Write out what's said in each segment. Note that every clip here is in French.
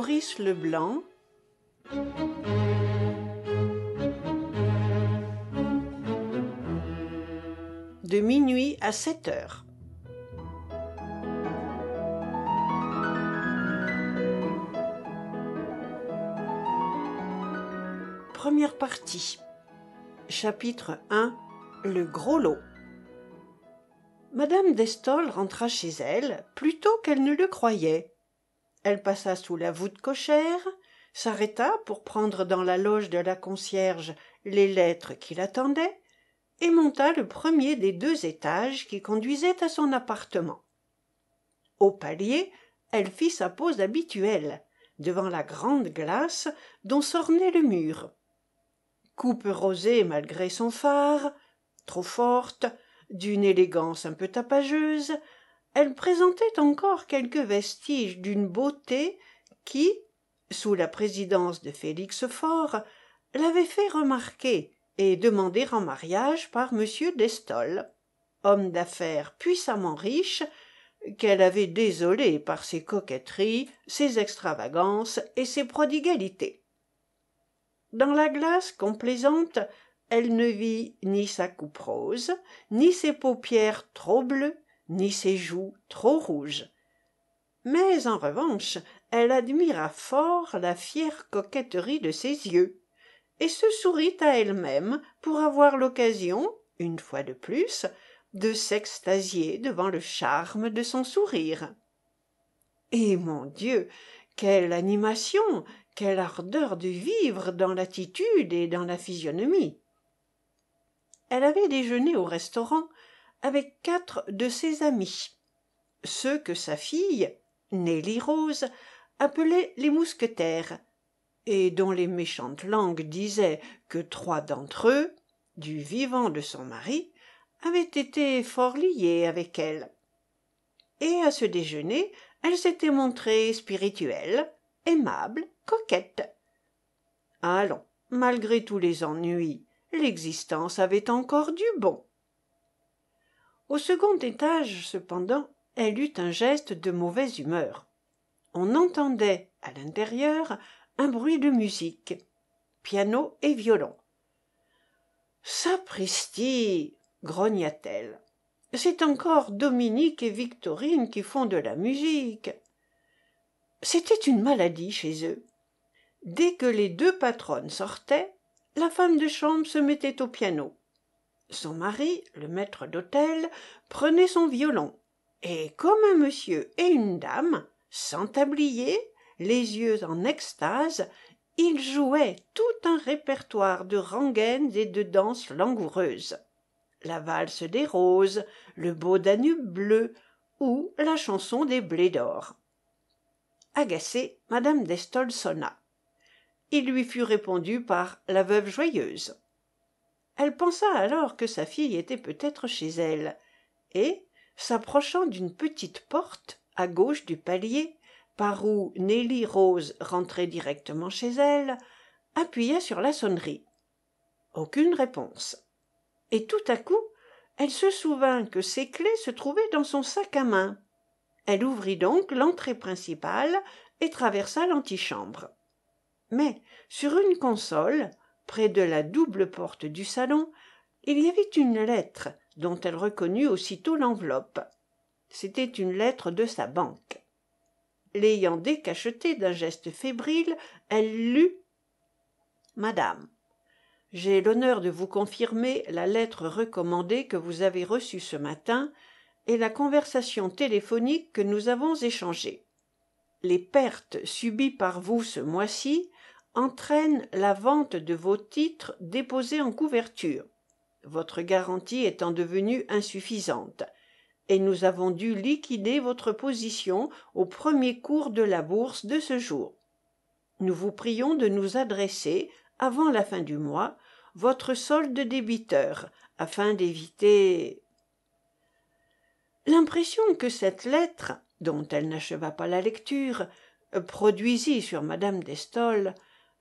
Maurice Leblanc de minuit à sept heures. Première partie. Chapitre 1 Le gros lot. Madame d'Estol rentra chez elle plus tôt qu'elle ne le croyait elle passa sous la voûte cochère s'arrêta pour prendre dans la loge de la concierge les lettres qui l'attendaient et monta le premier des deux étages qui conduisaient à son appartement au palier elle fit sa pose habituelle devant la grande glace dont s'ornait le mur coupe rosée malgré son phare trop forte d'une élégance un peu tapageuse elle présentait encore quelques vestiges d'une beauté qui sous la présidence de félix faure l'avait fait remarquer et demander en mariage par m Destol, homme d'affaires puissamment riche qu'elle avait désolé par ses coquetteries ses extravagances et ses prodigalités dans la glace complaisante elle ne vit ni sa coupe rose ni ses paupières trop bleues ni ses joues trop rouges mais en revanche elle admira fort la fière coquetterie de ses yeux et se sourit à elle-même pour avoir l'occasion une fois de plus de s'extasier devant le charme de son sourire et mon dieu quelle animation quelle ardeur de vivre dans l'attitude et dans la physionomie elle avait déjeuné au restaurant avec quatre de ses amis ceux que sa fille nelly rose appelait les mousquetaires et dont les méchantes langues disaient que trois d'entre eux du vivant de son mari avaient été fort liés avec elle et à ce déjeuner elle s'était montrée spirituelle aimable coquette allons malgré tous les ennuis l'existence avait encore du bon au second étage cependant elle eut un geste de mauvaise humeur on entendait à l'intérieur un bruit de musique piano et violon sapristi grogna t elle c'est encore dominique et victorine qui font de la musique c'était une maladie chez eux dès que les deux patronnes sortaient la femme de chambre se mettait au piano son mari le maître d'hôtel prenait son violon et comme un monsieur et une dame sans tablier les yeux en extase il jouait tout un répertoire de rengaines et de danses langoureuses la valse des roses le beau danube bleu ou la chanson des blés d'or agacée madame d'Estol sonna il lui fut répondu par la veuve joyeuse elle pensa alors que sa fille était peut-être chez elle et s'approchant d'une petite porte à gauche du palier par où nelly rose rentrait directement chez elle appuya sur la sonnerie aucune réponse et tout à coup elle se souvint que ses clefs se trouvaient dans son sac à main elle ouvrit donc l'entrée principale et traversa l'antichambre mais sur une console près de la double porte du salon il y avait une lettre dont elle reconnut aussitôt l'enveloppe c'était une lettre de sa banque l'ayant décachetée d'un geste fébrile elle lut madame j'ai l'honneur de vous confirmer la lettre recommandée que vous avez reçue ce matin et la conversation téléphonique que nous avons échangée les pertes subies par vous ce mois-ci entraîne la vente de vos titres déposés en couverture, votre garantie étant devenue insuffisante, et nous avons dû liquider votre position au premier cours de la bourse de ce jour. Nous vous prions de nous adresser, avant la fin du mois, votre solde débiteur, afin d'éviter. L'impression que cette lettre, dont elle n'acheva pas la lecture, produisit sur madame Destol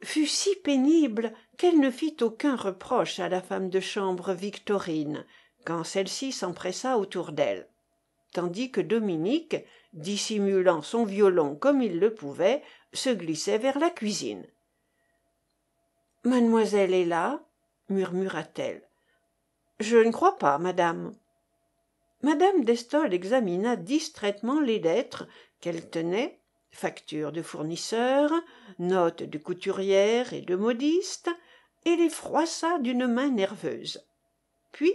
fut si pénible qu'elle ne fit aucun reproche à la femme de chambre victorine quand celle-ci s'empressa autour d'elle tandis que dominique dissimulant son violon comme il le pouvait se glissait vers la cuisine mademoiselle est là murmura-t-elle je ne crois pas madame Madame Destol examina distraitement les lettres qu'elle tenait Facture de fournisseurs notes de couturière et de modiste et les froissa d'une main nerveuse puis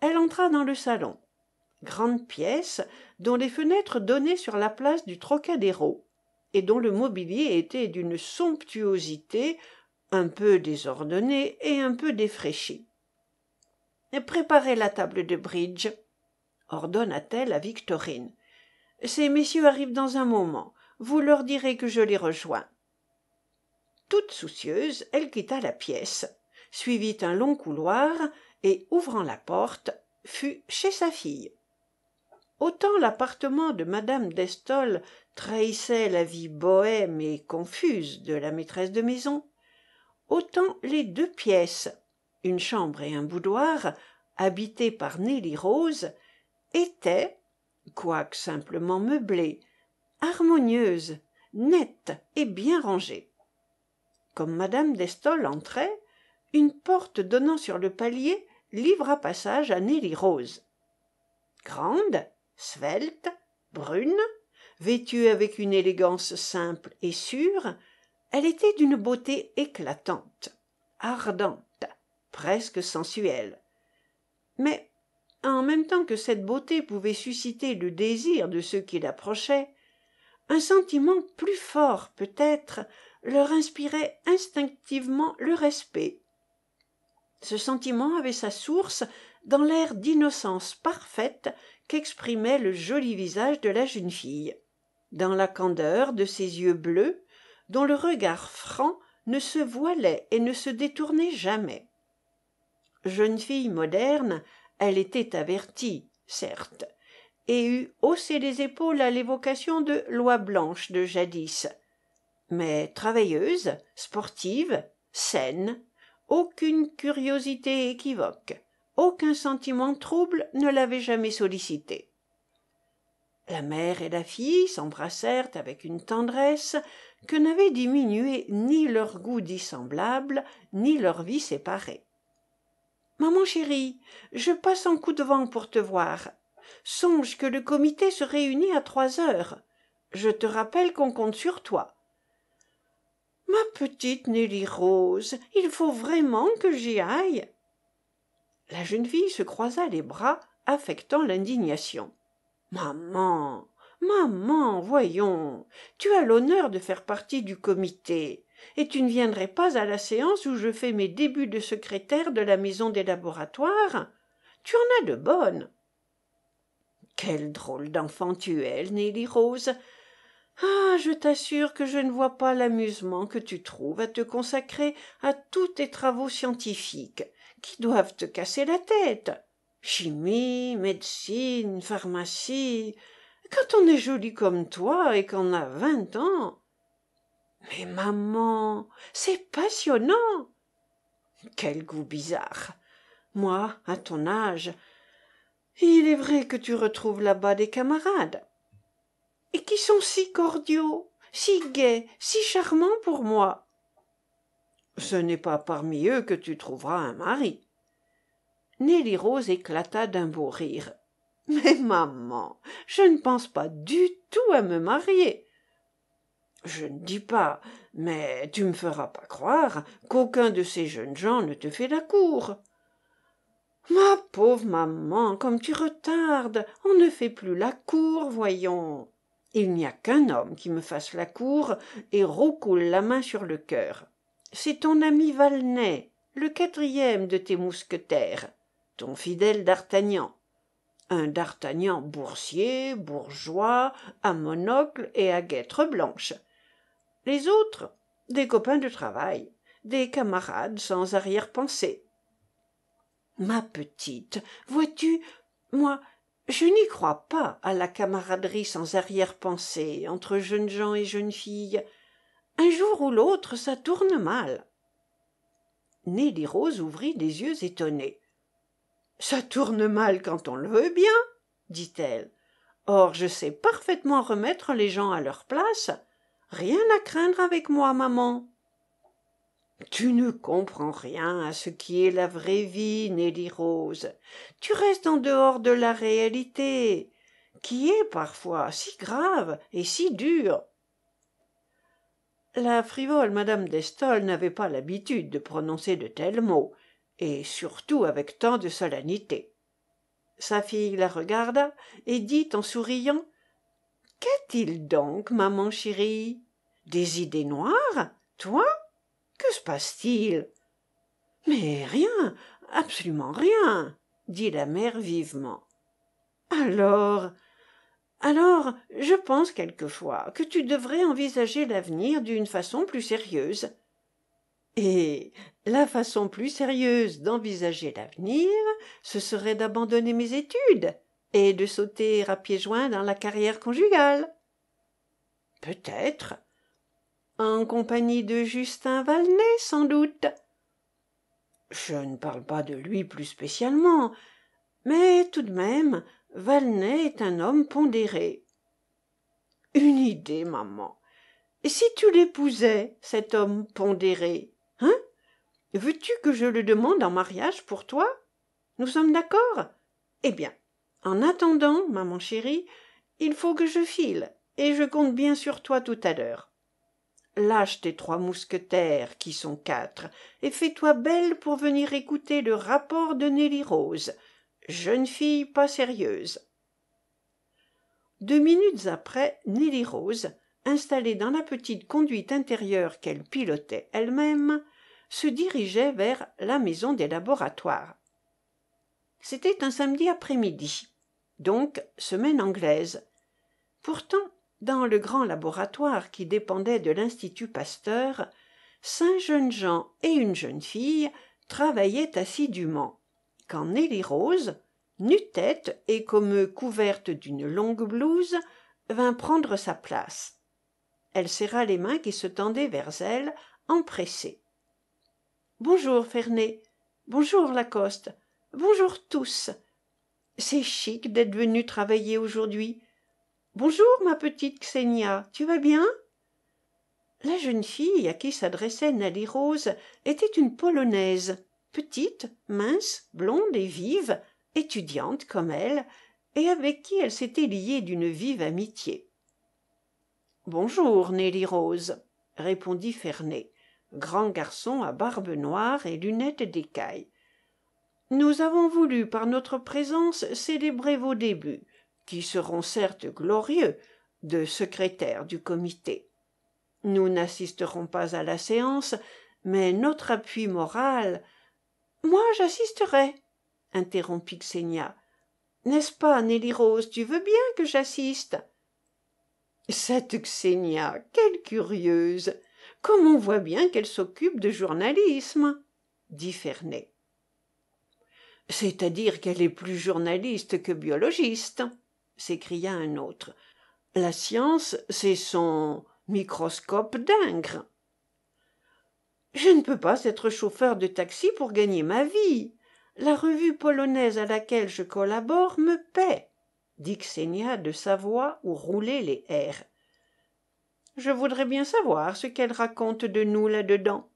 elle entra dans le salon grande pièce dont les fenêtres donnaient sur la place du trocadéro et dont le mobilier était d'une somptuosité un peu désordonnée et un peu défraîchie préparez la table de bridge ordonna t elle à victorine ces messieurs arrivent dans un moment vous leur direz que je les rejoins toute soucieuse elle quitta la pièce suivit un long couloir et ouvrant la porte fut chez sa fille autant l'appartement de Madame d'Estol trahissait la vie bohème et confuse de la maîtresse de maison autant les deux pièces une chambre et un boudoir habitées par nelly rose étaient quoique simplement meublées harmonieuse nette et bien rangée comme Madame d'Estol entrait une porte donnant sur le palier livra passage à nelly rose grande svelte brune vêtue avec une élégance simple et sûre elle était d'une beauté éclatante ardente presque sensuelle mais en même temps que cette beauté pouvait susciter le désir de ceux qui l'approchaient un sentiment plus fort peut-être leur inspirait instinctivement le respect ce sentiment avait sa source dans l'air d'innocence parfaite qu'exprimait le joli visage de la jeune fille dans la candeur de ses yeux bleus dont le regard franc ne se voilait et ne se détournait jamais jeune fille moderne elle était avertie certes et eut haussé les épaules à l'évocation de loi blanche de jadis mais travailleuse sportive saine aucune curiosité équivoque aucun sentiment trouble ne l'avait jamais sollicitée la mère et la fille s'embrassèrent avec une tendresse que n'avait diminué ni leur goût dissemblable ni leur vie séparée maman chérie je passe un coup de vent pour te voir songe que le comité se réunit à trois heures je te rappelle qu'on compte sur toi ma petite nelly rose il faut vraiment que j'y aille la jeune fille se croisa les bras affectant l'indignation maman maman voyons tu as l'honneur de faire partie du comité et tu ne viendrais pas à la séance où je fais mes débuts de secrétaire de la maison des laboratoires tu en as de bonnes quel drôle d'enfant tu es nelly rose ah je t'assure que je ne vois pas l'amusement que tu trouves à te consacrer à tous tes travaux scientifiques qui doivent te casser la tête chimie médecine pharmacie quand on est joli comme toi et qu'on a vingt ans mais maman c'est passionnant quel goût bizarre moi à ton âge il est vrai que tu retrouves là-bas des camarades et qui sont si cordiaux si gais si charmants pour moi ce n'est pas parmi eux que tu trouveras un mari nelly rose éclata d'un beau rire mais maman je ne pense pas du tout à me marier je ne dis pas mais tu me feras pas croire qu'aucun de ces jeunes gens ne te fait la cour ma pauvre maman comme tu retardes on ne fait plus la cour voyons il n'y a qu'un homme qui me fasse la cour et roucoule la main sur le cœur c'est ton ami Valnet, le quatrième de tes mousquetaires ton fidèle d'artagnan un d'artagnan boursier bourgeois à monocle et à guêtre blanche les autres des copains de travail des camarades sans arrière-pensée ma petite vois-tu moi je n'y crois pas à la camaraderie sans arrière-pensée entre jeunes gens et jeunes filles un jour ou l'autre ça tourne mal Nelly Rose ouvrit des yeux étonnés. Ça tourne mal quand on le veut bien, dit-elle. Or, je sais parfaitement remettre les gens à leur place. Rien à craindre avec moi, maman. Tu ne comprends rien à ce qui est la vraie vie, Nelly Rose. Tu restes en dehors de la réalité, qui est parfois si grave et si dure. La frivole madame d'Estol n'avait pas l'habitude de prononcer de tels mots, et surtout avec tant de solennité. Sa fille la regarda et dit en souriant t il donc, maman chérie Des idées noires Toi que se passe-t-il mais rien absolument rien dit la mère vivement alors alors je pense quelquefois que tu devrais envisager l'avenir d'une façon plus sérieuse et la façon plus sérieuse d'envisager l'avenir ce serait d'abandonner mes études et de sauter à pieds joints dans la carrière conjugale peut-être en compagnie de Justin Valnet, sans doute. Je ne parle pas de lui plus spécialement, mais tout de même, Valnet est un homme pondéré. Une idée, maman. Et si tu l'épousais, cet homme pondéré, hein Veux-tu que je le demande en mariage pour toi Nous sommes d'accord Eh bien, en attendant, maman chérie, il faut que je file, et je compte bien sur toi tout à l'heure lâche tes trois mousquetaires qui sont quatre et fais-toi belle pour venir écouter le rapport de nelly rose jeune fille pas sérieuse deux minutes après nelly rose installée dans la petite conduite intérieure qu'elle pilotait elle-même se dirigeait vers la maison des laboratoires c'était un samedi après-midi donc semaine anglaise pourtant dans le grand laboratoire qui dépendait de l'institut pasteur cinq jeunes gens et une jeune fille travaillaient assidûment quand nelly rose nue tête et comme couverte d'une longue blouse vint prendre sa place elle serra les mains qui se tendaient vers elle empressée bonjour fernet bonjour lacoste bonjour tous c'est chic d'être venu travailler aujourd'hui bonjour ma petite xenia tu vas bien la jeune fille à qui s'adressait nelly rose était une polonaise petite mince blonde et vive étudiante comme elle et avec qui elle s'était liée d'une vive amitié bonjour nelly rose répondit fernet grand garçon à barbe noire et lunettes d'écaille nous avons voulu par notre présence célébrer vos débuts qui seront certes glorieux, de secrétaire du comité. Nous n'assisterons pas à la séance, mais notre appui moral. Moi, j'assisterai, interrompit Xenia. N'est-ce pas, Nelly Rose, tu veux bien que j'assiste Cette Xenia, quelle curieuse Comme on voit bien qu'elle s'occupe de journalisme, dit Fernet. C'est-à-dire qu'elle est plus journaliste que biologiste, s'écria un autre. La science, c'est son microscope d'ingres. Je ne peux pas être chauffeur de taxi pour gagner ma vie. La revue polonaise à laquelle je collabore me paie. dit Xenia de sa voix où roulaient les airs. Je voudrais bien savoir ce qu'elle raconte de nous là-dedans.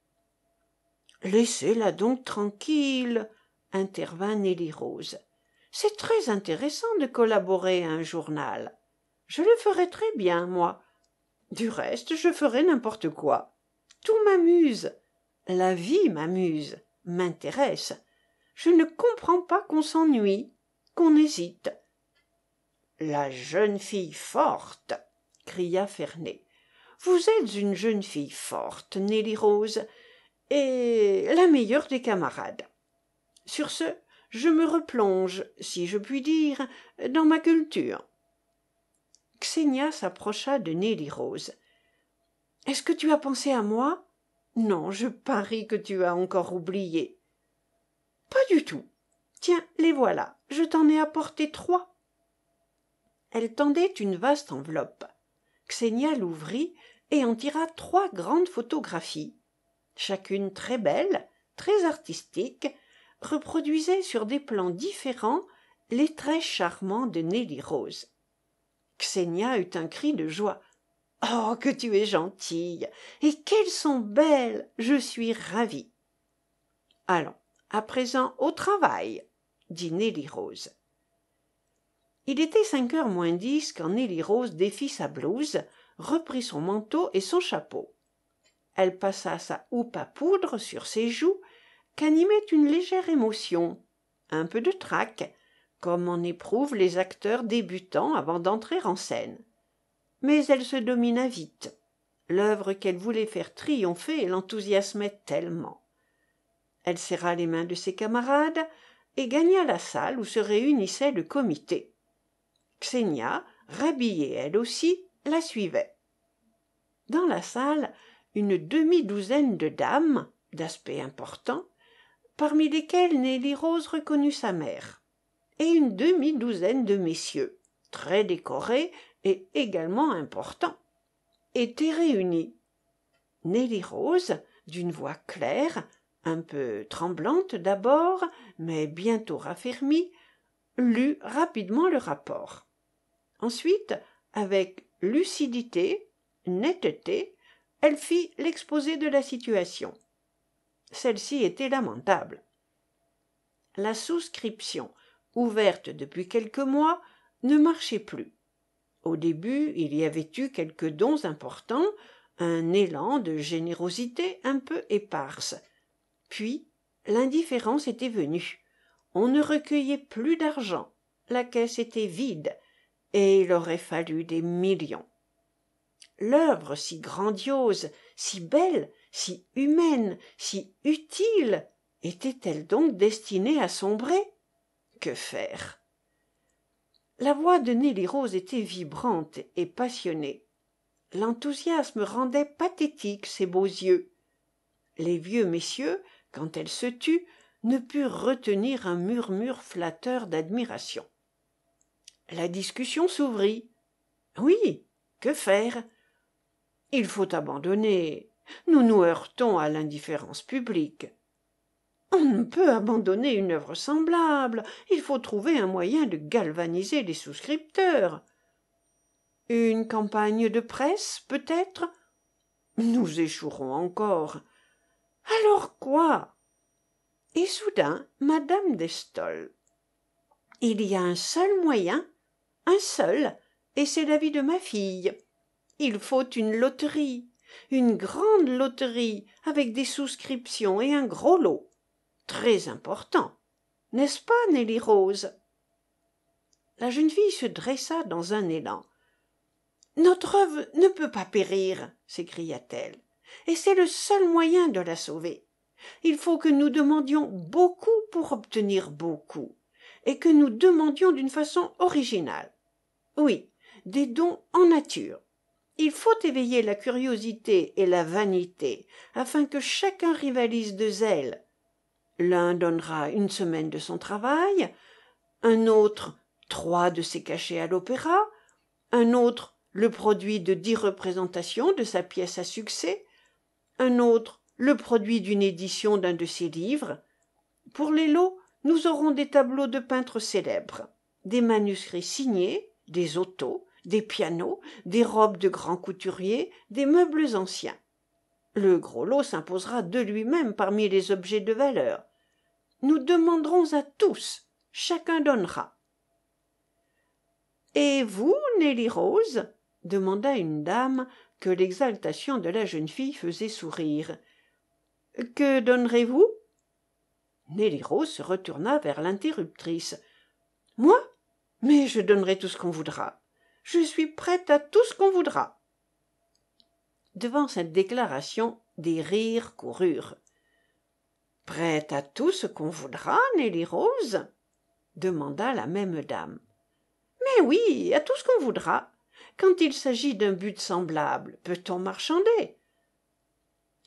Laissez-la donc tranquille, intervint Nelly Rose. C'est très intéressant de collaborer à un journal. Je le ferai très bien, moi. Du reste, je ferai n'importe quoi. Tout m'amuse. La vie m'amuse, m'intéresse. Je ne comprends pas qu'on s'ennuie, qu'on hésite. La jeune fille forte, cria Fernet. Vous êtes une jeune fille forte, Nelly Rose, et la meilleure des camarades. Sur ce, je me replonge, si je puis dire, dans ma culture. Xenia s'approcha de Nelly Rose. Est-ce que tu as pensé à moi Non, je parie que tu as encore oublié. Pas du tout. Tiens, les voilà. Je t'en ai apporté trois. Elle tendait une vaste enveloppe. Xenia l'ouvrit et en tira trois grandes photographies, chacune très belle, très artistique, reproduisait sur des plans différents les traits charmants de Nelly Rose. Xenia eut un cri de joie. Oh, que tu es gentille Et qu'elles sont belles Je suis ravie Allons, à présent au travail dit Nelly Rose. Il était cinq heures moins dix quand Nelly Rose défit sa blouse, reprit son manteau et son chapeau. Elle passa sa houppe à poudre sur ses joues qu'animait une légère émotion un peu de trac comme en éprouvent les acteurs débutants avant d'entrer en scène mais elle se domina vite l'œuvre qu'elle voulait faire triompher l'enthousiasmait tellement elle serra les mains de ses camarades et gagna la salle où se réunissait le comité xenia rhabillée elle aussi la suivait dans la salle une demi-douzaine de dames d'aspect important parmi lesquels nelly rose reconnut sa mère et une demi-douzaine de messieurs très décorés et également importants étaient réunis nelly rose d'une voix claire un peu tremblante d'abord mais bientôt raffermie lut rapidement le rapport ensuite avec lucidité netteté elle fit l'exposé de la situation celle-ci était lamentable la souscription ouverte depuis quelques mois ne marchait plus au début il y avait eu quelques dons importants un élan de générosité un peu éparse puis l'indifférence était venue on ne recueillait plus d'argent la caisse était vide et il aurait fallu des millions l'œuvre si grandiose si belle si humaine, si utile, était-elle donc destinée à sombrer Que faire La voix de Nelly Rose était vibrante et passionnée. L'enthousiasme rendait pathétique ses beaux yeux. Les vieux messieurs, quand elle se tut, ne purent retenir un murmure flatteur d'admiration. La discussion s'ouvrit. Oui, que faire Il faut abandonner, nous nous heurtons à l'indifférence publique on ne peut abandonner une œuvre semblable il faut trouver un moyen de galvaniser les souscripteurs une campagne de presse peut-être nous échouerons encore alors quoi et soudain Madame Destol. « il y a un seul moyen un seul et c'est l'avis de ma fille il faut une loterie une grande loterie avec des souscriptions et un gros lot très important n'est-ce pas nelly rose la jeune fille se dressa dans un élan notre œuvre ne peut pas périr s'écria-t-elle et c'est le seul moyen de la sauver il faut que nous demandions beaucoup pour obtenir beaucoup et que nous demandions d'une façon originale oui des dons en nature il faut éveiller la curiosité et la vanité, afin que chacun rivalise de zèle. L'un donnera une semaine de son travail, un autre trois de ses cachets à l'opéra, un autre le produit de dix représentations de sa pièce à succès, un autre le produit d'une édition d'un de ses livres. Pour les lots, nous aurons des tableaux de peintres célèbres, des manuscrits signés, des autos, des pianos, des robes de grands couturiers, des meubles anciens. Le gros lot s'imposera de lui-même parmi les objets de valeur. Nous demanderons à tous, chacun donnera. Et vous, Nelly Rose demanda une dame que l'exaltation de la jeune fille faisait sourire. Que donnerez-vous Nelly Rose se retourna vers l'interruptrice. Moi Mais je donnerai tout ce qu'on voudra je suis prête à tout ce qu'on voudra devant cette déclaration des rires coururent prête à tout ce qu'on voudra nelly rose demanda la même dame mais oui à tout ce qu'on voudra quand il s'agit d'un but semblable peut-on marchander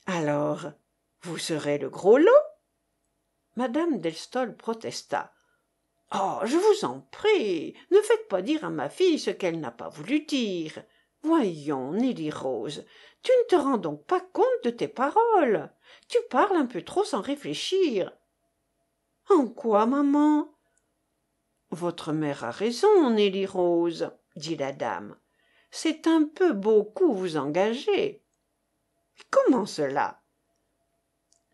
alors vous serez le gros lot Madame Delstol protesta oh je vous en prie ne faites pas dire à ma fille ce qu'elle n'a pas voulu dire voyons nelly rose tu ne te rends donc pas compte de tes paroles tu parles un peu trop sans réfléchir en quoi maman votre mère a raison nelly rose dit la dame c'est un peu beaucoup vous engager comment cela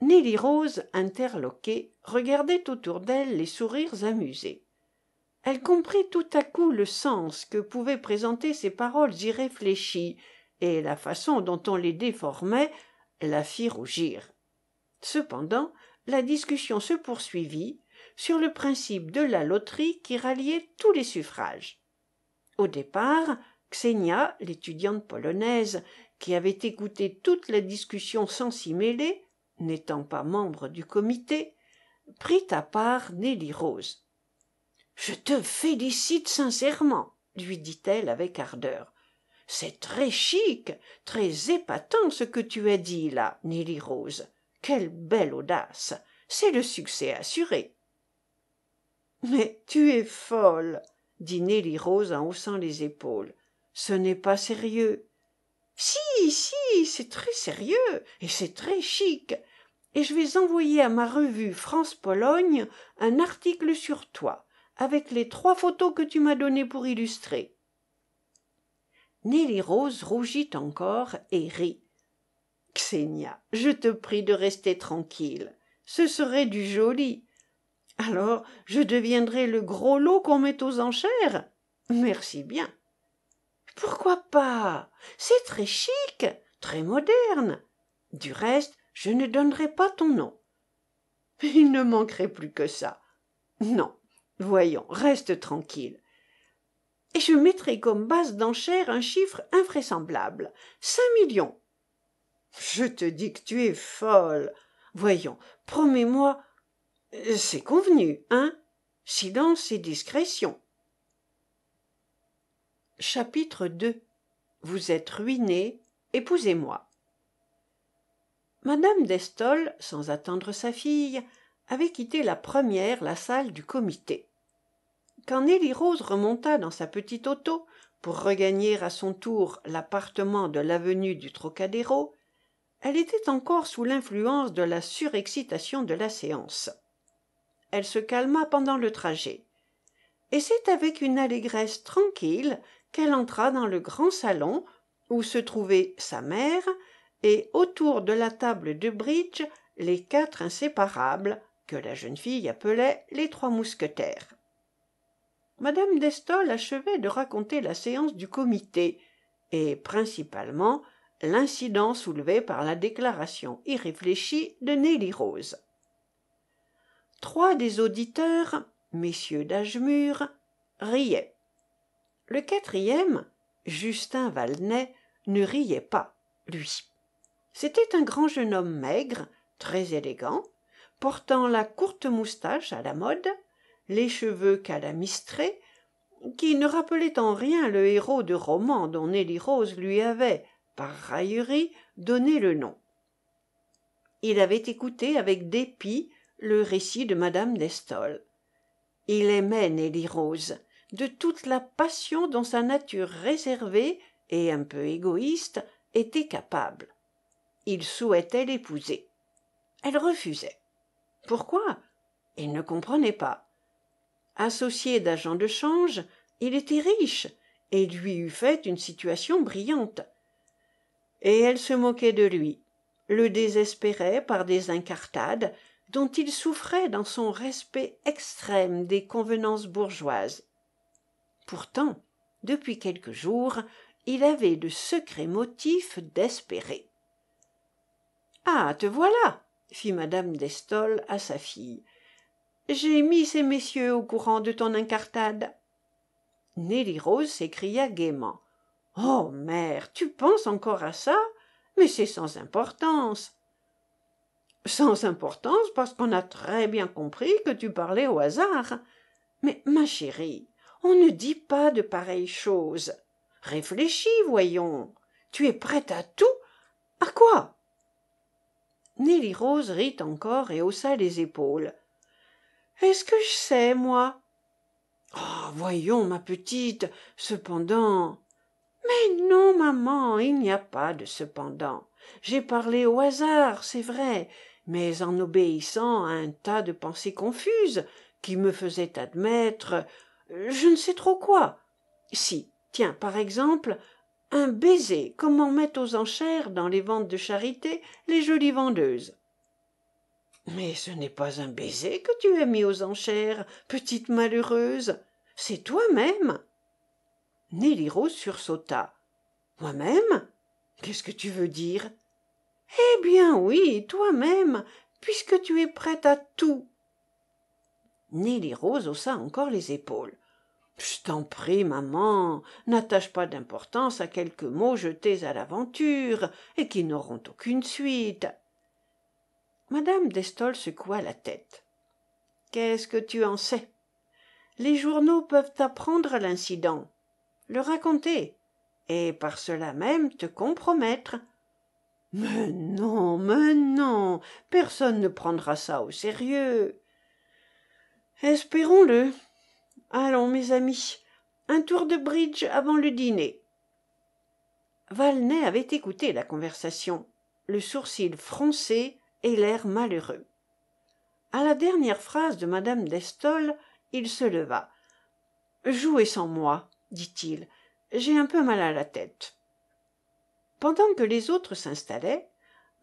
Nelly Rose, interloquée, regardait autour d'elle les sourires amusés. Elle comprit tout à coup le sens que pouvaient présenter ces paroles irréfléchies, et la façon dont on les déformait la fit rougir. Cependant, la discussion se poursuivit sur le principe de la loterie qui ralliait tous les suffrages. Au départ, Xenia, l'étudiante polonaise, qui avait écouté toute la discussion sans s'y mêler, n'étant pas membre du comité prit à part nelly rose je te félicite sincèrement lui dit-elle avec ardeur c'est très chic très épatant ce que tu as dit là nelly rose quelle belle audace c'est le succès assuré mais tu es folle dit nelly rose en haussant les épaules ce n'est pas sérieux si, si, c'est très sérieux et c'est très chic. Et je vais envoyer à ma revue France-Pologne un article sur toi, avec les trois photos que tu m'as données pour illustrer. Nelly Rose rougit encore et rit. Xenia, je te prie de rester tranquille. Ce serait du joli. Alors, je deviendrai le gros lot qu'on met aux enchères. Merci bien pourquoi pas c'est très chic très moderne du reste je ne donnerai pas ton nom il ne manquerait plus que ça non voyons reste tranquille et je mettrai comme base d'enchère un chiffre invraisemblable cinq millions je te dis que tu es folle voyons promets-moi euh, c'est convenu hein silence et discrétion Chapitre 2 Vous êtes ruiné, épousez-moi. Madame Destol, sans attendre sa fille, avait quitté la première la salle du comité. Quand Nelly Rose remonta dans sa petite auto pour regagner à son tour l'appartement de l'avenue du Trocadéro, elle était encore sous l'influence de la surexcitation de la séance. Elle se calma pendant le trajet, et c'est avec une allégresse tranquille qu'elle entra dans le grand salon où se trouvait sa mère et autour de la table de bridge les quatre inséparables que la jeune fille appelait les trois mousquetaires Madame Destol achevait de raconter la séance du comité et principalement l'incident soulevé par la déclaration irréfléchie de nelly rose trois des auditeurs Messieurs d'agemur riaient le quatrième justin Valnet, ne riait pas lui c'était un grand jeune homme maigre très élégant portant la courte moustache à la mode les cheveux calamistrés qui ne rappelait en rien le héros de roman dont Nelly rose lui avait par raillerie donné le nom il avait écouté avec dépit le récit de Madame Destol. il aimait Rose de toute la passion dont sa nature réservée et un peu égoïste était capable il souhaitait l'épouser elle refusait pourquoi il ne comprenait pas associé d'agent de change il était riche et lui eût fait une situation brillante et elle se moquait de lui le désespérait par des incartades dont il souffrait dans son respect extrême des convenances bourgeoises pourtant depuis quelques jours il avait de secrets motifs d'espérer ah te voilà fit Madame d'Estol à sa fille j'ai mis ces messieurs au courant de ton incartade nelly rose s'écria gaiement oh mère tu penses encore à ça mais c'est sans importance sans importance parce qu'on a très bien compris que tu parlais au hasard mais ma chérie on ne dit pas de pareilles choses réfléchis voyons tu es prête à tout à quoi Nelly Rose rit encore et haussa les épaules. Est-ce que je sais, moi oh, voyons, ma petite, cependant. Mais non, maman, il n'y a pas de cependant. J'ai parlé au hasard, c'est vrai, mais en obéissant à un tas de pensées confuses qui me faisaient admettre je ne sais trop quoi si tiens par exemple un baiser comme on met aux enchères dans les ventes de charité les jolies vendeuses mais ce n'est pas un baiser que tu as mis aux enchères petite malheureuse c'est toi-même Nelly Rose sursauta. Moi-même Qu'est-ce que tu veux dire Eh bien oui, toi-même, puisque tu es prête à tout. Nelly Rose haussa encore les épaules je t'en prie maman n'attache pas d'importance à quelques mots jetés à l'aventure et qui n'auront aucune suite Madame Destol secoua la tête qu'est-ce que tu en sais les journaux peuvent apprendre l'incident le raconter et par cela même te compromettre mais non mais non personne ne prendra ça au sérieux espérons-le allons mes amis un tour de bridge avant le dîner Valnet avait écouté la conversation, le sourcil froncé et l'air malheureux. À la dernière phrase de mme Destol, il se leva. Jouez sans moi, dit-il, j'ai un peu mal à la tête. Pendant que les autres s'installaient,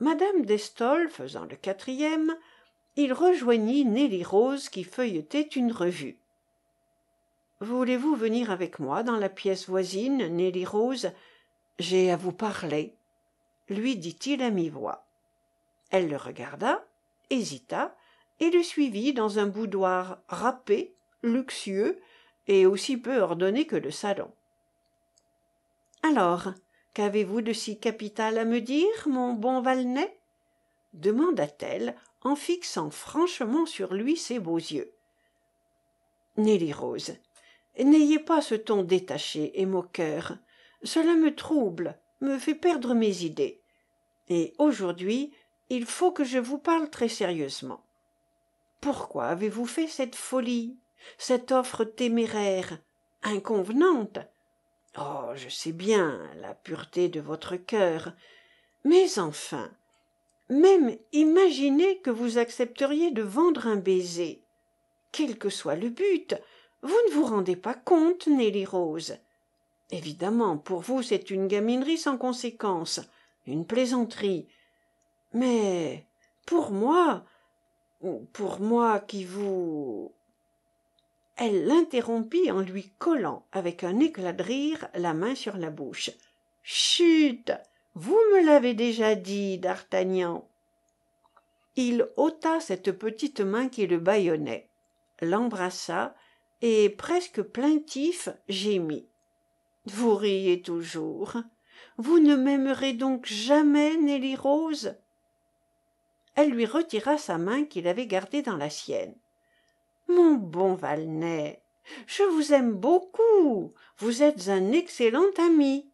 Madame Destol, faisant le quatrième, il rejoignit Nelly Rose qui feuilletait une revue voulez-vous venir avec moi dans la pièce voisine nelly rose j'ai à vous parler lui dit-il à mi-voix elle le regarda hésita et le suivit dans un boudoir râpé luxueux et aussi peu ordonné que le salon alors qu'avez-vous de si capital à me dire mon bon Valnet demanda-t-elle en fixant franchement sur lui ses beaux yeux nelly rose n'ayez pas ce ton détaché et moqueur cela me trouble me fait perdre mes idées et aujourd'hui il faut que je vous parle très sérieusement pourquoi avez-vous fait cette folie cette offre téméraire inconvenante oh je sais bien la pureté de votre cœur mais enfin même imaginez que vous accepteriez de vendre un baiser quel que soit le but vous ne vous rendez pas compte nelly rose évidemment pour vous c'est une gaminerie sans conséquence une plaisanterie mais pour moi pour moi qui vous elle l'interrompit en lui collant avec un éclat de rire la main sur la bouche chut vous me l'avez déjà dit d'artagnan il ôta cette petite main qui le bâillonnait l'embrassa et presque plaintif gémit. Vous riez toujours. Vous ne m'aimerez donc jamais, Nelly Rose? Elle lui retira sa main qu'il avait gardée dans la sienne. Mon bon Valnet, je vous aime beaucoup. Vous êtes un excellent ami.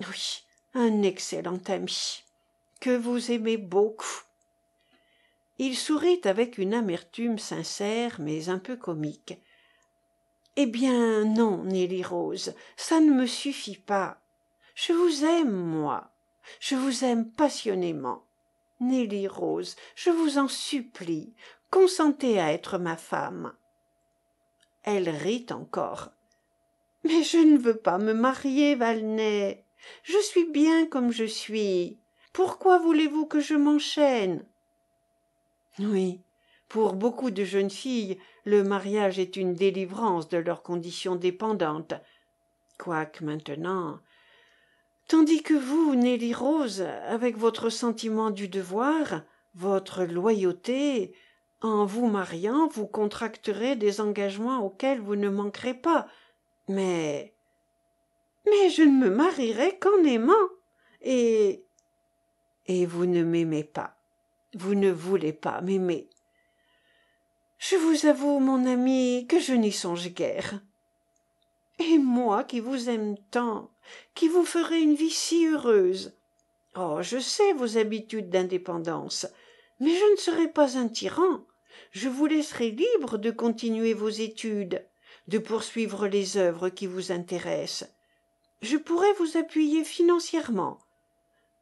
Oui, un excellent ami. Que vous aimez beaucoup. Il sourit avec une amertume sincère mais un peu comique, eh bien non Nelly rose ça ne me suffit pas je vous aime moi je vous aime passionnément Nelly rose je vous en supplie consentez à être ma femme elle rit encore mais je ne veux pas me marier Valnet. je suis bien comme je suis pourquoi voulez-vous que je m'enchaîne oui pour beaucoup de jeunes filles le mariage est une délivrance de leurs conditions dépendantes quoique maintenant tandis que vous nelly rose avec votre sentiment du devoir votre loyauté en vous mariant vous contracterez des engagements auxquels vous ne manquerez pas mais mais je ne me marierai qu'en aimant et et vous ne m'aimez pas vous ne voulez pas m'aimer je vous avoue, mon ami, que je n'y songe guère. Et moi qui vous aime tant, qui vous ferai une vie si heureuse. Oh, je sais vos habitudes d'indépendance, mais je ne serai pas un tyran. Je vous laisserai libre de continuer vos études, de poursuivre les œuvres qui vous intéressent. Je pourrai vous appuyer financièrement.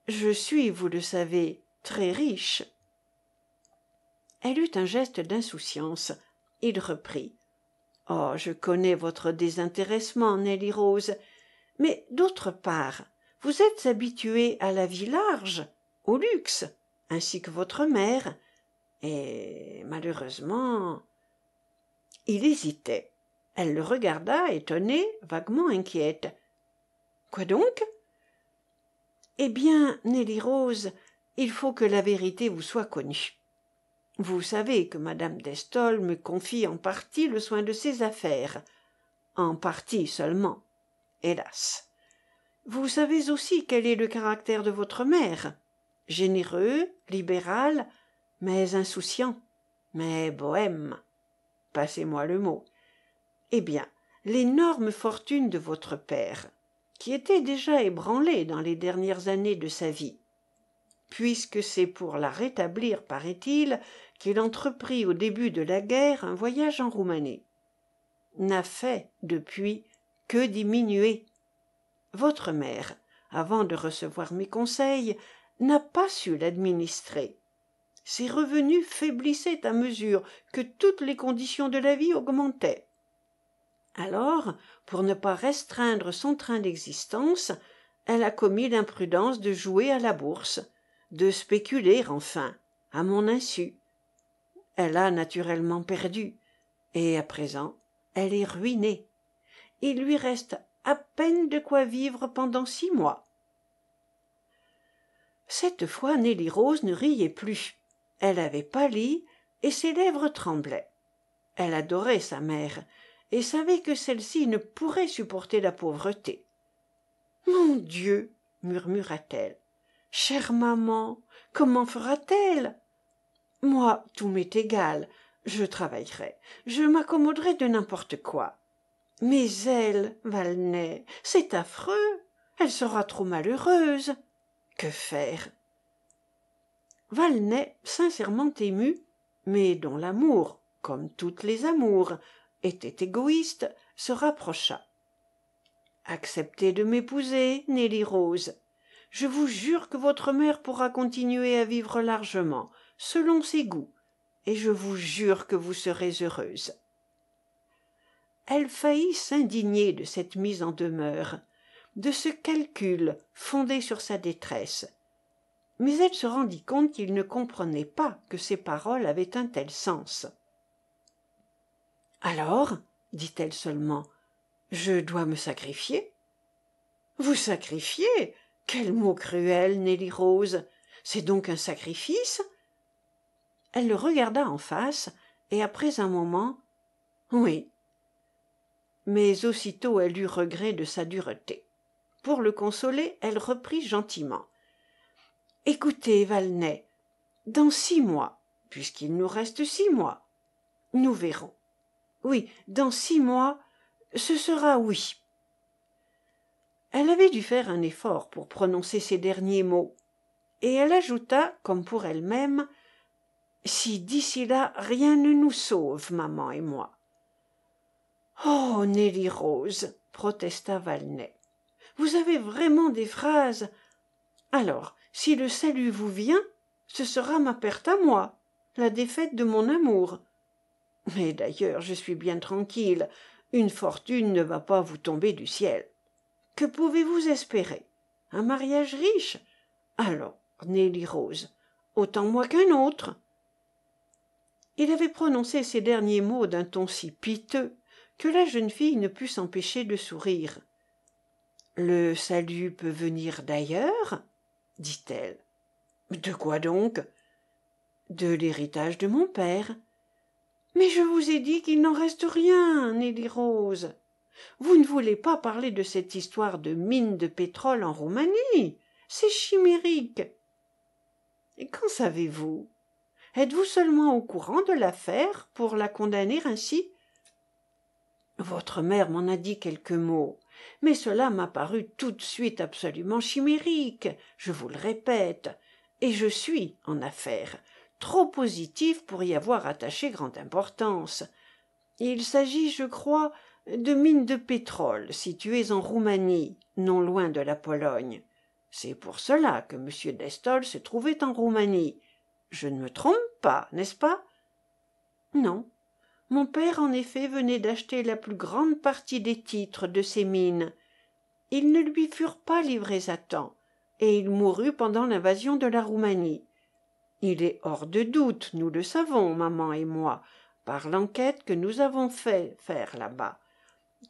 Je suis, vous le savez, très riche elle eut un geste d'insouciance il reprit oh je connais votre désintéressement nelly rose mais d'autre part vous êtes habituée à la vie large au luxe ainsi que votre mère et malheureusement il hésitait elle le regarda étonnée vaguement inquiète quoi donc eh bien nelly rose il faut que la vérité vous soit connue vous savez que Madame Destol me confie en partie le soin de ses affaires en partie seulement hélas vous savez aussi quel est le caractère de votre mère généreux libéral mais insouciant mais bohème passez-moi le mot eh bien l'énorme fortune de votre père qui était déjà ébranlée dans les dernières années de sa vie puisque c'est pour la rétablir paraît-il qu'il entreprit au début de la guerre un voyage en roumanie n'a fait depuis que diminuer votre mère avant de recevoir mes conseils n'a pas su l'administrer ses revenus faiblissaient à mesure que toutes les conditions de la vie augmentaient alors pour ne pas restreindre son train d'existence elle a commis l'imprudence de jouer à la bourse de spéculer enfin à mon insu elle a naturellement perdu et à présent elle est ruinée il lui reste à peine de quoi vivre pendant six mois cette fois nelly rose ne riait plus elle avait pâli et ses lèvres tremblaient elle adorait sa mère et savait que celle-ci ne pourrait supporter la pauvreté mon dieu » murmura-t-elle chère maman comment fera-t-elle moi tout m'est égal je travaillerai je m'accommoderai de n'importe quoi mais elle Valnet, c'est affreux elle sera trop malheureuse que faire Valnet, sincèrement ému mais dont l'amour comme toutes les amours était égoïste se rapprocha acceptez de m'épouser Nelly Rose. » je vous jure que votre mère pourra continuer à vivre largement selon ses goûts et je vous jure que vous serez heureuse elle faillit s'indigner de cette mise en demeure de ce calcul fondé sur sa détresse mais elle se rendit compte qu'il ne comprenait pas que ces paroles avaient un tel sens alors dit-elle seulement je dois me sacrifier vous sacrifier quel mot cruel nelly rose c'est donc un sacrifice elle le regarda en face et après un moment oui mais aussitôt elle eut regret de sa dureté pour le consoler elle reprit gentiment écoutez Valnet, dans six mois puisqu'il nous reste six mois nous verrons oui dans six mois ce sera oui elle avait dû faire un effort pour prononcer ces derniers mots et elle ajouta comme pour elle-même si d'ici là rien ne nous sauve maman et moi oh nelly rose protesta Valnet, « vous avez vraiment des phrases alors si le salut vous vient ce sera ma perte à moi la défaite de mon amour mais d'ailleurs je suis bien tranquille une fortune ne va pas vous tomber du ciel que pouvez-vous espérer un mariage riche Alors, nelly rose autant moi qu'un autre il avait prononcé ces derniers mots d'un ton si piteux que la jeune fille ne put s'empêcher de sourire le salut peut venir d'ailleurs dit-elle de quoi donc de l'héritage de mon père mais je vous ai dit qu'il n'en reste rien nelly rose vous ne voulez pas parler de cette histoire de mine de pétrole en roumanie c'est chimérique qu'en savez-vous êtes-vous seulement au courant de l'affaire pour la condamner ainsi votre mère m'en a dit quelques mots mais cela m'a paru tout de suite absolument chimérique je vous le répète et je suis en affaire trop positive pour y avoir attaché grande importance il s'agit je crois de mines de pétrole situées en roumanie non loin de la pologne c'est pour cela que m Destol se trouvait en roumanie je ne me trompe pas n'est-ce pas non mon père en effet venait d'acheter la plus grande partie des titres de ces mines ils ne lui furent pas livrés à temps et il mourut pendant l'invasion de la roumanie il est hors de doute nous le savons maman et moi par l'enquête que nous avons fait faire là-bas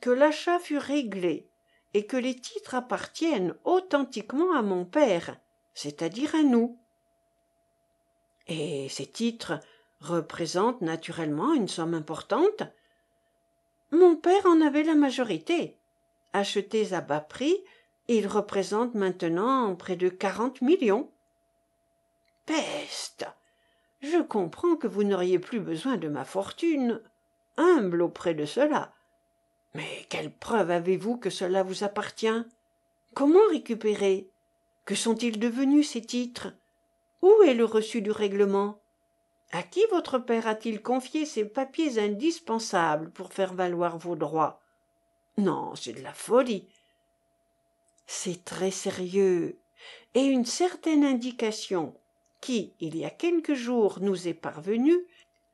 que l'achat fut réglé et que les titres appartiennent authentiquement à mon père, c'est-à-dire à nous. Et ces titres représentent naturellement une somme importante. Mon père en avait la majorité. Achetés à bas prix, ils représentent maintenant près de quarante millions. Peste. Je comprends que vous n'auriez plus besoin de ma fortune, humble auprès de cela, mais quelle preuve avez-vous que cela vous appartient Comment récupérer Que sont-ils devenus ces titres Où est le reçu du règlement À qui votre père a-t-il confié ces papiers indispensables pour faire valoir vos droits Non, c'est de la folie. C'est très sérieux et une certaine indication qui, il y a quelques jours, nous est parvenue,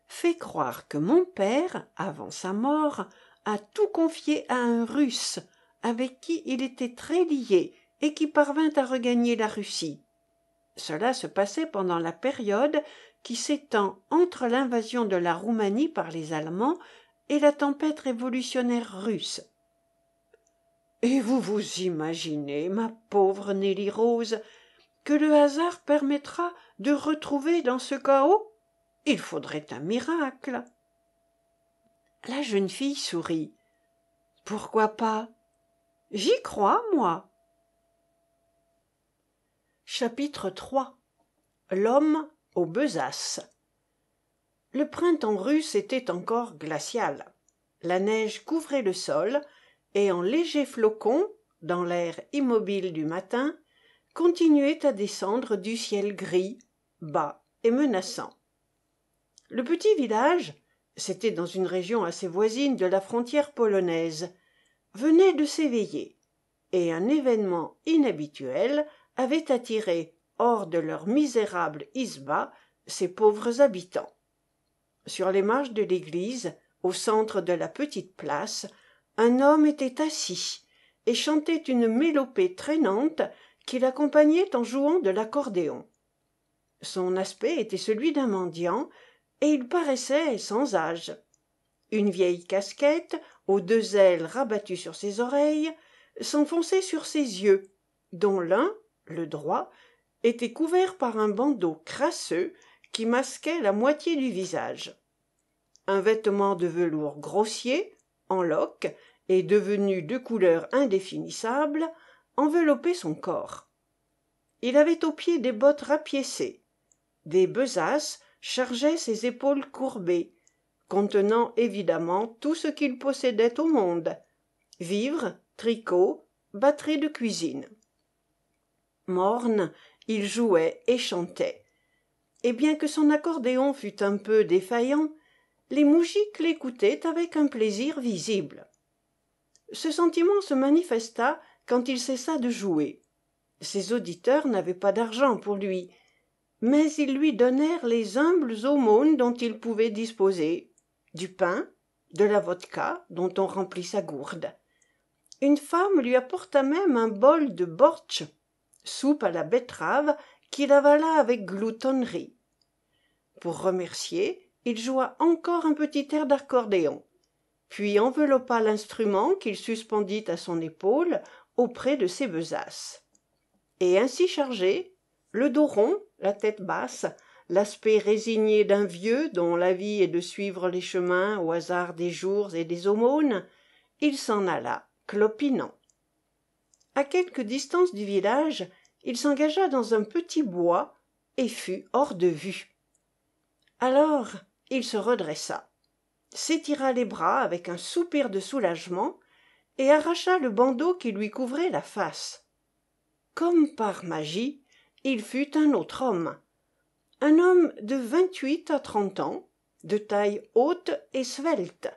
fait croire que mon père, avant sa mort, a tout confié à un russe avec qui il était très lié et qui parvint à regagner la russie cela se passait pendant la période qui s'étend entre l'invasion de la roumanie par les allemands et la tempête révolutionnaire russe et vous vous imaginez ma pauvre nelly rose que le hasard permettra de retrouver dans ce chaos il faudrait un miracle la jeune fille sourit pourquoi pas j'y crois moi chapitre iii l'homme aux besaces le printemps russe était encore glacial la neige couvrait le sol et en légers flocons dans l'air immobile du matin continuait à descendre du ciel gris bas et menaçant le petit village c'était dans une région assez voisine de la frontière polonaise venait de s'éveiller et un événement inhabituel avait attiré hors de leur misérable isba ces pauvres habitants sur les marches de l'église au centre de la petite place un homme était assis et chantait une mélopée traînante qu'il accompagnait en jouant de l'accordéon son aspect était celui d'un mendiant et il paraissait sans âge une vieille casquette aux deux ailes rabattues sur ses oreilles s'enfonçait sur ses yeux dont l'un le droit était couvert par un bandeau crasseux qui masquait la moitié du visage un vêtement de velours grossier en loques et devenu de couleur indéfinissable enveloppait son corps il avait aux pieds des bottes rapiécées des besaces chargeait ses épaules courbées contenant évidemment tout ce qu'il possédait au monde vivres tricots batterie de cuisine morne il jouait et chantait et bien que son accordéon fût un peu défaillant les moujiks l'écoutaient avec un plaisir visible ce sentiment se manifesta quand il cessa de jouer ses auditeurs n'avaient pas d'argent pour lui mais ils lui donnèrent les humbles aumônes dont il pouvait disposer du pain de la vodka dont on remplit sa gourde une femme lui apporta même un bol de borch, soupe à la betterave qu'il avala avec gloutonnerie pour remercier il joua encore un petit air d'accordéon puis enveloppa l'instrument qu'il suspendit à son épaule auprès de ses besaces et ainsi chargé le dos rond la tête basse l'aspect résigné d'un vieux dont la vie est de suivre les chemins au hasard des jours et des aumônes il s'en alla clopinant À quelque distance du village il s'engagea dans un petit bois et fut hors de vue alors il se redressa s'étira les bras avec un soupir de soulagement et arracha le bandeau qui lui couvrait la face comme par magie il fut un autre homme un homme de vingt-huit à trente ans de taille haute et svelte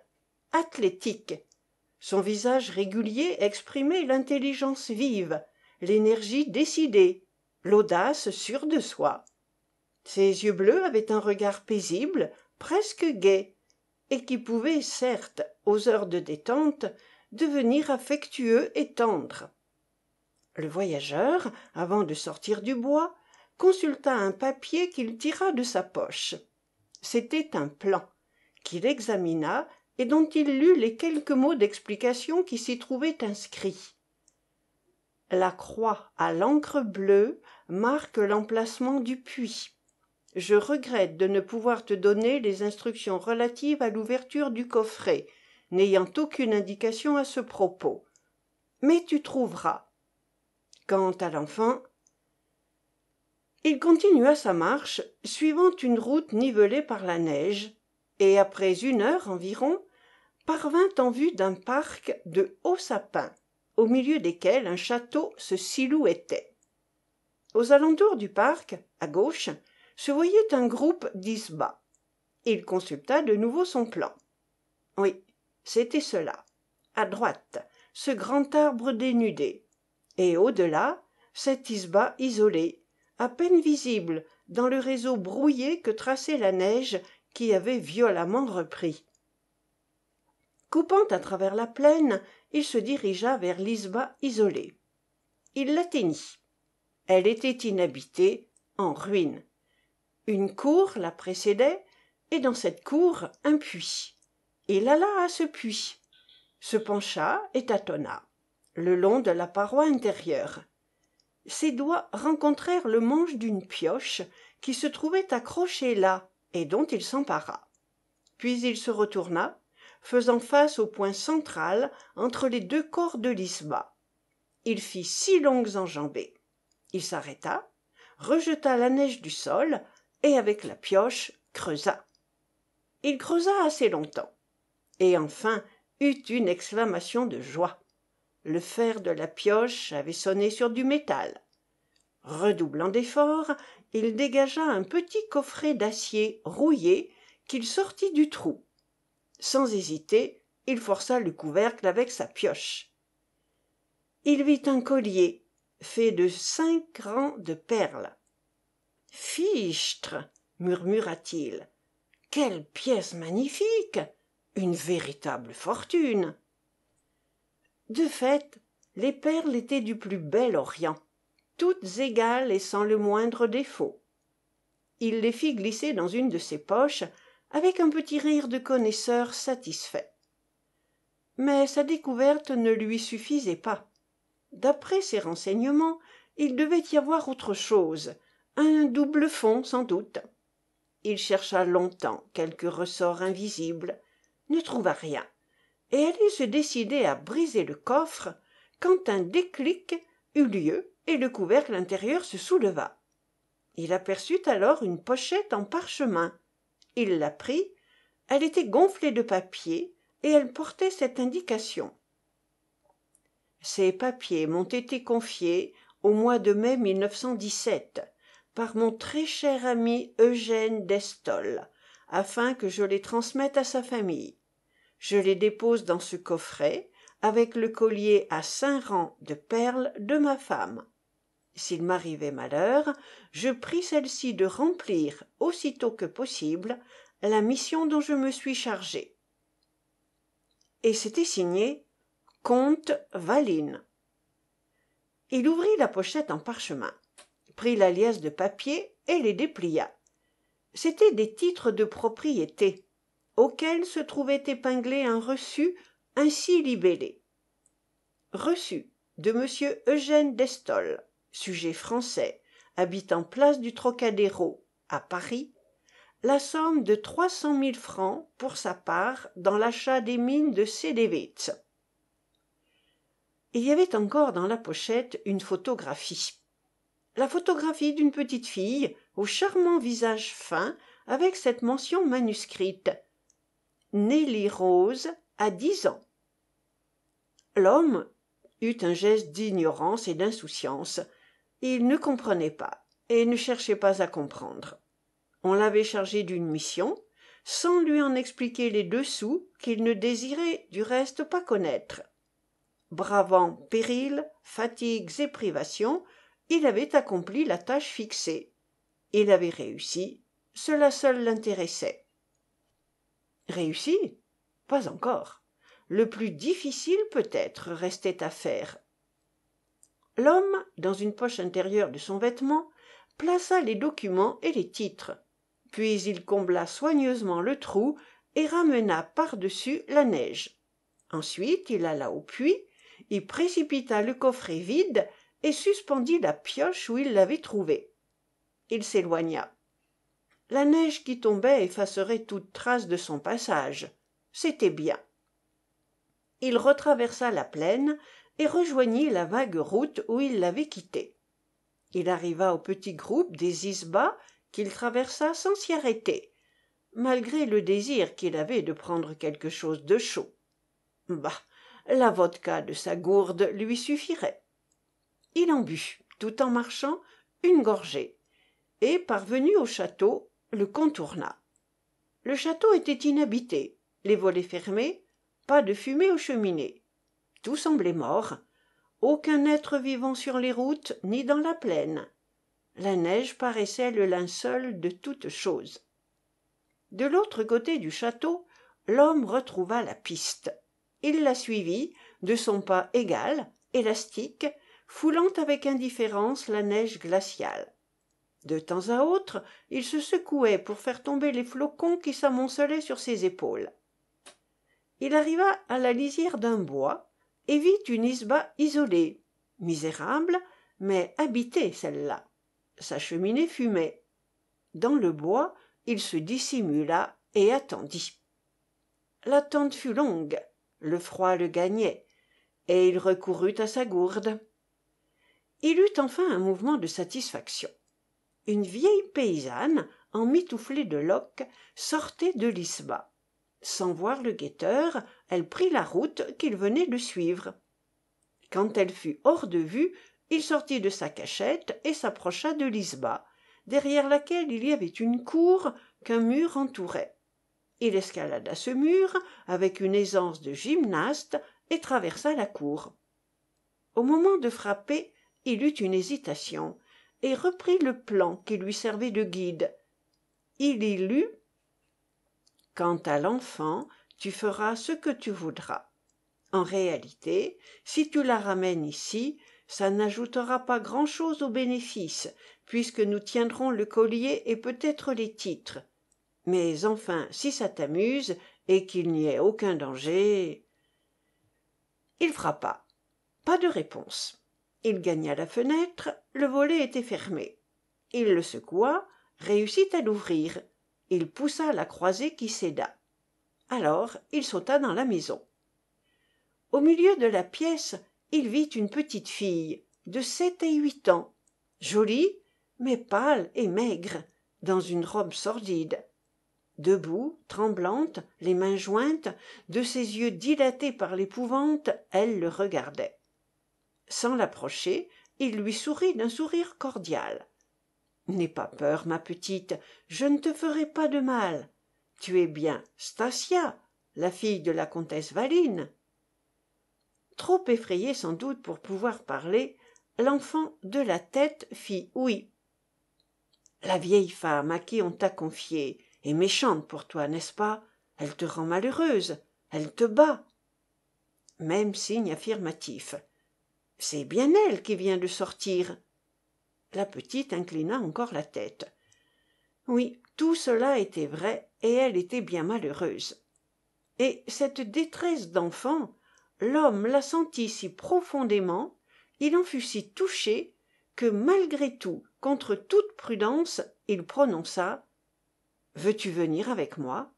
athlétique son visage régulier exprimait l'intelligence vive l'énergie décidée l'audace sûre de soi ses yeux bleus avaient un regard paisible presque gai et qui pouvait certes aux heures de détente devenir affectueux et tendre le voyageur avant de sortir du bois consulta un papier qu'il tira de sa poche c'était un plan qu'il examina et dont il lut les quelques mots d'explication qui s'y trouvaient inscrits la croix à l'encre bleue marque l'emplacement du puits je regrette de ne pouvoir te donner les instructions relatives à l'ouverture du coffret n'ayant aucune indication à ce propos mais tu trouveras quant à l'enfant il continua sa marche suivant une route nivelée par la neige et après une heure environ parvint en vue d'un parc de hauts sapins au milieu desquels un château se silhouettait aux alentours du parc à gauche se voyait un groupe d'isbas il consulta de nouveau son plan oui c'était cela à droite ce grand arbre dénudé et au delà cette isba isolée à peine visible dans le réseau brouillé que traçait la neige qui avait violemment repris coupant à travers la plaine il se dirigea vers l'isba isolée il l'atteignit elle était inhabitée en ruine une cour la précédait et dans cette cour un puits il alla à ce puits se pencha et le long de la paroi intérieure ses doigts rencontrèrent le manche d'une pioche qui se trouvait accrochée là et dont il s'empara puis il se retourna faisant face au point central entre les deux corps de l'isba. il fit six longues enjambées il s'arrêta rejeta la neige du sol et avec la pioche creusa il creusa assez longtemps et enfin eut une exclamation de joie le fer de la pioche avait sonné sur du métal redoublant d'efforts il dégagea un petit coffret d'acier rouillé qu'il sortit du trou sans hésiter il força le couvercle avec sa pioche il vit un collier fait de cinq rangs de perles fichtre murmura-t-il quelle pièce magnifique une véritable fortune de fait les perles étaient du plus bel orient toutes égales et sans le moindre défaut il les fit glisser dans une de ses poches avec un petit rire de connaisseur satisfait mais sa découverte ne lui suffisait pas d'après ses renseignements il devait y avoir autre chose un double fond sans doute il chercha longtemps quelque ressort invisible ne trouva rien et allait se décider à briser le coffre quand un déclic eut lieu et le couvercle intérieur se souleva il aperçut alors une pochette en parchemin il la prit elle était gonflée de papier et elle portait cette indication ces papiers m'ont été confiés au mois de mai 1917 par mon très cher ami eugène Destol afin que je les transmette à sa famille je les dépose dans ce coffret avec le collier à cinq rangs de perles de ma femme s'il m'arrivait malheur je prie celle-ci de remplir aussitôt que possible la mission dont je me suis chargé et c'était signé comte valine il ouvrit la pochette en parchemin prit la liasse de papier et les déplia c'étaient des titres de propriété auquel se trouvait épinglé un reçu ainsi libellé reçu de m eugène Destol, sujet français habitant place du trocadéro à paris la somme de trois cent mille francs pour sa part dans l'achat des mines de Sedevitz. il y avait encore dans la pochette une photographie la photographie d'une petite fille au charmant visage fin avec cette mention manuscrite Nelly Rose à dix ans. L'homme eut un geste d'ignorance et d'insouciance. Il ne comprenait pas et ne cherchait pas à comprendre. On l'avait chargé d'une mission, sans lui en expliquer les dessous qu'il ne désirait du reste pas connaître. Bravant périls, fatigues et privations, il avait accompli la tâche fixée. Il avait réussi, cela seul l'intéressait réussi pas encore le plus difficile peut-être restait à faire l'homme dans une poche intérieure de son vêtement plaça les documents et les titres puis il combla soigneusement le trou et ramena par-dessus la neige ensuite il alla au puits y précipita le coffret vide et suspendit la pioche où il l'avait trouvée. il s'éloigna la neige qui tombait effacerait toute trace de son passage c'était bien il retraversa la plaine et rejoignit la vague route où il l'avait quittée il arriva au petit groupe des isbas qu'il traversa sans s'y arrêter malgré le désir qu'il avait de prendre quelque chose de chaud bah la vodka de sa gourde lui suffirait il en but tout en marchant une gorgée et parvenu au château le contourna le château était inhabité les volets fermés pas de fumée aux cheminées tout semblait mort aucun être vivant sur les routes ni dans la plaine la neige paraissait le linceul de toute chose. de l'autre côté du château l'homme retrouva la piste il la suivit de son pas égal élastique foulant avec indifférence la neige glaciale de temps à autre il se secouait pour faire tomber les flocons qui s'amoncelaient sur ses épaules il arriva à la lisière d'un bois et vit une isba isolée misérable mais habitée celle-là sa cheminée fumait dans le bois il se dissimula et attendit l'attente fut longue le froid le gagnait et il recourut à sa gourde il eut enfin un mouvement de satisfaction une vieille paysanne emmitouflée de loques sortait de l'isba. sans voir le guetteur elle prit la route qu'il venait de suivre quand elle fut hors de vue il sortit de sa cachette et s'approcha de l'isba, derrière laquelle il y avait une cour qu'un mur entourait il escalada ce mur avec une aisance de gymnaste et traversa la cour au moment de frapper il eut une hésitation et reprit le plan qui lui servait de guide il y lut quant à l'enfant tu feras ce que tu voudras en réalité si tu la ramènes ici ça n'ajoutera pas grand-chose au bénéfice puisque nous tiendrons le collier et peut-être les titres mais enfin si ça t'amuse et qu'il n'y ait aucun danger il frappa pas de réponse il gagna la fenêtre le volet était fermé il le secoua réussit à l'ouvrir il poussa la croisée qui céda alors il sauta dans la maison au milieu de la pièce il vit une petite fille de sept et huit ans jolie mais pâle et maigre dans une robe sordide debout tremblante les mains jointes de ses yeux dilatés par l'épouvante elle le regardait sans l'approcher il lui sourit d'un sourire cordial n'aie pas peur ma petite je ne te ferai pas de mal tu es bien stasia la fille de la comtesse valine trop effrayée sans doute pour pouvoir parler l'enfant de la tête fit oui la vieille femme à qui on t'a confiée est méchante pour toi n'est-ce pas elle te rend malheureuse elle te bat même signe affirmatif c'est bien elle qui vient de sortir la petite inclina encore la tête oui tout cela était vrai et elle était bien malheureuse et cette détresse d'enfant l'homme la sentit si profondément il en fut si touché que malgré tout contre toute prudence il prononça veux-tu venir avec moi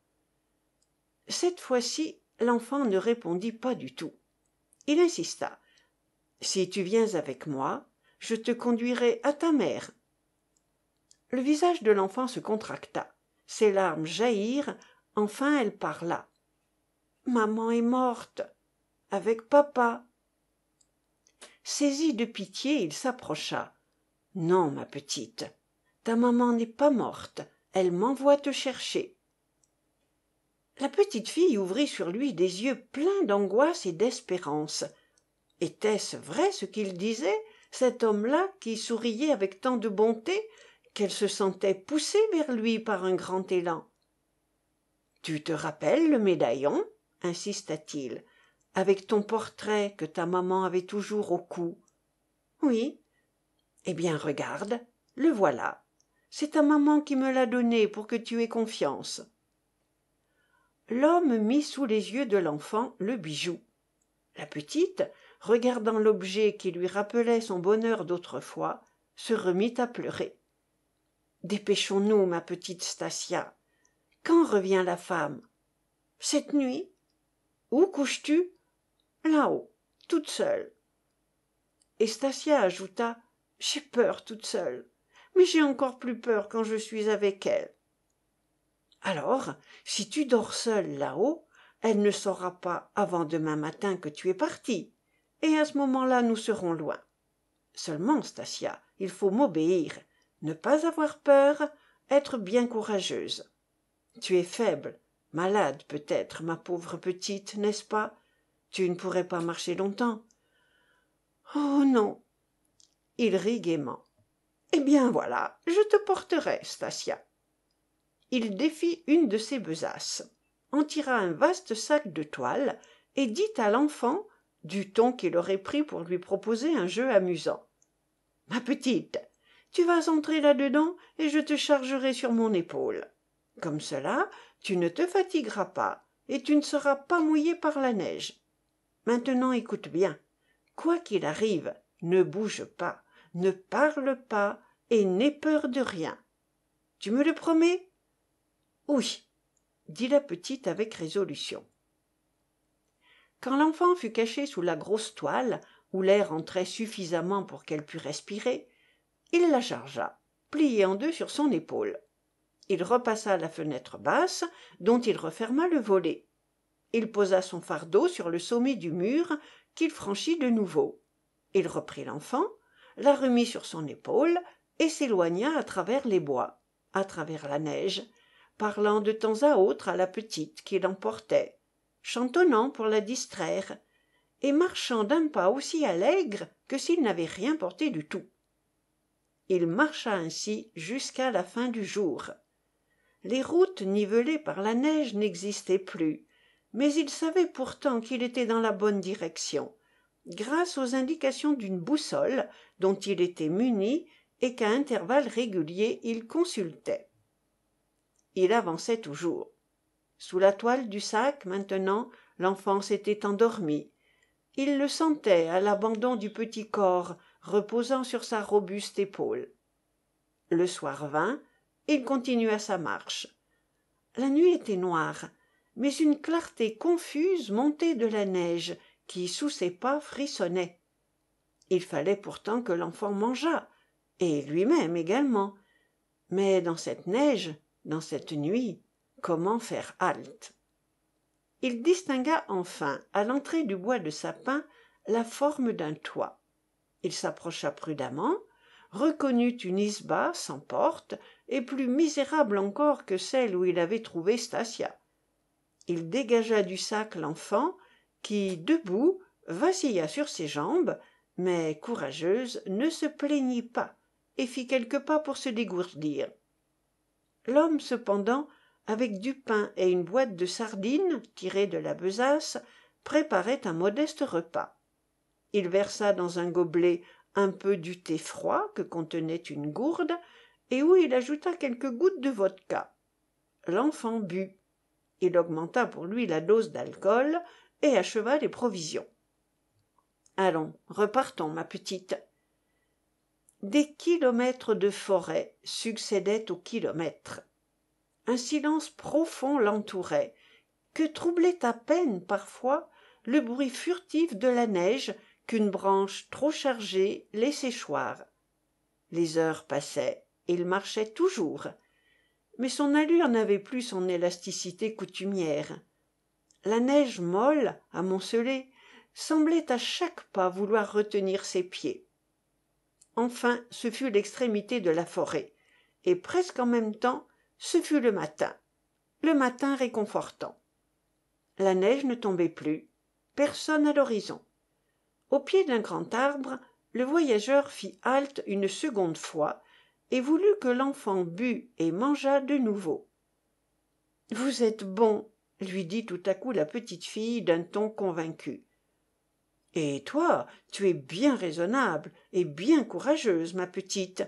cette fois-ci l'enfant ne répondit pas du tout il insista si tu viens avec moi je te conduirai à ta mère le visage de l'enfant se contracta ses larmes jaillirent enfin elle parla maman est morte avec papa saisi de pitié il s'approcha non ma petite ta maman n'est pas morte elle m'envoie te chercher la petite fille ouvrit sur lui des yeux pleins d'angoisse et d'espérance était-ce vrai ce qu'il disait cet homme-là qui souriait avec tant de bonté qu'elle se sentait poussée vers lui par un grand élan tu te rappelles le médaillon insista t il avec ton portrait que ta maman avait toujours au cou oui eh bien regarde le voilà c'est ta maman qui me l'a donné pour que tu aies confiance l'homme mit sous les yeux de l'enfant le bijou la petite regardant l'objet qui lui rappelait son bonheur d'autrefois se remit à pleurer dépêchons-nous ma petite stasia quand revient la femme cette nuit où couches tu là-haut toute seule et stasia ajouta j'ai peur toute seule mais j'ai encore plus peur quand je suis avec elle alors si tu dors seule là-haut elle ne saura pas avant demain matin que tu es partie et à ce moment-là nous serons loin seulement stasia il faut m'obéir ne pas avoir peur être bien courageuse tu es faible malade peut-être ma pauvre petite n'est-ce pas tu ne pourrais pas marcher longtemps oh non il rit gaiement eh bien voilà je te porterai stasia il défit une de ses besaces en tira un vaste sac de toile et dit à l'enfant du ton qu'il aurait pris pour lui proposer un jeu amusant ma petite tu vas entrer là-dedans et je te chargerai sur mon épaule comme cela tu ne te fatigueras pas et tu ne seras pas mouillée par la neige maintenant écoute bien quoi qu'il arrive ne bouge pas ne parle pas et n'aie peur de rien tu me le promets oui dit la petite avec résolution quand l'enfant fut caché sous la grosse toile où l'air entrait suffisamment pour qu'elle pût respirer il la chargea pliée en deux sur son épaule il repassa la fenêtre basse dont il referma le volet il posa son fardeau sur le sommet du mur qu'il franchit de nouveau il reprit l'enfant la remit sur son épaule et s'éloigna à travers les bois à travers la neige parlant de temps à autre à la petite qui l'emportait chantonnant pour la distraire et marchant d'un pas aussi allègre que s'il n'avait rien porté du tout il marcha ainsi jusqu'à la fin du jour les routes nivelées par la neige n'existaient plus mais il savait pourtant qu'il était dans la bonne direction grâce aux indications d'une boussole dont il était muni et qu'à intervalles réguliers il consultait il avançait toujours sous la toile du sac maintenant l'enfant s'était endormi il le sentait à l'abandon du petit corps reposant sur sa robuste épaule le soir vint il continua sa marche la nuit était noire mais une clarté confuse montait de la neige qui sous ses pas frissonnait il fallait pourtant que l'enfant mangeât et lui-même également mais dans cette neige dans cette nuit comment faire halte il distingua enfin à l'entrée du bois de sapin, la forme d'un toit il s'approcha prudemment reconnut une isba sans porte et plus misérable encore que celle où il avait trouvé stasia il dégagea du sac l'enfant qui debout vacilla sur ses jambes mais courageuse ne se plaignit pas et fit quelques pas pour se dégourdir l'homme cependant avec du pain et une boîte de sardines tirées de la besace préparait un modeste repas il versa dans un gobelet un peu du thé froid que contenait une gourde et où il ajouta quelques gouttes de vodka l'enfant but il augmenta pour lui la dose d'alcool et acheva les provisions allons repartons ma petite des kilomètres de forêt succédaient aux kilomètres un silence profond l'entourait que troublait à peine parfois le bruit furtif de la neige qu'une branche trop chargée laissait choir les heures passaient et il marchait toujours mais son allure n'avait plus son élasticité coutumière la neige molle amoncelée semblait à chaque pas vouloir retenir ses pieds enfin ce fut l'extrémité de la forêt et presque en même temps ce fut le matin le matin réconfortant la neige ne tombait plus personne à l'horizon au pied d'un grand arbre le voyageur fit halte une seconde fois et voulut que l'enfant bût et mangeât de nouveau vous êtes bon lui dit tout à coup la petite fille d'un ton convaincu et toi tu es bien raisonnable et bien courageuse ma petite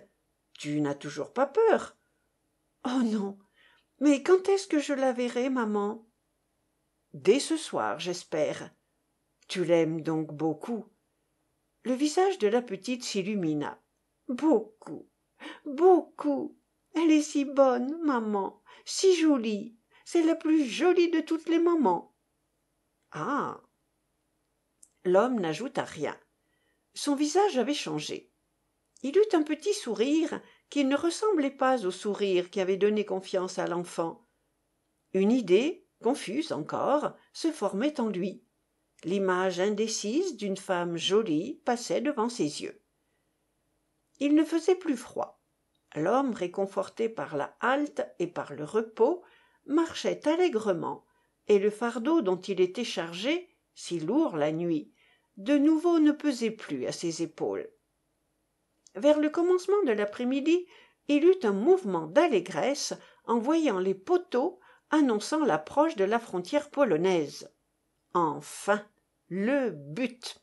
tu n'as toujours pas peur oh non mais quand est-ce que je la verrai maman dès ce soir j'espère tu l'aimes donc beaucoup le visage de la petite s'illumina beaucoup beaucoup elle est si bonne maman si jolie c'est la plus jolie de toutes les mamans ah l'homme n'ajouta rien son visage avait changé il eut un petit sourire qu'il ne ressemblait pas au sourire qui avait donné confiance à l'enfant une idée confuse encore se formait en lui l'image indécise d'une femme jolie passait devant ses yeux il ne faisait plus froid l'homme réconforté par la halte et par le repos marchait allègrement et le fardeau dont il était chargé si lourd la nuit de nouveau ne pesait plus à ses épaules vers le commencement de l'après-midi il eut un mouvement d'allégresse en voyant les poteaux annonçant l'approche de la frontière polonaise enfin le but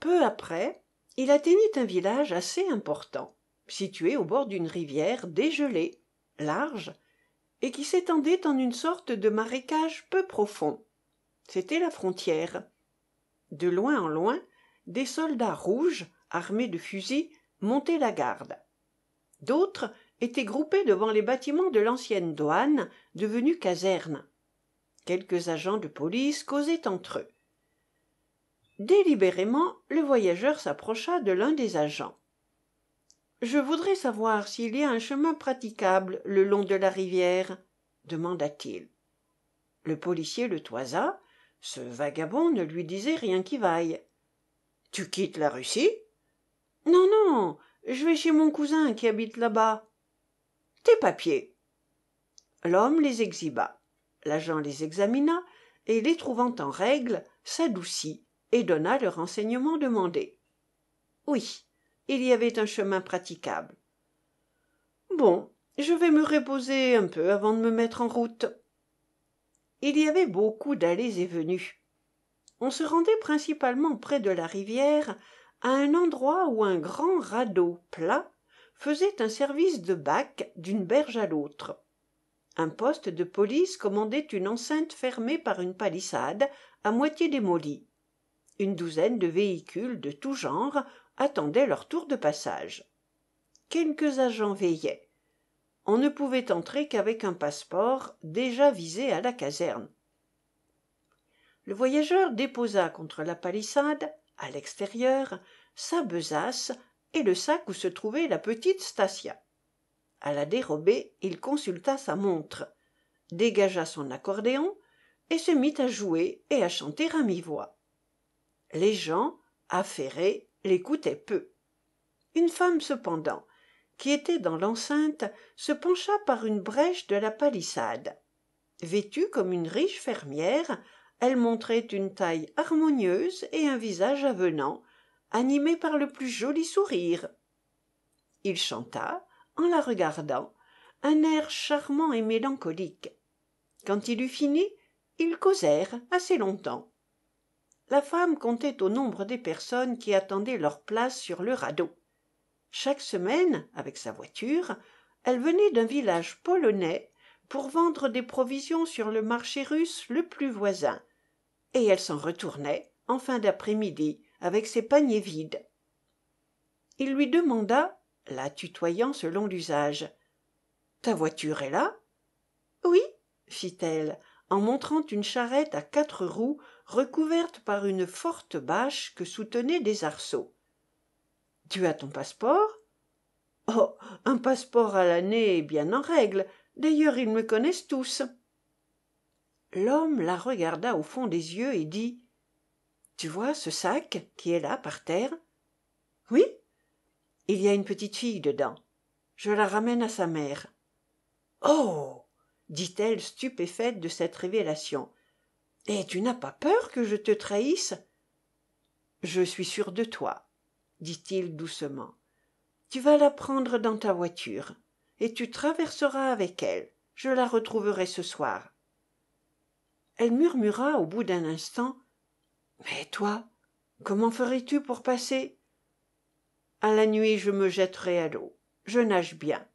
peu après il atteignit un village assez important situé au bord d'une rivière dégelée large et qui s'étendait en une sorte de marécage peu profond c'était la frontière de loin en loin des soldats rouges armés de fusils montaient la garde d'autres étaient groupés devant les bâtiments de l'ancienne douane devenue caserne quelques agents de police causaient entre eux délibérément le voyageur s'approcha de l'un des agents je voudrais savoir s'il y a un chemin praticable le long de la rivière demanda-t-il le policier le toisa ce vagabond ne lui disait rien qui vaille tu quittes la russie non non je vais chez mon cousin qui habite là-bas tes papiers l'homme les exhiba l'agent les examina et les trouvant en règle s'adoucit et donna le renseignement demandé oui il y avait un chemin praticable bon je vais me reposer un peu avant de me mettre en route il y avait beaucoup d'allées et venues on se rendait principalement près de la rivière à un endroit où un grand radeau plat faisait un service de bac d'une berge à l'autre un poste de police commandait une enceinte fermée par une palissade à moitié démolie une douzaine de véhicules de tout genre attendaient leur tour de passage quelques agents veillaient on ne pouvait entrer qu'avec un passeport déjà visé à la caserne le voyageur déposa contre la palissade à l'extérieur sa besace et le sac où se trouvait la petite stasia À la dérobée il consulta sa montre dégagea son accordéon et se mit à jouer et à chanter à mi-voix les gens affairés l'écoutaient peu une femme cependant qui était dans l'enceinte se pencha par une brèche de la palissade vêtue comme une riche fermière elle montrait une taille harmonieuse et un visage avenant animé par le plus joli sourire il chanta en la regardant un air charmant et mélancolique quand il eut fini ils causèrent assez longtemps la femme comptait au nombre des personnes qui attendaient leur place sur le radeau chaque semaine avec sa voiture elle venait d'un village polonais pour vendre des provisions sur le marché russe le plus voisin et elle s'en retournait en fin d'après-midi avec ses paniers vides il lui demanda la tutoyant selon l'usage ta voiture est là oui fit-elle en montrant une charrette à quatre roues recouverte par une forte bâche que soutenaient des arceaux tu as ton passeport oh un passeport à l'année est bien en règle d'ailleurs ils me connaissent tous l'homme la regarda au fond des yeux et dit tu vois ce sac qui est là par terre oui il y a une petite fille dedans je la ramène à sa mère oh dit-elle stupéfaite de cette révélation et tu n'as pas peur que je te trahisse je suis sûr de toi dit-il doucement tu vas la prendre dans ta voiture et tu traverseras avec elle je la retrouverai ce soir elle murmura au bout d'un instant mais toi comment ferais-tu pour passer À la nuit je me jetterai à l'eau je nage bien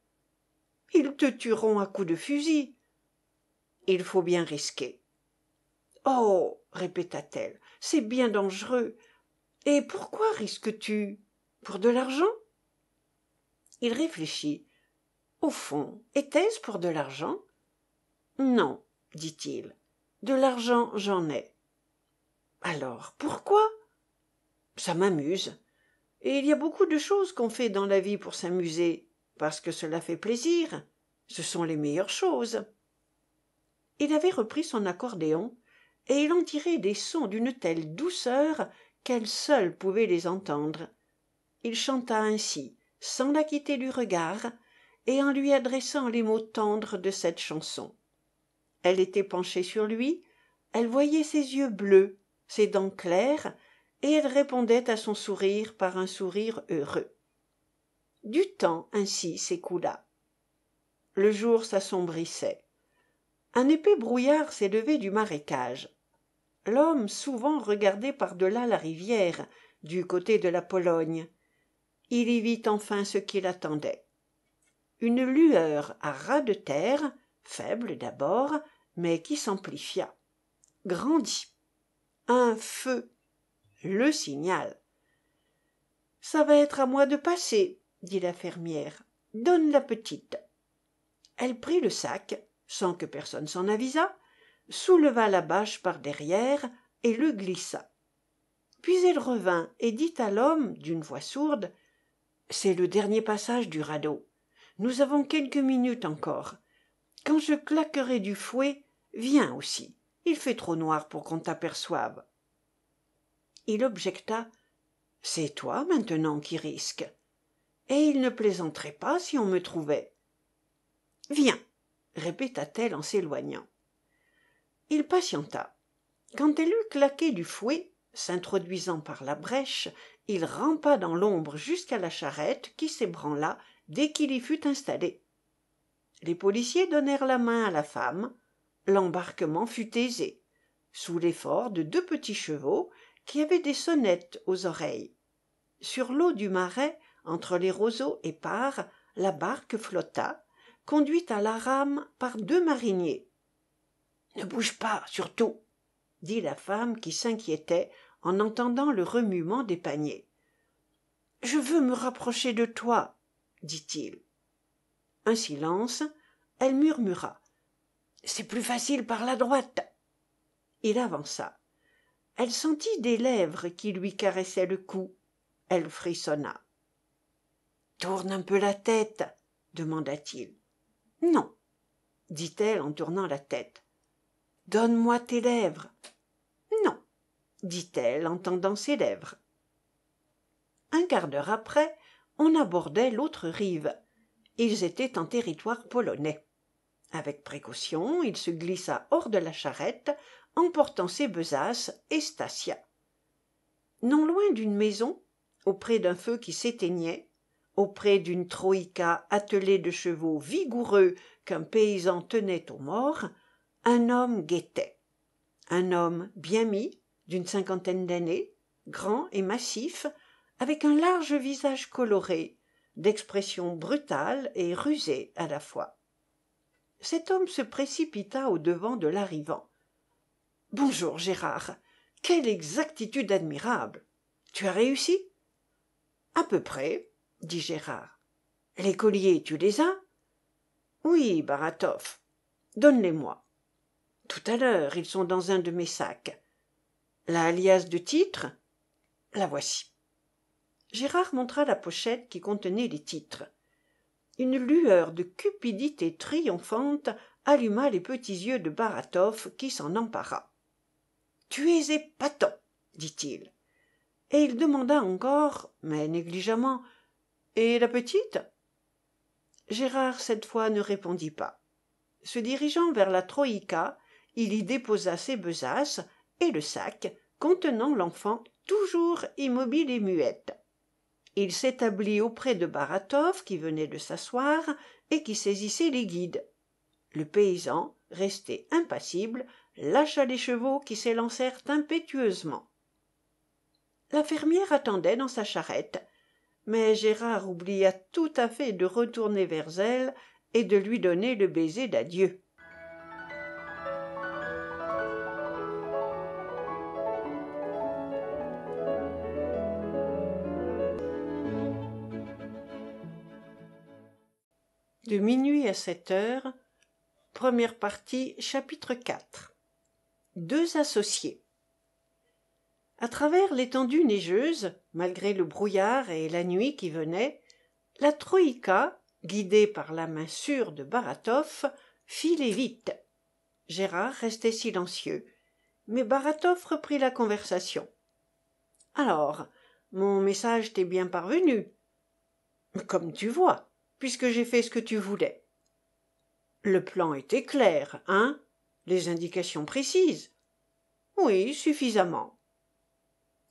ils te tueront à coups de fusil il faut bien risquer oh répéta-t-elle c'est bien dangereux et pourquoi risques tu pour de l'argent il réfléchit au fond était-ce pour de l'argent non dit-il de l'argent j'en ai alors pourquoi ça m'amuse et il y a beaucoup de choses qu'on fait dans la vie pour s'amuser parce que cela fait plaisir ce sont les meilleures choses il avait repris son accordéon et il en tirait des sons d'une telle douceur qu'elle seule pouvait les entendre il chanta ainsi sans la quitter du regard et en lui adressant les mots tendres de cette chanson elle était penchée sur lui elle voyait ses yeux bleus ses dents claires et elle répondait à son sourire par un sourire heureux du temps ainsi s'écoula le jour s'assombrissait un épais brouillard s'élevait du marécage l'homme souvent regardait par delà la rivière du côté de la pologne il y vit enfin ce qu'il attendait une lueur à ras de terre faible d'abord mais qui s'amplifia grandit un feu le signal ça va être à moi de passer dit la fermière donne la petite elle prit le sac sans que personne s'en avisât souleva la bâche par derrière et le glissa puis elle revint et dit à l'homme d'une voix sourde c'est le dernier passage du radeau nous avons quelques minutes encore quand je claquerai du fouet viens aussi il fait trop noir pour qu'on t'aperçoive il objecta c'est toi maintenant qui risques et il ne plaisanterait pas si on me trouvait viens répéta-t-elle en s'éloignant il patienta quand elle eut claqué du fouet s'introduisant par la brèche il rampa dans l'ombre jusqu'à la charrette qui s'ébranla dès qu'il y fut installé les policiers donnèrent la main à la femme l'embarquement fut aisé sous l'effort de deux petits chevaux qui avaient des sonnettes aux oreilles sur l'eau du marais entre les roseaux et par, la barque flotta conduite à la rame par deux mariniers ne bouge pas surtout dit la femme qui s'inquiétait en entendant le remuement des paniers je veux me rapprocher de toi dit-il un silence elle murmura c'est plus facile par la droite il avança elle sentit des lèvres qui lui caressaient le cou elle frissonna tourne un peu la tête demanda-t-il non dit-elle en tournant la tête donne-moi tes lèvres non dit-elle en tendant ses lèvres un quart d'heure après on abordait l'autre rive ils étaient en territoire polonais avec précaution il se glissa hors de la charrette emportant ses besaces et stasia non loin d'une maison auprès d'un feu qui s'éteignait auprès d'une troïka attelée de chevaux vigoureux qu'un paysan tenait aux morts, un homme guettait un homme bien mis d'une cinquantaine d'années grand et massif avec un large visage coloré d'expression brutale et rusée à la fois cet homme se précipita au-devant de l'arrivant bonjour gérard quelle exactitude admirable tu as réussi À peu près dit gérard les colliers tu les as oui Baratov. donne les moi tout à l'heure ils sont dans un de mes sacs la alias de titre ?»« la voici gérard montra la pochette qui contenait les titres une lueur de cupidité triomphante alluma les petits yeux de Baratov qui s'en empara tu es épatant dit-il et il demanda encore mais négligemment et la petite gérard cette fois ne répondit pas se dirigeant vers la troïka il y déposa ses besaces et le sac contenant l'enfant toujours immobile et muette il s'établit auprès de Baratov qui venait de s'asseoir et qui saisissait les guides le paysan resté impassible lâcha les chevaux qui s'élancèrent impétueusement la fermière attendait dans sa charrette mais gérard oublia tout à fait de retourner vers elle et de lui donner le baiser d'adieu de minuit à sept heures première partie chapitre 4 deux associés À travers l'étendue neigeuse malgré le brouillard et la nuit qui venait la troïka guidée par la main sûre de Baratov, filait vite gérard restait silencieux mais Baratov reprit la conversation alors mon message t'est bien parvenu comme tu vois puisque j'ai fait ce que tu voulais le plan était clair hein les indications précises oui suffisamment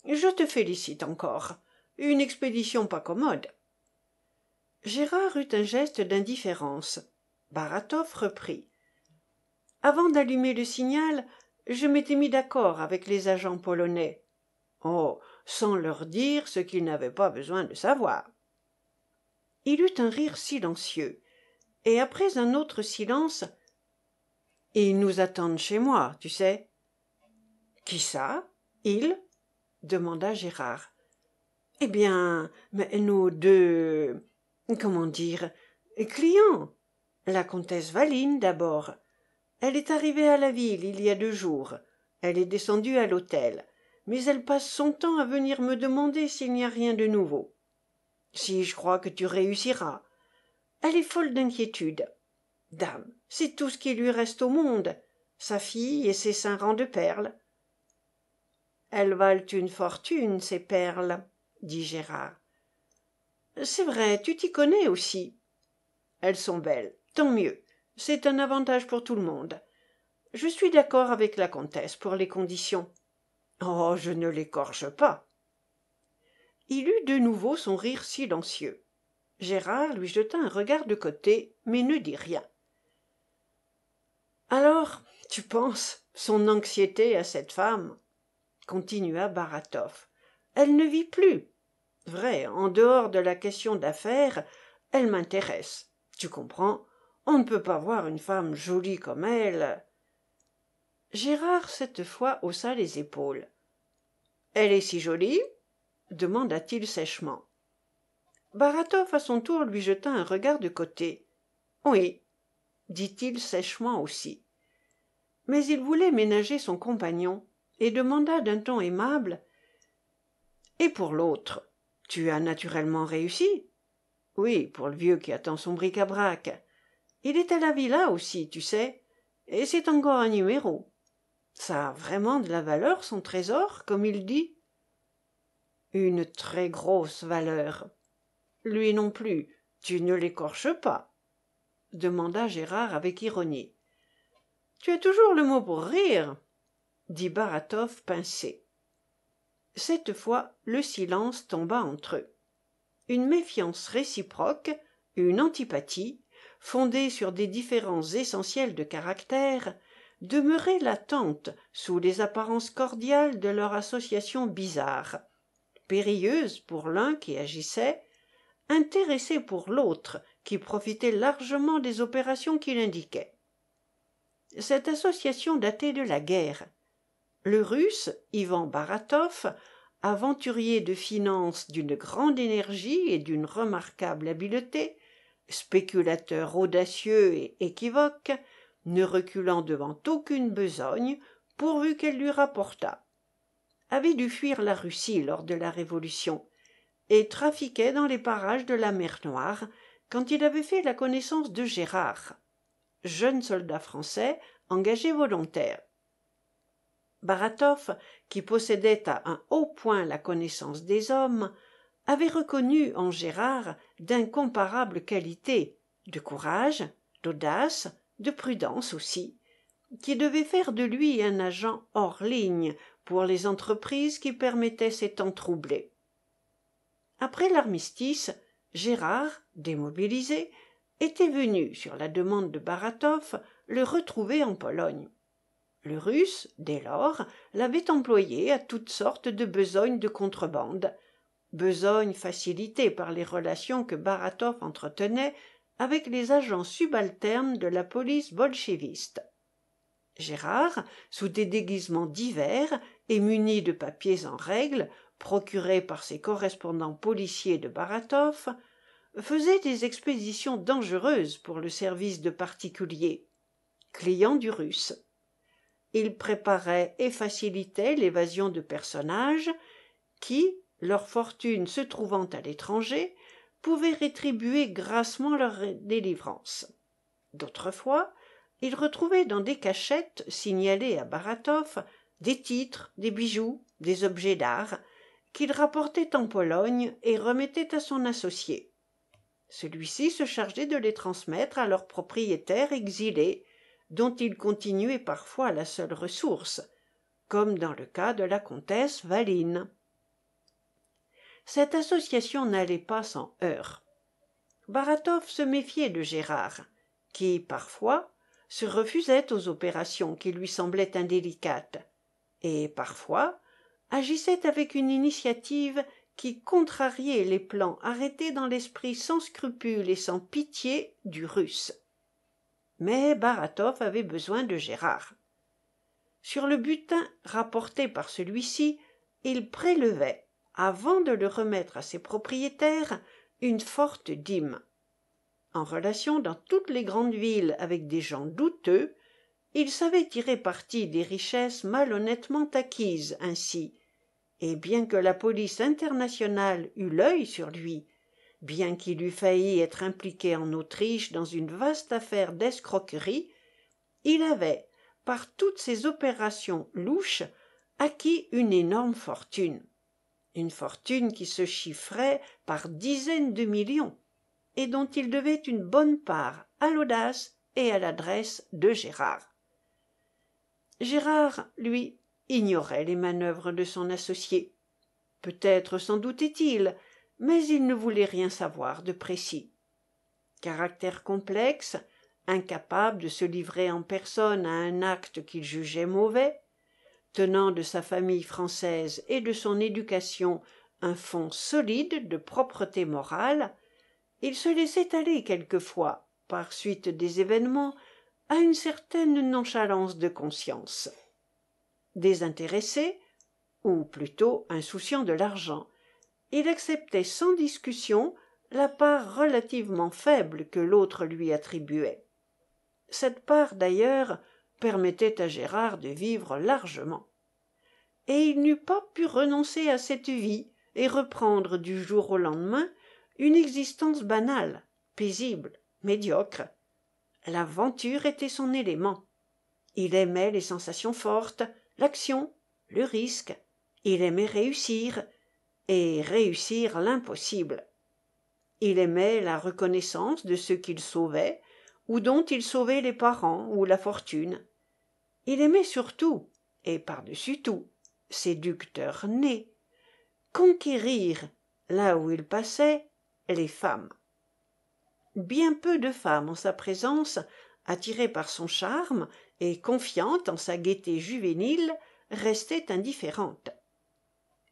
je te félicite encore une expédition pas commode gérard eut un geste d'indifférence Baratov reprit avant d'allumer le signal je m'étais mis d'accord avec les agents polonais oh sans leur dire ce qu'ils n'avaient pas besoin de savoir il eut un rire silencieux et après un autre silence ils nous attendent chez moi tu sais qui ça ils demanda gérard eh bien nos deux comment dire clients la comtesse valine d'abord elle est arrivée à la ville il y a deux jours elle est descendue à l'hôtel mais elle passe son temps à venir me demander s'il n'y a rien de nouveau si je crois que tu réussiras elle est folle d'inquiétude dame c'est tout ce qui lui reste au monde sa fille et ses cinq rangs de perles elles valent une fortune ces perles dit gérard c'est vrai tu t'y connais aussi elles sont belles tant mieux c'est un avantage pour tout le monde je suis d'accord avec la comtesse pour les conditions oh je ne l'écorche pas il eut de nouveau son rire silencieux gérard lui jeta un regard de côté mais ne dit rien alors tu penses son anxiété à cette femme continua Baratov. « elle ne vit plus vrai en dehors de la question d'affaires elle m'intéresse tu comprends on ne peut pas voir une femme jolie comme elle gérard cette fois haussa les épaules elle est si jolie demanda-t-il sèchement Baratov, à son tour lui jeta un regard de côté oui dit-il sèchement aussi mais il voulait ménager son compagnon et demanda d'un ton aimable et pour l'autre tu as naturellement réussi oui pour le vieux qui attend son bric-à-brac il est à la villa aussi tu sais et c'est encore un numéro ça a vraiment de la valeur son trésor comme il dit une très grosse valeur lui non plus tu ne l'écorches pas demanda gérard avec ironie tu as toujours le mot pour rire dit Baratov pincé cette fois le silence tomba entre eux une méfiance réciproque une antipathie fondée sur des différences essentielles de caractère demeurait latente sous les apparences cordiales de leur association bizarre périlleuse pour l'un qui agissait intéressée pour l'autre qui profitait largement des opérations qu'il indiquait cette association datait de la guerre le russe ivan Baratov, aventurier de finance d'une grande énergie et d'une remarquable habileté spéculateur audacieux et équivoque ne reculant devant aucune besogne pourvu qu'elle lui rapportât avait dû fuir la russie lors de la révolution et trafiquait dans les parages de la mer noire quand il avait fait la connaissance de gérard jeune soldat français engagé volontaire Baratov, qui possédait à un haut point la connaissance des hommes avait reconnu en gérard d'incomparables qualités de courage d'audace de prudence aussi qui devaient faire de lui un agent hors ligne pour les entreprises qui permettaient ces temps troublés après l'armistice gérard démobilisé était venu sur la demande de Baratov, le retrouver en pologne le russe dès lors l'avait employé à toutes sortes de besognes de contrebande besognes facilitées par les relations que Baratov entretenait avec les agents subalternes de la police bolchéviste gérard sous des déguisements divers et muni de papiers en règle procurés par ses correspondants policiers de Baratov, faisait des expéditions dangereuses pour le service de particuliers clients du russe il préparait et facilitait l'évasion de personnages qui leur fortune se trouvant à l'étranger pouvaient rétribuer grassement leur délivrance d'autres fois il retrouvait dans des cachettes signalées à Baratov des titres des bijoux des objets d'art qu'il rapportait en pologne et remettait à son associé celui-ci se chargeait de les transmettre à leur propriétaire exilé, dont il continuait parfois la seule ressource comme dans le cas de la comtesse valine cette association n'allait pas sans heurts Baratov se méfiait de gérard qui parfois se refusait aux opérations qui lui semblaient indélicates et parfois agissait avec une initiative qui contrariait les plans arrêtés dans l'esprit sans scrupule et sans pitié du russe mais Baratov avait besoin de gérard sur le butin rapporté par celui-ci il prélevait avant de le remettre à ses propriétaires une forte dîme en relation dans toutes les grandes villes avec des gens douteux il savait tirer parti des richesses malhonnêtement acquises ainsi et bien que la police internationale eût l'œil sur lui bien qu'il eût failli être impliqué en autriche dans une vaste affaire d'escroquerie il avait par toutes ses opérations louches acquis une énorme fortune une fortune qui se chiffrait par dizaines de millions et dont il devait une bonne part à l'audace et à l'adresse de gérard gérard lui ignorait les manœuvres de son associé peut-être s'en doutait-il mais il ne voulait rien savoir de précis caractère complexe incapable de se livrer en personne à un acte qu'il jugeait mauvais tenant de sa famille française et de son éducation un fond solide de propreté morale il se laissait aller quelquefois par suite des événements une certaine nonchalance de conscience désintéressé ou plutôt insouciant de l'argent il acceptait sans discussion la part relativement faible que l'autre lui attribuait cette part d'ailleurs permettait à gérard de vivre largement et il n'eût pas pu renoncer à cette vie et reprendre du jour au lendemain une existence banale paisible médiocre l'aventure était son élément il aimait les sensations fortes l'action le risque il aimait réussir et réussir l'impossible il aimait la reconnaissance de ceux qu'il sauvait ou dont il sauvait les parents ou la fortune il aimait surtout et par-dessus tout séducteur né conquérir là où il passait les femmes bien peu de femmes en sa présence attirées par son charme et confiantes en sa gaieté juvénile restaient indifférentes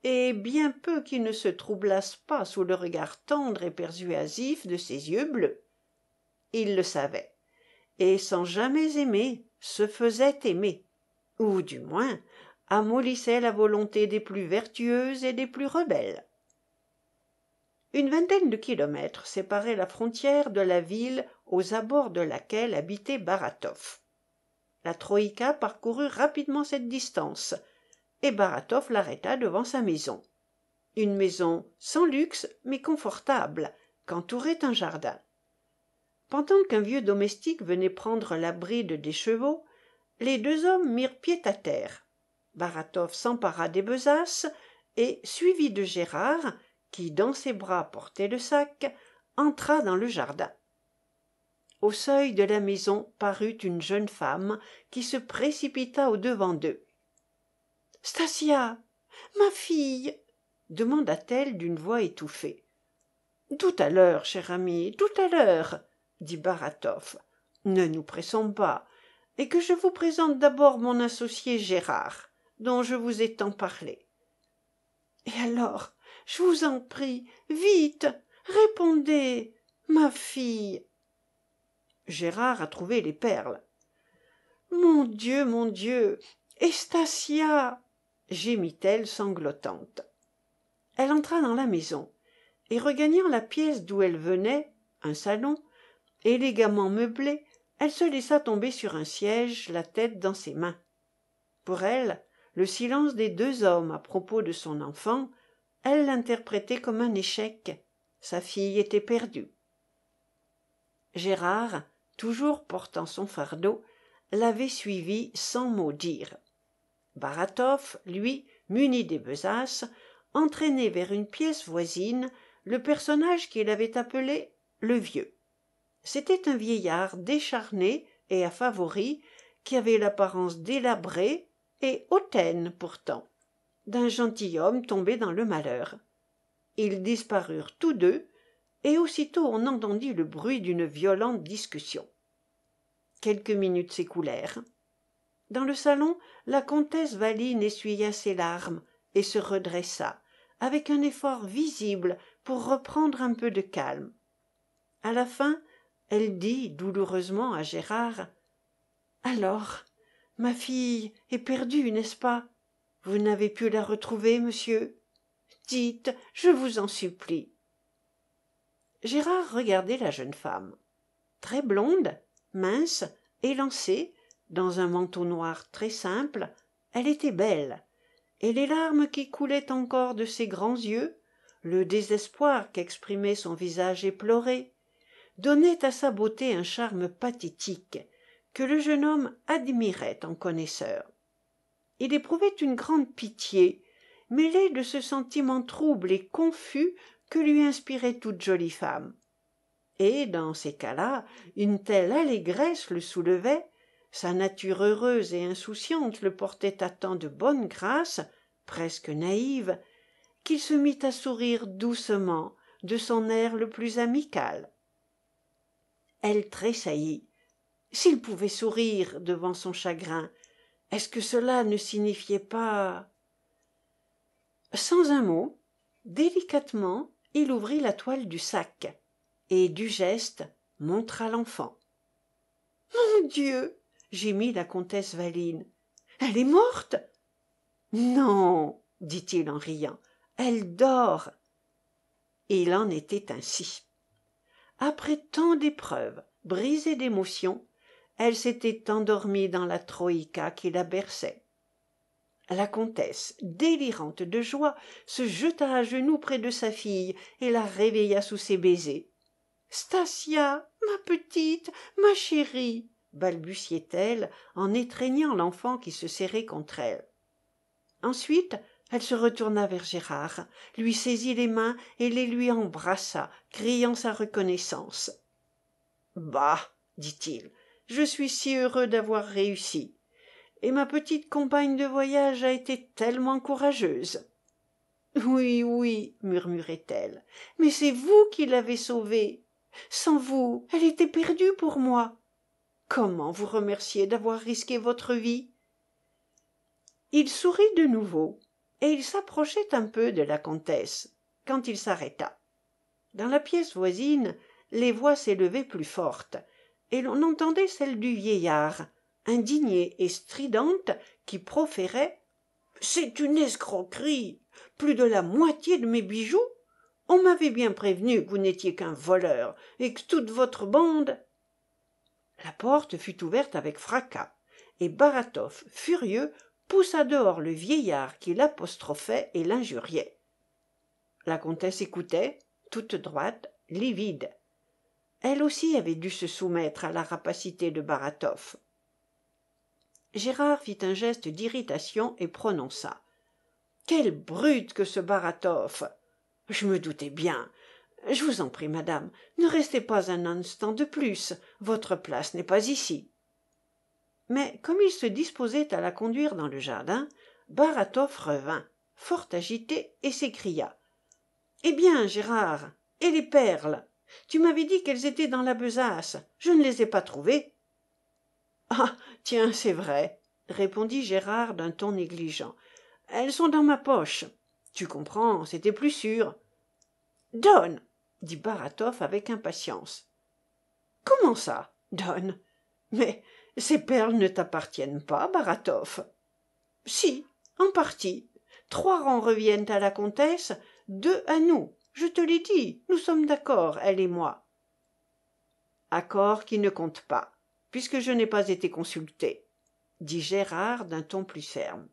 et bien peu qui ne se troublassent pas sous le regard tendre et persuasif de ses yeux bleus il le savait et sans jamais aimer se faisait aimer ou du moins amollissait la volonté des plus vertueuses et des plus rebelles une vingtaine de kilomètres séparait la frontière de la ville aux abords de laquelle habitait Baratov. la troïka parcourut rapidement cette distance et Baratov l'arrêta devant sa maison une maison sans luxe mais confortable qu'entourait un jardin pendant qu'un vieux domestique venait prendre la bride des chevaux les deux hommes mirent pied à terre Baratov s'empara des besaces et suivi de gérard qui dans ses bras portait le sac entra dans le jardin au seuil de la maison parut une jeune femme qui se précipita au-devant d'eux stasia ma fille demanda-t-elle d'une voix étouffée tout à l'heure cher ami, tout à l'heure dit Baratov. « ne nous pressons pas et que je vous présente d'abord mon associé gérard dont je vous ai tant parlé et alors je vous en prie vite répondez ma fille gérard a trouvé les perles mon dieu mon dieu Estasia! gémit elle sanglotante elle entra dans la maison et regagnant la pièce d'où elle venait un salon élégamment meublé elle se laissa tomber sur un siège la tête dans ses mains pour elle le silence des deux hommes à propos de son enfant elle l'interprétait comme un échec sa fille était perdue gérard toujours portant son fardeau l'avait suivi sans mot dire Baratov, lui muni des besaces entraînait vers une pièce voisine le personnage qu'il avait appelé le vieux c'était un vieillard décharné et à favori, qui avait l'apparence délabrée et hautaine pourtant d'un gentilhomme tombé dans le malheur ils disparurent tous deux et aussitôt on entendit le bruit d'une violente discussion quelques minutes s'écoulèrent dans le salon la comtesse valine essuya ses larmes et se redressa avec un effort visible pour reprendre un peu de calme À la fin elle dit douloureusement à gérard alors ma fille est perdue n'est-ce pas vous n'avez pu la retrouver monsieur dites je vous en supplie gérard regardait la jeune femme très blonde mince élancée dans un manteau noir très simple elle était belle et les larmes qui coulaient encore de ses grands yeux le désespoir qu'exprimait son visage éploré donnaient à sa beauté un charme pathétique que le jeune homme admirait en connaisseur il éprouvait une grande pitié mêlée de ce sentiment trouble et confus que lui inspirait toute jolie femme et dans ces cas-là une telle allégresse le soulevait sa nature heureuse et insouciante le portait à tant de bonne grâce presque naïve qu'il se mit à sourire doucement de son air le plus amical elle tressaillit s'il pouvait sourire devant son chagrin est-ce que cela ne signifiait pas sans un mot délicatement il ouvrit la toile du sac et du geste montra l'enfant mon dieu gémit la comtesse valine elle est morte non dit-il en riant elle dort et il en était ainsi après tant d'épreuves brisées d'émotions elle s'était endormie dans la troïka qui la berçait la comtesse délirante de joie se jeta à genoux près de sa fille et la réveilla sous ses baisers stasia ma petite ma chérie balbutiait elle en étreignant l'enfant qui se serrait contre elle ensuite elle se retourna vers gérard lui saisit les mains et les lui embrassa criant sa reconnaissance bah dit-il je suis si heureux d'avoir réussi et ma petite compagne de voyage a été tellement courageuse oui oui murmurait-elle mais c'est vous qui l'avez sauvée sans vous elle était perdue pour moi comment vous remercier d'avoir risqué votre vie il sourit de nouveau et il s'approchait un peu de la comtesse quand il s'arrêta dans la pièce voisine les voix s'élevaient plus fortes et l'on entendait celle du vieillard indignée et stridente qui proférait c'est une escroquerie plus de la moitié de mes bijoux on m'avait bien prévenu que vous n'étiez qu'un voleur et que toute votre bande la porte fut ouverte avec fracas et Baratov, furieux poussa dehors le vieillard qui l'apostrophait et l'injuriait la comtesse écoutait toute droite livide elle aussi avait dû se soumettre à la rapacité de Baratov. gérard fit un geste d'irritation et prononça quelle brute que ce Baratov je me doutais bien je vous en prie madame ne restez pas un instant de plus votre place n'est pas ici mais comme il se disposait à la conduire dans le jardin Baratov revint fort agité et s'écria eh bien gérard et les perles tu m'avais dit qu'elles étaient dans la besace je ne les ai pas trouvées ah tiens c'est vrai répondit gérard d'un ton négligent elles sont dans ma poche tu comprends c'était plus sûr donne dit Baratov avec impatience comment ça donne mais ces perles ne t'appartiennent pas Baratov. si en partie trois rangs reviennent à la comtesse deux à nous je te l'ai dit nous sommes d'accord elle et moi accord qui ne compte pas puisque je n'ai pas été consulté dit gérard d'un ton plus ferme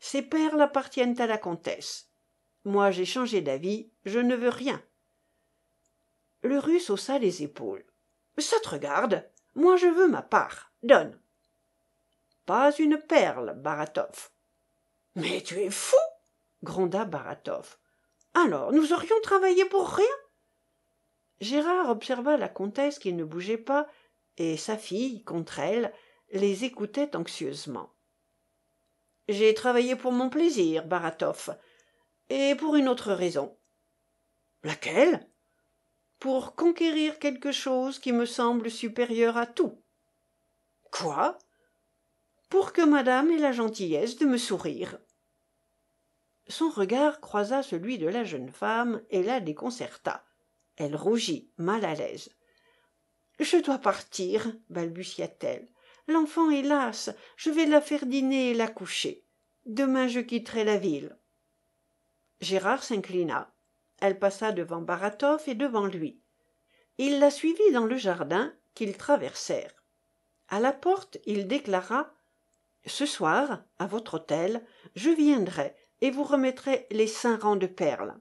ces perles appartiennent à la comtesse moi j'ai changé d'avis je ne veux rien le russe haussa les épaules ça te regarde moi je veux ma part donne pas une perle Baratov. »« mais tu es fou gronda alors nous aurions travaillé pour rien gérard observa la comtesse qui ne bougeait pas et sa fille contre elle les écoutait anxieusement j'ai travaillé pour mon plaisir Baratov, et pour une autre raison laquelle pour conquérir quelque chose qui me semble supérieur à tout quoi pour que madame ait la gentillesse de me sourire son regard croisa celui de la jeune femme et la déconcerta elle rougit mal à l'aise je dois partir balbutia t elle l'enfant hélas je vais la faire dîner et la coucher demain je quitterai la ville gérard s'inclina elle passa devant Baratov et devant lui il la suivit dans le jardin qu'ils traversèrent À la porte il déclara ce soir à votre hôtel je viendrai et vous remettrez les cinq rangs de perles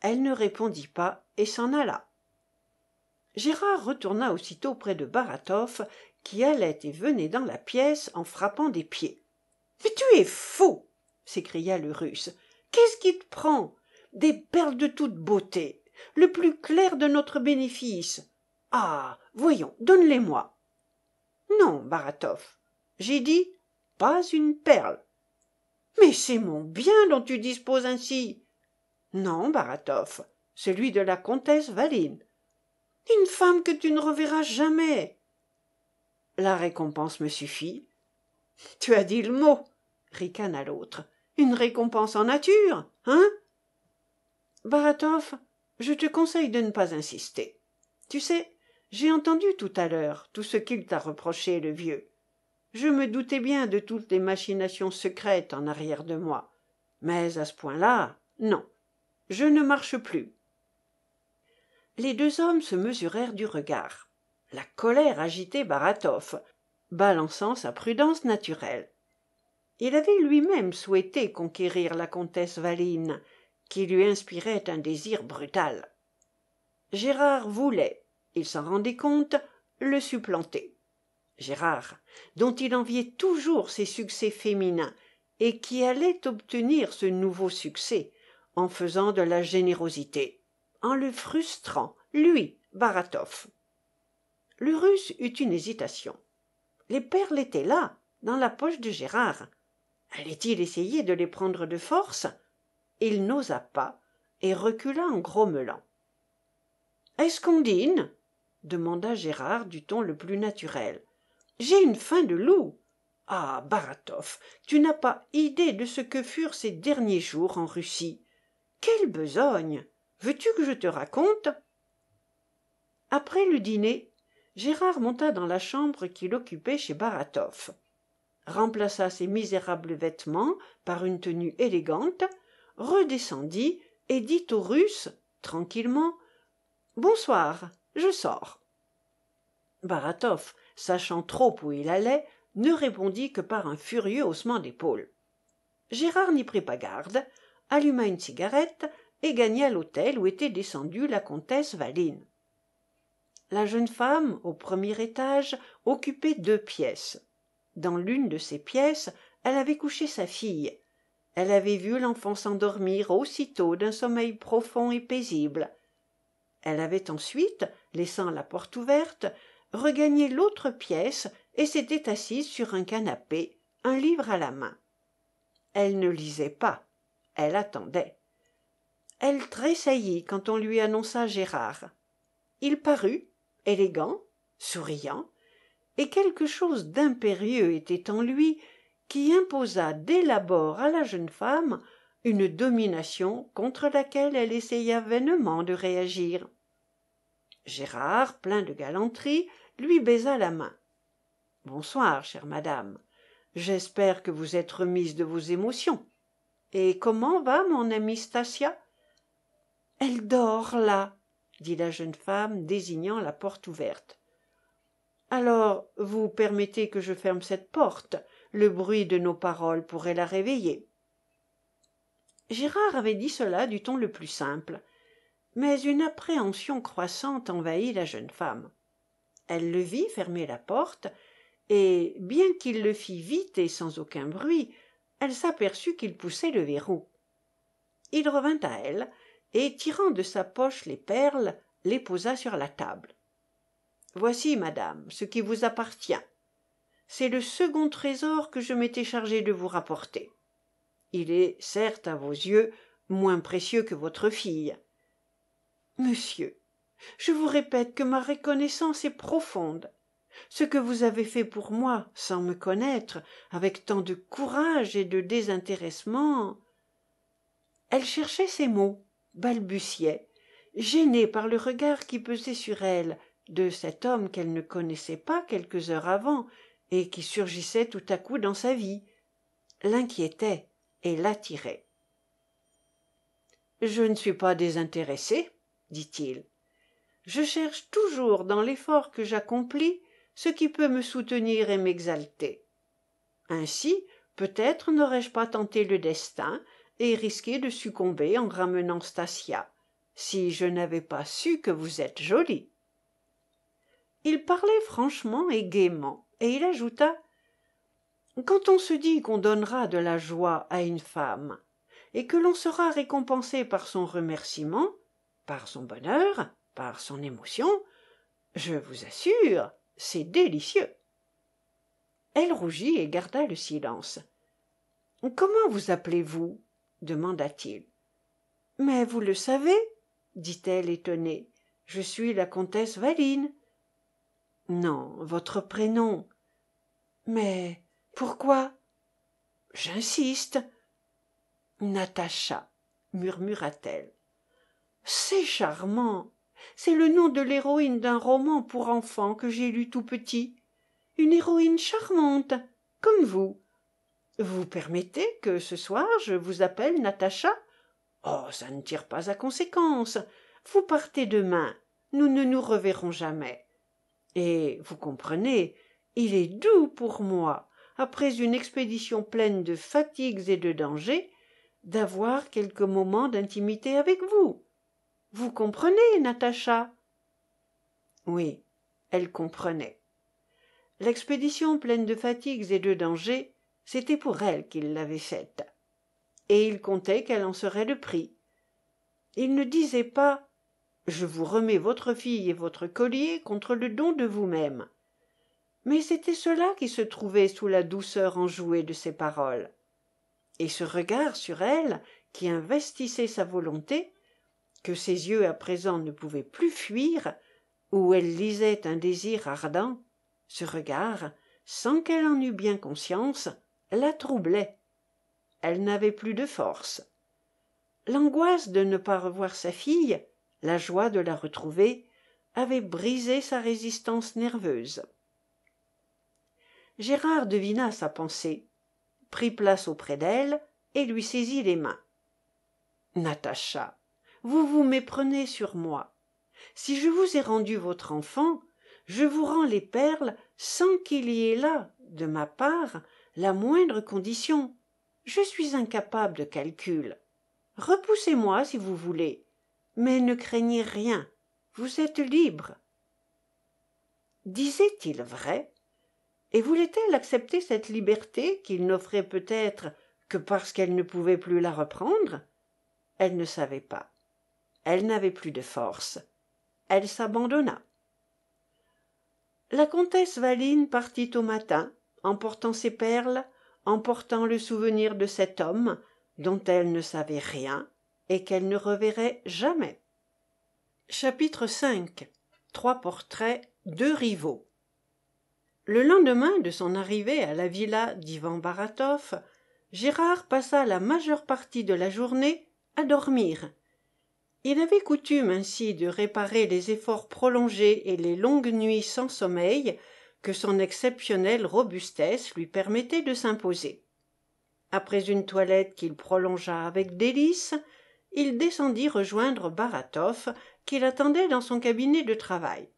elle ne répondit pas et s'en alla gérard retourna aussitôt près de Baratov, qui allait et venait dans la pièce en frappant des pieds mais tu es fou s'écria le russe qu'est-ce qui te prend des perles de toute beauté le plus clair de notre bénéfice ah voyons donne les moi non Baratov, j'ai dit pas une perle mais c'est mon bien dont tu disposes ainsi non Baratov, celui de la comtesse valine une femme que tu ne reverras jamais la récompense me suffit tu as dit le mot ricana l'autre une récompense en nature hein Baratov, je te conseille de ne pas insister tu sais j'ai entendu tout à l'heure tout ce qu'il t'a reproché le vieux je me doutais bien de toutes les machinations secrètes en arrière de moi mais à ce point-là non je ne marche plus les deux hommes se mesurèrent du regard la colère agitait Baratov, balançant sa prudence naturelle il avait lui-même souhaité conquérir la comtesse valine qui lui inspirait un désir brutal gérard voulait il s'en rendait compte le supplanter gérard dont il enviait toujours ses succès féminins et qui allait obtenir ce nouveau succès en faisant de la générosité en le frustrant lui Baratov. le russe eut une hésitation les perles étaient là dans la poche de gérard allait-il essayer de les prendre de force il n'osa pas et recula en grommelant est-ce qu'on dîne demanda gérard du ton le plus naturel j'ai une faim de loup ah Baratov, tu n'as pas idée de ce que furent ces derniers jours en russie quelle besogne veux-tu que je te raconte après le dîner gérard monta dans la chambre qu'il occupait chez Baratov, remplaça ses misérables vêtements par une tenue élégante redescendit et dit au russe tranquillement bonsoir je sors Baratov sachant trop où il allait ne répondit que par un furieux haussement d'épaules gérard n'y prit pas garde alluma une cigarette et gagna l'hôtel où était descendue la comtesse valine la jeune femme au premier étage occupait deux pièces dans l'une de ces pièces elle avait couché sa fille elle avait vu l'enfant s'endormir aussitôt d'un sommeil profond et paisible elle avait ensuite laissant la porte ouverte regagnait l'autre pièce et s'était assise sur un canapé un livre à la main elle ne lisait pas elle attendait elle tressaillit quand on lui annonça gérard il parut élégant souriant et quelque chose d'impérieux était en lui qui imposa dès l'abord à la jeune femme une domination contre laquelle elle essaya vainement de réagir gérard plein de galanterie lui baisa la main bonsoir chère madame j'espère que vous êtes remise de vos émotions et comment va mon amie stasia elle dort là dit la jeune femme désignant la porte ouverte alors vous permettez que je ferme cette porte le bruit de nos paroles pourrait la réveiller gérard avait dit cela du ton le plus simple mais une appréhension croissante envahit la jeune femme elle le vit fermer la porte et bien qu'il le fît vite et sans aucun bruit elle s'aperçut qu'il poussait le verrou il revint à elle et tirant de sa poche les perles les posa sur la table voici madame ce qui vous appartient c'est le second trésor que je m'étais chargé de vous rapporter il est certes à vos yeux moins précieux que votre fille monsieur je vous répète que ma reconnaissance est profonde ce que vous avez fait pour moi sans me connaître avec tant de courage et de désintéressement elle cherchait ses mots balbutiait gênée par le regard qui pesait sur elle de cet homme qu'elle ne connaissait pas quelques heures avant et qui surgissait tout à coup dans sa vie l'inquiétait et l'attirait je ne suis pas désintéressée dit-il je cherche toujours dans l'effort que j'accomplis ce qui peut me soutenir et m'exalter ainsi peut-être n'aurais-je pas tenté le destin et risqué de succomber en ramenant stasia si je n'avais pas su que vous êtes jolie il parlait franchement et gaiement et il ajouta quand on se dit qu'on donnera de la joie à une femme et que l'on sera récompensé par son remerciement par son bonheur par son émotion je vous assure c'est délicieux elle rougit et garda le silence comment vous appelez-vous demanda-t-il mais vous le savez dit-elle étonnée je suis la comtesse valine non votre prénom mais pourquoi j'insiste natacha murmura-t-elle c'est charmant c'est le nom de l'héroïne d'un roman pour enfants que j'ai lu tout petit une héroïne charmante comme vous vous permettez que ce soir je vous appelle natacha oh ça ne tire pas à conséquence vous partez demain nous ne nous reverrons jamais et vous comprenez il est doux pour moi après une expédition pleine de fatigues et de dangers d'avoir quelques moments d'intimité avec vous vous comprenez natacha oui elle comprenait l'expédition pleine de fatigues et de dangers c'était pour elle qu'il l'avait faite et il comptait qu'elle en serait le prix il ne disait pas je vous remets votre fille et votre collier contre le don de vous-même mais c'était cela qui se trouvait sous la douceur enjouée de ses paroles et ce regard sur elle qui investissait sa volonté que ses yeux à présent ne pouvaient plus fuir où elle lisait un désir ardent ce regard sans qu'elle en eût bien conscience la troublait elle n'avait plus de force l'angoisse de ne pas revoir sa fille la joie de la retrouver avaient brisé sa résistance nerveuse gérard devina sa pensée prit place auprès d'elle et lui saisit les mains natacha vous vous méprenez sur moi si je vous ai rendu votre enfant je vous rends les perles sans qu'il y ait là de ma part la moindre condition je suis incapable de calcul repoussez moi si vous voulez mais ne craignez rien vous êtes libre disait-il vrai et voulait-elle accepter cette liberté qu'il n'offrait peut-être que parce qu'elle ne pouvait plus la reprendre elle ne savait pas elle n'avait plus de force elle s'abandonna la comtesse valine partit au matin emportant ses perles emportant le souvenir de cet homme dont elle ne savait rien et qu'elle ne reverrait jamais chapitre v trois portraits deux rivaux le lendemain de son arrivée à la villa divan Baratov, gérard passa la majeure partie de la journée à dormir il avait coutume ainsi de réparer les efforts prolongés et les longues nuits sans sommeil que son exceptionnelle robustesse lui permettait de s'imposer après une toilette qu'il prolongea avec délices il descendit rejoindre Baratov, qui l'attendait dans son cabinet de travail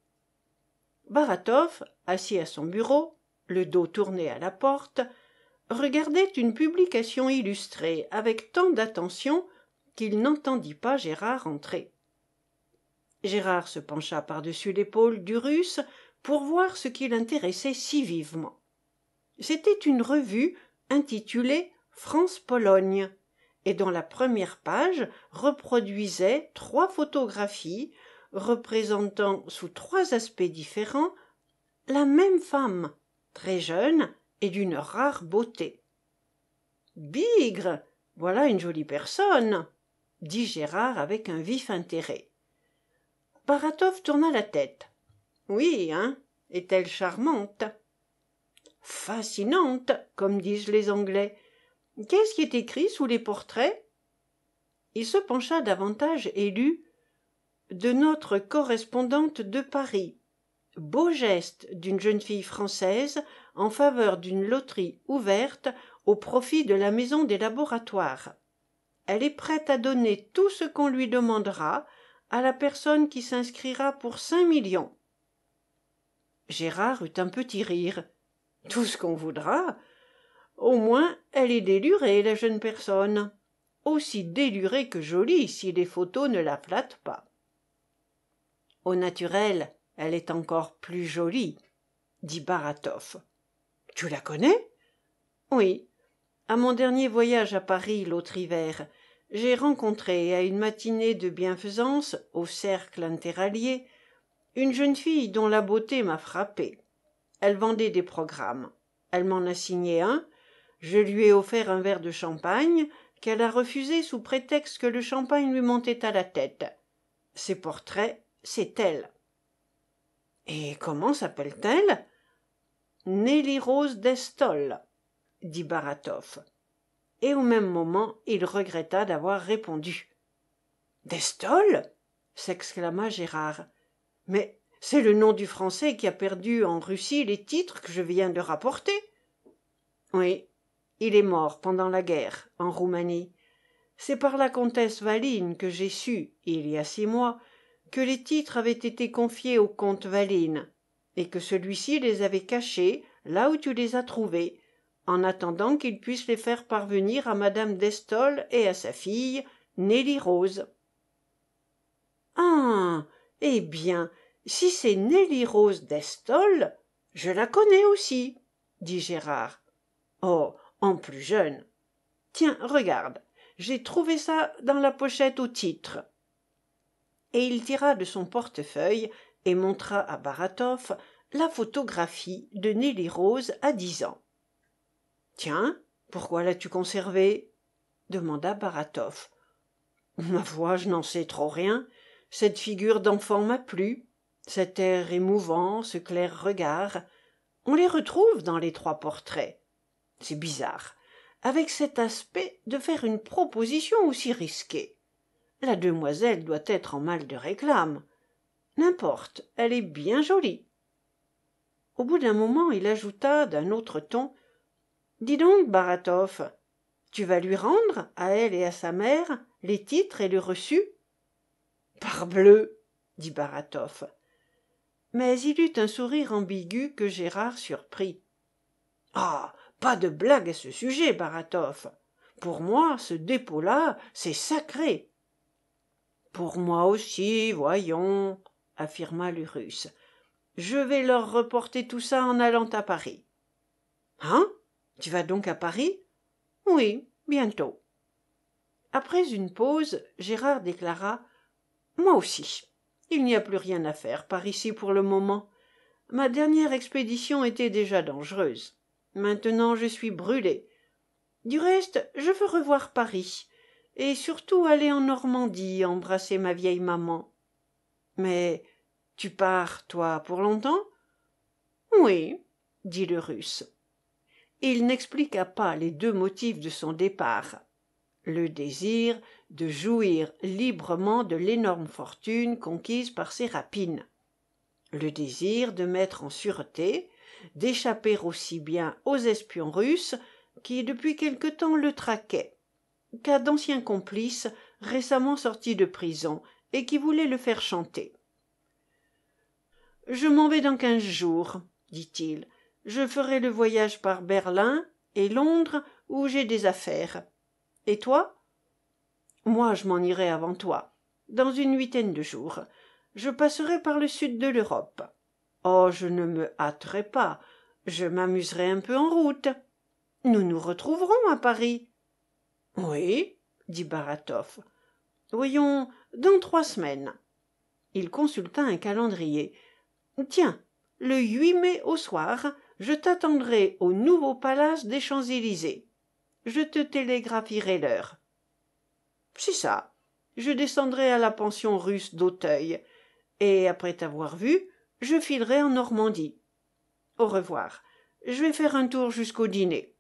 Baratov, assis à son bureau le dos tourné à la porte regardait une publication illustrée avec tant d'attention qu'il n'entendit pas gérard entrer gérard se pencha par-dessus l'épaule du russe pour voir ce qui l'intéressait si vivement c'était une revue intitulée france pologne et dont la première page reproduisait trois photographies représentant sous trois aspects différents la même femme très jeune et d'une rare beauté bigre voilà une jolie personne dit gérard avec un vif intérêt Baratov tourna la tête. Oui, hein Est-elle charmante Fascinante, comme disent les Anglais. Qu'est-ce qui est écrit sous les portraits Il se pencha davantage et lut De notre correspondante de Paris. Beau geste d'une jeune fille française en faveur d'une loterie ouverte au profit de la maison des laboratoires elle est prête à donner tout ce qu'on lui demandera à la personne qui s'inscrira pour cinq millions gérard eut un petit rire tout ce qu'on voudra au moins elle est délurée la jeune personne aussi délurée que jolie si les photos ne la flattent pas au naturel elle est encore plus jolie dit Baratov. « tu la connais oui à mon dernier voyage à paris l'autre hiver j'ai rencontré à une matinée de bienfaisance au cercle interallié une jeune fille dont la beauté m'a frappé elle vendait des programmes elle m'en a signé un je lui ai offert un verre de champagne qu'elle a refusé sous prétexte que le champagne lui montait à la tête ses portraits c'est elle et comment s'appelle-t-elle Nelly Rose d'Estol dit et au même moment il regretta d'avoir répondu Destol !» s'exclama gérard mais c'est le nom du français qui a perdu en russie les titres que je viens de rapporter oui il est mort pendant la guerre en roumanie c'est par la comtesse valine que j'ai su il y a six mois que les titres avaient été confiés au comte valine et que celui-ci les avait cachés là où tu les as trouvés en attendant qu'il puisse les faire parvenir à madame Destol et à sa fille nelly rose ah eh bien si c'est nelly rose Destol, je la connais aussi dit gérard oh en plus jeune tiens regarde j'ai trouvé ça dans la pochette au titre. et il tira de son portefeuille et montra à baratoff la photographie de nelly rose à dix ans tiens pourquoi l'as-tu conservé demanda Baratoff. ma foi je n'en sais trop rien cette figure d'enfant m'a plu cet air émouvant ce clair regard on les retrouve dans les trois portraits c'est bizarre avec cet aspect de faire une proposition aussi risquée la demoiselle doit être en mal de réclame n'importe elle est bien jolie au bout d'un moment il ajouta d'un autre ton dis donc Baratov, tu vas lui rendre à elle et à sa mère les titres et le reçu parbleu dit Baratov. mais il eut un sourire ambigu que gérard surprit ah pas de blague à ce sujet Baratov pour moi ce dépôt là c'est sacré pour moi aussi voyons affirma le russe je vais leur reporter tout ça en allant à paris hein tu vas donc à Paris Oui, bientôt. Après une pause, Gérard déclara Moi aussi. Il n'y a plus rien à faire par ici pour le moment. Ma dernière expédition était déjà dangereuse. Maintenant je suis brûlé. Du reste, je veux revoir Paris, et surtout aller en Normandie embrasser ma vieille maman. Mais tu pars, toi, pour longtemps? Oui, dit le russe il n'expliqua pas les deux motifs de son départ le désir de jouir librement de l'énorme fortune conquise par ses rapines le désir de mettre en sûreté d'échapper aussi bien aux espions russes qui depuis quelque temps le traquaient qu'à d'anciens complices récemment sortis de prison et qui voulaient le faire chanter je m'en vais dans quinze jours dit-il je ferai le voyage par berlin et londres où j'ai des affaires et toi moi je m'en irai avant toi dans une huitaine de jours je passerai par le sud de l'europe oh je ne me hâterai pas je m'amuserai un peu en route nous nous retrouverons à paris oui dit Baratov. « voyons dans trois semaines il consulta un calendrier tiens le mai au soir je t'attendrai au nouveau palace des champs-élysées je te télégraphierai l'heure c'est ça je descendrai à la pension russe d'auteuil et après t'avoir vu je filerai en normandie au revoir je vais faire un tour jusqu'au dîner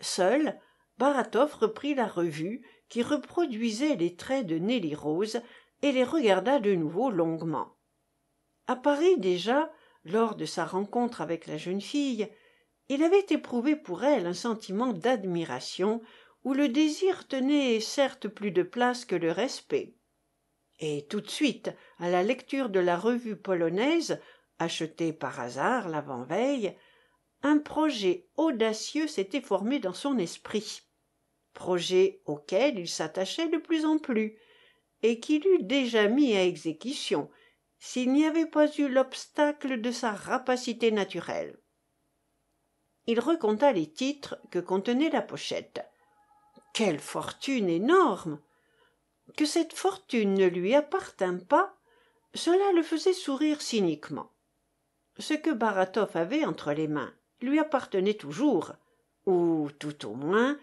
seul Baratov reprit la revue qui reproduisait les traits de Nelly Rose et les regarda de nouveau longuement. À Paris déjà, lors de sa rencontre avec la jeune fille il avait éprouvé pour elle un sentiment d'admiration où le désir tenait certes plus de place que le respect et tout de suite à la lecture de la revue polonaise achetée par hasard l'avant-veille un projet audacieux s'était formé dans son esprit projet auquel il s'attachait de plus en plus et qu'il eût déjà mis à exécution s'il n'y avait pas eu l'obstacle de sa rapacité naturelle il reconta les titres que contenait la pochette quelle fortune énorme que cette fortune ne lui appartînt pas cela le faisait sourire cyniquement ce que Baratov avait entre les mains lui appartenait toujours ou tout au moins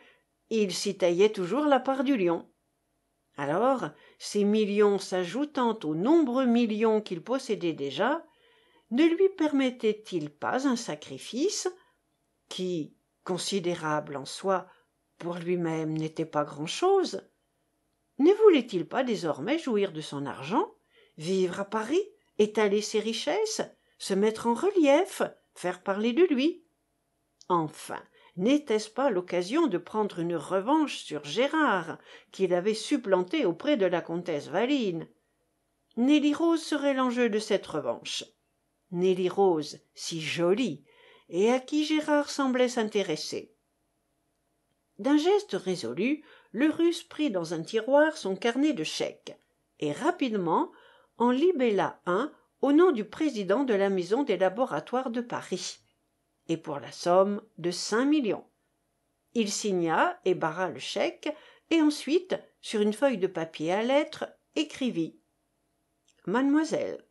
il s'y taillait toujours la part du lion alors ces millions s'ajoutant aux nombreux millions qu'il possédait déjà ne lui permettaient il pas un sacrifice qui considérable en soi pour lui-même n'était pas grand-chose ne voulait-il pas désormais jouir de son argent vivre à paris étaler ses richesses se mettre en relief faire parler de lui enfin n'était-ce pas l'occasion de prendre une revanche sur gérard qu'il avait supplanté auprès de la comtesse valine nelly rose serait l'enjeu de cette revanche nelly rose si jolie et à qui gérard semblait s'intéresser d'un geste résolu le russe prit dans un tiroir son carnet de chèques et rapidement en libella un au nom du président de la maison des laboratoires de paris et pour la somme de cinq millions il signa et barra le chèque et ensuite sur une feuille de papier à lettres écrivit mademoiselle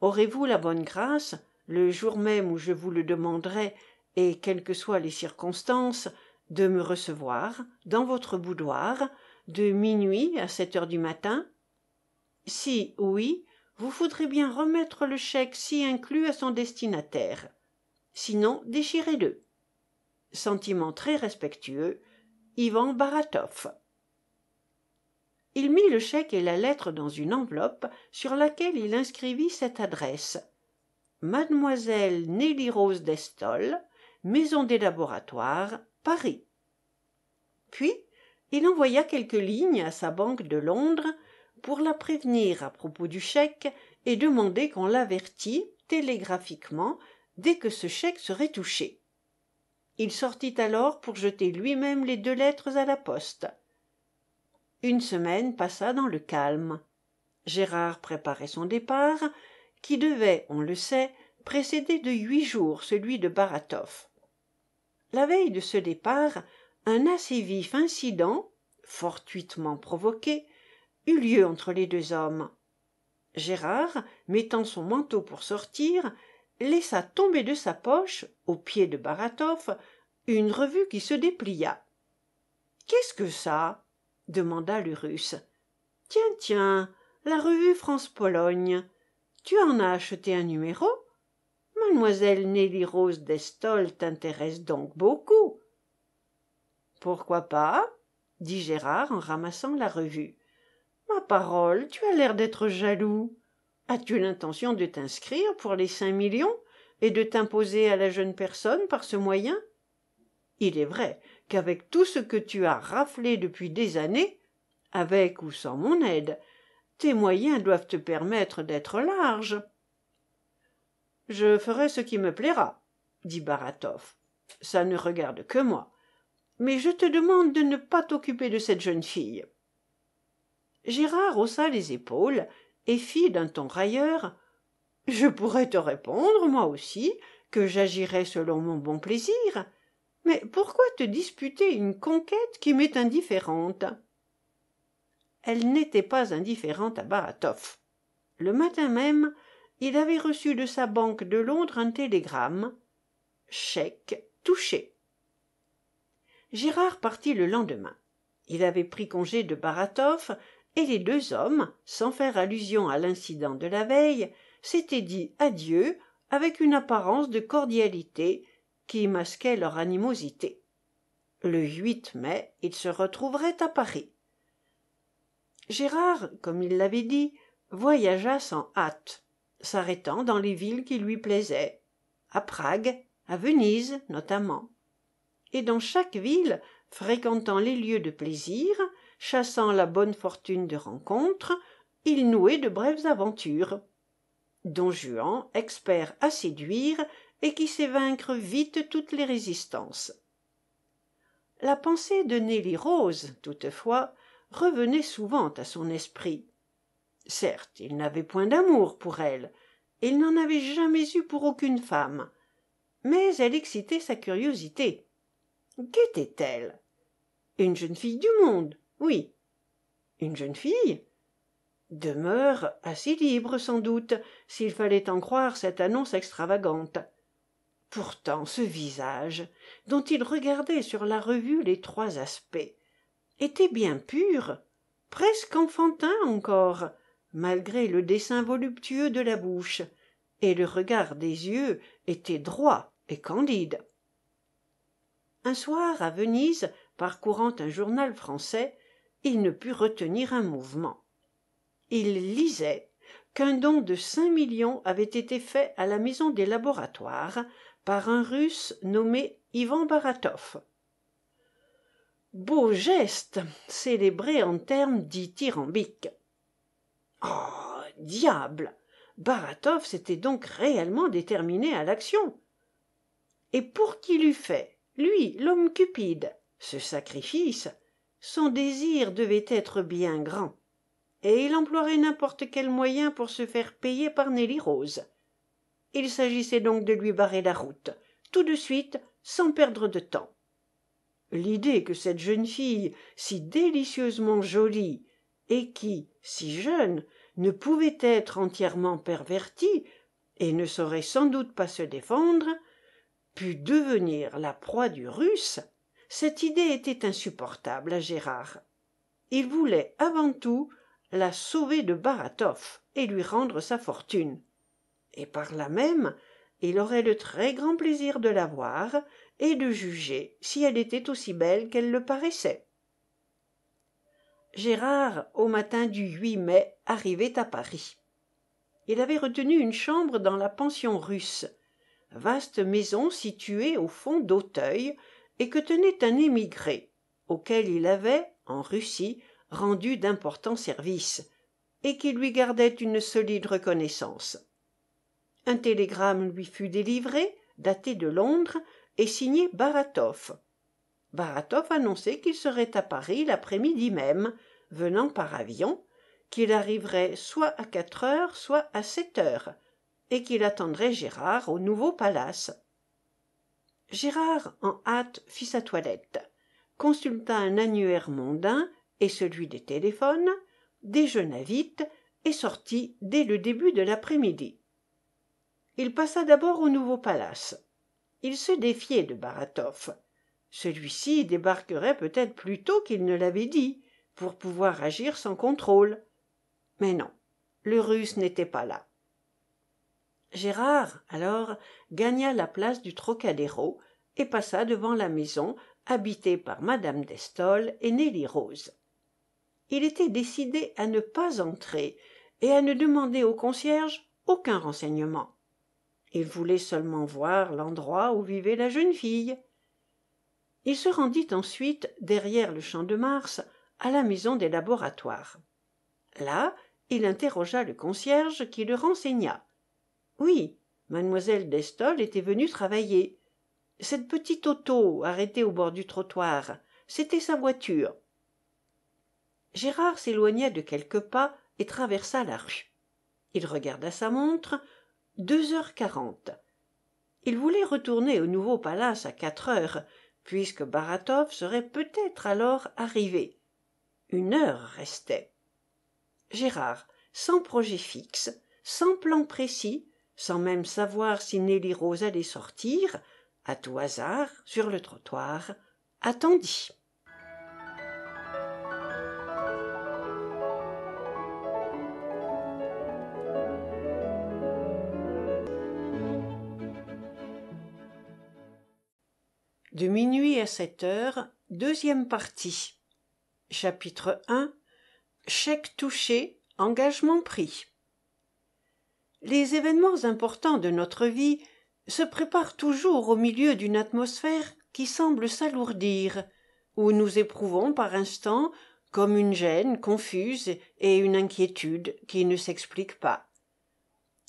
aurez-vous la bonne grâce le jour même où je vous le demanderai et quelles que soient les circonstances de me recevoir dans votre boudoir de minuit à sept heures du matin si oui vous voudrez bien remettre le chèque si inclus à son destinataire sinon déchirez-le sentiment très respectueux ivan baratoff il mit le chèque et la lettre dans une enveloppe sur laquelle il inscrivit cette adresse mademoiselle nelly rose d'Estol, maison des laboratoires paris puis il envoya quelques lignes à sa banque de londres pour la prévenir à propos du chèque et demander qu'on l'avertît télégraphiquement dès que ce chèque serait touché. Il sortit alors pour jeter lui-même les deux lettres à la poste. Une semaine passa dans le calme. Gérard préparait son départ, qui devait, on le sait, précéder de huit jours celui de Baratov. La veille de ce départ, un assez vif incident, fortuitement provoqué, eut lieu entre les deux hommes. Gérard, mettant son manteau pour sortir, laissa tomber de sa poche au pied de Baratov, une revue qui se déplia qu'est-ce que ça demanda le russe tiens tiens la revue france pologne tu en as acheté un numéro mademoiselle nelly rose d'Estol t'intéresse donc beaucoup pourquoi pas dit gérard en ramassant la revue ma parole tu as l'air d'être jaloux as-tu l'intention de t'inscrire pour les cinq millions et de t'imposer à la jeune personne par ce moyen il est vrai qu'avec tout ce que tu as raflé depuis des années avec ou sans mon aide tes moyens doivent te permettre d'être large je ferai ce qui me plaira dit Baratov. ça ne regarde que moi mais je te demande de ne pas t'occuper de cette jeune fille gérard haussa les épaules et fit d'un ton railleur je pourrais te répondre moi aussi que j'agirais selon mon bon plaisir mais pourquoi te disputer une conquête qui m'est indifférente elle n'était pas indifférente à Baratov. le matin même il avait reçu de sa banque de londres un télégramme chèque touché gérard partit le lendemain il avait pris congé de et les deux hommes sans faire allusion à l'incident de la veille s'étaient dit adieu avec une apparence de cordialité qui masquait leur animosité le mai ils se retrouveraient à paris gérard comme il l'avait dit voyagea sans hâte s'arrêtant dans les villes qui lui plaisaient à prague à venise notamment et dans chaque ville fréquentant les lieux de plaisir chassant la bonne fortune de rencontre, il nouait de brèves aventures don juan expert à séduire et qui sait vaincre vite toutes les résistances la pensée de nelly rose toutefois revenait souvent à son esprit certes il n'avait point d'amour pour elle il n'en avait jamais eu pour aucune femme mais elle excitait sa curiosité quétait elle une jeune fille du monde oui une jeune fille demeure assez libre sans doute s'il fallait en croire cette annonce extravagante pourtant ce visage dont il regardait sur la revue les trois aspects était bien pur presque enfantin encore malgré le dessin voluptueux de la bouche et le regard des yeux était droit et candide un soir à venise parcourant un journal français il ne put retenir un mouvement il lisait qu'un don de cinq millions avait été fait à la maison des laboratoires par un russe nommé ivan Baratov. beau geste célébré en termes dithyrambiques oh diable Baratov s'était donc réellement déterminé à l'action et pour qui l'eût fait lui l'homme cupide ce sacrifice son désir devait être bien grand et il emploierait n'importe quel moyen pour se faire payer par nelly rose il s'agissait donc de lui barrer la route tout de suite sans perdre de temps l'idée que cette jeune fille si délicieusement jolie et qui si jeune ne pouvait être entièrement pervertie et ne saurait sans doute pas se défendre pût devenir la proie du russe cette idée était insupportable à gérard il voulait avant tout la sauver de Baratov et lui rendre sa fortune et par là même il aurait le très grand plaisir de la voir et de juger si elle était aussi belle qu'elle le paraissait gérard au matin du mai arrivait à paris il avait retenu une chambre dans la pension russe vaste maison située au fond d'auteuil et que tenait un émigré auquel il avait en russie rendu d'importants services et qui lui gardait une solide reconnaissance un télégramme lui fut délivré daté de londres et signé Baratov. Baratov annonçait qu'il serait à paris l'après-midi même venant par avion qu'il arriverait soit à quatre heures soit à sept heures et qu'il attendrait gérard au nouveau palace gérard en hâte fit sa toilette consulta un annuaire mondain et celui des téléphones déjeuna vite et sortit dès le début de l'après-midi il passa d'abord au nouveau palace il se défiait de Baratov. celui-ci débarquerait peut-être plus tôt qu'il ne l'avait dit pour pouvoir agir sans contrôle mais non le russe n'était pas là gérard alors gagna la place du trocadéro et passa devant la maison habitée par Madame Destol et nelly rose il était décidé à ne pas entrer et à ne demander au concierge aucun renseignement il voulait seulement voir l'endroit où vivait la jeune fille il se rendit ensuite derrière le champ de mars à la maison des laboratoires là il interrogea le concierge qui le renseigna oui mademoiselle Destol était venue travailler cette petite auto arrêtée au bord du trottoir c'était sa voiture gérard s'éloigna de quelques pas et traversa la rue il regarda sa montre deux heures quarante il voulait retourner au nouveau palace à quatre heures puisque Baratov serait peut-être alors arrivé une heure restait gérard sans projet fixe sans plan précis sans même savoir si nelly rose allait sortir à tout hasard sur le trottoir attendit de minuit à sept heures deuxième partie chapitre 1. chèque touché engagement pris les événements importants de notre vie se préparent toujours au milieu d'une atmosphère qui semble s'alourdir où nous éprouvons par instants comme une gêne confuse et une inquiétude qui ne s'explique pas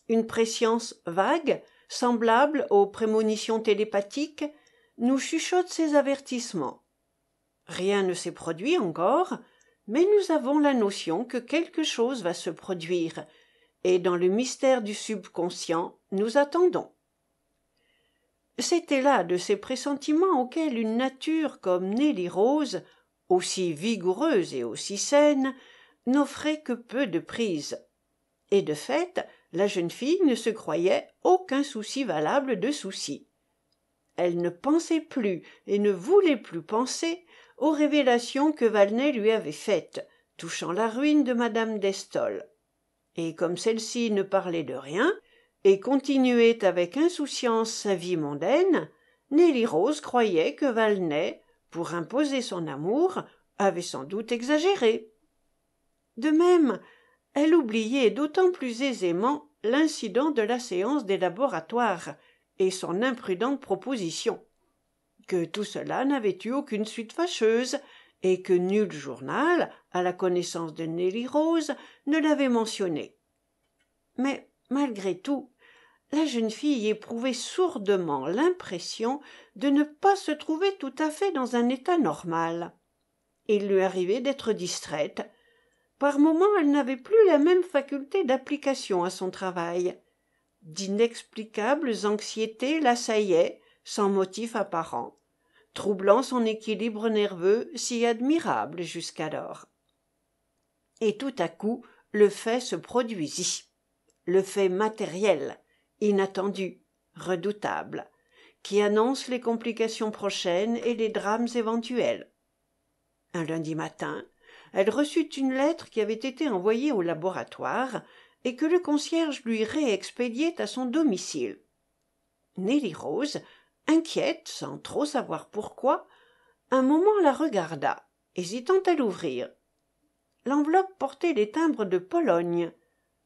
une prescience vague semblable aux prémonitions télépathiques nous chuchote ces avertissements rien ne s'est produit encore mais nous avons la notion que quelque chose va se produire et dans le mystère du subconscient, nous attendons. C'était là de ces pressentiments auxquels une nature comme Nelly Rose, aussi vigoureuse et aussi saine, n'offrait que peu de prise. Et de fait, la jeune fille ne se croyait aucun souci valable de souci. Elle ne pensait plus et ne voulait plus penser aux révélations que Valnet lui avait faites, touchant la ruine de madame d'Estol et comme celle-ci ne parlait de rien et continuait avec insouciance sa vie mondaine Nelly Rose croyait que Valnet, pour imposer son amour, avait sans doute exagéré. De même, elle oubliait d'autant plus aisément l'incident de la séance des laboratoires et son imprudente proposition que tout cela n'avait eu aucune suite fâcheuse et que nul journal, à la connaissance de Nelly Rose, ne l'avait mentionné. Mais malgré tout, la jeune fille éprouvait sourdement l'impression de ne pas se trouver tout à fait dans un état normal. Il lui arrivait d'être distraite. Par moments, elle n'avait plus la même faculté d'application à son travail. D'inexplicables anxiétés l'assaillaient, sans motif apparent troublant son équilibre nerveux si admirable jusqu'alors. Et tout à coup, le fait se produisit. Le fait matériel, inattendu, redoutable, qui annonce les complications prochaines et les drames éventuels. Un lundi matin, elle reçut une lettre qui avait été envoyée au laboratoire et que le concierge lui réexpédiait à son domicile. Nelly Rose inquiète sans trop savoir pourquoi un moment la regarda hésitant à l'ouvrir l'enveloppe portait les timbres de pologne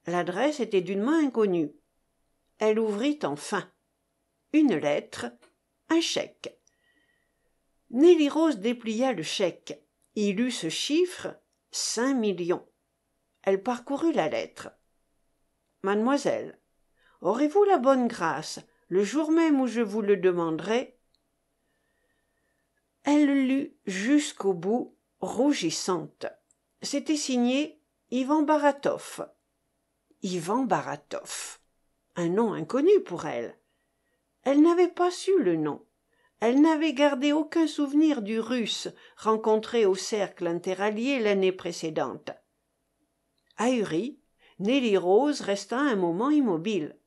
l'adresse était d'une main inconnue elle ouvrit enfin une lettre un chèque Nelly Rose déplia le chèque. Il eut ce chiffre cinq millions. Elle parcourut la lettre. Mademoiselle, aurez-vous la bonne grâce le jour même où je vous le demanderai elle lut jusqu'au bout rougissante c'était signé ivan Baratov ».« ivan Baratov ». un nom inconnu pour elle elle n'avait pas su le nom elle n'avait gardé aucun souvenir du russe rencontré au cercle interallié l'année précédente ahurie Nelly Rose resta un moment immobile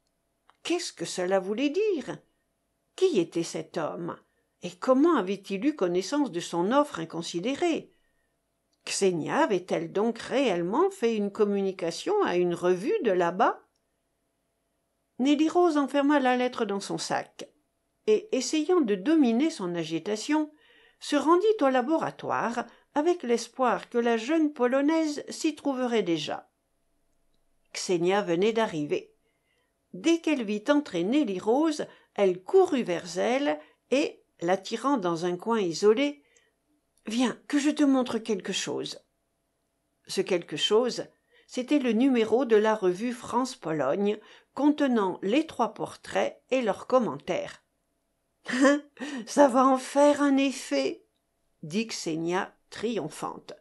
qu'est-ce que cela voulait dire qui était cet homme et comment avait-il eu connaissance de son offre inconsidérée xenia avait-elle donc réellement fait une communication à une revue de là-bas Nelly Rose enferma la lettre dans son sac et, essayant de dominer son agitation, se rendit au laboratoire avec l'espoir que la jeune Polonaise s'y trouverait déjà. Xenia venait d'arriver dès qu'elle vit entrer Nelly Rose, elle courut vers elle et, l'attirant dans un coin isolé, Viens, que je te montre quelque chose. Ce quelque chose, c'était le numéro de la revue France-Pologne, contenant les trois portraits et leurs commentaires. Hein, ça va en faire un effet dit Xenia, triomphante.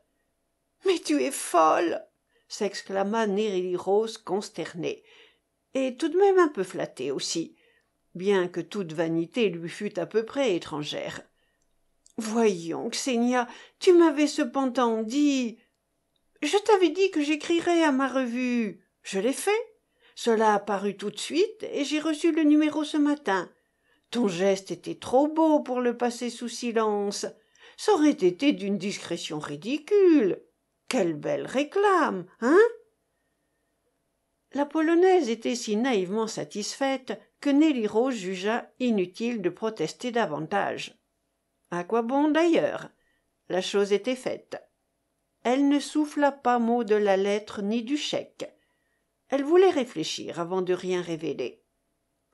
Mais tu es folle s'exclama Nelly Rose consternée et tout de même un peu flatté aussi, bien que toute vanité lui fût à peu près étrangère. Voyons, Xenia, tu m'avais cependant dit. Je t'avais dit que j'écrirais à ma revue. Je l'ai fait. Cela a paru tout de suite et j'ai reçu le numéro ce matin. Ton geste était trop beau pour le passer sous silence. Ça aurait été d'une discrétion ridicule. Quelle belle réclame, hein? la polonaise était si naïvement satisfaite que Nelly Rose jugea inutile de protester davantage. À quoi bon d'ailleurs La chose était faite. Elle ne souffla pas mot de la lettre ni du chèque. Elle voulait réfléchir avant de rien révéler.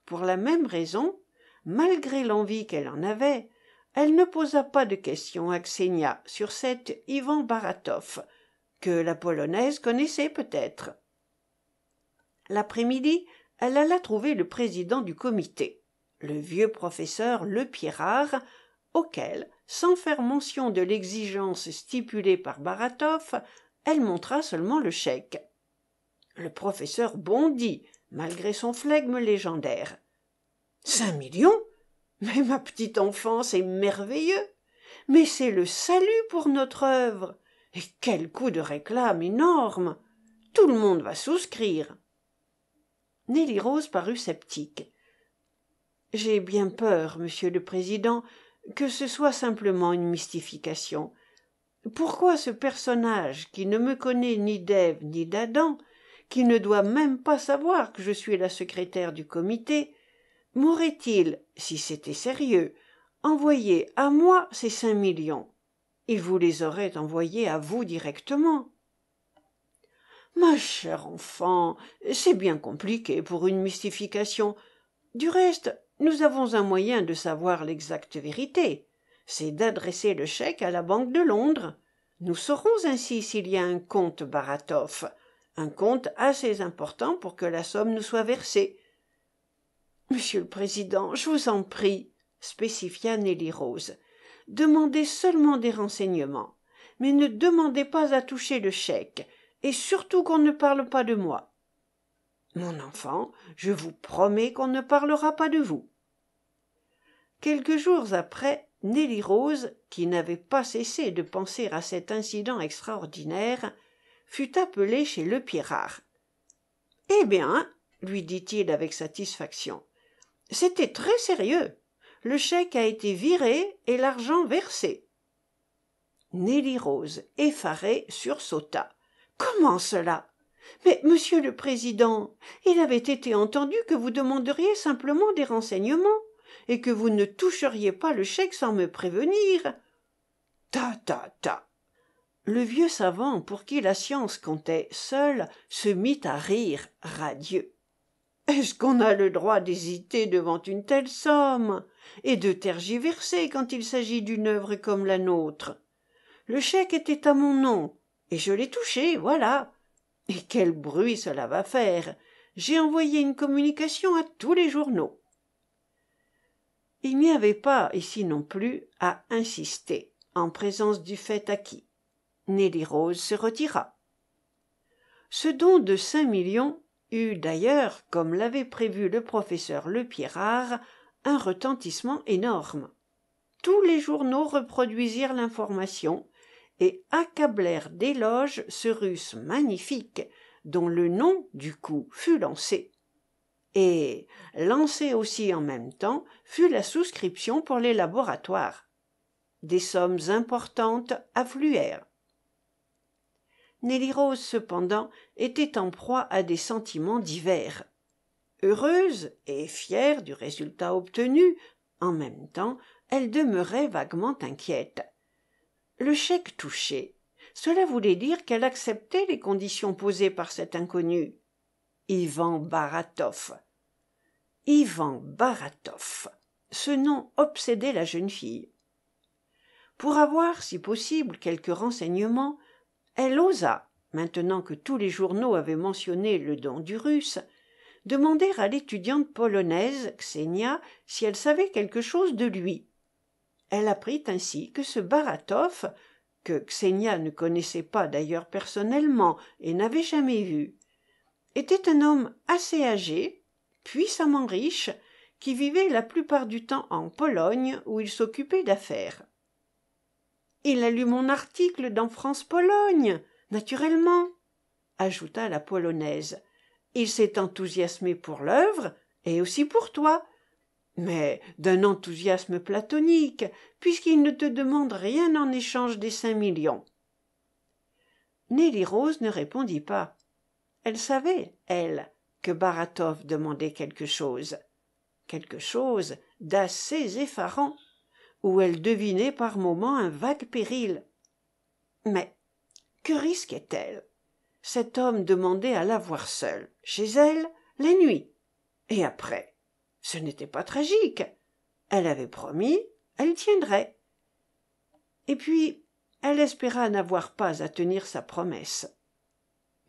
Pour la même raison, malgré l'envie qu'elle en avait, elle ne posa pas de questions à Xenia sur cet Ivan Baratov, que la polonaise connaissait peut-être. L'après-midi, elle alla trouver le président du comité, le vieux professeur Le auquel, sans faire mention de l'exigence stipulée par Baratov, elle montra seulement le chèque. Le professeur bondit, malgré son flegme légendaire. Cinq millions Mais ma petite enfant, c'est merveilleux Mais c'est le salut pour notre œuvre Et quel coup de réclame énorme Tout le monde va souscrire Nelly Rose parut sceptique. J'ai bien peur, monsieur le président, que ce soit simplement une mystification. Pourquoi ce personnage qui ne me connaît ni d'Ève ni d'Adam, qui ne doit même pas savoir que je suis la secrétaire du comité, m'aurait-il, si c'était sérieux, envoyé à moi ces cinq millions Il vous les aurait envoyés à vous directement ma chère enfant c'est bien compliqué pour une mystification du reste nous avons un moyen de savoir l'exacte vérité c'est d'adresser le chèque à la banque de londres nous saurons ainsi s'il y a un compte Baratoff, un compte assez important pour que la somme nous soit versée monsieur le président je vous en prie spécifia nelly rose demandez seulement des renseignements mais ne demandez pas à toucher le chèque et surtout qu'on ne parle pas de moi. Mon enfant, je vous promets qu'on ne parlera pas de vous. Quelques jours après, Nelly Rose, qui n'avait pas cessé de penser à cet incident extraordinaire, fut appelée chez le Pirard. Eh bien, lui dit-il avec satisfaction, c'était très sérieux. Le chèque a été viré et l'argent versé. Nelly Rose, effarée, sursauta comment cela mais monsieur le président il avait été entendu que vous demanderiez simplement des renseignements et que vous ne toucheriez pas le chèque sans me prévenir ta ta ta le vieux savant pour qui la science comptait seule se mit à rire radieux est-ce qu'on a le droit d'hésiter devant une telle somme et de tergiverser quand il s'agit d'une œuvre comme la nôtre le chèque était à mon nom et je l'ai touché voilà et quel bruit cela va faire j'ai envoyé une communication à tous les journaux il n'y avait pas ici non plus à insister en présence du fait acquis Nelly Rose se retira. Ce don de cinq millions eut d'ailleurs, comme l'avait prévu le professeur Le Pierrard, un retentissement énorme. Tous les journaux reproduisirent l'information, et accablèrent d'éloges ce russe magnifique dont le nom du coup fut lancé et lancé aussi en même temps fut la souscription pour les laboratoires des sommes importantes affluèrent Nelly Rose cependant était en proie à des sentiments divers heureuse et fière du résultat obtenu en même temps elle demeurait vaguement inquiète le chèque touché cela voulait dire qu'elle acceptait les conditions posées par cet inconnu ivan Baratov. ivan Baratov. ce nom obsédait la jeune fille pour avoir si possible quelques renseignements elle osa maintenant que tous les journaux avaient mentionné le don du russe demander à l'étudiante polonaise xenia si elle savait quelque chose de lui elle apprit ainsi que ce Baratov, que Xenia ne connaissait pas d'ailleurs personnellement et n'avait jamais vu, était un homme assez âgé, puissamment riche, qui vivait la plupart du temps en Pologne où il s'occupait d'affaires. Il a lu mon article dans France-Pologne, naturellement, ajouta la Polonaise. Il s'est enthousiasmé pour l'œuvre et aussi pour toi, mais d'un enthousiasme platonique, puisqu'il ne te demande rien en échange des cinq millions. Nelly Rose ne répondit pas. Elle savait, elle, que Baratov demandait quelque chose, quelque chose d'assez effarant, où elle devinait par moments un vague péril. Mais que risquait-elle Cet homme demandait à la voir seule, chez elle, les nuits, et après ce n'était pas tragique. Elle avait promis, elle tiendrait. Et puis, elle espéra n'avoir pas à tenir sa promesse.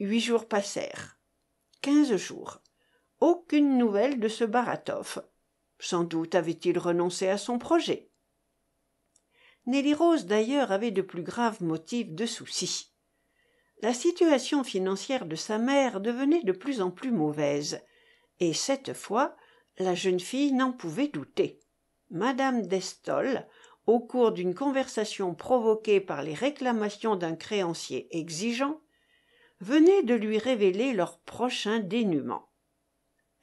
Huit jours passèrent. Quinze jours. Aucune nouvelle de ce Baratov. Sans doute avait-il renoncé à son projet. Nelly Rose, d'ailleurs, avait de plus graves motifs de souci. La situation financière de sa mère devenait de plus en plus mauvaise, et cette fois, la jeune fille n'en pouvait douter Madame Destol, au cours d'une conversation provoquée par les réclamations d'un créancier exigeant venait de lui révéler leur prochain dénûment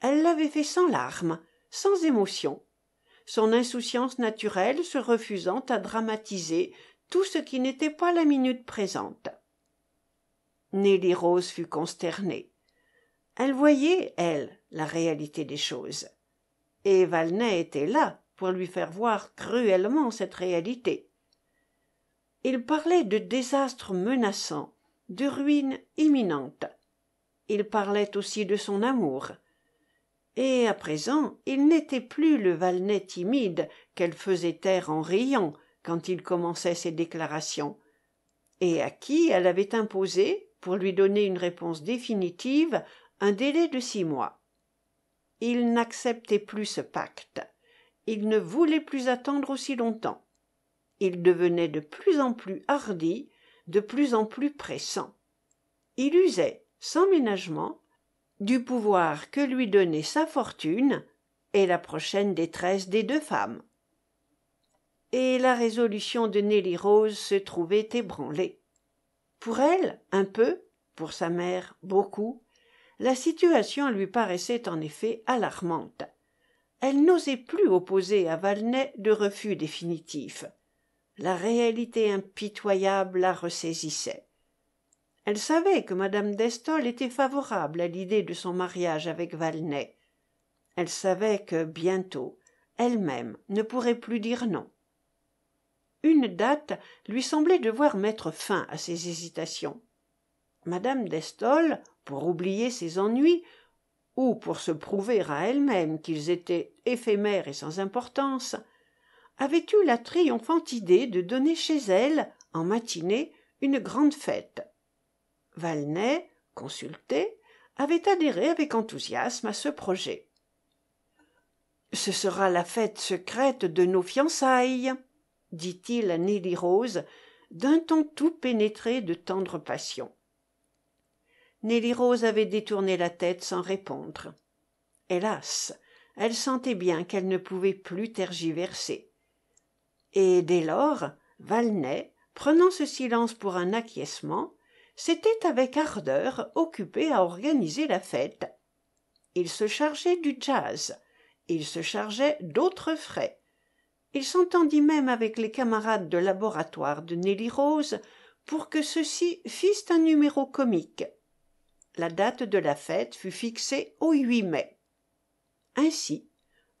elle l'avait fait sans larmes sans émotion son insouciance naturelle se refusant à dramatiser tout ce qui n'était pas la minute présente nelly rose fut consternée elle voyait elle la réalité des choses et Valnet était là pour lui faire voir cruellement cette réalité. Il parlait de désastres menaçants, de ruines imminentes. Il parlait aussi de son amour. Et à présent, il n'était plus le Valnet timide qu'elle faisait taire en riant quand il commençait ses déclarations, et à qui elle avait imposé, pour lui donner une réponse définitive, un délai de six mois il n'acceptait plus ce pacte. Il ne voulait plus attendre aussi longtemps. Il devenait de plus en plus hardi, de plus en plus pressant. Il usait, sans ménagement, du pouvoir que lui donnait sa fortune et la prochaine détresse des deux femmes. Et la résolution de Nelly Rose se trouvait ébranlée. Pour elle, un peu, pour sa mère, beaucoup, la situation lui paraissait en effet alarmante elle n'osait plus opposer à Valnet de refus définitif la réalité impitoyable la ressaisissait elle savait que Madame d'Estol était favorable à l'idée de son mariage avec Valnet. elle savait que bientôt elle-même ne pourrait plus dire non une date lui semblait devoir mettre fin à ses hésitations Madame d'Estol pour oublier ses ennuis ou pour se prouver à elle-même qu'ils étaient éphémères et sans importance, avait eu la triomphante idée de donner chez elle, en matinée, une grande fête. Valnet, consulté, avait adhéré avec enthousiasme à ce projet. Ce sera la fête secrète de nos fiançailles, dit-il à Nelly Rose, d'un ton tout pénétré de tendre passion. Nelly Rose avait détourné la tête sans répondre. Hélas, elle sentait bien qu'elle ne pouvait plus tergiverser. Et dès lors, Valnet, prenant ce silence pour un acquiescement, s'était avec ardeur occupé à organiser la fête. Il se chargeait du jazz, il se chargeait d'autres frais. Il s'entendit même avec les camarades de laboratoire de Nelly Rose pour que ceux-ci fissent un numéro comique la date de la fête fut fixée au mai ainsi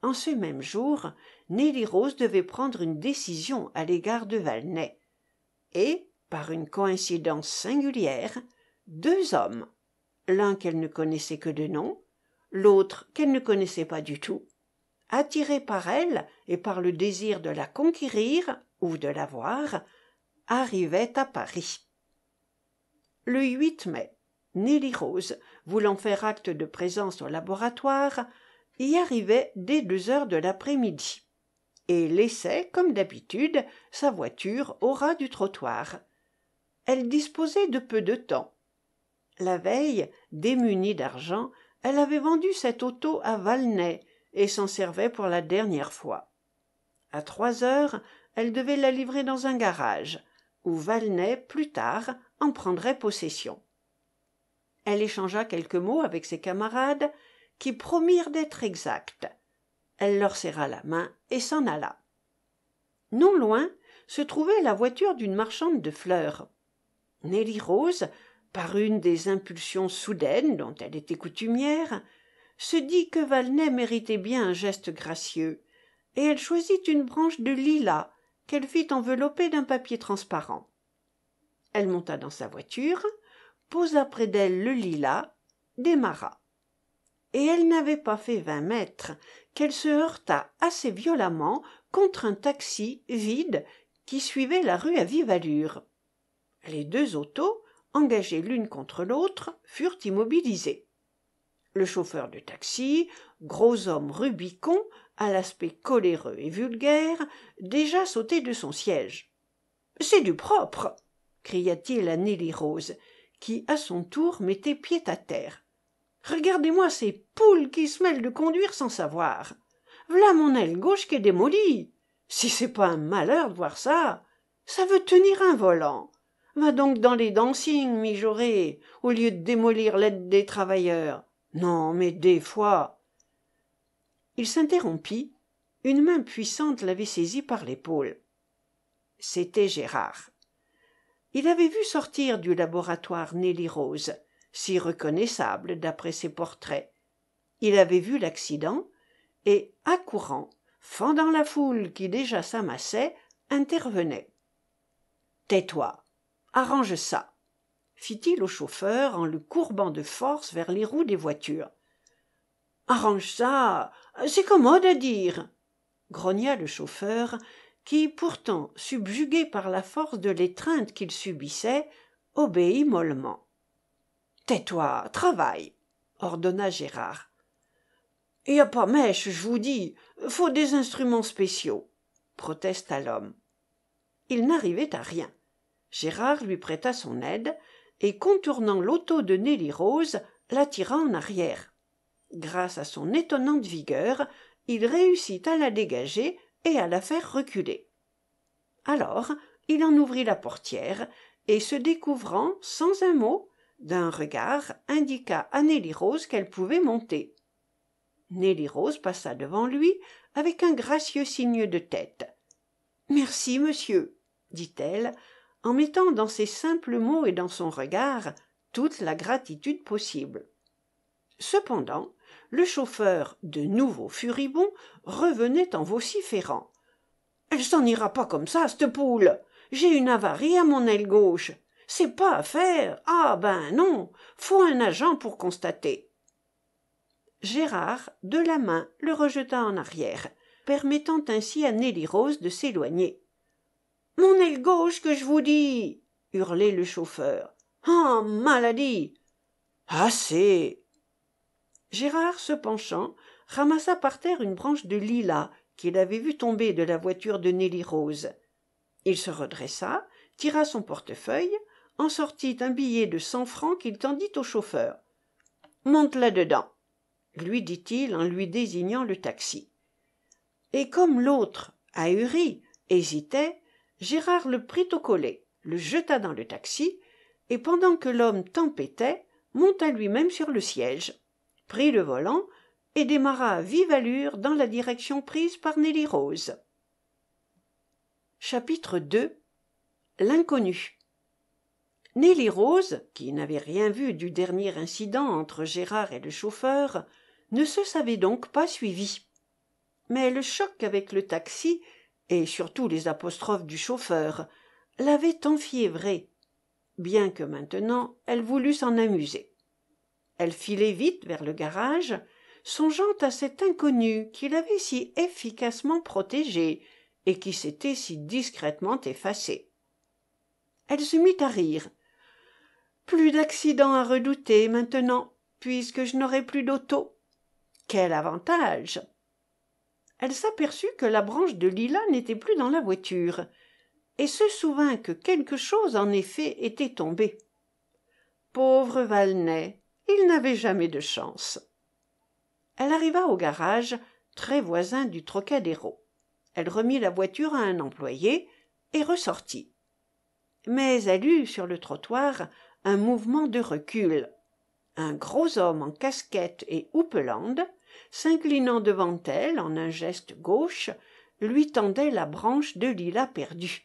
en ce même jour nelly rose devait prendre une décision à l'égard de Valnet et par une coïncidence singulière deux hommes l'un qu'elle ne connaissait que de nom l'autre qu'elle ne connaissait pas du tout attirés par elle et par le désir de la conquérir ou de la voir arrivaient à paris le mai Nelly Rose, voulant faire acte de présence au laboratoire, y arrivait dès deux heures de l'après-midi et laissait, comme d'habitude, sa voiture au ras du trottoir. Elle disposait de peu de temps. La veille, démunie d'argent, elle avait vendu cette auto à Valnet et s'en servait pour la dernière fois. À trois heures, elle devait la livrer dans un garage, où Valnet, plus tard, en prendrait possession elle échangea quelques mots avec ses camarades qui promirent d'être exacts elle leur serra la main et s'en alla non loin se trouvait la voiture d'une marchande de fleurs nelly rose par une des impulsions soudaines dont elle était coutumière se dit que Valnet méritait bien un geste gracieux et elle choisit une branche de lilas qu'elle fit envelopper d'un papier transparent elle monta dans sa voiture posa près d'elle le lilas démarra et elle n'avait pas fait vingt mètres qu'elle se heurta assez violemment contre un taxi vide qui suivait la rue à vive allure les deux autos engagées l'une contre l'autre furent immobilisées le chauffeur de taxi gros homme rubicond à l'aspect coléreux et vulgaire déjà sautait de son siège c'est du propre cria-t-il à Nelly Rose, qui à son tour mettait pied à terre regardez-moi ces poules qui se mêlent de conduire sans savoir v'là mon aile gauche qui est démolie si c'est pas un malheur de voir ça ça veut tenir un volant va donc dans les dancings mijauré, au lieu de démolir l'aide des travailleurs non mais des fois il s'interrompit une main puissante l'avait saisi par l'épaule c'était gérard il avait vu sortir du laboratoire nelly rose si reconnaissable d'après ses portraits il avait vu l'accident et accourant fendant la foule qui déjà s'amassait intervenait tais-toi arrange ça fit-il au chauffeur en le courbant de force vers les roues des voitures arrange ça c'est commode à dire grogna le chauffeur qui pourtant subjugué par la force de l'étreinte qu'il subissait obéit mollement tais-toi travaille ordonna gérard n'y a pas mèche je vous dis faut des instruments spéciaux protesta l'homme il n'arrivait à rien gérard lui prêta son aide et contournant l'auto de nelly rose l'attira en arrière grâce à son étonnante vigueur il réussit à la dégager et à la faire reculer. Alors il en ouvrit la portière, et se découvrant, sans un mot, d'un regard, indiqua à Nelly Rose qu'elle pouvait monter. Nelly Rose passa devant lui avec un gracieux signe de tête. Merci, monsieur, dit-elle, en mettant dans ses simples mots et dans son regard toute la gratitude possible. Cependant, le chauffeur de nouveau furibond revenait en vociférant elle s'en ira pas comme ça cette poule j'ai une avarie à mon aile gauche c'est pas à faire ah ben non faut un agent pour constater gérard de la main le rejeta en arrière permettant ainsi à nelly rose de s'éloigner mon aile gauche que je vous dis hurlait le chauffeur ah maladie assez gérard se penchant ramassa par terre une branche de lilas qu'il avait vue tomber de la voiture de nelly rose il se redressa tira son portefeuille en sortit un billet de cent francs qu'il tendit au chauffeur monte là dedans lui dit-il en lui désignant le taxi et comme l'autre ahuri hésitait gérard le prit au collet le jeta dans le taxi et pendant que l'homme tempêtait monta lui-même sur le siège prit le volant et démarra à vive allure dans la direction prise par nelly rose chapitre ii l'inconnu nelly rose qui n'avait rien vu du dernier incident entre gérard et le chauffeur ne se savait donc pas suivie mais le choc avec le taxi et surtout les apostrophes du chauffeur l'avait enfiévrée bien que maintenant elle voulût s'en amuser elle filait vite vers le garage songeant à cet inconnu qui l'avait si efficacement protégée et qui s'était si discrètement effacé elle se mit à rire plus d'accidents à redouter maintenant puisque je n'aurai plus d'auto quel avantage elle s'aperçut que la branche de lilas n'était plus dans la voiture et se souvint que quelque chose en effet était tombé pauvre il n'avait jamais de chance elle arriva au garage très voisin du trocadéro elle remit la voiture à un employé et ressortit mais elle eut sur le trottoir un mouvement de recul un gros homme en casquette et houppelande s'inclinant devant elle en un geste gauche lui tendait la branche de lilas perdue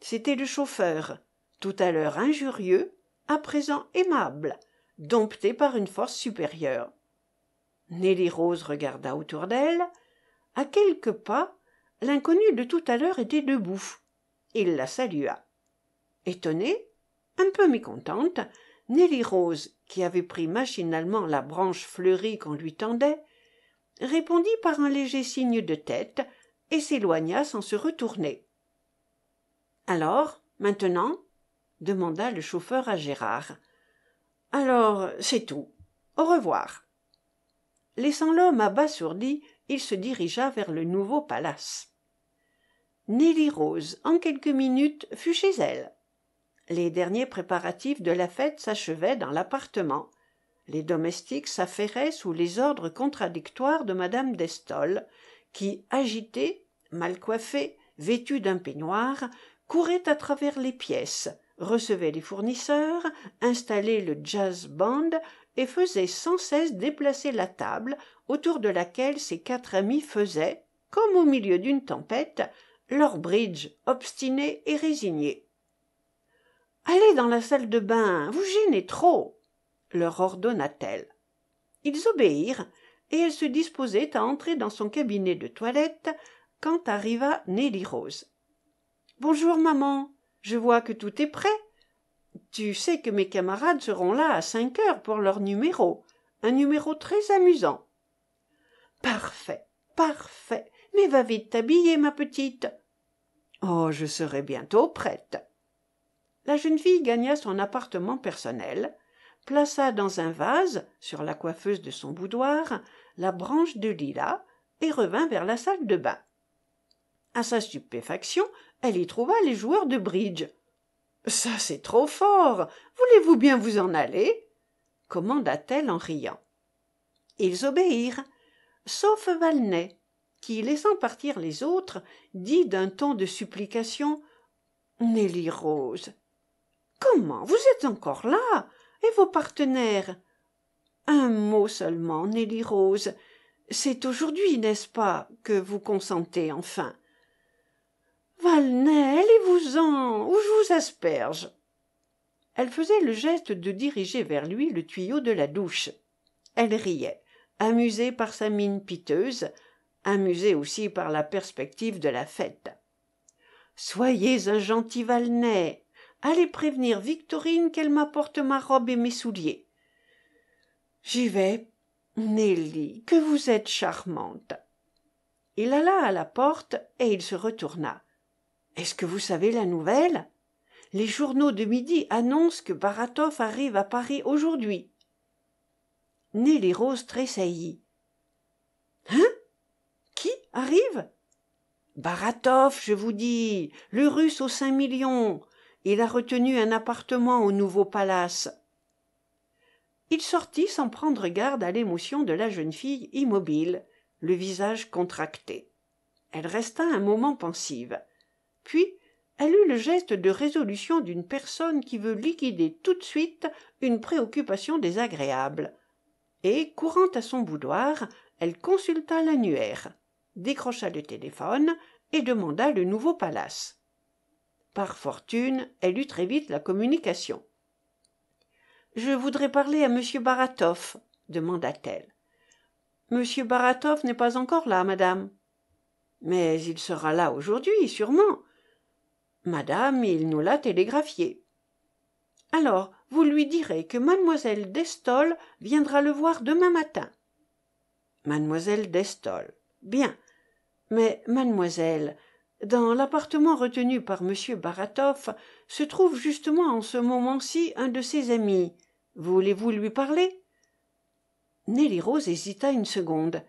c'était le chauffeur tout à l'heure injurieux à présent aimable domptée par une force supérieure. Nelly Rose regarda autour d'elle. À quelques pas, l'inconnu de tout à l'heure était debout. Il la salua. Étonnée, un peu mécontente, Nelly Rose, qui avait pris machinalement la branche fleurie qu'on lui tendait, répondit par un léger signe de tête et s'éloigna sans se retourner. Alors, maintenant demanda le chauffeur à Gérard. Alors, c'est tout. Au revoir. Laissant l'homme abasourdi, il se dirigea vers le nouveau palace. Nelly Rose, en quelques minutes, fut chez elle. Les derniers préparatifs de la fête s'achevaient dans l'appartement. Les domestiques s'affairaient sous les ordres contradictoires de Madame Destol, qui, agitée, mal coiffée, vêtue d'un peignoir, courait à travers les pièces, recevait les fournisseurs, installait le jazz band et faisait sans cesse déplacer la table autour de laquelle ses quatre amis faisaient, comme au milieu d'une tempête, leur bridge obstiné et résigné. Allez dans la salle de bain, vous gênez trop, leur ordonna-t-elle. Ils obéirent, et elle se disposait à entrer dans son cabinet de toilette quand arriva Nelly Rose. Bonjour, maman, je vois que tout est prêt tu sais que mes camarades seront là à cinq heures pour leur numéro un numéro très amusant parfait parfait mais va vite t'habiller ma petite oh je serai bientôt prête la jeune fille gagna son appartement personnel plaça dans un vase sur la coiffeuse de son boudoir la branche de lilas et revint vers la salle de bain à sa stupéfaction elle y trouva les joueurs de bridge. Ça, c'est trop fort. Voulez-vous bien vous en aller commanda-t-elle en riant. Ils obéirent, sauf Valnet, qui, laissant partir les autres, dit d'un ton de supplication Nelly Rose, comment vous êtes encore là Et vos partenaires Un mot seulement, Nelly Rose. C'est aujourd'hui, n'est-ce pas, que vous consentez enfin Valnet, allez-vous-en, ou je vous asperge. Elle faisait le geste de diriger vers lui le tuyau de la douche. Elle riait, amusée par sa mine piteuse, amusée aussi par la perspective de la fête. Soyez un gentil Valnet. Allez prévenir Victorine qu'elle m'apporte ma robe et mes souliers. J'y vais. Nelly, que vous êtes charmante. Il alla à la porte et il se retourna. Est-ce que vous savez la nouvelle Les journaux de midi annoncent que Baratov arrive à Paris aujourd'hui. Nelly Rose tressaillit. Hein Qui arrive Baratov, je vous dis, le russe aux cinq millions. Il a retenu un appartement au nouveau palace. Il sortit sans prendre garde à l'émotion de la jeune fille immobile, le visage contracté. Elle resta un moment pensive puis elle eut le geste de résolution d'une personne qui veut liquider tout de suite une préoccupation désagréable et courant à son boudoir elle consulta l'annuaire décrocha le téléphone et demanda le nouveau palace par fortune elle eut très vite la communication je voudrais parler à m Baratov, demanda-t-elle m Baratov n'est pas encore là madame mais il sera là aujourd'hui sûrement madame il nous l'a télégraphié alors vous lui direz que Mademoiselle Destol viendra le voir demain matin Mademoiselle Destol, bien mais mademoiselle dans l'appartement retenu par m baratoff se trouve justement en ce moment-ci un de ses amis voulez-vous lui parler Nelly Rose hésita une seconde.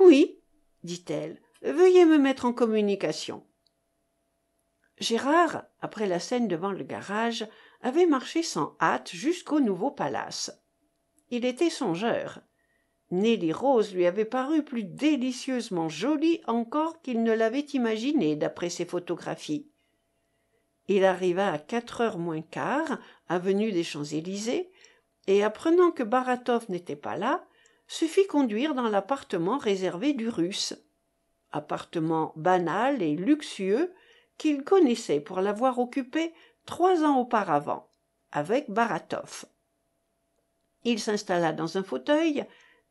Oui, dit-elle, veuillez me mettre en communication gérard après la scène devant le garage avait marché sans hâte jusqu'au nouveau palace il était songeur nelly rose lui avait paru plus délicieusement jolie encore qu'il ne l'avait imaginée d'après ses photographies il arriva à quatre heures moins quart avenue des champs-élysées et apprenant que Baratov n'était pas là se fit conduire dans l'appartement réservé du russe appartement banal et luxueux qu'il connaissait pour l'avoir occupé trois ans auparavant, avec Baratov. Il s'installa dans un fauteuil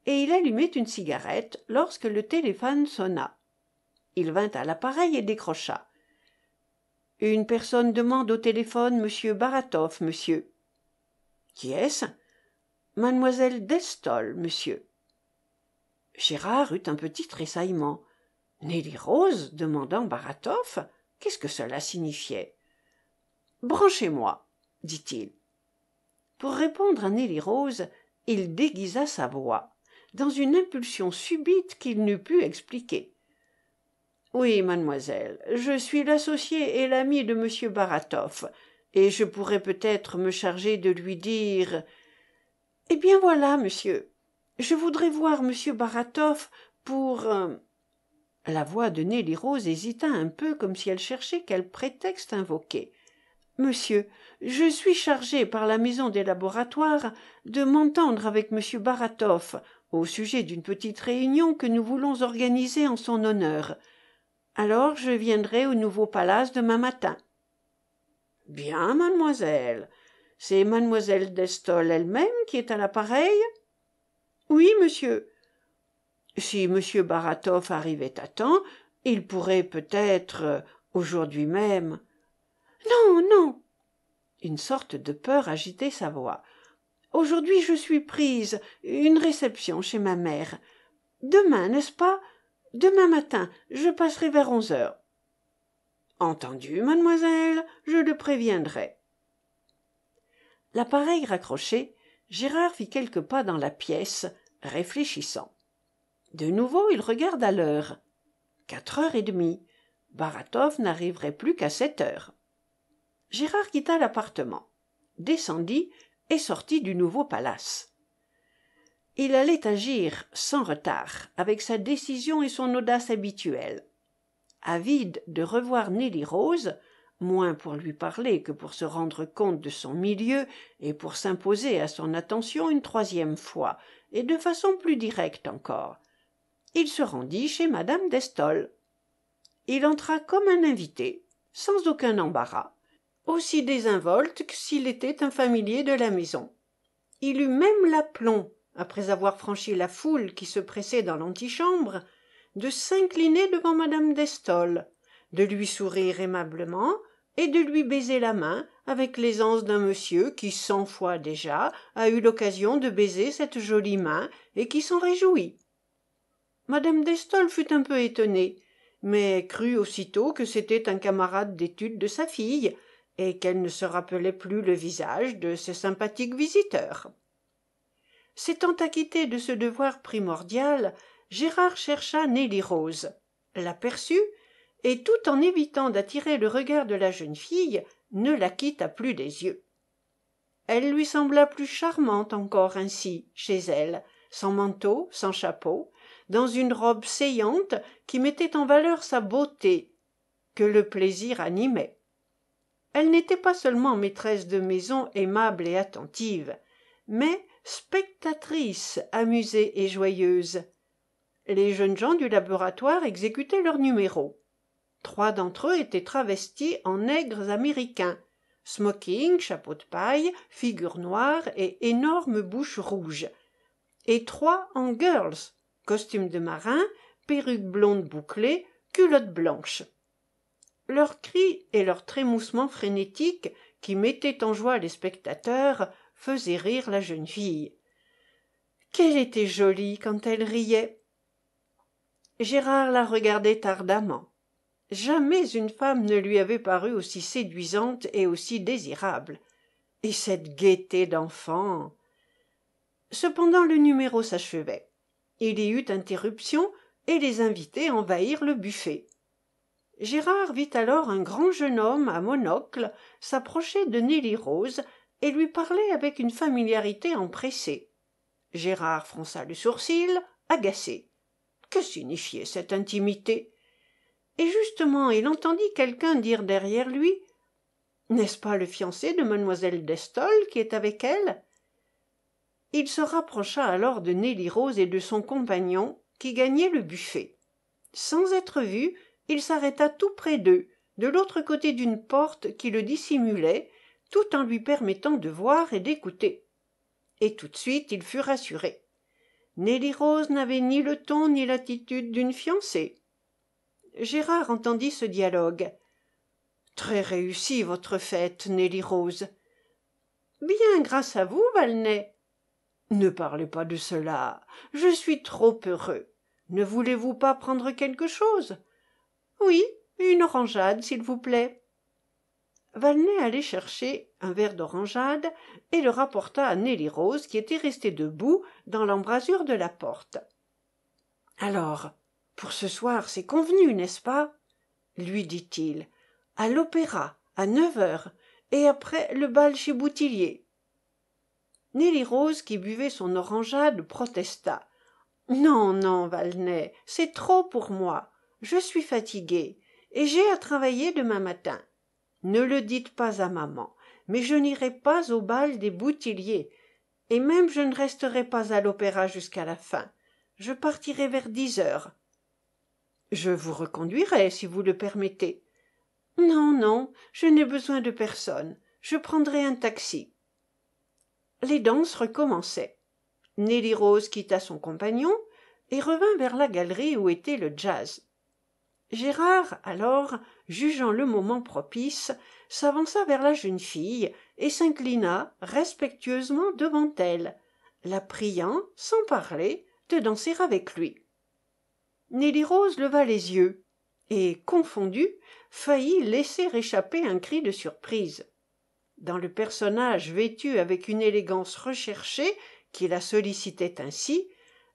et il allumait une cigarette lorsque le téléphone sonna. Il vint à l'appareil et décrocha. Une personne demande au téléphone Monsieur Baratov, monsieur. Qui est-ce Mademoiselle Destol, monsieur. Gérard eut un petit tressaillement. Nelly Rose demandant Baratov qu'est-ce que cela signifiait branchez-moi dit-il pour répondre à nelly rose il déguisa sa voix dans une impulsion subite qu'il n'eût pu expliquer oui mademoiselle je suis l'associé et l'ami de m Baratov, et je pourrais peut-être me charger de lui dire eh bien voilà monsieur je voudrais voir m Baratov pour euh, la voix de Nelly Rose hésita un peu comme si elle cherchait quel prétexte invoquer. Monsieur, je suis chargée par la maison des laboratoires de m'entendre avec monsieur Baratoff au sujet d'une petite réunion que nous voulons organiser en son honneur. Alors je viendrai au nouveau palace demain matin. Bien, mademoiselle. C'est mademoiselle d'Estol elle-même qui est à l'appareil? Oui, monsieur si m Baratov arrivait à temps il pourrait peut-être euh, aujourd'hui même non non une sorte de peur agitait sa voix aujourd'hui je suis prise une réception chez ma mère demain n'est-ce pas demain matin je passerai vers onze heures entendu mademoiselle je le préviendrai l'appareil raccroché gérard fit quelques pas dans la pièce réfléchissant de nouveau il regarda l'heure quatre heures et demie baratov n'arriverait plus qu'à sept heures gérard quitta l'appartement descendit et sortit du nouveau palace il allait agir sans retard avec sa décision et son audace habituelles avide de revoir nelly rose moins pour lui parler que pour se rendre compte de son milieu et pour s'imposer à son attention une troisième fois et de façon plus directe encore il se rendit chez madame d'estol il entra comme un invité sans aucun embarras aussi désinvolte que s'il était un familier de la maison il eut même l'aplomb après avoir franchi la foule qui se pressait dans l'antichambre de s'incliner devant madame d'estol de lui sourire aimablement et de lui baiser la main avec l'aisance d'un monsieur qui cent fois déjà a eu l'occasion de baiser cette jolie main et qui s'en réjouit Madame Destol fut un peu étonnée mais crut aussitôt que c'était un camarade d'études de sa fille et qu'elle ne se rappelait plus le visage de ce sympathique visiteur s'étant acquitté de ce devoir primordial gérard chercha nelly rose l'aperçut et tout en évitant d'attirer le regard de la jeune fille ne la quitta plus des yeux elle lui sembla plus charmante encore ainsi chez elle sans manteau sans chapeau dans une robe saillante qui mettait en valeur sa beauté que le plaisir animait elle n'était pas seulement maîtresse de maison aimable et attentive mais spectatrice amusée et joyeuse les jeunes gens du laboratoire exécutaient leurs numéros trois d'entre eux étaient travestis en nègres américains smoking chapeau de paille figure noire et énorme bouche rouge et trois en girls costume de marin perruque blonde bouclée culotte blanche leurs cris et leurs trémoussements frénétiques qui mettaient en joie les spectateurs faisaient rire la jeune fille qu'elle était jolie quand elle riait gérard la regardait ardemment jamais une femme ne lui avait paru aussi séduisante et aussi désirable et cette gaieté d'enfant cependant le numéro s'achevait il y eut interruption et les invités envahirent le buffet gérard vit alors un grand jeune homme à monocle s'approcher de nelly rose et lui parler avec une familiarité empressée gérard fronça le sourcil agacé que signifiait cette intimité et justement il entendit quelqu'un dire derrière lui n'est-ce pas le fiancé de Mademoiselle Destol qui est avec elle il se rapprocha alors de nelly rose et de son compagnon qui gagnaient le buffet sans être vu il s'arrêta tout près d'eux de l'autre côté d'une porte qui le dissimulait tout en lui permettant de voir et d'écouter et tout de suite il fut rassuré nelly rose n'avait ni le ton ni l'attitude d'une fiancée gérard entendit ce dialogue très réussi, votre fête nelly rose bien grâce à vous ne parlez pas de cela je suis trop heureux ne voulez-vous pas prendre quelque chose oui une orangeade s'il vous plaît Valnet allait chercher un verre d'orangeade et le rapporta à Nelly Rose qui était restée debout dans l'embrasure de la porte. Alors, pour ce soir, c'est convenu, n'est-ce pas lui dit-il. À l'opéra, à neuf heures, et après le bal chez Boutillier nelly rose qui buvait son orangeade protesta non non Valnet, c'est trop pour moi je suis fatiguée et j'ai à travailler demain matin ne le dites pas à maman mais je n'irai pas au bal des boutiliers et même je ne resterai pas à l'opéra jusqu'à la fin je partirai vers dix heures je vous reconduirai si vous le permettez non non je n'ai besoin de personne je prendrai un taxi les danses recommençaient nelly rose quitta son compagnon et revint vers la galerie où était le jazz gérard alors jugeant le moment propice s'avança vers la jeune fille et s'inclina respectueusement devant elle la priant sans parler de danser avec lui nelly rose leva les yeux et confondue faillit laisser échapper un cri de surprise dans le personnage vêtu avec une élégance recherchée qui la sollicitait ainsi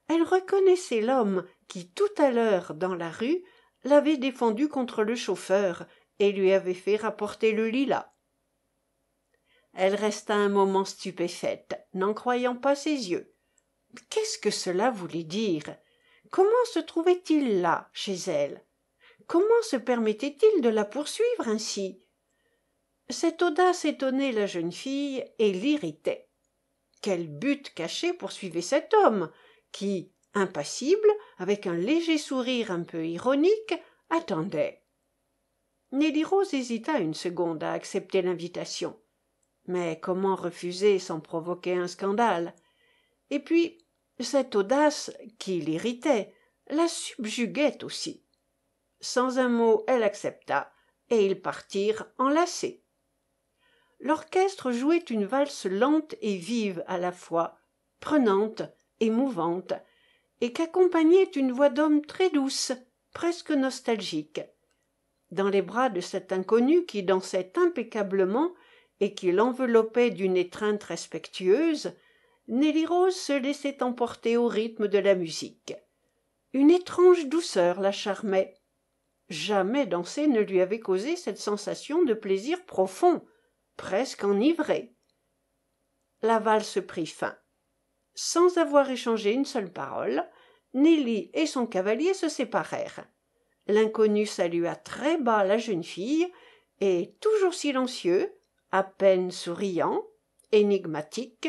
elle reconnaissait l'homme qui tout à l'heure dans la rue l'avait défendue contre le chauffeur et lui avait fait rapporter le lilas elle resta un moment stupéfaite n'en croyant pas ses yeux qu'est-ce que cela voulait dire comment se trouvait-il là chez elle comment se permettait-il de la poursuivre ainsi cette audace étonnait la jeune fille et l'irritait quel but caché poursuivait cet homme qui impassible avec un léger sourire un peu ironique attendait nelly rose hésita une seconde à accepter l'invitation mais comment refuser sans provoquer un scandale et puis cette audace qui l'irritait la subjuguait aussi sans un mot elle accepta et ils partirent enlacés l'orchestre jouait une valse lente et vive à la fois prenante émouvante et qu'accompagnait une voix d'homme très douce presque nostalgique dans les bras de cet inconnu qui dansait impeccablement et qui l'enveloppait d'une étreinte respectueuse nelly rose se laissait emporter au rythme de la musique une étrange douceur la charmait jamais danser ne lui avait causé cette sensation de plaisir profond presque enivré Laval se prit fin. Sans avoir échangé une seule parole, Nelly et son cavalier se séparèrent. L'inconnu salua très bas la jeune fille et, toujours silencieux, à peine souriant, énigmatique,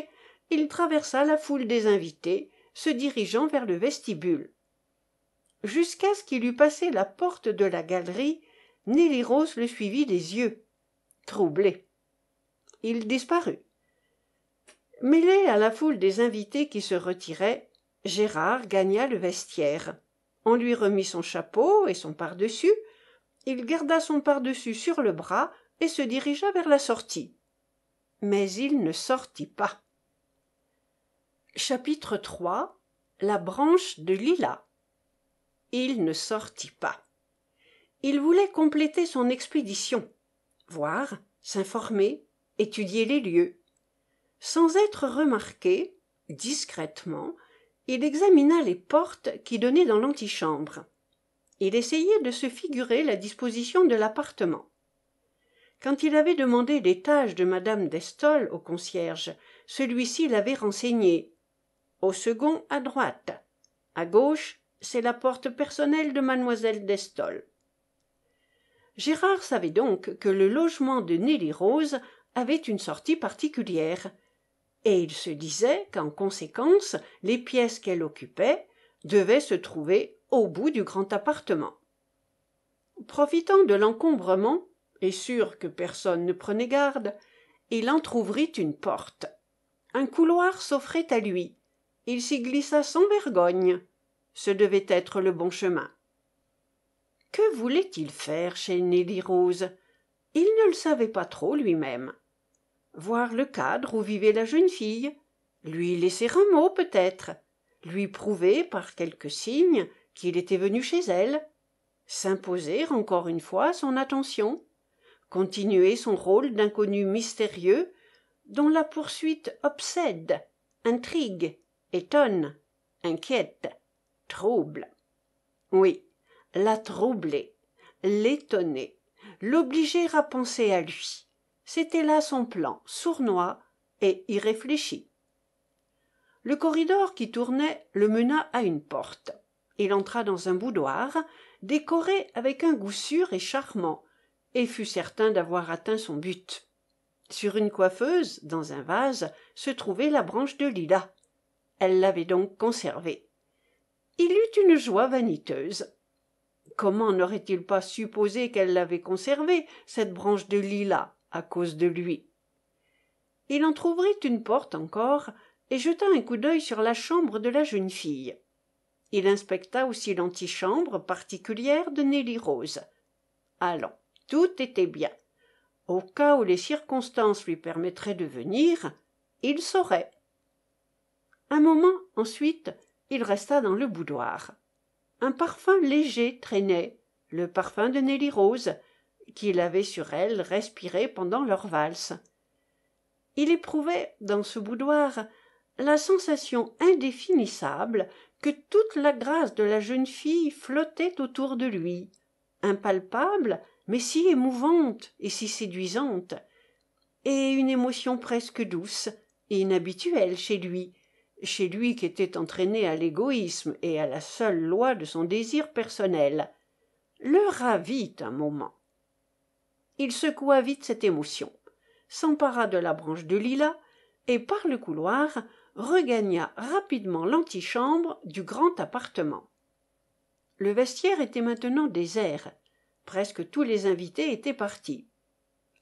il traversa la foule des invités, se dirigeant vers le vestibule. Jusqu'à ce qu'il eût passé la porte de la galerie, Nelly Rose le suivit des yeux, troublée il disparut mêlé à la foule des invités qui se retiraient gérard gagna le vestiaire on lui remit son chapeau et son pardessus il garda son pardessus sur le bras et se dirigea vers la sortie mais il ne sortit pas chapitre 3 la branche de lilas il ne sortit pas il voulait compléter son expédition voir s'informer étudier les lieux sans être remarqué discrètement il examina les portes qui donnaient dans l'antichambre il essayait de se figurer la disposition de l'appartement quand il avait demandé l'étage de Madame destol au concierge celui-ci l'avait renseigné au second à droite à gauche c'est la porte personnelle de Mademoiselle destol gérard savait donc que le logement de Nelly Rose avait une sortie particulière et il se disait qu'en conséquence les pièces qu'elle occupait devaient se trouver au bout du grand appartement profitant de l'encombrement et sûr que personne ne prenait garde il entr'ouvrit une porte un couloir s'offrait à lui il s'y glissa sans vergogne ce devait être le bon chemin que voulait-il faire chez nelly rose il ne le savait pas trop lui-même voir le cadre où vivait la jeune fille lui laisser un mot peut-être lui prouver par quelque signe qu'il était venu chez elle s'imposer encore une fois son attention continuer son rôle d'inconnu mystérieux dont la poursuite obsède intrigue étonne inquiète trouble oui la troubler l'étonner l'obliger à penser à lui c'était là son plan sournois et irréfléchi le corridor qui tournait le mena à une porte il entra dans un boudoir décoré avec un goût sûr et charmant et fut certain d'avoir atteint son but sur une coiffeuse dans un vase se trouvait la branche de lilas elle l'avait donc conservée il eut une joie vaniteuse comment n'aurait-il pas supposé qu'elle l'avait conservée cette branche de lilas à cause de lui il entr'ouvrit une porte encore et jeta un coup d'œil sur la chambre de la jeune fille il inspecta aussi l'antichambre particulière de nelly rose allons tout était bien au cas où les circonstances lui permettraient de venir il saurait un moment ensuite il resta dans le boudoir un parfum léger traînait le parfum de nelly rose qu'il avait sur elle respiré pendant leur valse. Il éprouvait, dans ce boudoir, la sensation indéfinissable que toute la grâce de la jeune fille flottait autour de lui, impalpable, mais si émouvante et si séduisante, et une émotion presque douce et inhabituelle chez lui, chez lui qui était entraîné à l'égoïsme et à la seule loi de son désir personnel, le ravit un moment il secoua vite cette émotion s'empara de la branche de lilas et par le couloir regagna rapidement l'antichambre du grand appartement le vestiaire était maintenant désert presque tous les invités étaient partis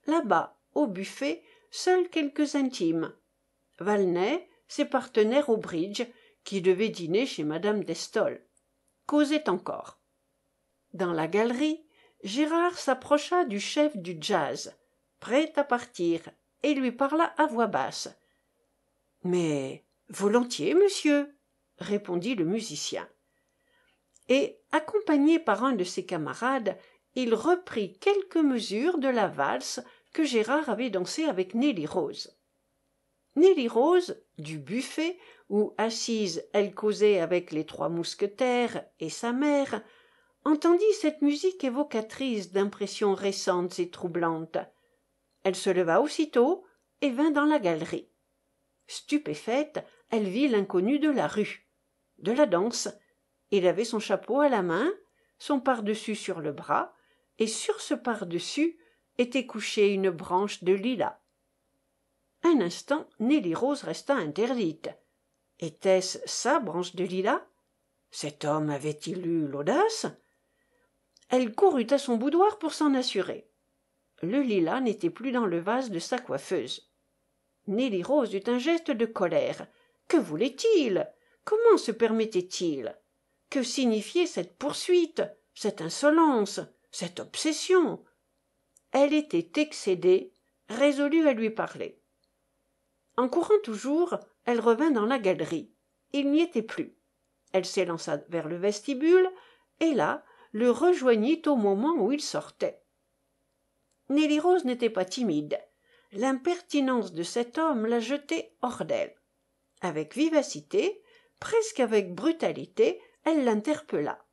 là-bas au buffet seuls quelques intimes Valnet, ses partenaires au bridge qui devaient dîner chez Madame Destol, causaient encore dans la galerie gérard s'approcha du chef du jazz prêt à partir et lui parla à voix basse mais volontiers monsieur répondit le musicien et accompagné par un de ses camarades il reprit quelques mesures de la valse que gérard avait dansée avec nelly rose nelly rose du buffet où assise elle causait avec les trois mousquetaires et sa mère entendit cette musique évocatrice d'impressions récentes et troublantes elle se leva aussitôt et vint dans la galerie stupéfaite elle vit l'inconnu de la rue de la danse il avait son chapeau à la main son pardessus sur le bras et sur ce pardessus était couchée une branche de lilas un instant nelly rose resta interdite était-ce sa branche de lilas cet homme avait-il eu l'audace elle courut à son boudoir pour s'en assurer le lilas n'était plus dans le vase de sa coiffeuse nelly rose eut un geste de colère que voulait-il comment se permettait-il que signifiait cette poursuite cette insolence cette obsession elle était excédée résolue à lui parler en courant toujours elle revint dans la galerie il n'y était plus elle s'élança vers le vestibule et là le rejoignit au moment où il sortait nelly rose n'était pas timide l'impertinence de cet homme la jetait hors d'elle avec vivacité presque avec brutalité elle l'interpella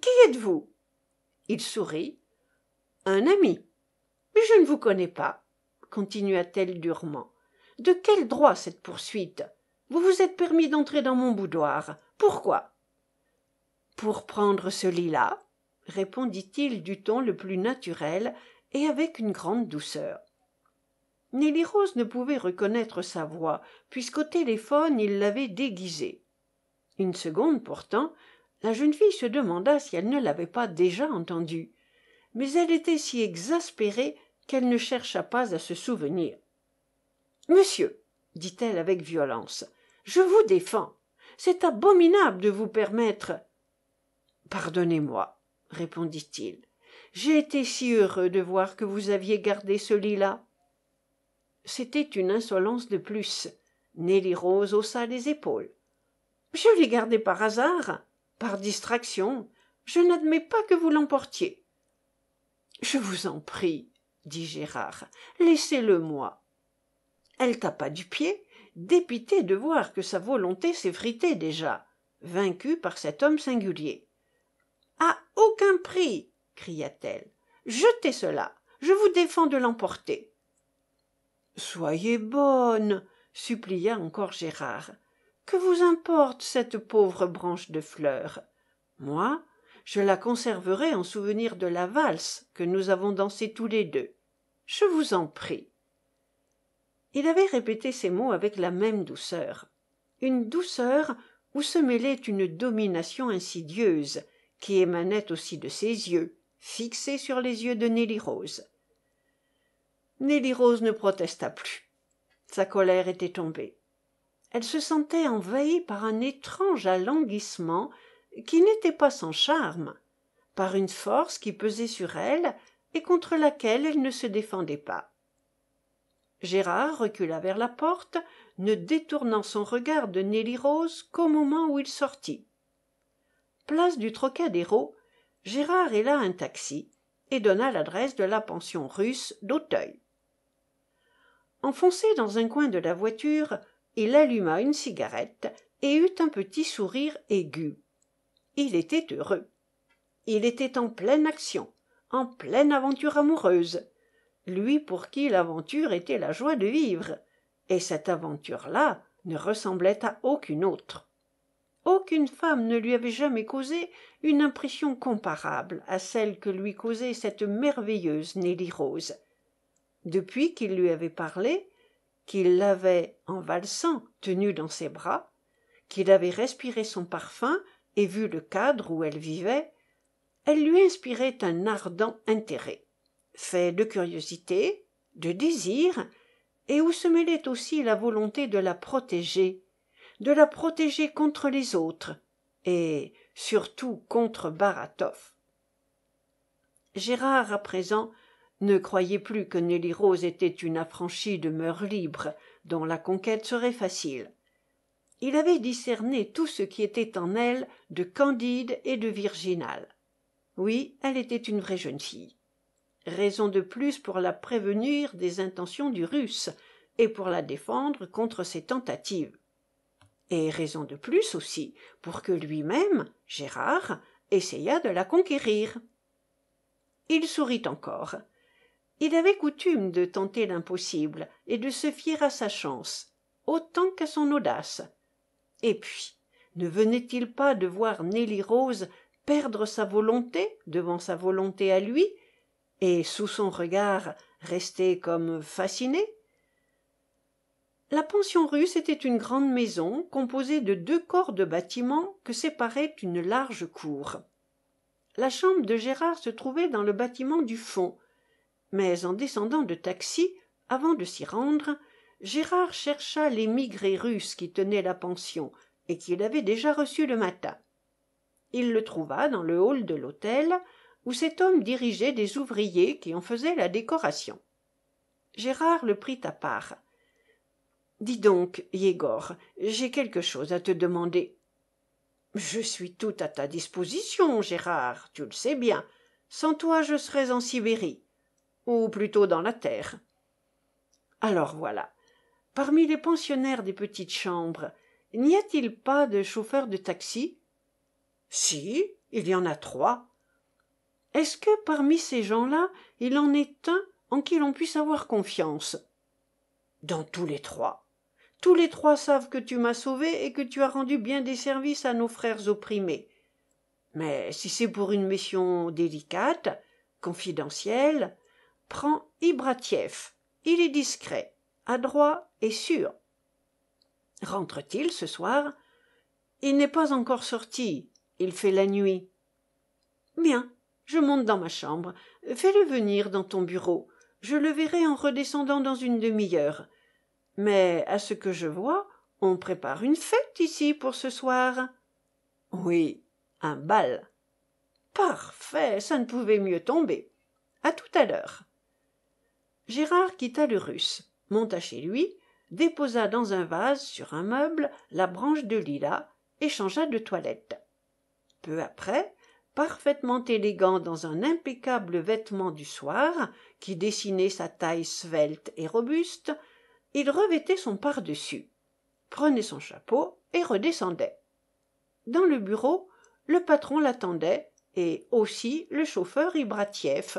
qui êtes-vous il sourit un ami mais je ne vous connais pas continua-t-elle durement de quel droit cette poursuite vous vous êtes permis d'entrer dans mon boudoir pourquoi pour prendre ce lit là répondit-il du ton le plus naturel et avec une grande douceur nelly rose ne pouvait reconnaître sa voix puisqu'au téléphone il l'avait déguisée une seconde pourtant la jeune fille se demanda si elle ne l'avait pas déjà entendue mais elle était si exaspérée qu'elle ne chercha pas à se souvenir monsieur dit-elle avec violence je vous défends c'est abominable de vous permettre pardonnez-moi répondit-il j'ai été si heureux de voir que vous aviez gardé ce lit là c'était une insolence de plus nelly rose haussa les épaules je l'ai gardé par hasard par distraction je n'admets pas que vous l'emportiez je vous en prie dit gérard laissez-le moi elle tapa du pied dépitée de voir que sa volonté s'effritait déjà vaincue par cet homme singulier à aucun prix cria-t-elle jetez cela je vous défends de l'emporter soyez bonne supplia encore gérard que vous importe cette pauvre branche de fleurs moi je la conserverai en souvenir de la valse que nous avons dansée tous les deux je vous en prie il avait répété ces mots avec la même douceur une douceur où se mêlait une domination insidieuse qui émanait aussi de ses yeux, fixés sur les yeux de Nelly Rose. Nelly Rose ne protesta plus. Sa colère était tombée. Elle se sentait envahie par un étrange alanguissement qui n'était pas sans charme, par une force qui pesait sur elle et contre laquelle elle ne se défendait pas. Gérard recula vers la porte, ne détournant son regard de Nelly Rose qu'au moment où il sortit place du trocadéro gérard héla un taxi et donna l'adresse de la pension russe d'auteuil enfoncé dans un coin de la voiture il alluma une cigarette et eut un petit sourire aigu il était heureux il était en pleine action en pleine aventure amoureuse lui pour qui l'aventure était la joie de vivre et cette aventure là ne ressemblait à aucune autre aucune femme ne lui avait jamais causé une impression comparable à celle que lui causait cette merveilleuse nelly rose depuis qu'il lui avait parlé qu'il l'avait en valsant tenue dans ses bras qu'il avait respiré son parfum et vu le cadre où elle vivait elle lui inspirait un ardent intérêt fait de curiosité de désir et où se mêlait aussi la volonté de la protéger de la protéger contre les autres et surtout contre Baratov. gérard à présent ne croyait plus que nelly rose était une affranchie de mœurs libres dont la conquête serait facile il avait discerné tout ce qui était en elle de candide et de virginal oui elle était une vraie jeune fille raison de plus pour la prévenir des intentions du russe et pour la défendre contre ses tentatives et raison de plus aussi pour que lui-même gérard essayât de la conquérir il sourit encore il avait coutume de tenter l'impossible et de se fier à sa chance autant qu'à son audace et puis ne venait-il pas de voir nelly rose perdre sa volonté devant sa volonté à lui et sous son regard rester comme fascinée la pension russe était une grande maison composée de deux corps de bâtiments que séparait une large cour la chambre de gérard se trouvait dans le bâtiment du fond mais en descendant de taxi avant de s'y rendre gérard chercha l'émigré russe qui tenait la pension et qu'il avait déjà reçu le matin il le trouva dans le hall de l'hôtel où cet homme dirigeait des ouvriers qui en faisaient la décoration gérard le prit à part dis donc yegor j'ai quelque chose à te demander je suis tout à ta disposition gérard tu le sais bien sans toi je serais en sibérie ou plutôt dans la terre alors voilà parmi les pensionnaires des petites chambres n'y a-t-il pas de chauffeur de taxi si il y en a trois est-ce que parmi ces gens-là il en est un en qui l'on puisse avoir confiance dans tous les trois tous les trois savent que tu m'as sauvé et que tu as rendu bien des services à nos frères opprimés mais si c'est pour une mission délicate confidentielle prends ibratieff il est discret adroit et sûr rentre t il ce soir il n'est pas encore sorti il fait la nuit bien je monte dans ma chambre fais-le venir dans ton bureau je le verrai en redescendant dans une demi-heure mais à ce que je vois on prépare une fête ici pour ce soir oui un bal parfait ça ne pouvait mieux tomber À tout à l'heure gérard quitta le russe monta chez lui déposa dans un vase sur un meuble la branche de lilas et changea de toilette peu après parfaitement élégant dans un impeccable vêtement du soir qui dessinait sa taille svelte et robuste il revêtait son pardessus prenait son chapeau et redescendait dans le bureau le patron l'attendait et aussi le chauffeur ibratieff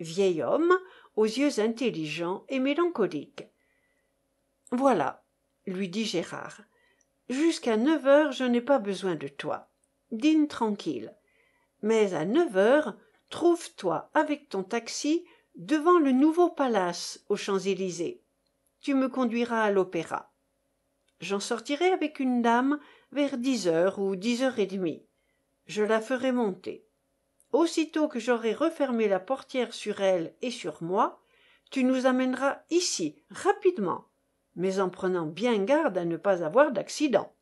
vieil homme aux yeux intelligents et mélancoliques voilà lui dit gérard jusqu'à neuf heures je n'ai pas besoin de toi dîne tranquille mais à neuf heures trouve-toi avec ton taxi devant le nouveau palace aux champs-élysées tu me conduiras à l'opéra j'en sortirai avec une dame vers dix heures ou dix heures et demie je la ferai monter aussitôt que j'aurai refermé la portière sur elle et sur moi tu nous amèneras ici rapidement mais en prenant bien garde à ne pas avoir d'accident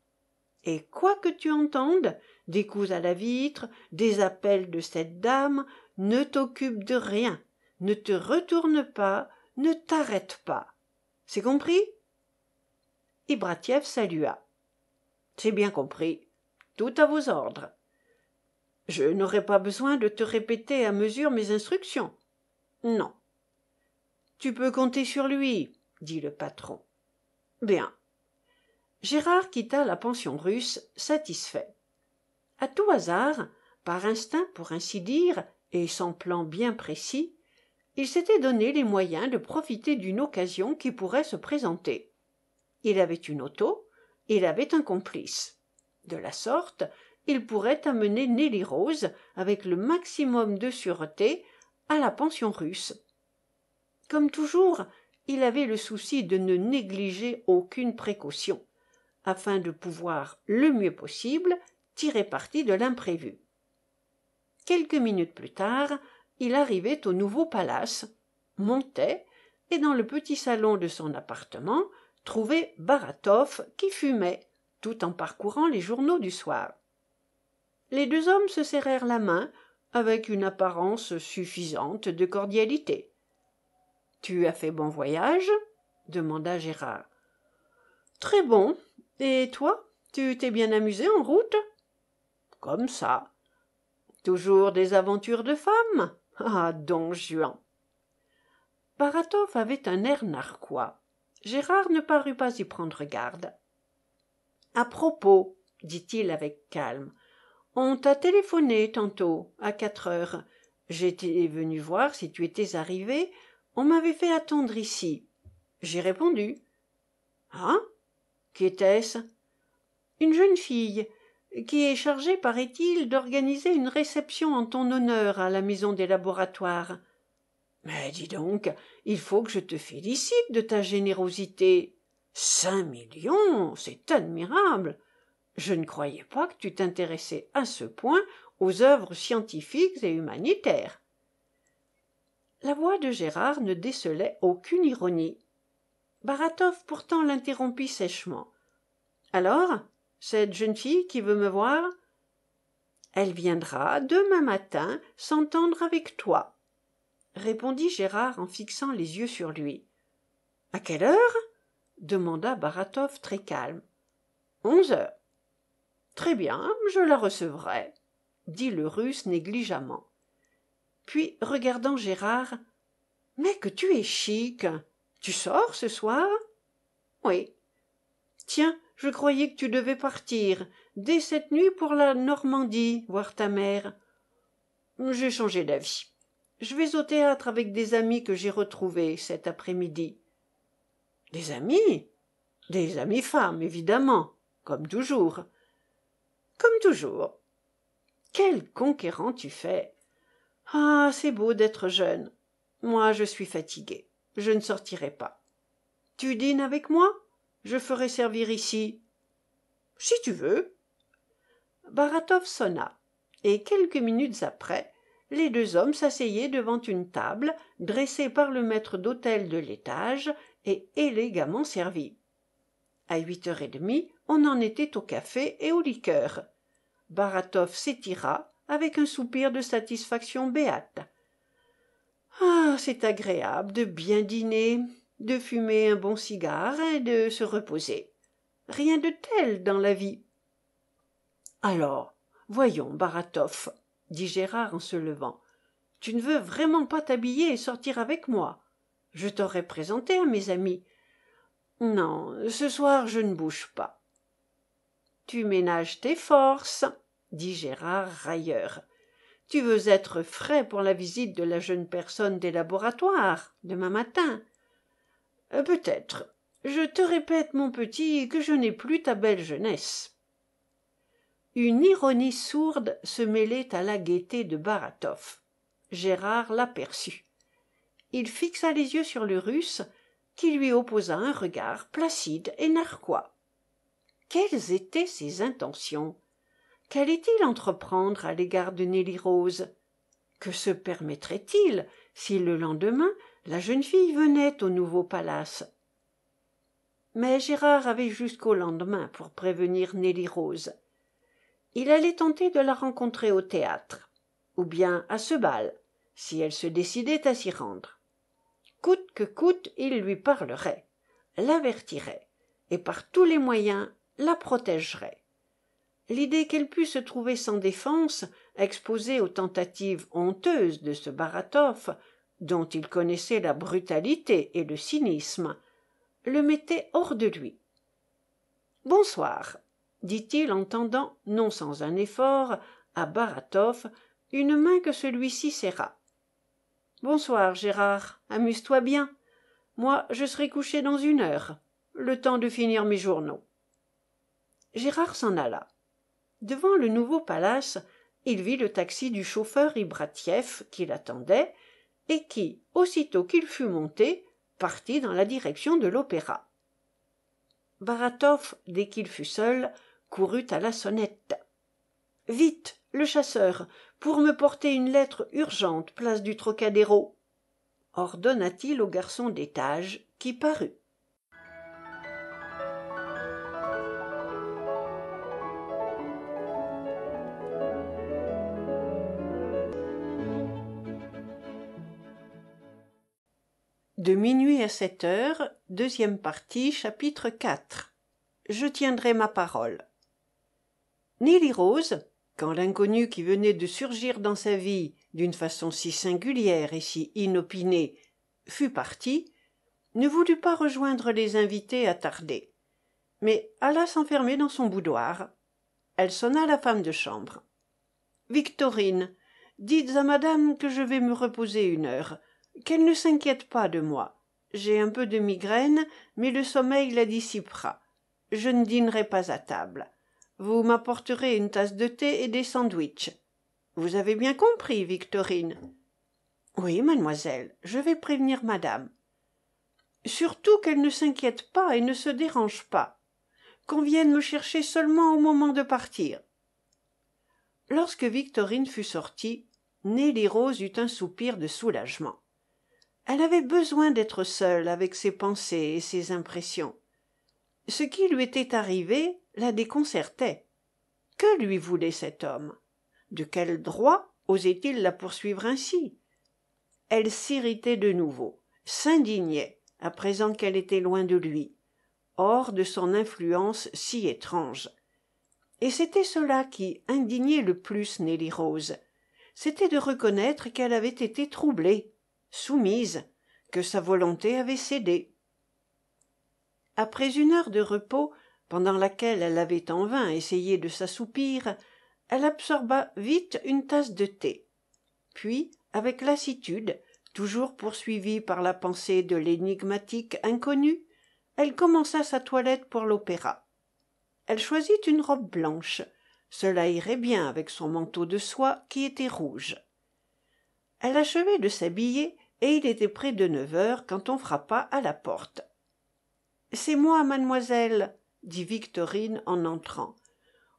et quoi que tu entendes des coups à la vitre des appels de cette dame ne t'occupe de rien ne te retourne pas ne t'arrête pas c'est compris Ibratiev salua. C'est bien compris. Tout à vos ordres. Je n'aurai pas besoin de te répéter à mesure mes instructions. Non. Tu peux compter sur lui, dit le patron. Bien. Gérard quitta la pension russe, satisfait. À tout hasard, par instinct pour ainsi dire, et sans plan bien précis, il s'était donné les moyens de profiter d'une occasion qui pourrait se présenter il avait une auto il avait un complice de la sorte il pourrait amener nelly rose avec le maximum de sûreté à la pension russe comme toujours il avait le souci de ne négliger aucune précaution afin de pouvoir le mieux possible tirer parti de l'imprévu quelques minutes plus tard il arrivait au nouveau palace montait et dans le petit salon de son appartement trouvait Baratov qui fumait tout en parcourant les journaux du soir les deux hommes se serrèrent la main avec une apparence suffisante de cordialité tu as fait bon voyage demanda gérard très bon et toi tu t'es bien amusé en route comme ça toujours des aventures de femmes ah, don Juan Baratov avait un air narquois. Gérard ne parut pas y prendre garde. À propos, dit-il avec calme, on t'a téléphoné tantôt, à quatre heures. J'étais venu voir si tu étais arrivé. On m'avait fait attendre ici. J'ai répondu. Hein Qui était-ce Une jeune fille qui est chargé paraît-il d'organiser une réception en ton honneur à la maison des laboratoires mais dis donc il faut que je te félicite de ta générosité cinq millions c'est admirable je ne croyais pas que tu t'intéressais à ce point aux œuvres scientifiques et humanitaires la voix de gérard ne décelait aucune ironie Baratov pourtant l'interrompit sèchement alors cette jeune fille qui veut me voir elle viendra demain matin s'entendre avec toi répondit gérard en fixant les yeux sur lui À quelle heure demanda Baratov très calme onze heures très bien je la recevrai dit le russe négligemment puis regardant gérard mais que tu es chic tu sors ce soir oui tiens je croyais que tu devais partir dès cette nuit pour la normandie voir ta mère j'ai changé d'avis je vais au théâtre avec des amis que j'ai retrouvés cet après-midi des amis des amis femmes évidemment comme toujours comme toujours quel conquérant tu fais ah c'est beau d'être jeune moi je suis fatiguée je ne sortirai pas tu dînes avec moi je ferai servir ici si tu veux Baratov sonna et quelques minutes après les deux hommes s'asseyaient devant une table dressée par le maître d'hôtel de l'étage et élégamment servie À huit heures et demie on en était au café et au liqueur. Baratov s'étira avec un soupir de satisfaction béate ah c'est agréable de bien dîner de fumer un bon cigare et de se reposer rien de tel dans la vie alors voyons baratoff dit gérard en se levant tu ne veux vraiment pas t'habiller et sortir avec moi je t'aurais présenté à mes amis non ce soir je ne bouge pas tu ménages tes forces dit gérard railleur tu veux être frais pour la visite de la jeune personne des laboratoires demain matin euh, peut-être je te répète mon petit que je n'ai plus ta belle jeunesse une ironie sourde se mêlait à la gaieté de Baratov. gérard l'aperçut il fixa les yeux sur le russe qui lui opposa un regard placide et narquois quelles étaient ses intentions qu'allait-il entreprendre à l'égard de nelly rose que se permettrait il si le lendemain la jeune fille venait au nouveau palace mais gérard avait jusqu'au lendemain pour prévenir nelly rose il allait tenter de la rencontrer au théâtre ou bien à ce bal si elle se décidait à s'y rendre coûte que coûte il lui parlerait l'avertirait et par tous les moyens la protégerait l'idée qu'elle pût se trouver sans défense exposée aux tentatives honteuses de ce dont il connaissait la brutalité et le cynisme, le mettait hors de lui. Bonsoir, dit-il en tendant, non sans un effort, à Baratov une main que celui-ci serra. Bonsoir, Gérard, amuse-toi bien. Moi, je serai couché dans une heure, le temps de finir mes journaux. Gérard s'en alla. Devant le nouveau palace, il vit le taxi du chauffeur Ibratieff qui l'attendait et qui aussitôt qu'il fut monté partit dans la direction de l'opéra Baratov, dès qu'il fut seul courut à la sonnette vite le chasseur pour me porter une lettre urgente place du trocadéro ordonna t il au garçon d'étage qui parut De minuit à sept heures, deuxième partie, chapitre 4. Je tiendrai ma parole. Nelly Rose, quand l'inconnu qui venait de surgir dans sa vie d'une façon si singulière et si inopinée fut parti, ne voulut pas rejoindre les invités attardés, mais alla s'enfermer dans son boudoir. Elle sonna la femme de chambre. Victorine, dites à madame que je vais me reposer une heure qu'elle ne s'inquiète pas de moi j'ai un peu de migraine mais le sommeil la dissipera je ne dînerai pas à table vous m'apporterez une tasse de thé et des sandwiches vous avez bien compris victorine oui mademoiselle je vais prévenir madame surtout qu'elle ne s'inquiète pas et ne se dérange pas qu'on vienne me chercher seulement au moment de partir lorsque victorine fut sortie nelly rose eut un soupir de soulagement elle avait besoin d'être seule avec ses pensées et ses impressions. Ce qui lui était arrivé la déconcertait. Que lui voulait cet homme De quel droit osait-il la poursuivre ainsi Elle s'irritait de nouveau, s'indignait, à présent qu'elle était loin de lui, hors de son influence si étrange. Et c'était cela qui indignait le plus Nelly Rose, c'était de reconnaître qu'elle avait été troublée, soumise que sa volonté avait cédé après une heure de repos pendant laquelle elle avait en vain essayé de s'assoupir elle absorba vite une tasse de thé puis avec lassitude toujours poursuivie par la pensée de l'énigmatique inconnu elle commença sa toilette pour l'opéra elle choisit une robe blanche cela irait bien avec son manteau de soie qui était rouge elle achevait de s'habiller et il était près de neuf heures quand on frappa à la porte c'est moi mademoiselle dit victorine en entrant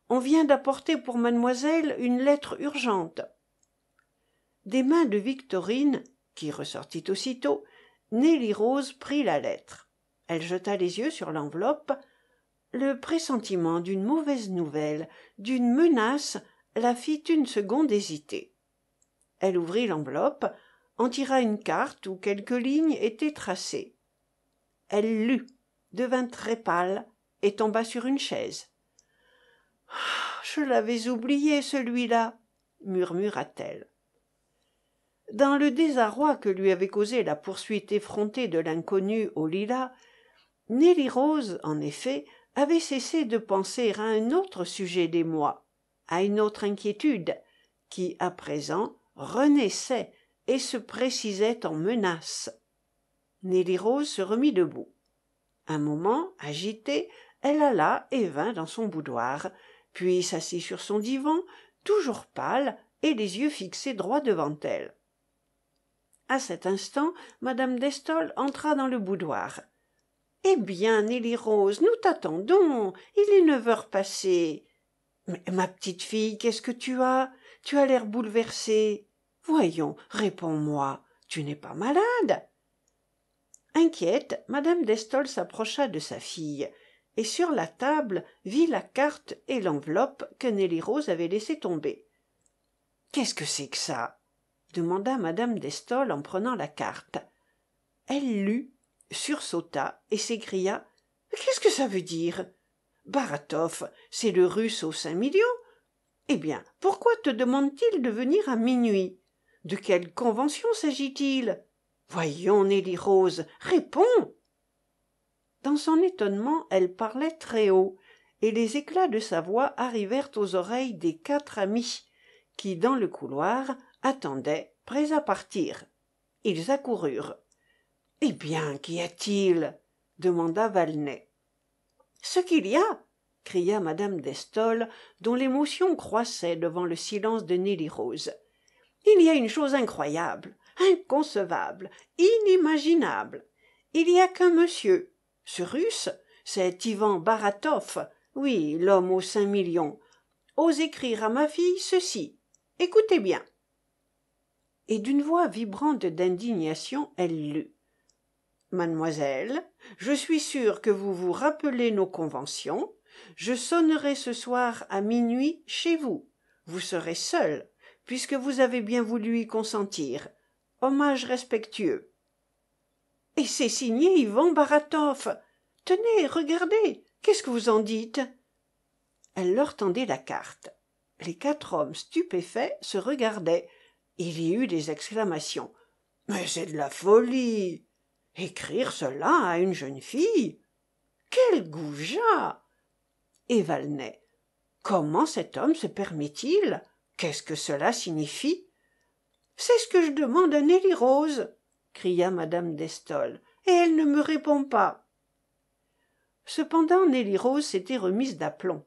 on vient d'apporter pour mademoiselle une lettre urgente des mains de victorine qui ressortit aussitôt nelly rose prit la lettre elle jeta les yeux sur l'enveloppe le pressentiment d'une mauvaise nouvelle d'une menace la fit une seconde hésiter elle ouvrit l'enveloppe en tira une carte où quelques lignes étaient tracées. Elle lut, devint très pâle et tomba sur une chaise. Je l'avais oublié, celui-là, murmura-t-elle. Dans le désarroi que lui avait causé la poursuite effrontée de l'inconnu au lilas, Nelly Rose, en effet, avait cessé de penser à un autre sujet d'émoi, à une autre inquiétude, qui, à présent, renaissait et se précisait en menace. Nelly Rose se remit debout. Un moment, agitée, elle alla et vint dans son boudoir, puis s'assit sur son divan, toujours pâle et les yeux fixés droit devant elle. À cet instant, Madame Destol entra dans le boudoir. Eh bien, Nelly Rose, nous t'attendons. Il est neuf heures passées. ma petite fille, qu'est-ce que tu as Tu as l'air bouleversée voyons réponds-moi tu n'es pas malade inquiète mme Destol s'approcha de sa fille et sur la table vit la carte et l'enveloppe que nelly rose avait laissé tomber qu'est-ce que c'est que ça demanda mme Destol en prenant la carte elle lut sursauta et s'écria qu'est-ce que ça veut dire Baratov, c'est le russe aux saint millions eh bien pourquoi te demande-t-il de venir à minuit de quelle convention s'agit-il voyons Nelly Rose, réponds. Dans son étonnement elle parlait très haut, et les éclats de sa voix arrivèrent aux oreilles des quatre amis, qui, dans le couloir, attendaient, prêts à partir. Ils accoururent. Eh bien, qu'y a-t-il demanda Valnet. Ce qu'il y a cria madame Destol, dont l'émotion croissait devant le silence de Nelly Rose il y a une chose incroyable inconcevable inimaginable il n'y a qu'un monsieur ce russe cet ivan baratov oui l'homme aux cinq millions ose écrire à ma fille ceci écoutez bien et d'une voix vibrante d'indignation elle lut mademoiselle je suis sûre que vous vous rappelez nos conventions je sonnerai ce soir à minuit chez vous vous serez seule puisque vous avez bien voulu y consentir. Hommage respectueux. Et c'est signé Yvan Baratov. Tenez, regardez. Qu'est-ce que vous en dites Elle leur tendait la carte. Les quatre hommes stupéfaits se regardaient. Il y eut des exclamations. Mais c'est de la folie. Écrire cela à une jeune fille. Quel goujat. Et Valnet. Comment cet homme se permet-il qu'est-ce que cela signifie c'est ce que je demande à Nelly Rose cria Madame Destol. « et elle ne me répond pas. Cependant, Nelly Rose s'était remise d'aplomb.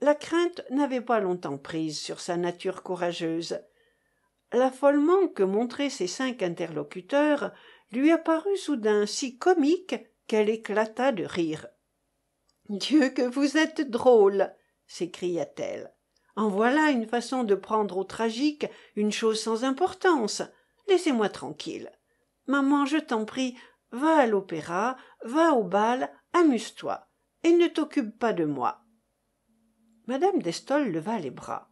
La crainte n'avait pas longtemps prise sur sa nature courageuse. L'affolement que montraient ses cinq interlocuteurs lui apparut soudain si comique qu'elle éclata de rire. Dieu que vous êtes drôle s'écria-t-elle en voilà une façon de prendre au tragique une chose sans importance laissez-moi tranquille maman je t'en prie va à l'opéra va au bal amuse-toi et ne t'occupe pas de moi Madame Destol leva les bras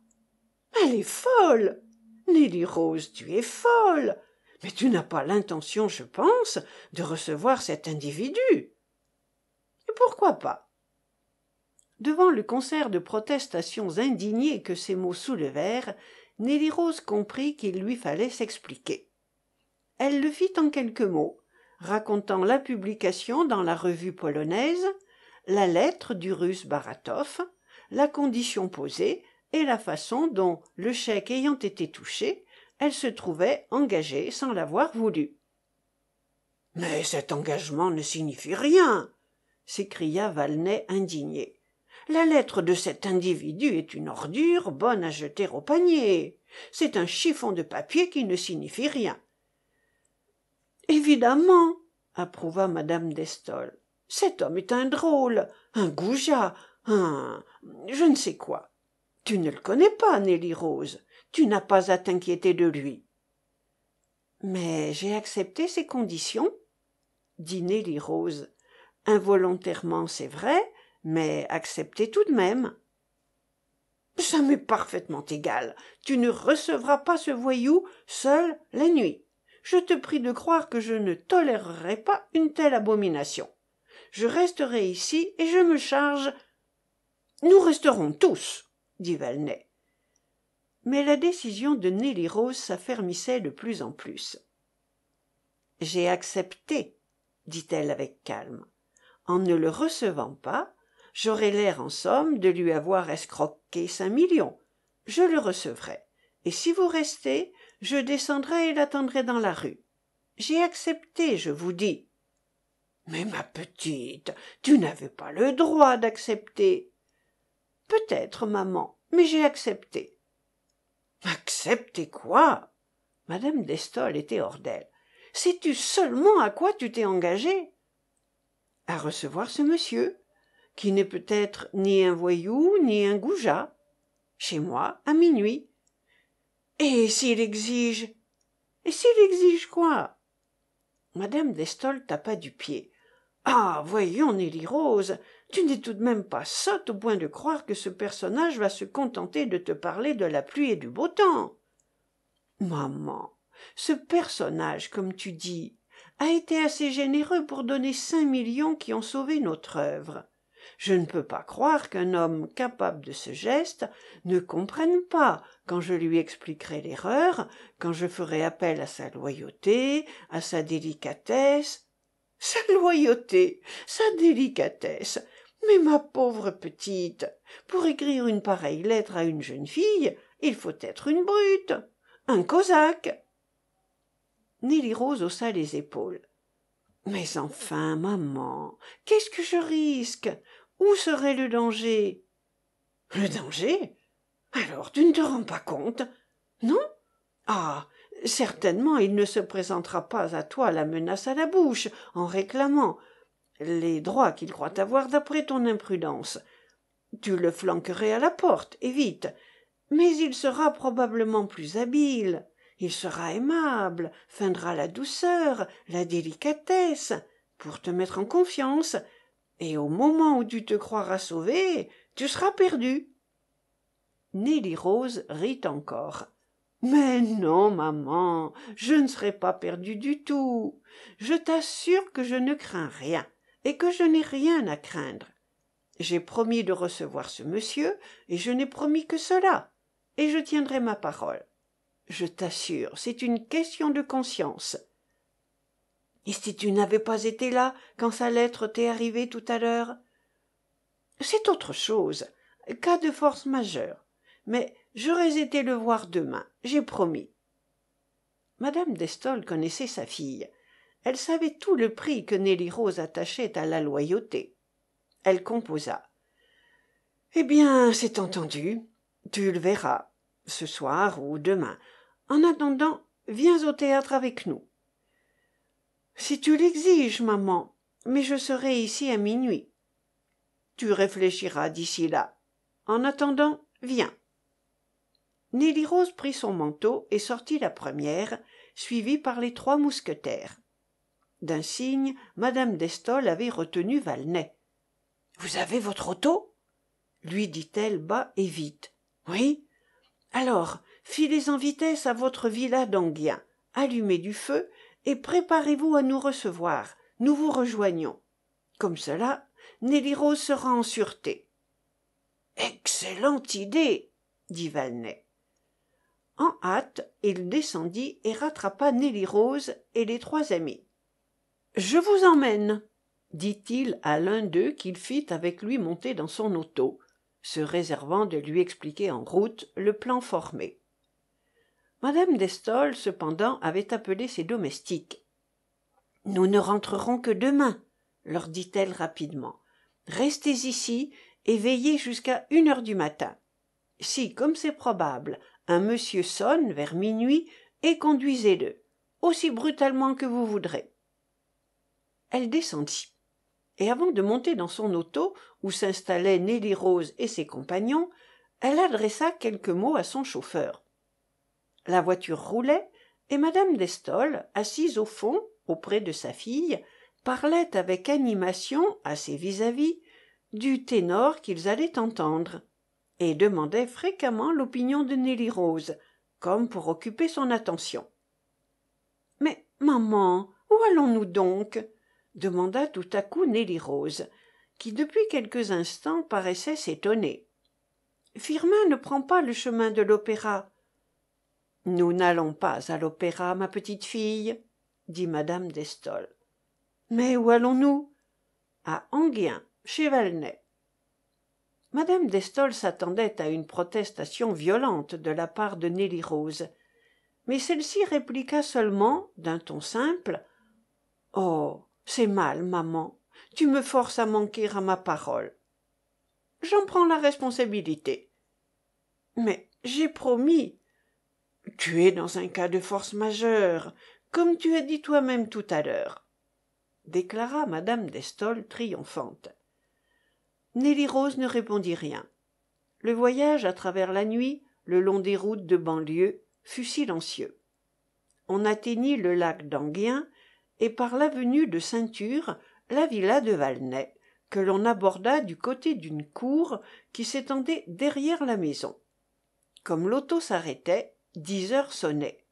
elle est folle Nelly Rose, tu es folle. Mais tu n'as pas l'intention, je pense, de recevoir cet individu. Et pourquoi pas devant le concert de protestations indignées que ces mots soulevèrent nelly rose comprit qu'il lui fallait s'expliquer elle le fit en quelques mots racontant la publication dans la revue polonaise la lettre du russe Baratov, la condition posée et la façon dont le chèque ayant été touché elle se trouvait engagée sans l'avoir voulu mais cet engagement ne signifie rien s'écria Valnet indigné la lettre de cet individu est une ordure bonne à jeter au panier. C'est un chiffon de papier qui ne signifie rien. Évidemment, approuva madame d'Estol. Cet homme est un drôle, un goujat, un je ne sais quoi. Tu ne le connais pas, Nelly Rose. Tu n'as pas à t'inquiéter de lui. Mais j'ai accepté ses conditions, dit Nelly Rose. Involontairement, c'est vrai, mais acceptez tout de même. Ça m'est parfaitement égal. Tu ne recevras pas ce voyou seul la nuit. Je te prie de croire que je ne tolérerai pas une telle abomination. Je resterai ici et je me charge. Nous resterons tous, dit Valnet. Mais la décision de Nelly Rose s'affermissait de plus en plus. J'ai accepté, dit-elle avec calme. En ne le recevant pas, j'aurais l'air en somme de lui avoir escroqué cinq millions je le recevrai et si vous restez je descendrai et l'attendrai dans la rue j'ai accepté je vous dis mais ma petite tu n'avais pas le droit d'accepter peut-être maman mais j'ai accepté accepté quoi Madame Destol était hors d'elle sais-tu seulement à quoi tu t'es engagée à recevoir ce monsieur qui n'est peut-être ni un voyou ni un goujat chez moi à minuit et s'il exige et s'il exige quoi Madame Destol tapa du pied ah voyons Nelly rose tu n'es tout de même pas sotte au point de croire que ce personnage va se contenter de te parler de la pluie et du beau temps maman ce personnage comme tu dis a été assez généreux pour donner cinq millions qui ont sauvé notre œuvre je ne peux pas croire qu'un homme capable de ce geste ne comprenne pas, quand je lui expliquerai l'erreur, quand je ferai appel à sa loyauté, à sa délicatesse. Sa loyauté, sa délicatesse. Mais ma pauvre petite, pour écrire une pareille lettre à une jeune fille, il faut être une brute, un cosaque. Nelly Rose haussa les épaules. Mais enfin, maman, qu'est-ce que je risque où serait le danger le danger alors tu ne te rends pas compte non ah certainement il ne se présentera pas à toi la menace à la bouche en réclamant les droits qu'il croit avoir d'après ton imprudence tu le flanquerais à la porte et vite mais il sera probablement plus habile il sera aimable feindra la douceur la délicatesse pour te mettre en confiance et au moment où tu te croiras sauvé, tu seras perdu. Nelly Rose rit encore. Mais non, maman, je ne serai pas perdue du tout. Je t'assure que je ne crains rien, et que je n'ai rien à craindre. J'ai promis de recevoir ce monsieur, et je n'ai promis que cela, et je tiendrai ma parole. Je t'assure, c'est une question de conscience. Et si tu n'avais pas été là quand sa lettre t'est arrivée tout à l'heure C'est autre chose, cas de force majeure. Mais j'aurais été le voir demain, j'ai promis. Madame d'Estol connaissait sa fille. Elle savait tout le prix que Nelly Rose attachait à la loyauté. Elle composa. Eh bien, c'est entendu. Tu le verras, ce soir ou demain. En attendant, viens au théâtre avec nous. Si tu l'exiges, maman, mais je serai ici à minuit. Tu réfléchiras d'ici là. En attendant, viens. Nelly Rose prit son manteau et sortit la première, suivie par les trois mousquetaires. D'un signe, madame d'Estol avait retenu Valnet. Vous avez votre auto lui dit-elle bas et vite. Oui. Alors, filez en vitesse à votre villa d'Anguien, allumez du feu et préparez-vous à nous recevoir nous vous rejoignons comme cela nelly rose sera en sûreté excellente idée dit Valnet. en hâte il descendit et rattrapa nelly rose et les trois amis je vous emmène dit-il à l'un d'eux qu'il fit avec lui monter dans son auto se réservant de lui expliquer en route le plan formé Madame Destol, cependant avait appelé ses domestiques nous ne rentrerons que demain leur dit-elle rapidement restez ici et veillez jusqu'à une heure du matin si comme c'est probable un monsieur sonne vers minuit et conduisez le aussi brutalement que vous voudrez elle descendit et avant de monter dans son auto où s'installaient nelly rose et ses compagnons elle adressa quelques mots à son chauffeur la voiture roulait et Madame Destol, assise au fond auprès de sa fille parlait avec animation à ses vis-à-vis du ténor qu'ils allaient entendre et demandait fréquemment l'opinion de nelly rose comme pour occuper son attention mais maman où allons-nous donc demanda tout à coup nelly rose qui depuis quelques instants paraissait s'étonner firmin ne prend pas le chemin de l'opéra nous n'allons pas à l'opéra ma petite fille dit mme Destol. « mais où allons-nous à enghien chez Valnet. » mme Destol s'attendait à une protestation violente de la part de nelly rose mais celle-ci répliqua seulement d'un ton simple oh c'est mal maman tu me forces à manquer à ma parole j'en prends la responsabilité mais j'ai promis tu es dans un cas de force majeure comme tu as dit toi-même tout à l'heure déclara Madame Destol, triomphante nelly rose ne répondit rien le voyage à travers la nuit le long des routes de banlieue fut silencieux on atteignit le lac d'enghien et par l'avenue de ceinture la villa de valnay que l'on aborda du côté d'une cour qui s'étendait derrière la maison comme l'auto s'arrêtait dix heures sonnaient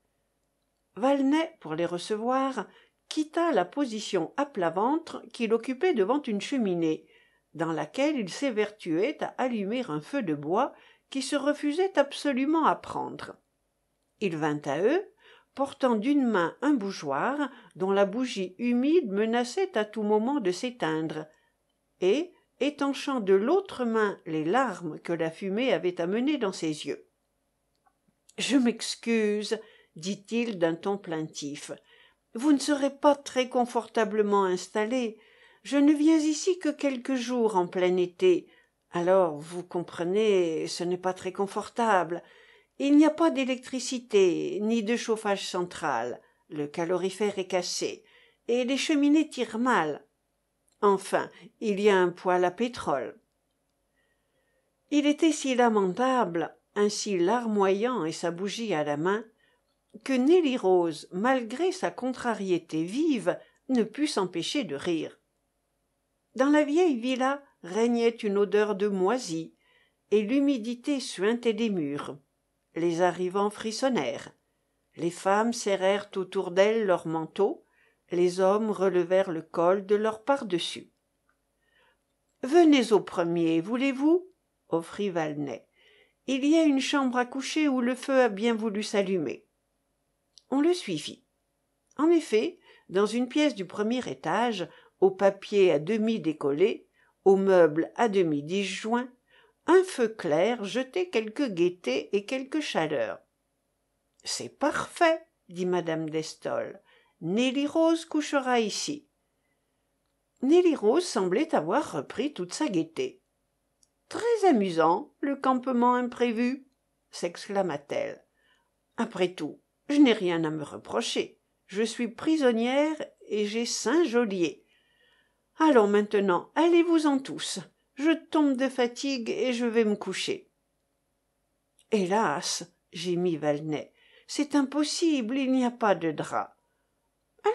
Valnet, pour les recevoir quitta la position à plat ventre qu'il occupait devant une cheminée dans laquelle il s'évertuait à allumer un feu de bois qui se refusait absolument à prendre il vint à eux portant d'une main un bougeoir dont la bougie humide menaçait à tout moment de s'éteindre et étanchant de l'autre main les larmes que la fumée avait amenées dans ses yeux je m'excuse, dit-il d'un ton plaintif. Vous ne serez pas très confortablement installé. Je ne viens ici que quelques jours en plein été. Alors, vous comprenez, ce n'est pas très confortable. Il n'y a pas d'électricité, ni de chauffage central. Le calorifère est cassé, et les cheminées tirent mal. Enfin, il y a un poêle à pétrole. Il était si lamentable ainsi larmoyant et sa bougie à la main que nelly rose malgré sa contrariété vive ne put s'empêcher de rire dans la vieille villa régnait une odeur de moisi et l'humidité suintait des murs les arrivants frissonnèrent les femmes serrèrent autour d'elles leurs manteaux les hommes relevèrent le col de leur pardessus venez au premier voulez-vous offrit il y a une chambre à coucher où le feu a bien voulu s'allumer. On le suivit. En effet, dans une pièce du premier étage, au papier à demi décollé, aux meubles à demi disjoints, un feu clair jetait quelque gaieté et quelque chaleur. C'est parfait, dit madame Destol. « Nelly Rose couchera ici. Nelly Rose semblait avoir repris toute sa gaieté. Très amusant, le campement imprévu, s'exclama-t-elle. Après tout, je n'ai rien à me reprocher. Je suis prisonnière et j'ai saint geôlier. Allons maintenant, allez-vous-en tous. Je tombe de fatigue et je vais me coucher. Hélas, gémit Valnet, c'est impossible, il n'y a pas de drap.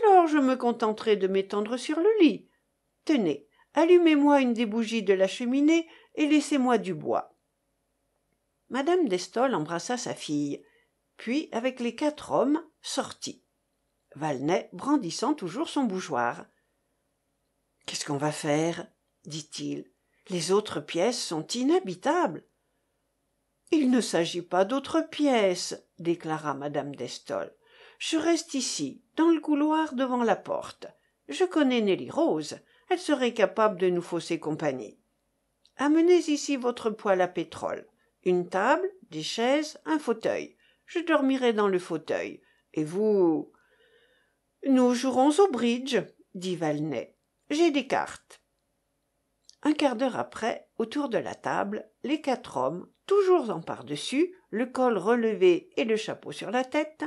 Alors je me contenterai de m'étendre sur le lit. Tenez, allumez-moi une des bougies de la cheminée et laissez-moi du bois Madame Destol embrassa sa fille puis avec les quatre hommes sortit Valnet brandissant toujours son bougeoir qu'est-ce qu'on va faire dit-il les autres pièces sont inhabitables il ne s'agit pas d'autres pièces déclara Madame Destol. « je reste ici dans le couloir devant la porte je connais nelly rose elle serait capable de nous fausser compagnie amenez ici votre poêle à pétrole une table des chaises un fauteuil je dormirai dans le fauteuil et vous nous jouerons au bridge dit Valnet. « j'ai des cartes un quart d'heure après autour de la table les quatre hommes toujours en par-dessus, le col relevé et le chapeau sur la tête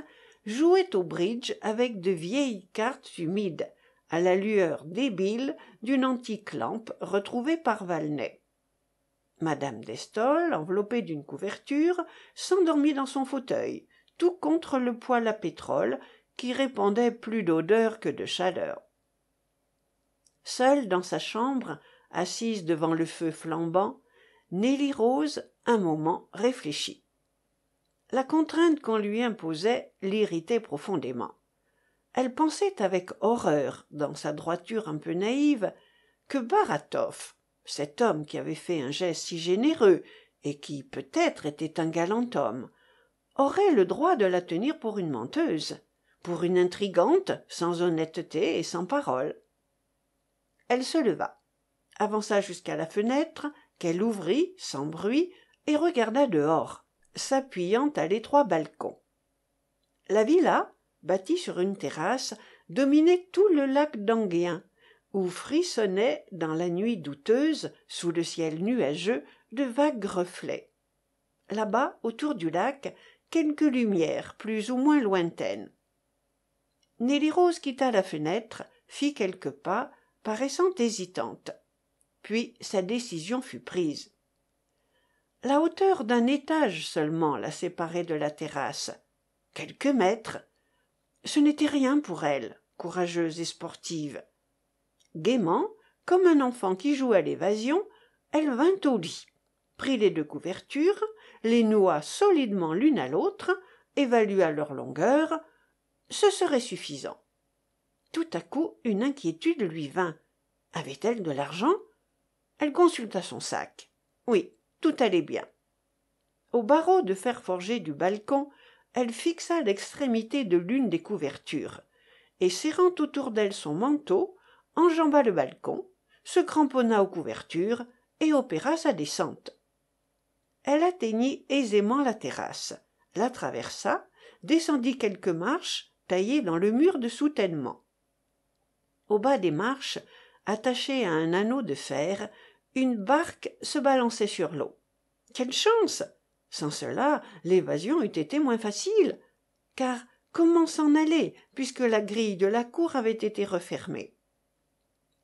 jouaient au bridge avec de vieilles cartes humides à la lueur débile d'une antique lampe retrouvée par Madame Destol, enveloppée d'une couverture s'endormit dans son fauteuil tout contre le poêle à pétrole qui répandait plus d'odeur que de chaleur seule dans sa chambre assise devant le feu flambant nelly rose un moment réfléchit la contrainte qu'on lui imposait l'irritait profondément elle pensait avec horreur dans sa droiture un peu naïve que Baratov, cet homme qui avait fait un geste si généreux et qui peut-être était un galant homme aurait le droit de la tenir pour une menteuse pour une intrigante sans honnêteté et sans parole elle se leva avança jusqu'à la fenêtre qu'elle ouvrit sans bruit et regarda dehors s'appuyant à l'étroit balcon la villa bâtie sur une terrasse dominait tout le lac où frissonnaient dans la nuit douteuse sous le ciel nuageux de vagues reflets là-bas autour du lac quelques lumières plus ou moins lointaines nelly rose quitta la fenêtre fit quelques pas paraissant hésitante puis sa décision fut prise la hauteur d'un étage seulement la séparait de la terrasse quelques mètres ce n'était rien pour elle courageuse et sportive gaiement comme un enfant qui joue à l'évasion elle vint au lit prit les deux couvertures les noua solidement l'une à l'autre évalua leur longueur ce serait suffisant tout à coup une inquiétude lui vint avait-elle de l'argent elle consulta son sac oui tout allait bien Au barreau de fer forgé du balcon elle fixa l'extrémité de l'une des couvertures et serrant autour d'elle son manteau enjamba le balcon se cramponna aux couvertures et opéra sa descente elle atteignit aisément la terrasse la traversa descendit quelques marches taillées dans le mur de soutènement au bas des marches attachée à un anneau de fer une barque se balançait sur l'eau quelle chance sans cela l'évasion eût été moins facile car comment s'en aller puisque la grille de la cour avait été refermée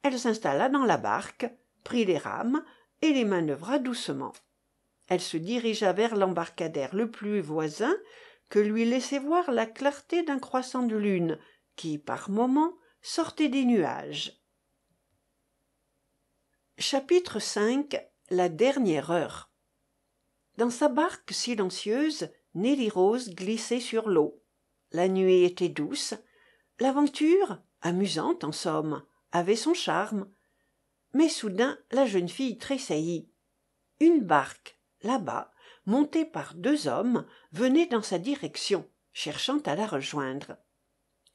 elle s'installa dans la barque prit les rames et les manœuvra doucement elle se dirigea vers l'embarcadère le plus voisin que lui laissait voir la clarté d'un croissant de lune qui par moments sortait des nuages chapitre v la dernière heure dans sa barque silencieuse nelly rose glissait sur l'eau la nuit était douce l'aventure amusante en somme avait son charme mais soudain la jeune fille tressaillit une barque là-bas montée par deux hommes venait dans sa direction cherchant à la rejoindre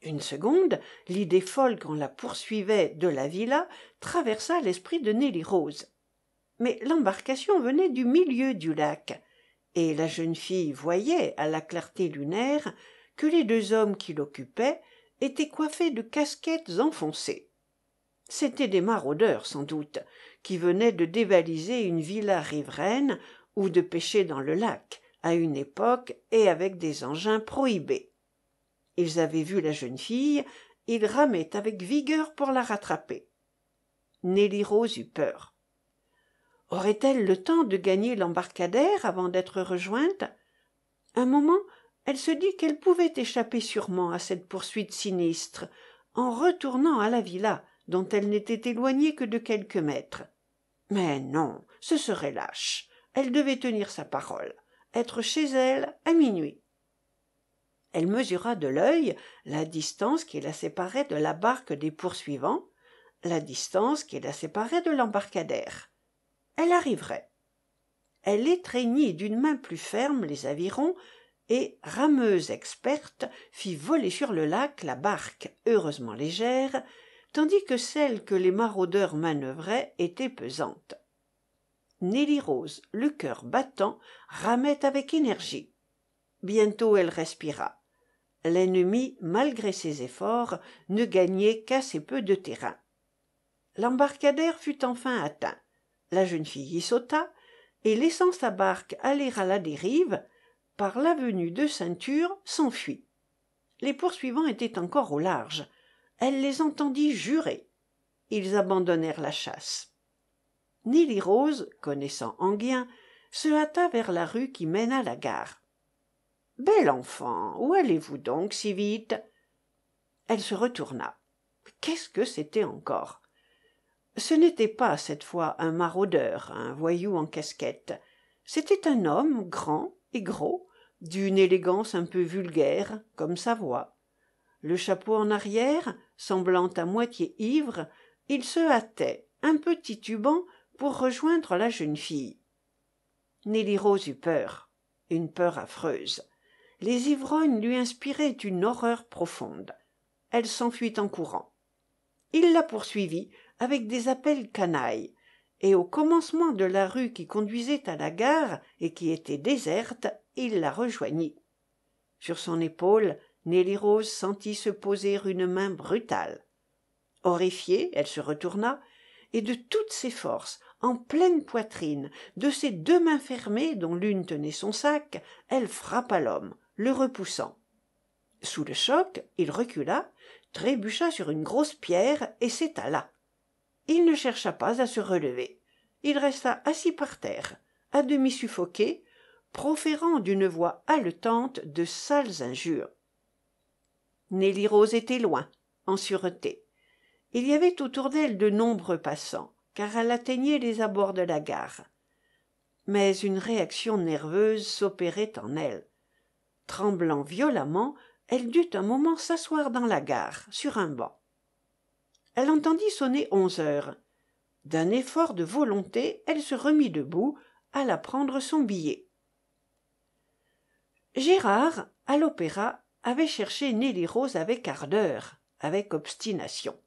une seconde l'idée folle qu'on la poursuivait de la villa traversa l'esprit de nelly rose mais l'embarcation venait du milieu du lac et la jeune fille voyait à la clarté lunaire que les deux hommes qui l'occupaient étaient coiffés de casquettes enfoncées c'étaient des maraudeurs sans doute qui venaient de dévaliser une villa riveraine ou de pêcher dans le lac à une époque et avec des engins prohibés ils avaient vu la jeune fille ils ramaient avec vigueur pour la rattraper nelly rose eut peur aurait-elle le temps de gagner l'embarcadère avant d'être rejointe un moment elle se dit qu'elle pouvait échapper sûrement à cette poursuite sinistre en retournant à la villa dont elle n'était éloignée que de quelques mètres. Mais non, ce serait lâche. Elle devait tenir sa parole, être chez elle à minuit. Elle mesura de l'œil la distance qui la séparait de la barque des poursuivants, la distance qui la séparait de l'embarcadère. Elle arriverait. Elle étreignit d'une main plus ferme les avirons et, rameuse experte, fit voler sur le lac la barque, heureusement légère, tandis que celle que les maraudeurs manœuvraient était pesante. Nelly Rose, le cœur battant, ramait avec énergie. Bientôt elle respira. L'ennemi, malgré ses efforts, ne gagnait qu'assez peu de terrain. L'embarcadère fut enfin atteint. La jeune fille y sauta, et laissant sa barque aller à la dérive, par l'avenue de ceinture, s'enfuit. Les poursuivants étaient encore au large elle les entendit jurer ils abandonnèrent la chasse nelly rose connaissant enghien se hâta vers la rue qui mène à la gare belle enfant où allez-vous donc si vite elle se retourna qu'est-ce que c'était encore ce n'était pas cette fois un maraudeur un voyou en casquette c'était un homme grand et gros d'une élégance un peu vulgaire comme sa voix le chapeau en arrière, semblant à moitié ivre, il se hâtait, un petit titubant, pour rejoindre la jeune fille. Nelly Rose eut peur, une peur affreuse. Les ivrognes lui inspiraient une horreur profonde. Elle s'enfuit en courant. Il la poursuivit avec des appels canailles, et au commencement de la rue qui conduisait à la gare et qui était déserte, il la rejoignit. Sur son épaule, Nelly Rose sentit se poser une main brutale. Horrifiée, elle se retourna, et de toutes ses forces, en pleine poitrine, de ses deux mains fermées dont l'une tenait son sac, elle frappa l'homme, le repoussant. Sous le choc, il recula, trébucha sur une grosse pierre et s'étala. Il ne chercha pas à se relever. Il resta assis par terre, à demi suffoqué, proférant d'une voix haletante de sales injures. Nelly Rose était loin, en sûreté. Il y avait autour d'elle de nombreux passants, car elle atteignait les abords de la gare. Mais une réaction nerveuse s'opérait en elle. Tremblant violemment, elle dut un moment s'asseoir dans la gare, sur un banc. Elle entendit sonner onze heures. D'un effort de volonté, elle se remit debout, alla prendre son billet. Gérard, à l'opéra, avait cherché Nelly Rose avec ardeur, avec obstination.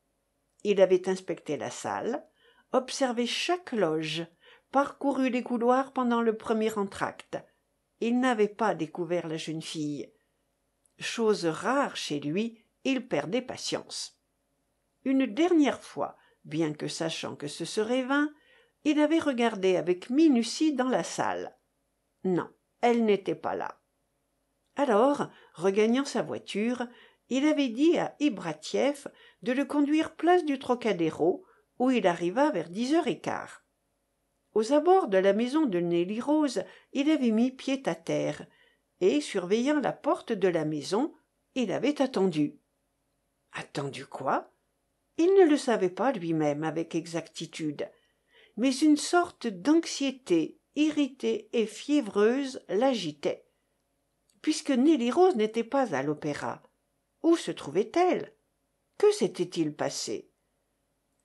Il avait inspecté la salle, observé chaque loge, parcouru les couloirs pendant le premier entracte. Il n'avait pas découvert la jeune fille. Chose rare chez lui, il perdait patience. Une dernière fois, bien que sachant que ce serait vain, il avait regardé avec minutie dans la salle. Non, elle n'était pas là alors regagnant sa voiture il avait dit à ibratieff de le conduire place du trocadéro où il arriva vers dix heures et quart aux abords de la maison de nelly rose il avait mis pied à terre et surveillant la porte de la maison il avait attendu attendu quoi il ne le savait pas lui-même avec exactitude mais une sorte d'anxiété irritée et fiévreuse l'agitait puisque Nelly Rose n'était pas à l'opéra. Où se trouvait-elle Que s'était-il passé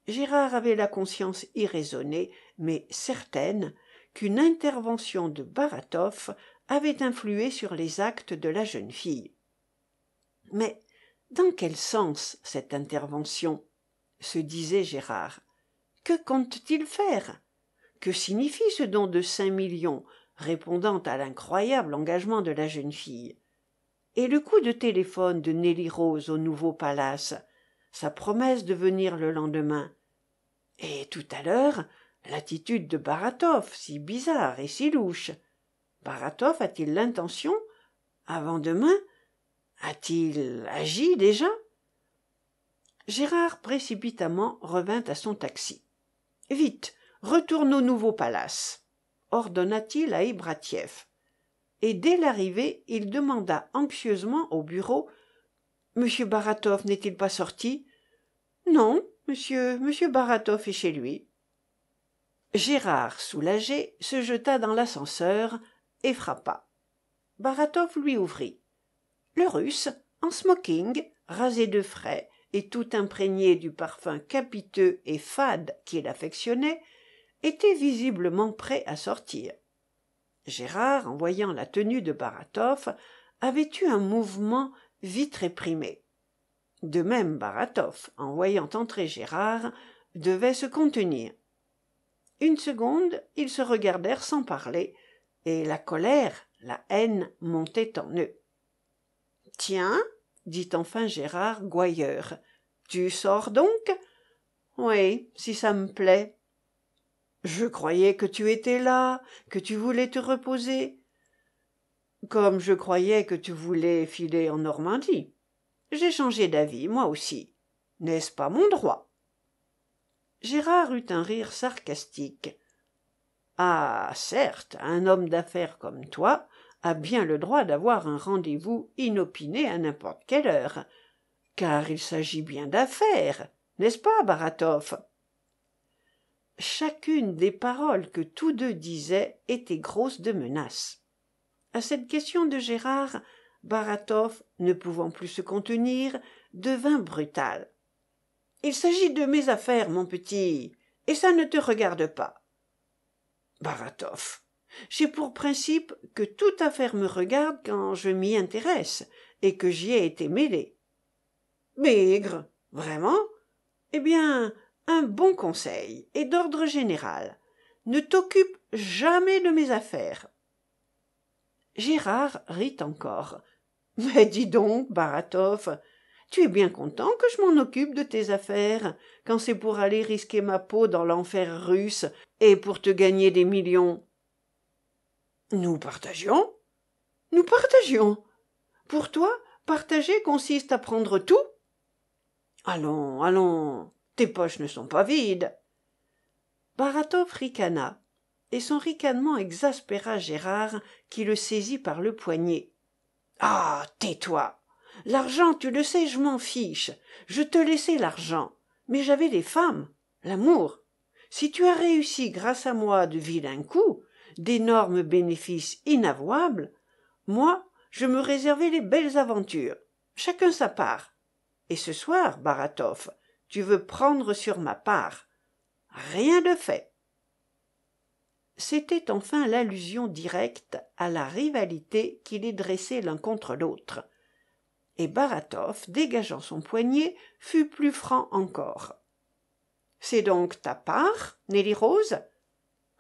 Gérard avait la conscience irraisonnée, mais certaine, qu'une intervention de Baratoff avait influé sur les actes de la jeune fille. Mais dans quel sens cette intervention se disait Gérard. Que compte-t-il faire Que signifie ce don de cinq millions répondant à l'incroyable engagement de la jeune fille et le coup de téléphone de nelly rose au nouveau palace sa promesse de venir le lendemain et tout à l'heure l'attitude de Baratov, si bizarre et si louche Baratov a-t-il l'intention avant demain a-t-il agi déjà gérard précipitamment revint à son taxi vite retourne au nouveau palace ordonna-t-il à Ibratiev. Et dès l'arrivée, il demanda anxieusement au bureau Monsieur Baratov n'est-il pas sorti Non, monsieur, monsieur Baratov est chez lui. Gérard, soulagé, se jeta dans l'ascenseur et frappa. Baratov lui ouvrit. Le russe, en smoking, rasé de frais et tout imprégné du parfum capiteux et fade qu'il affectionnait, était visiblement prêt à sortir. Gérard, en voyant la tenue de Baratov, avait eu un mouvement vite réprimé. De même, Baratov, en voyant entrer Gérard, devait se contenir. Une seconde, ils se regardèrent sans parler, et la colère, la haine montaient en eux. Tiens, dit enfin Gérard Gouailleur, tu sors donc Oui, si ça me plaît, je croyais que tu étais là, que tu voulais te reposer, comme je croyais que tu voulais filer en Normandie. J'ai changé d'avis, moi aussi. N'est-ce pas mon droit Gérard eut un rire sarcastique. Ah, certes, un homme d'affaires comme toi a bien le droit d'avoir un rendez-vous inopiné à n'importe quelle heure, car il s'agit bien d'affaires, n'est-ce pas, Baratov chacune des paroles que tous deux disaient était grosse de menaces À cette question de gérard Baratov, ne pouvant plus se contenir devint brutal il s'agit de mes affaires mon petit et ça ne te regarde pas Baratov, j'ai pour principe que toute affaire me regarde quand je m'y intéresse et que j'y ai été mêlé maigre vraiment eh bien un bon conseil et d'ordre général. Ne t'occupe jamais de mes affaires. Gérard rit encore. Mais dis donc, Baratov, tu es bien content que je m'en occupe de tes affaires, quand c'est pour aller risquer ma peau dans l'enfer russe et pour te gagner des millions. Nous partagions Nous partagions. Pour toi, partager consiste à prendre tout Allons, allons tes poches ne sont pas vides Baratov ricana, et son ricanement exaspéra Gérard qui le saisit par le poignet. Ah. Tais-toi. L'argent, tu le sais, je m'en fiche. Je te laissais l'argent. Mais j'avais les femmes, l'amour. Si tu as réussi grâce à moi de vilains coups, d'énormes bénéfices inavouables, moi, je me réservais les belles aventures. Chacun sa part. Et ce soir, Baratov, tu veux prendre sur ma part. Rien de fait. C'était enfin l'allusion directe à la rivalité qui les dressait l'un contre l'autre. Et Baratov, dégageant son poignet, fut plus franc encore. C'est donc ta part, Nelly Rose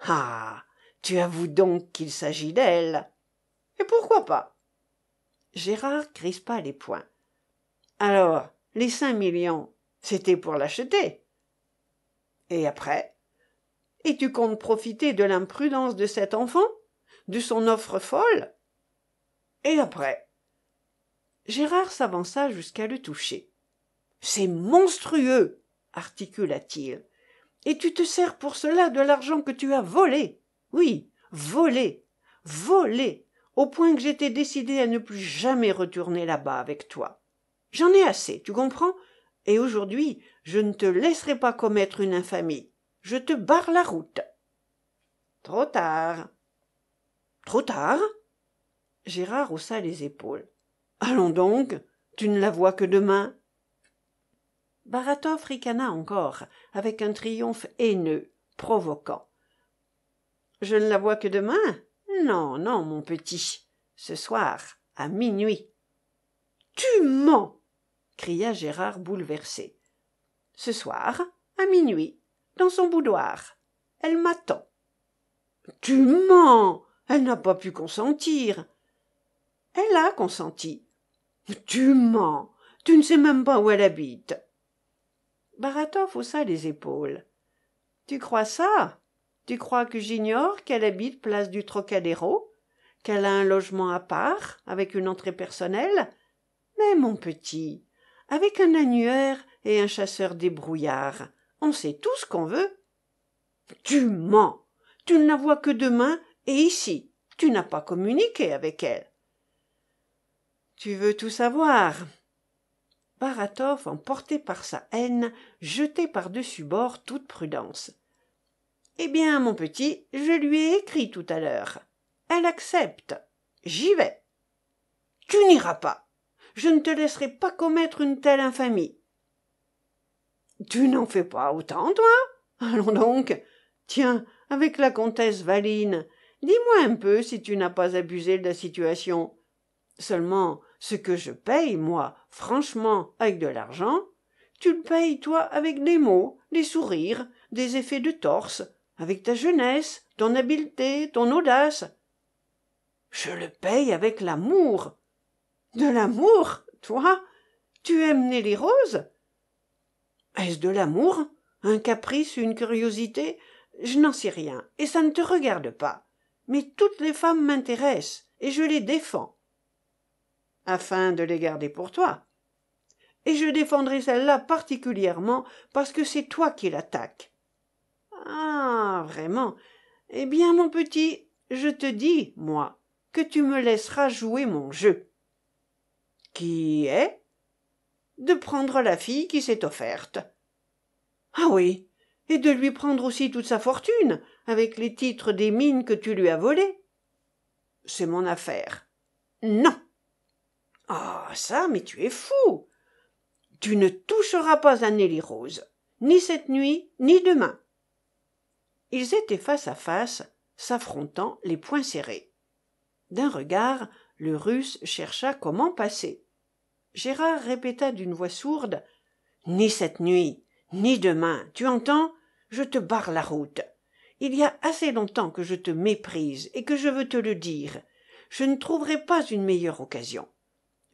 Ah tu avoues donc qu'il s'agit d'elle. Et pourquoi pas Gérard crispa les poings. Alors, les cinq millions, c'était pour l'acheter. Et après Et tu comptes profiter de l'imprudence de cet enfant De son offre folle Et après Gérard s'avança jusqu'à le toucher. C'est monstrueux articula-t-il. Et tu te sers pour cela de l'argent que tu as volé. Oui, volé, volé, au point que j'étais décidé à ne plus jamais retourner là-bas avec toi. J'en ai assez, tu comprends et aujourd'hui je ne te laisserai pas commettre une infamie. Je te barre la route. Trop tard. Trop tard? Gérard haussa les épaules. Allons donc, tu ne la vois que demain. Baratov ricana encore, avec un triomphe haineux, provoquant. Je ne la vois que demain? Non, non, mon petit. Ce soir, à minuit. Tu mens cria gérard bouleversé ce soir à minuit dans son boudoir elle m'attend tu mens elle n'a pas pu consentir elle a consenti tu mens tu ne sais même pas où elle habite Baratov haussa les épaules tu crois ça tu crois que j'ignore qu'elle habite place du trocadéro qu'elle a un logement à part avec une entrée personnelle mais mon petit avec un annuaire et un chasseur brouillards. On sait tout ce qu'on veut. Tu mens. Tu ne la vois que demain et ici. Tu n'as pas communiqué avec elle. Tu veux tout savoir. Baratov, emporté par sa haine, jetait par-dessus bord toute prudence. Eh bien, mon petit, je lui ai écrit tout à l'heure. Elle accepte. J'y vais. Tu n'iras pas je ne te laisserai pas commettre une telle infamie. Tu n'en fais pas autant, toi? Allons donc. Tiens, avec la comtesse Valine, dis-moi un peu si tu n'as pas abusé de la situation. Seulement, ce que je paye, moi, franchement, avec de l'argent, tu le payes, toi, avec des mots, des sourires, des effets de torse, avec ta jeunesse, ton habileté, ton audace. Je le paye avec l'amour, de l'amour Toi Tu aimes Nelly Rose Est-ce de l'amour Un caprice Une curiosité Je n'en sais rien, et ça ne te regarde pas. Mais toutes les femmes m'intéressent, et je les défends. Afin de les garder pour toi. Et je défendrai celle-là particulièrement parce que c'est toi qui l'attaques. Ah, vraiment Eh bien, mon petit, je te dis, moi, que tu me laisseras jouer mon jeu qui est de prendre la fille qui s'est offerte ah oui et de lui prendre aussi toute sa fortune avec les titres des mines que tu lui as volées c'est mon affaire non ah ça mais tu es fou tu ne toucheras pas à Nelly Rose, ni cette nuit, ni demain. Ils étaient face à face, s'affrontant les poings serrés. D'un regard, le russe chercha comment passer gérard répéta d'une voix sourde ni cette nuit ni demain tu entends je te barre la route il y a assez longtemps que je te méprise et que je veux te le dire je ne trouverai pas une meilleure occasion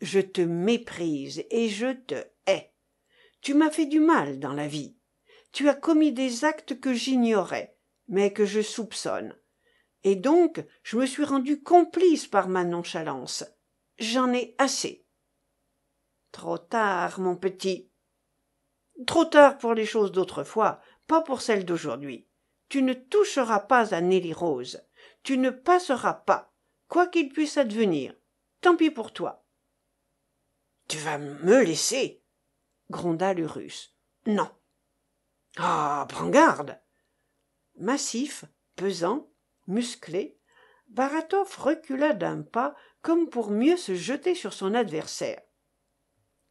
je te méprise et je te hais tu m'as fait du mal dans la vie tu as commis des actes que j'ignorais mais que je soupçonne et donc je me suis rendu complice par ma nonchalance j'en ai assez trop tard mon petit trop tard pour les choses d'autrefois pas pour celles d'aujourd'hui tu ne toucheras pas à Nelly Rose tu ne passeras pas quoi qu'il puisse advenir tant pis pour toi tu vas me laisser gronda le russe non ah prends garde massif pesant musclé baratov recula d'un pas comme pour mieux se jeter sur son adversaire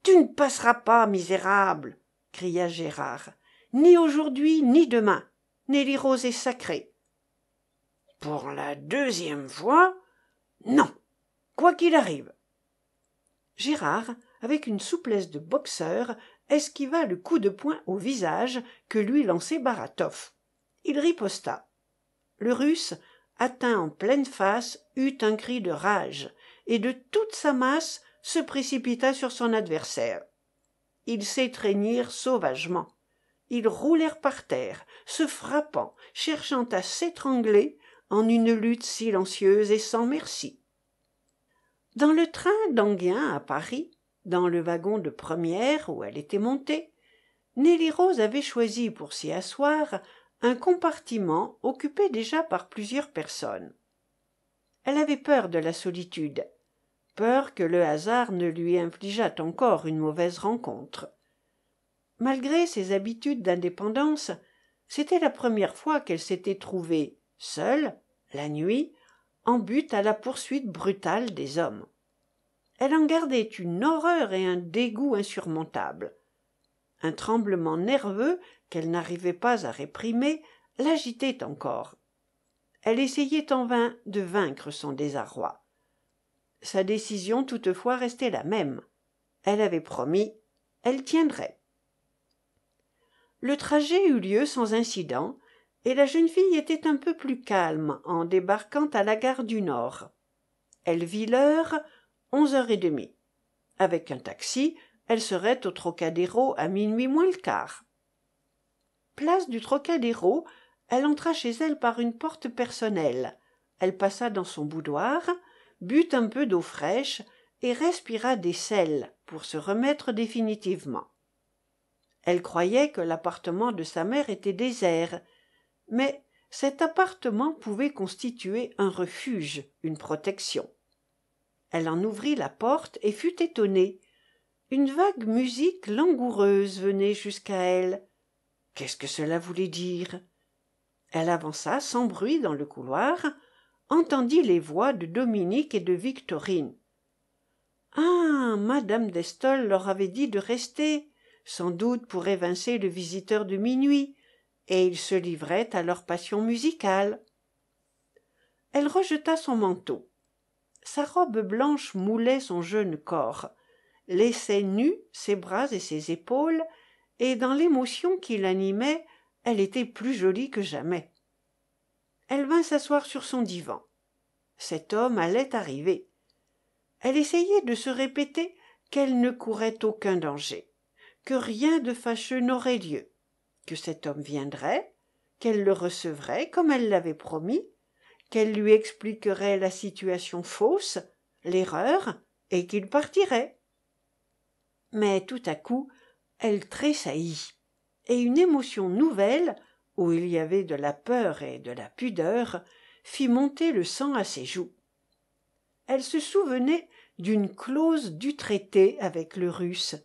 tu ne passeras pas misérable cria gérard ni aujourd'hui ni demain nelly rose est sacrée pour la deuxième fois non quoi qu'il arrive gérard avec une souplesse de boxeur esquiva le coup de poing au visage que lui lançait baratov il riposta le russe atteint en pleine face eut un cri de rage et de toute sa masse se précipita sur son adversaire ils s'étreignirent sauvagement ils roulèrent par terre se frappant cherchant à s'étrangler en une lutte silencieuse et sans merci dans le train d'enghien à paris dans le wagon de première où elle était montée nelly rose avait choisi pour s'y asseoir un compartiment occupé déjà par plusieurs personnes. Elle avait peur de la solitude, peur que le hasard ne lui infligeât encore une mauvaise rencontre. Malgré ses habitudes d'indépendance, c'était la première fois qu'elle s'était trouvée, seule, la nuit, en butte à la poursuite brutale des hommes. Elle en gardait une horreur et un dégoût insurmontables. Un tremblement nerveux qu'elle n'arrivait pas à réprimer l'agitait encore elle essayait en vain de vaincre son désarroi sa décision toutefois restait la même elle avait promis elle tiendrait le trajet eut lieu sans incident et la jeune fille était un peu plus calme en débarquant à la gare du nord elle vit l'heure onze heures et demie avec un taxi elle serait au trocadéro à minuit moins le quart place du Trocadéro, elle entra chez elle par une porte personnelle. Elle passa dans son boudoir, but un peu d'eau fraîche et respira des sels pour se remettre définitivement. Elle croyait que l'appartement de sa mère était désert, mais cet appartement pouvait constituer un refuge, une protection. Elle en ouvrit la porte et fut étonnée. Une vague musique langoureuse venait jusqu'à elle qu'est-ce que cela voulait dire elle avança sans bruit dans le couloir entendit les voix de dominique et de victorine ah Madame d'Estol leur avait dit de rester sans doute pour évincer le visiteur de minuit et ils se livraient à leur passion musicale elle rejeta son manteau sa robe blanche moulait son jeune corps laissait nus ses bras et ses épaules et dans l'émotion qui l'animait, elle était plus jolie que jamais. Elle vint s'asseoir sur son divan. Cet homme allait arriver. Elle essayait de se répéter qu'elle ne courait aucun danger, que rien de fâcheux n'aurait lieu, que cet homme viendrait, qu'elle le recevrait comme elle l'avait promis, qu'elle lui expliquerait la situation fausse, l'erreur, et qu'il partirait. Mais tout à coup elle tressaillit et une émotion nouvelle où il y avait de la peur et de la pudeur fit monter le sang à ses joues elle se souvenait d'une clause du traité avec le russe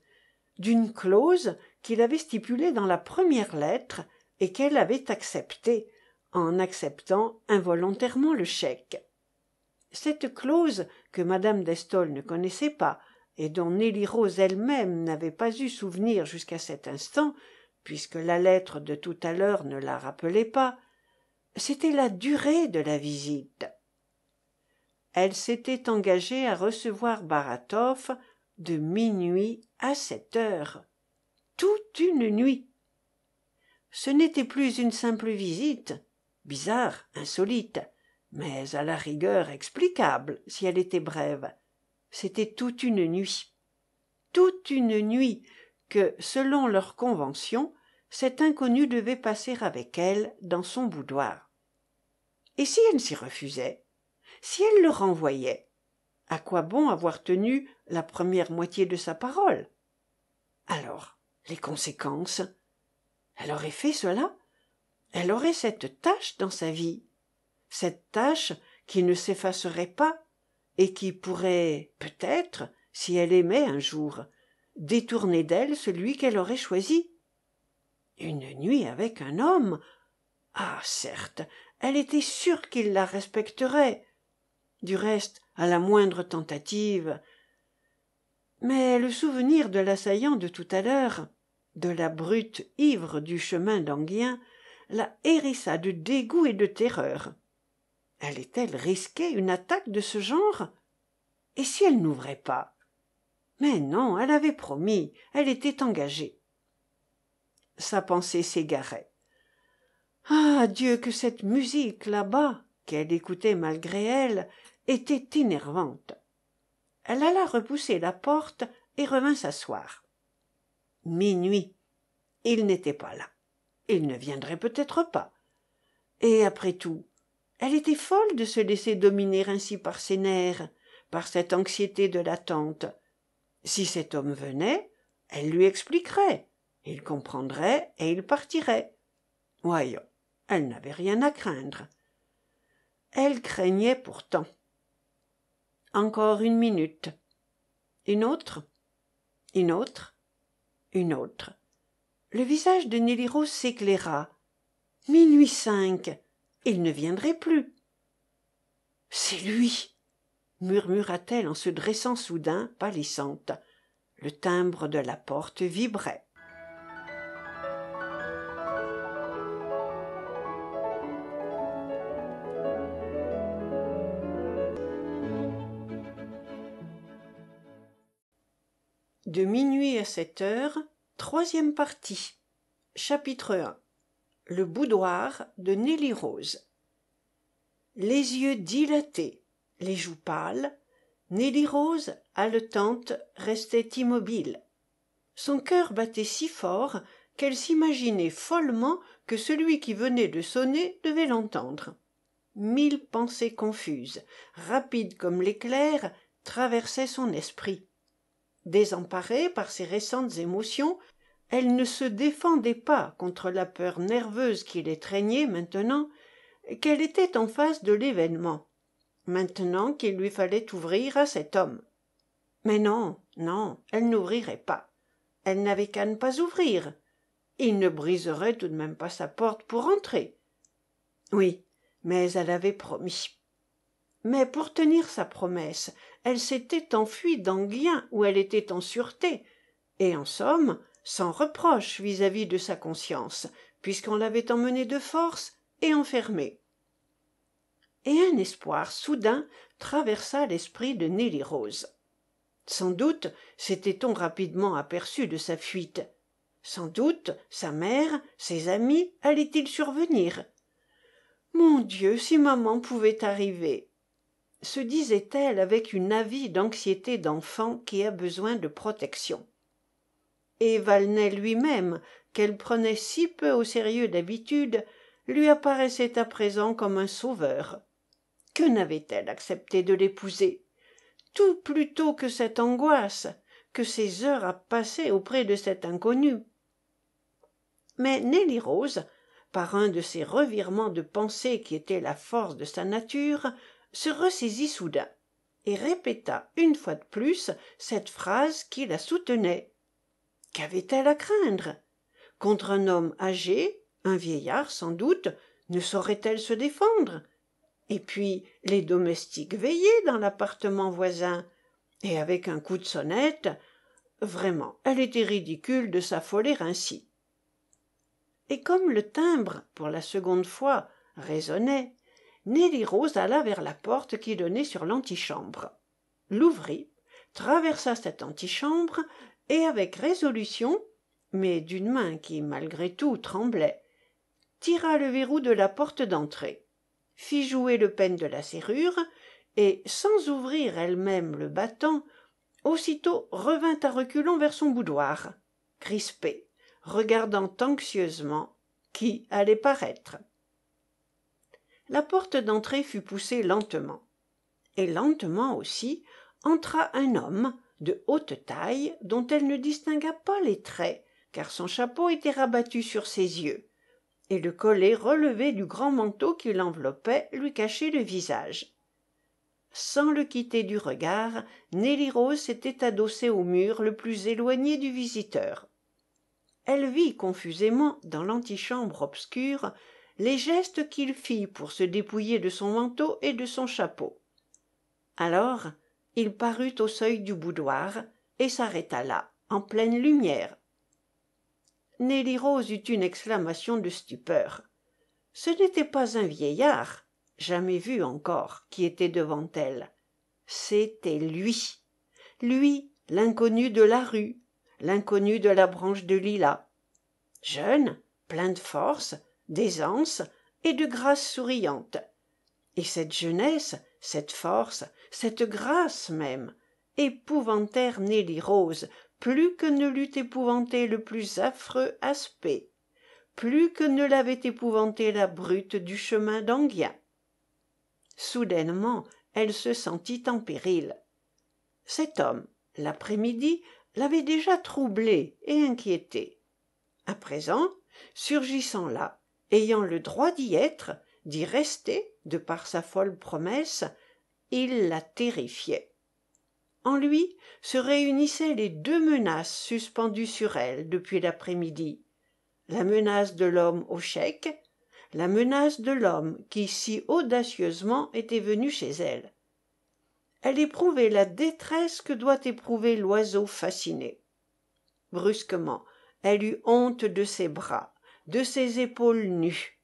d'une clause qu'il avait stipulée dans la première lettre et qu'elle avait acceptée en acceptant involontairement le chèque cette clause que Madame Destol ne connaissait pas et dont Nelly Rose elle-même n'avait pas eu souvenir jusqu'à cet instant, puisque la lettre de tout à l'heure ne la rappelait pas, c'était la durée de la visite. Elle s'était engagée à recevoir Baratov de minuit à sept heures. Toute une nuit. Ce n'était plus une simple visite, bizarre, insolite, mais à la rigueur explicable si elle était brève c'était toute une nuit toute une nuit que selon leur convention cet inconnu devait passer avec elle dans son boudoir et si elle s'y refusait si elle le renvoyait à quoi bon avoir tenu la première moitié de sa parole alors les conséquences elle aurait fait cela elle aurait cette tâche dans sa vie cette tâche qui ne s'effacerait pas et qui pourrait peut-être si elle aimait un jour détourner d'elle celui qu'elle aurait choisi une nuit avec un homme ah certes elle était sûre qu'il la respecterait du reste à la moindre tentative mais le souvenir de l'assaillant de tout à l'heure de la brute ivre du chemin d'enghien la hérissa de dégoût et de terreur Allait-elle risquer une attaque de ce genre Et si elle n'ouvrait pas Mais non, elle avait promis, elle était engagée. Sa pensée s'égarait. Ah Dieu, que cette musique là-bas, qu'elle écoutait malgré elle, était énervante. Elle alla repousser la porte et revint s'asseoir. Minuit. Il n'était pas là. Il ne viendrait peut-être pas. Et après tout, elle était folle de se laisser dominer ainsi par ses nerfs par cette anxiété de l'attente si cet homme venait elle lui expliquerait il comprendrait et il partirait voyons elle n'avait rien à craindre elle craignait pourtant encore une minute une autre une autre une autre le visage de nelly rose s'éclaira minuit cinq il ne viendrait plus c'est lui murmura-t-elle en se dressant soudain pâlissante le timbre de la porte vibrait De minuit à sept heures, troisième partie. Chapitre 1 le boudoir de Nelly Rose. Les yeux dilatés, les joues pâles, Nelly Rose, haletante, restait immobile. Son cœur battait si fort qu'elle s'imaginait follement que celui qui venait de sonner devait l'entendre. Mille pensées confuses, rapides comme l'éclair, traversaient son esprit. Désemparée par ses récentes émotions, elle ne se défendait pas contre la peur nerveuse qui l'étreignait maintenant qu'elle était en face de l'événement maintenant qu'il lui fallait ouvrir à cet homme mais non non elle n'ouvrirait pas elle n'avait qu'à ne pas ouvrir il ne briserait tout de même pas sa porte pour entrer oui mais elle avait promis mais pour tenir sa promesse elle s'était enfuie d'Anguien où elle était en sûreté et en somme sans reproche vis-à-vis de sa conscience puisqu'on l'avait emmené de force et enfermée. et un espoir soudain traversa l'esprit de nelly rose sans doute s'était-on rapidement aperçu de sa fuite sans doute sa mère ses amis allaient-ils survenir mon dieu si maman pouvait arriver se disait-elle avec une avide anxiété d'enfant qui a besoin de protection et Valnet lui-même qu'elle prenait si peu au sérieux d'habitude lui apparaissait à présent comme un sauveur que n'avait-elle accepté de l'épouser tout plutôt que cette angoisse que ces heures à passer auprès de cet inconnu mais nelly rose par un de ces revirements de pensée qui étaient la force de sa nature se ressaisit soudain et répéta une fois de plus cette phrase qui la soutenait qu'avait-elle à craindre contre un homme âgé un vieillard sans doute ne saurait-elle se défendre et puis les domestiques veillaient dans l'appartement voisin et avec un coup de sonnette vraiment elle était ridicule de s'affoler ainsi et comme le timbre pour la seconde fois résonnait nelly rose alla vers la porte qui donnait sur l'antichambre l'ouvrit traversa cette antichambre et avec résolution mais d'une main qui malgré tout tremblait tira le verrou de la porte d'entrée fit jouer le pêne de la serrure et sans ouvrir elle-même le battant aussitôt revint à reculons vers son boudoir crispé, regardant anxieusement qui allait paraître la porte d'entrée fut poussée lentement et lentement aussi entra un homme de haute taille dont elle ne distingua pas les traits car son chapeau était rabattu sur ses yeux et le collet relevé du grand manteau qui l'enveloppait lui cachait le visage sans le quitter du regard nelly rose s'était adossée au mur le plus éloigné du visiteur elle vit confusément dans l'antichambre obscure les gestes qu'il fit pour se dépouiller de son manteau et de son chapeau alors il parut au seuil du boudoir et s'arrêta là en pleine lumière nelly rose eut une exclamation de stupeur ce n'était pas un vieillard jamais vu encore qui était devant elle c'était lui lui l'inconnu de la rue l'inconnu de la branche de lilas jeune plein de force d'aisance et de grâce souriante et cette jeunesse cette force cette grâce même épouvantèrent nelly rose plus que ne l'eût épouvanté le plus affreux aspect plus que ne l'avait épouvanté la brute du chemin d'enghien soudainement elle se sentit en péril cet homme l'après-midi l'avait déjà troublée et inquiétée à présent surgissant là ayant le droit d'y être d'y rester de par sa folle promesse il la terrifiait en lui se réunissaient les deux menaces suspendues sur elle depuis l'après-midi la menace de l'homme au chèque la menace de l'homme qui si audacieusement était venu chez elle elle éprouvait la détresse que doit éprouver l'oiseau fasciné brusquement elle eut honte de ses bras de ses épaules nues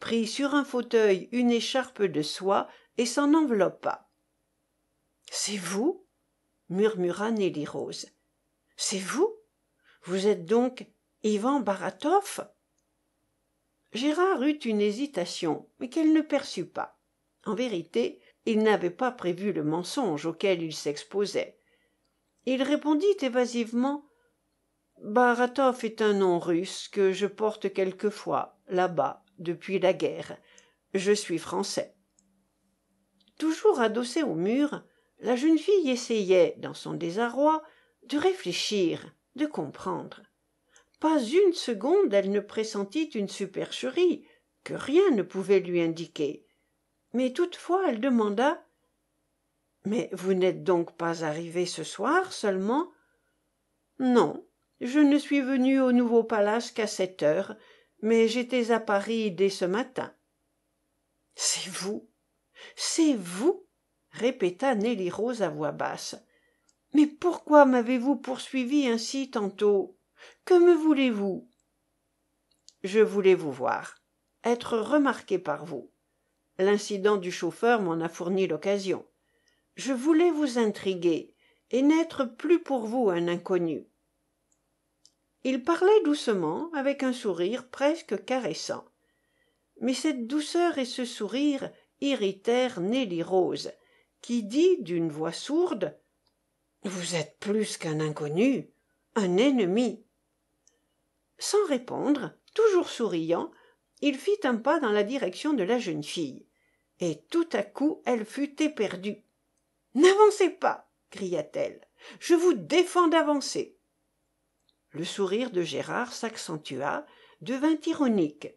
prit sur un fauteuil une écharpe de soie et s'en enveloppa c'est vous murmura nelly rose c'est vous vous êtes donc ivan Baratov ?» gérard eut une hésitation mais qu'elle ne perçut pas en vérité il n'avait pas prévu le mensonge auquel il s'exposait il répondit évasivement Baratov est un nom russe que je porte quelquefois là-bas depuis la guerre je suis français toujours adossé au mur la jeune fille essayait dans son désarroi de réfléchir de comprendre pas une seconde elle ne pressentit une supercherie que rien ne pouvait lui indiquer mais toutefois elle demanda mais vous n'êtes donc pas arrivé ce soir seulement non je ne suis venu au nouveau palace qu'à sept heures mais j'étais à paris dès ce matin c'est vous c'est vous répéta nelly rose à voix basse mais pourquoi m'avez-vous poursuivi ainsi tantôt que me voulez-vous je voulais vous voir être remarqué par vous l'incident du chauffeur m'en a fourni l'occasion je voulais vous intriguer et n'être plus pour vous un inconnu il parlait doucement avec un sourire presque caressant mais cette douceur et ce sourire irritèrent nelly rose qui dit d'une voix sourde vous êtes plus qu'un inconnu un ennemi sans répondre toujours souriant il fit un pas dans la direction de la jeune fille et tout à coup elle fut éperdue n'avancez pas cria-t-elle je vous défends d'avancer le sourire de gérard s'accentua devint ironique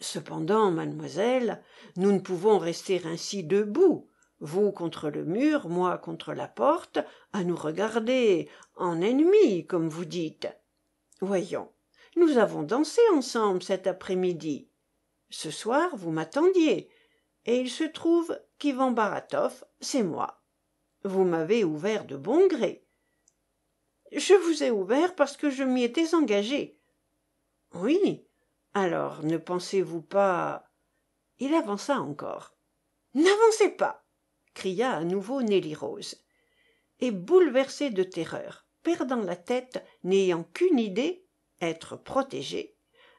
cependant mademoiselle nous ne pouvons rester ainsi debout vous contre le mur moi contre la porte à nous regarder en ennemis comme vous dites voyons nous avons dansé ensemble cet après-midi ce soir vous m'attendiez et il se trouve qu'ivan Baratov, c'est moi vous m'avez ouvert de bon gré je vous ai ouvert parce que je m'y étais engagé oui alors ne pensez-vous pas il avança encore n'avancez pas cria à nouveau nelly rose et bouleversée de terreur perdant la tête n'ayant qu'une idée être protégée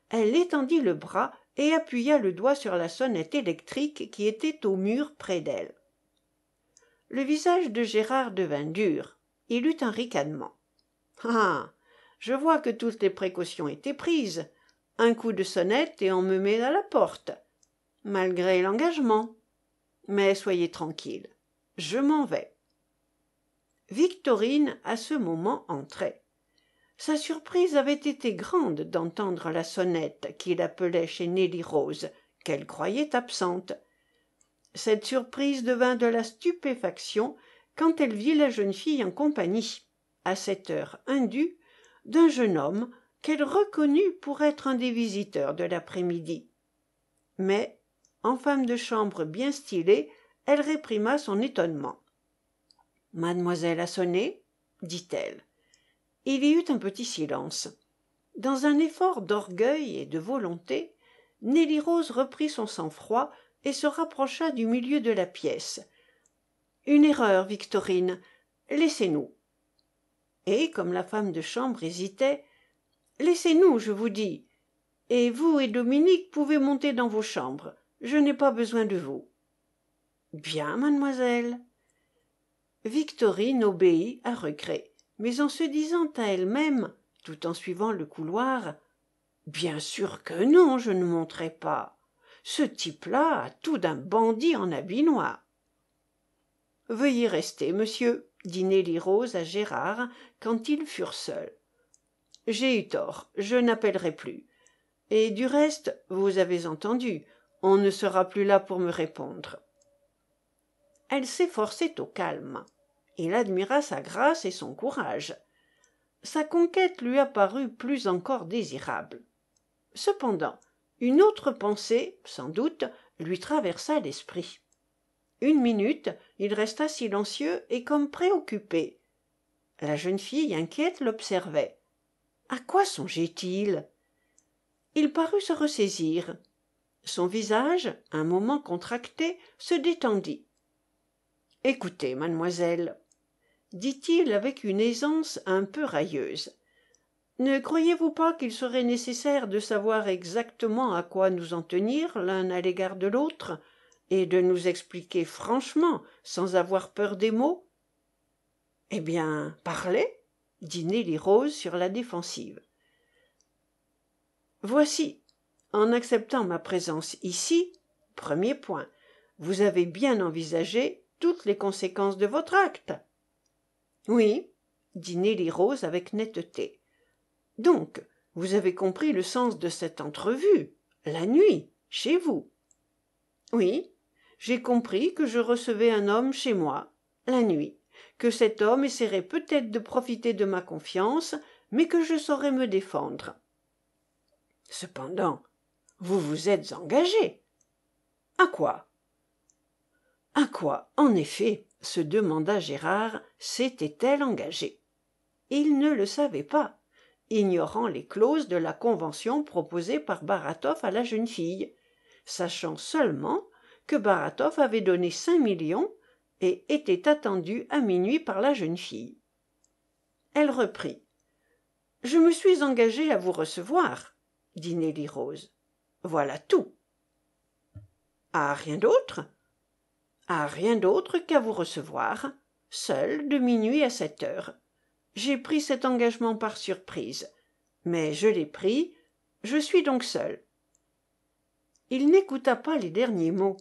elle étendit le bras et appuya le doigt sur la sonnette électrique qui était au mur près d'elle le visage de gérard devint dur il eut un ricanement ah je vois que toutes les précautions étaient prises un coup de sonnette et on me met à la porte malgré l'engagement mais soyez tranquille, je m'en vais. Victorine à ce moment entrait. Sa surprise avait été grande d'entendre la sonnette qu'il appelait chez Nelly Rose, qu'elle croyait absente. Cette surprise devint de la stupéfaction quand elle vit la jeune fille en compagnie, à cette heure indue, d'un jeune homme qu'elle reconnut pour être un des visiteurs de l'après-midi. Mais en femme de chambre bien stylée elle réprima son étonnement mademoiselle a sonné dit-elle il y eut un petit silence dans un effort d'orgueil et de volonté nelly rose reprit son sang-froid et se rapprocha du milieu de la pièce une erreur victorine laissez-nous et comme la femme de chambre hésitait laissez-nous je vous dis et vous et dominique pouvez monter dans vos chambres je n'ai pas besoin de vous bien mademoiselle victorine obéit à regret mais en se disant à elle-même tout en suivant le couloir bien sûr que non je ne monterai pas ce type-là a tout d'un bandit en habit noir veuillez rester monsieur dit nelly rose à gérard quand ils furent seuls j'ai eu tort je n'appellerai plus et du reste vous avez entendu on ne sera plus là pour me répondre elle s'efforçait au calme il admira sa grâce et son courage sa conquête lui apparut plus encore désirable cependant une autre pensée sans doute lui traversa l'esprit une minute il resta silencieux et comme préoccupé la jeune fille inquiète l'observait à quoi songeait-il il parut se ressaisir son visage un moment contracté se détendit écoutez mademoiselle dit-il avec une aisance un peu railleuse ne croyez-vous pas qu'il serait nécessaire de savoir exactement à quoi nous en tenir l'un à l'égard de l'autre et de nous expliquer franchement sans avoir peur des mots eh bien parlez dit nelly rose sur la défensive voici en acceptant ma présence ici premier point vous avez bien envisagé toutes les conséquences de votre acte oui dit nelly rose avec netteté donc vous avez compris le sens de cette entrevue la nuit chez vous oui j'ai compris que je recevais un homme chez moi la nuit que cet homme essaierait peut-être de profiter de ma confiance mais que je saurais me défendre cependant vous vous êtes engagé à quoi à quoi en effet se demanda gérard s'était-elle engagée il ne le savait pas ignorant les clauses de la convention proposée par Baratov à la jeune fille sachant seulement que Baratov avait donné cinq millions et était attendu à minuit par la jeune fille elle reprit je me suis engagée à vous recevoir dit Nelly Rose voilà tout à rien d'autre à rien d'autre qu'à vous recevoir seul de minuit à sept heures j'ai pris cet engagement par surprise mais je l'ai pris je suis donc seul il n'écouta pas les derniers mots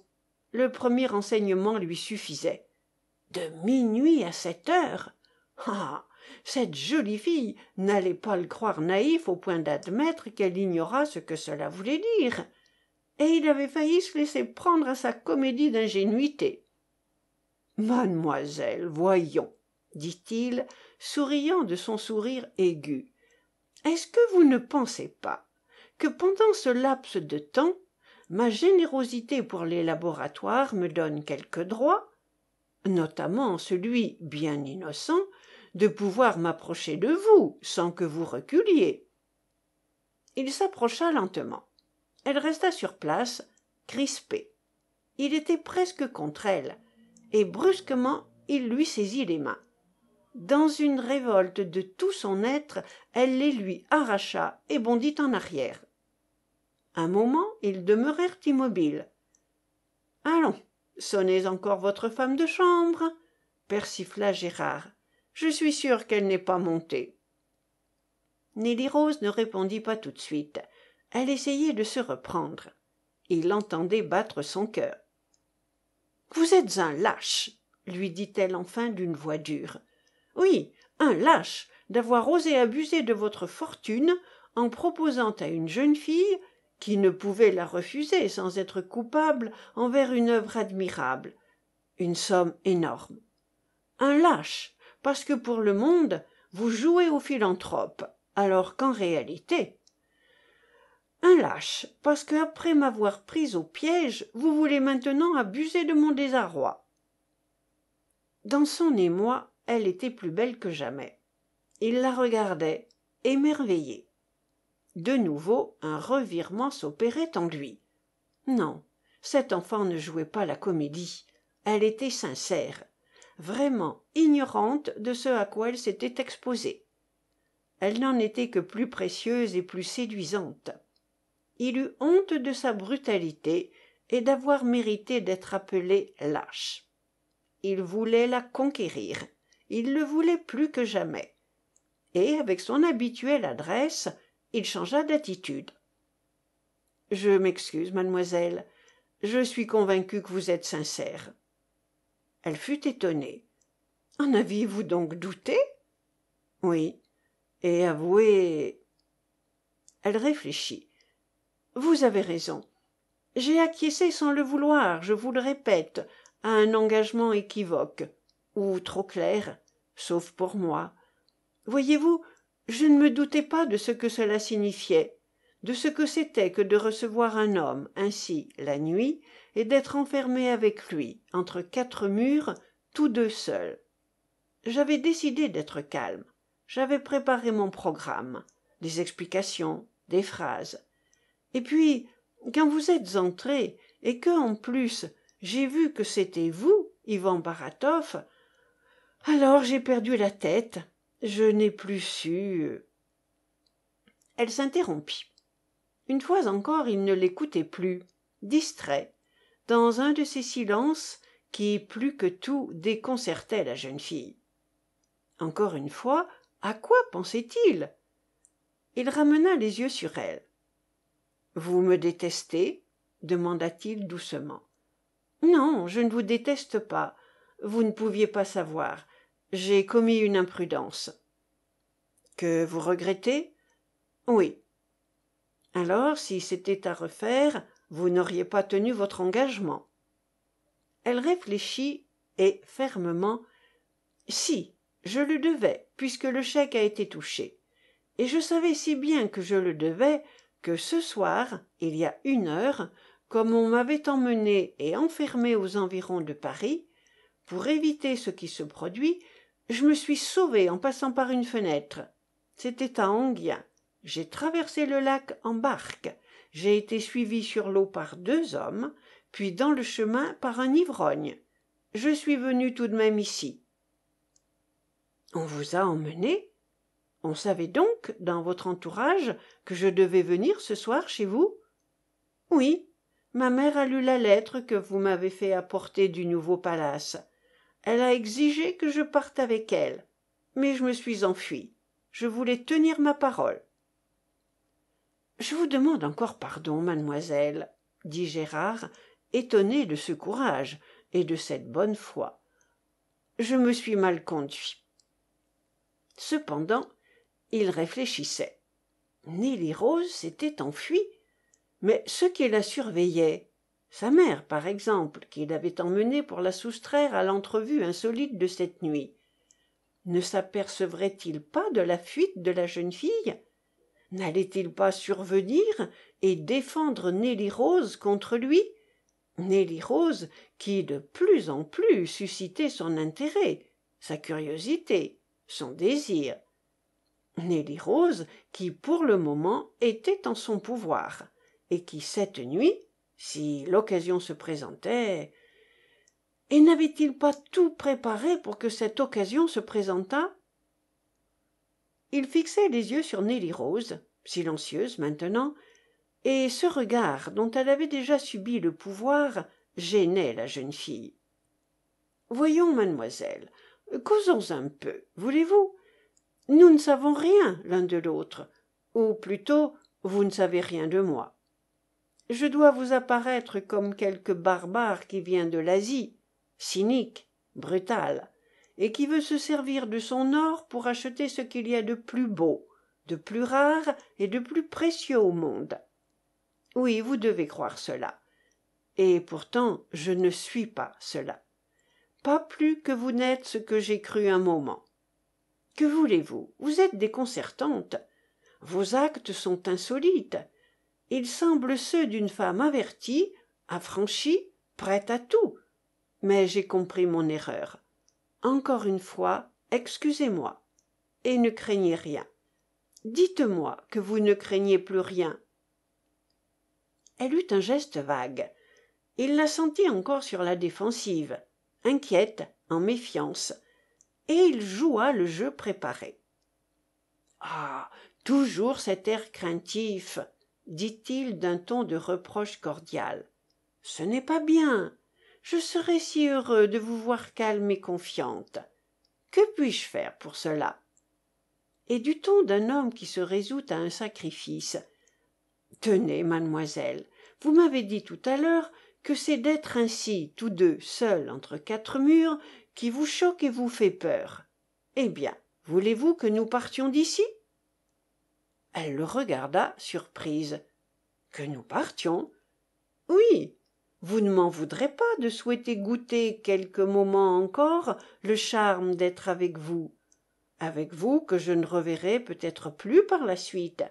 le premier renseignement lui suffisait de minuit à sept heures ah cette jolie fille n'allait pas le croire naïf au point d'admettre qu'elle ignora ce que cela voulait dire et il avait failli se laisser prendre à sa comédie d'ingénuité mademoiselle voyons dit-il souriant de son sourire aigu est-ce que vous ne pensez pas que pendant ce laps de temps ma générosité pour les laboratoires me donne quelques droits notamment celui bien innocent de pouvoir m'approcher de vous sans que vous reculiez il s'approcha lentement elle resta sur place crispée il était presque contre elle et brusquement il lui saisit les mains dans une révolte de tout son être elle les lui arracha et bondit en arrière un moment ils demeurèrent immobiles allons sonnez encore votre femme de chambre persifla gérard je suis sûre qu'elle n'est pas montée. Nelly Rose ne répondit pas tout de suite. Elle essayait de se reprendre. Il entendait battre son cœur. Vous êtes un lâche, lui dit-elle enfin d'une voix dure. Oui, un lâche d'avoir osé abuser de votre fortune en proposant à une jeune fille qui ne pouvait la refuser sans être coupable envers une œuvre admirable, une somme énorme. Un lâche parce que pour le monde vous jouez au philanthrope, alors qu'en réalité un lâche parce qu'après m'avoir prise au piège vous voulez maintenant abuser de mon désarroi dans son émoi elle était plus belle que jamais il la regardait émerveillé de nouveau un revirement s'opérait en lui non cette enfant ne jouait pas la comédie elle était sincère vraiment ignorante de ce à quoi elle s'était exposée elle n'en était que plus précieuse et plus séduisante il eut honte de sa brutalité et d'avoir mérité d'être appelé lâche il voulait la conquérir il le voulait plus que jamais et avec son habituelle adresse il changea d'attitude je m'excuse mademoiselle je suis convaincu que vous êtes sincère elle fut étonnée. En aviez-vous donc douté Oui. Et avoué. Elle réfléchit. Vous avez raison. J'ai acquiescé sans le vouloir, je vous le répète, à un engagement équivoque, ou trop clair, sauf pour moi. Voyez-vous, je ne me doutais pas de ce que cela signifiait, de ce que c'était que de recevoir un homme ainsi la nuit, et d'être enfermé avec lui entre quatre murs tous deux seuls j'avais décidé d'être calme j'avais préparé mon programme des explications des phrases et puis quand vous êtes entré et que en plus j'ai vu que c'était vous ivan baratoff alors j'ai perdu la tête je n'ai plus su elle s'interrompit une fois encore il ne l'écoutait plus distrait dans un de ces silences qui plus que tout déconcertaient la jeune fille encore une fois à quoi pensait-il il ramena les yeux sur elle vous me détestez demanda-t-il doucement non je ne vous déteste pas vous ne pouviez pas savoir j'ai commis une imprudence que vous regrettez oui alors si c'était à refaire vous n'auriez pas tenu votre engagement elle réfléchit et fermement si je le devais puisque le chèque a été touché et je savais si bien que je le devais que ce soir il y a une heure comme on m'avait emmené et enfermée aux environs de paris pour éviter ce qui se produit je me suis sauvée en passant par une fenêtre c'était à enghien j'ai traversé le lac en barque j'ai été suivi sur l'eau par deux hommes puis dans le chemin par un ivrogne je suis venu tout de même ici on vous a emmené on savait donc dans votre entourage que je devais venir ce soir chez vous oui ma mère a lu la lettre que vous m'avez fait apporter du nouveau palace elle a exigé que je parte avec elle mais je me suis enfui je voulais tenir ma parole je vous demande encore pardon mademoiselle dit gérard étonné de ce courage et de cette bonne foi je me suis mal conduit cependant il réfléchissait nelly rose s'était enfuie mais ceux qui la surveillaient sa mère par exemple qui l'avait emmenée pour la soustraire à l'entrevue insolite de cette nuit ne sapercevrait il pas de la fuite de la jeune fille n'allait-il pas survenir et défendre Nelly Rose contre lui Nelly Rose qui de plus en plus suscitait son intérêt, sa curiosité, son désir. Nelly Rose qui pour le moment était en son pouvoir et qui cette nuit, si l'occasion se présentait, et n'avait-il pas tout préparé pour que cette occasion se présentât il fixait les yeux sur nelly rose silencieuse maintenant et ce regard dont elle avait déjà subi le pouvoir gênait la jeune fille voyons mademoiselle causons un peu voulez-vous nous ne savons rien l'un de l'autre ou plutôt vous ne savez rien de moi je dois vous apparaître comme quelque barbare qui vient de l'asie cynique brutal et qui veut se servir de son or pour acheter ce qu'il y a de plus beau de plus rare et de plus précieux au monde oui vous devez croire cela et pourtant je ne suis pas cela pas plus que vous n'êtes ce que j'ai cru un moment que voulez-vous vous êtes déconcertante vos actes sont insolites ils semblent ceux d'une femme avertie affranchie prête à tout mais j'ai compris mon erreur encore une fois excusez-moi et ne craignez rien dites-moi que vous ne craignez plus rien elle eut un geste vague il la sentit encore sur la défensive inquiète en méfiance et il joua le jeu préparé ah toujours cet air craintif dit-il d'un ton de reproche cordial ce n'est pas bien je serais si heureux de vous voir calme et confiante que puis-je faire pour cela et du ton d'un homme qui se résout à un sacrifice tenez mademoiselle vous m'avez dit tout à l'heure que c'est d'être ainsi tous deux seuls entre quatre murs qui vous choque et vous fait peur eh bien voulez-vous que nous partions d'ici elle le regarda surprise que nous partions oui vous ne m'en voudrez pas de souhaiter goûter quelques moments encore le charme d'être avec vous avec vous que je ne reverrai peut-être plus par la suite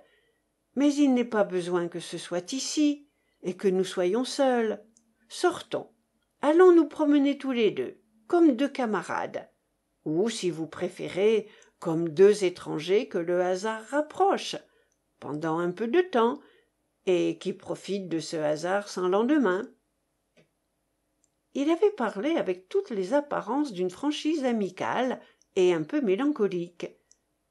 mais il n'est pas besoin que ce soit ici et que nous soyons seuls sortons allons nous promener tous les deux comme deux camarades ou si vous préférez comme deux étrangers que le hasard rapproche pendant un peu de temps et qui profitent de ce hasard sans lendemain il avait parlé avec toutes les apparences d'une franchise amicale et un peu mélancolique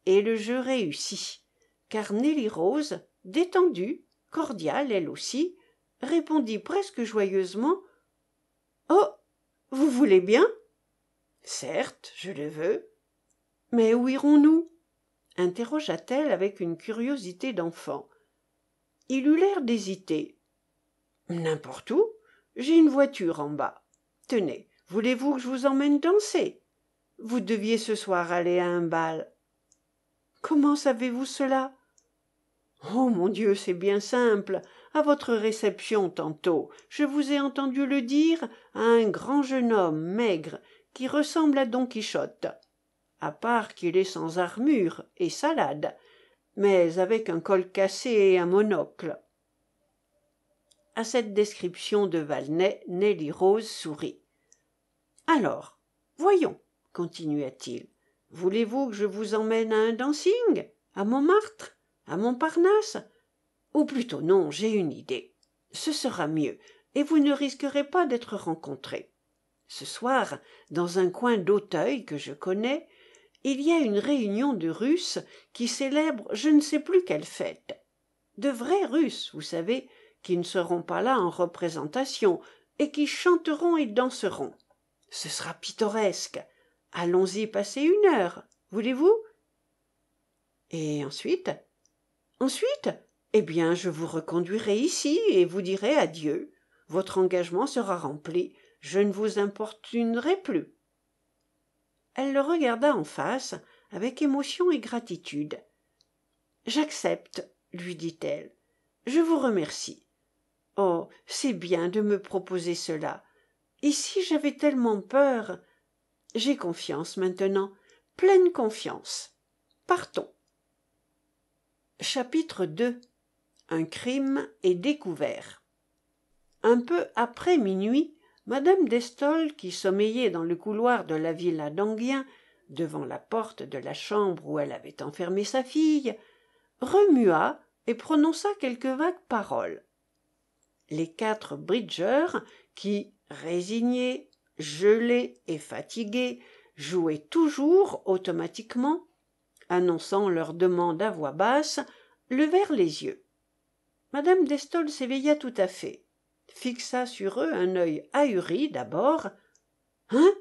et le jeu réussit car nelly rose détendue cordiale elle aussi répondit presque joyeusement oh vous voulez bien certes je le veux mais où irons-nous interrogea-t-elle avec une curiosité d'enfant il eut l'air d'hésiter n'importe où j'ai une voiture en bas tenez voulez-vous que je vous emmène danser vous deviez ce soir aller à un bal comment savez-vous cela oh mon dieu c'est bien simple à votre réception tantôt je vous ai entendu le dire à un grand jeune homme maigre qui ressemble à don quichotte à part qu'il est sans armure et salade mais avec un col cassé et un monocle à cette description de Valnet, Nelly Rose sourit. Alors, voyons, continua-t-il, voulez-vous que je vous emmène à un dancing, à Montmartre, à Montparnasse Ou plutôt non, j'ai une idée. Ce sera mieux, et vous ne risquerez pas d'être rencontrés. Ce soir, dans un coin d'Auteuil que je connais, il y a une réunion de Russes qui célèbre je ne sais plus quelle fête. De vrais Russes, vous savez, qui ne seront pas là en représentation et qui chanteront et danseront ce sera pittoresque allons-y passer une heure voulez-vous et ensuite ensuite eh bien je vous reconduirai ici et vous dirai adieu votre engagement sera rempli je ne vous importunerai plus elle le regarda en face avec émotion et gratitude j'accepte lui dit-elle je vous remercie oh c'est bien de me proposer cela ici j'avais tellement peur j'ai confiance maintenant pleine confiance partons chapitre ii un crime est découvert un peu après minuit Madame Destol, qui sommeillait dans le couloir de la villa d'enghien devant la porte de la chambre où elle avait enfermé sa fille remua et prononça quelques vagues paroles les quatre bridgers qui résignés gelés et fatigués jouaient toujours automatiquement annonçant leur demande à voix basse levèrent les yeux Madame Destol s'éveilla tout à fait fixa sur eux un œil ahuri d'abord hein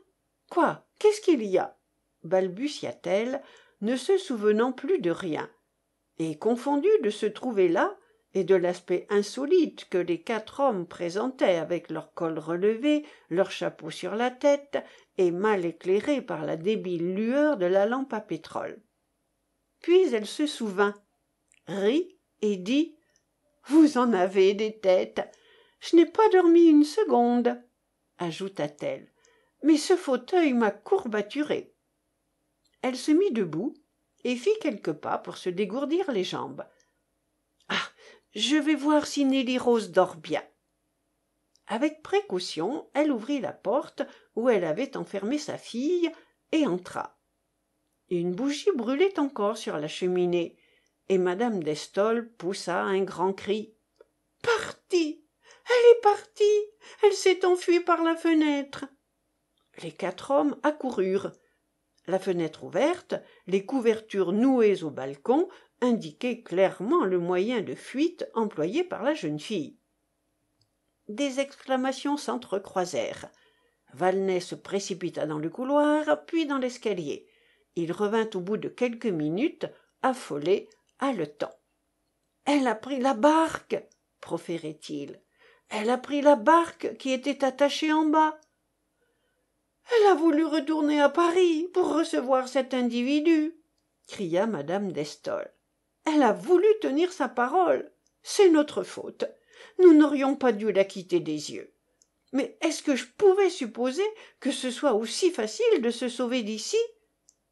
quoi qu'est-ce qu'il y a balbutia-t-elle ne se souvenant plus de rien et confondue de se trouver là et de l'aspect insolite que les quatre hommes présentaient avec leur col relevé leur chapeau sur la tête et mal éclairé par la débile lueur de la lampe à pétrole puis elle se souvint rit et dit vous en avez des têtes je n'ai pas dormi une seconde ajouta-t-elle mais ce fauteuil m'a courbaturé !» elle se mit debout et fit quelques pas pour se dégourdir les jambes je vais voir si nelly rose dort bien avec précaution elle ouvrit la porte où elle avait enfermé sa fille et entra une bougie brûlait encore sur la cheminée et Madame Destol poussa un grand cri partie elle est partie elle s'est enfuie par la fenêtre les quatre hommes accoururent la fenêtre ouverte les couvertures nouées au balcon indiquait clairement le moyen de fuite employé par la jeune fille des exclamations s'entrecroisèrent Valnet se précipita dans le couloir, puis dans l'escalier. Il revint au bout de quelques minutes, affolé, haletant. Elle a pris la barque, proférait-il. Elle a pris la barque qui était attachée en bas. Elle a voulu retourner à Paris pour recevoir cet individu, cria madame d'Estol elle a voulu tenir sa parole c'est notre faute nous n'aurions pas dû la quitter des yeux mais est-ce que je pouvais supposer que ce soit aussi facile de se sauver d'ici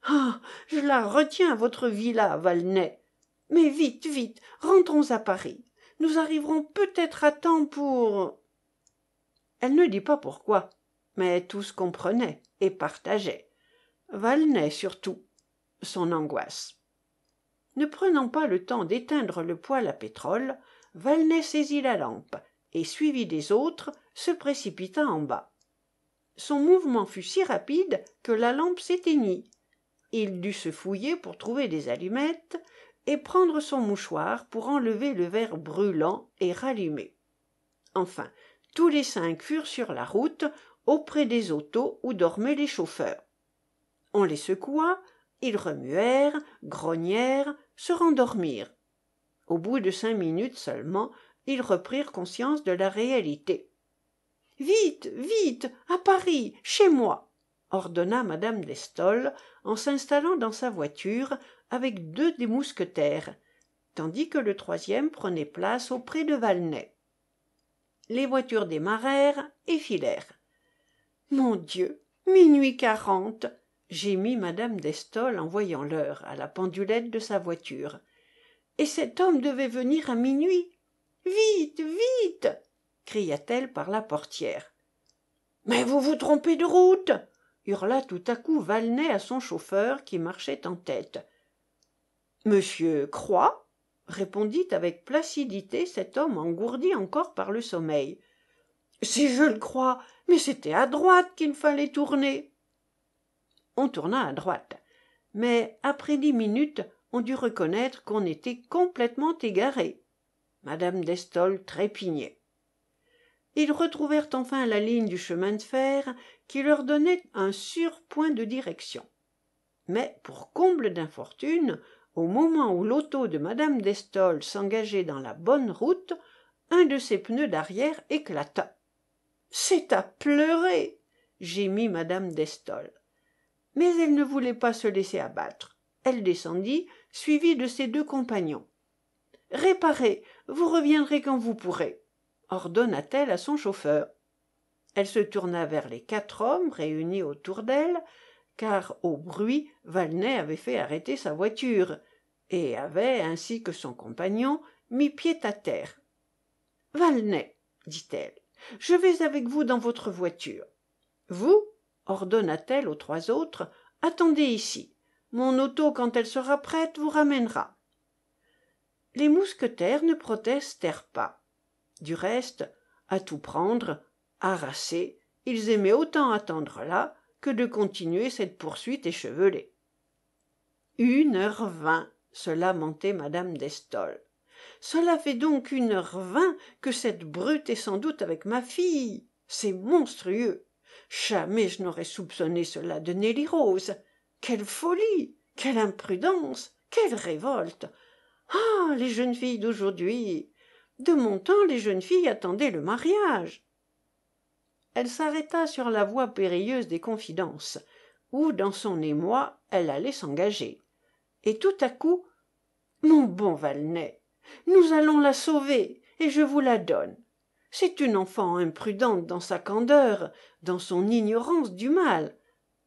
ah je la retiens à votre villa Valnet. mais vite vite rentrons à paris nous arriverons peut-être à temps pour elle ne dit pas pourquoi mais tous comprenaient et partageaient Valnet surtout son angoisse ne prenant pas le temps d'éteindre le poêle à pétrole Valnet saisit la lampe et suivi des autres se précipita en bas son mouvement fut si rapide que la lampe s'éteignit il dut se fouiller pour trouver des allumettes et prendre son mouchoir pour enlever le verre brûlant et rallumer enfin tous les cinq furent sur la route auprès des autos où dormaient les chauffeurs on les secoua ils remuèrent grognèrent, se rendormirent au bout de cinq minutes seulement ils reprirent conscience de la réalité vite vite à paris chez moi ordonna Madame Destol en s'installant dans sa voiture avec deux des mousquetaires tandis que le troisième prenait place auprès de Valnet. les voitures démarrèrent et filèrent mon dieu minuit quarante gémit Madame Destol en voyant l'heure à la pendulette de sa voiture et cet homme devait venir à minuit vite vite cria-t-elle par la portière mais vous vous trompez de route hurla tout à coup Valnet à son chauffeur qui marchait en tête monsieur croit? répondit avec placidité cet homme engourdi encore par le sommeil si je le crois mais c'était à droite qu'il fallait tourner on tourna à droite mais après dix minutes on dut reconnaître qu'on était complètement égaré mme Destol trépignait ils retrouvèrent enfin la ligne du chemin de fer qui leur donnait un sûr point de direction mais pour comble d'infortune au moment où l'auto de mme Destol s'engageait dans la bonne route un de ses pneus d'arrière éclata c'est à pleurer gémit mme Destol mais elle ne voulait pas se laisser abattre elle descendit suivie de ses deux compagnons réparez vous reviendrez quand vous pourrez ordonna t elle à son chauffeur elle se tourna vers les quatre hommes réunis autour d'elle car au bruit Valnet avait fait arrêter sa voiture et avait ainsi que son compagnon mis pied à terre Valnet, dit-elle je vais avec vous dans votre voiture vous ordonna t elle aux trois autres attendez ici mon auto quand elle sera prête vous ramènera les mousquetaires ne protestèrent pas du reste à tout prendre harassés ils aimaient autant attendre là que de continuer cette poursuite échevelée une heure vingt se lamentait Madame Destol. « cela fait donc une heure vingt que cette brute est sans doute avec ma fille c'est monstrueux jamais je n'aurais soupçonné cela de nelly rose quelle folie quelle imprudence quelle révolte ah les jeunes filles d'aujourd'hui de mon temps les jeunes filles attendaient le mariage elle s'arrêta sur la voie périlleuse des confidences où dans son émoi elle allait s'engager et tout à coup mon bon Valnet, nous allons la sauver et je vous la donne c'est une enfant imprudente dans sa candeur dans son ignorance du mal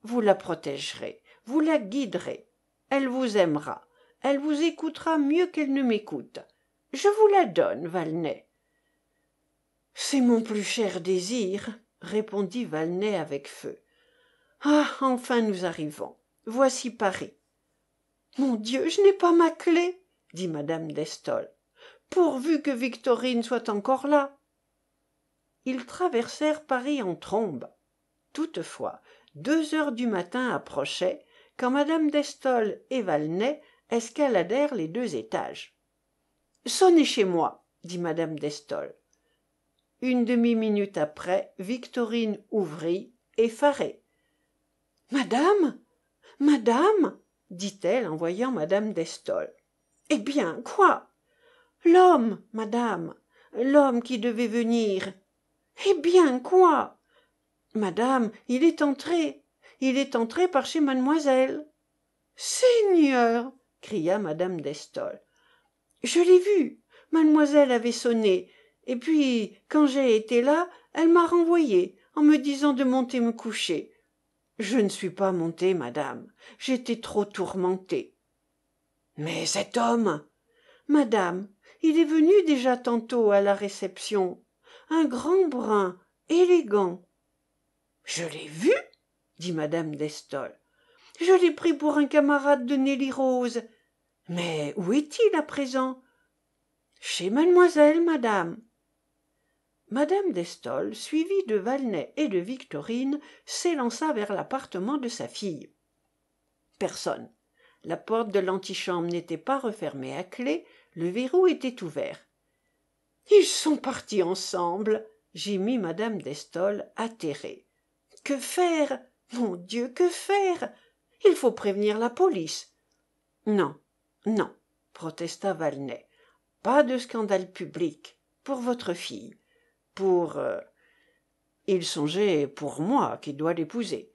vous la protégerez vous la guiderez elle vous aimera elle vous écoutera mieux qu'elle ne m'écoute je vous la donne Valnet. — c'est mon plus cher désir répondit Valnet avec feu ah enfin nous arrivons voici paris mon dieu je n'ai pas ma clef dit madame d'Estol. pourvu que victorine soit encore là ils traversèrent paris en trombe toutefois deux heures du matin approchaient quand Madame d'Estol et Valnet escaladèrent les deux étages sonnez chez moi dit Madame d'Estol. une demi-minute après victorine ouvrit effarée madame madame dit-elle en voyant Madame d'Estol. « eh bien quoi l'homme madame l'homme qui devait venir eh bien quoi madame il est entré il est entré par chez mademoiselle seigneur cria madame d'Estol. « je l'ai vu mademoiselle avait sonné et puis quand j'ai été là elle m'a renvoyée en me disant de monter me coucher je ne suis pas montée madame j'étais trop tourmentée mais cet homme madame il est venu déjà tantôt à la réception un grand brun élégant je l'ai vu dit Madame Destol. « je l'ai pris pour un camarade de nelly rose mais où est-il à présent chez mademoiselle madame Madame Destol, suivie de Valnet et de victorine s'élança vers l'appartement de sa fille personne la porte de l'antichambre n'était pas refermée à clef le verrou était ouvert ils sont partis ensemble gémit Madame Destol atterrée que faire mon dieu que faire il faut prévenir la police non non protesta Valnet, pas de scandale public pour votre fille pour euh, il songeait pour moi qui dois l'épouser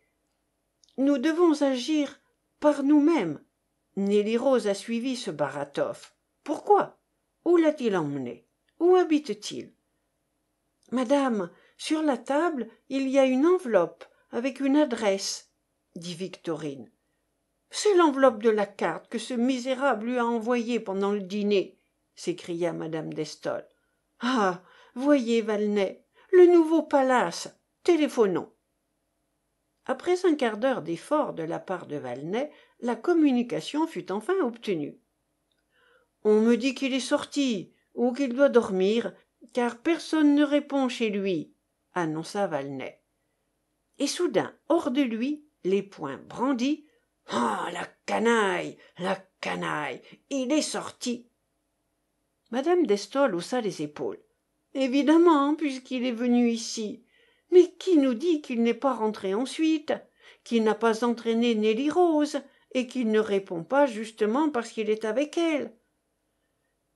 nous devons agir par nous-mêmes nelly rose a suivi ce baratoff pourquoi où l'a-t-il emmené où habite t il madame sur la table il y a une enveloppe avec une adresse dit victorine c'est l'enveloppe de la carte que ce misérable lui a envoyée pendant le dîner s'écria Madame Destol. « ah voyez Valnet, le nouveau palace téléphonons après un quart d'heure d'efforts de la part de Valnet, la communication fut enfin obtenue on me dit qu'il est sorti ou qu'il doit dormir car personne ne répond chez lui annonça Valnet. » et soudain hors de lui les poings brandis ah la canaille la canaille il est sorti Madame d'Estol haussa les épaules évidemment puisqu'il est venu ici mais qui nous dit qu'il n'est pas rentré ensuite qu'il n'a pas entraîné nelly rose et qu'il ne répond pas justement parce qu'il est avec elle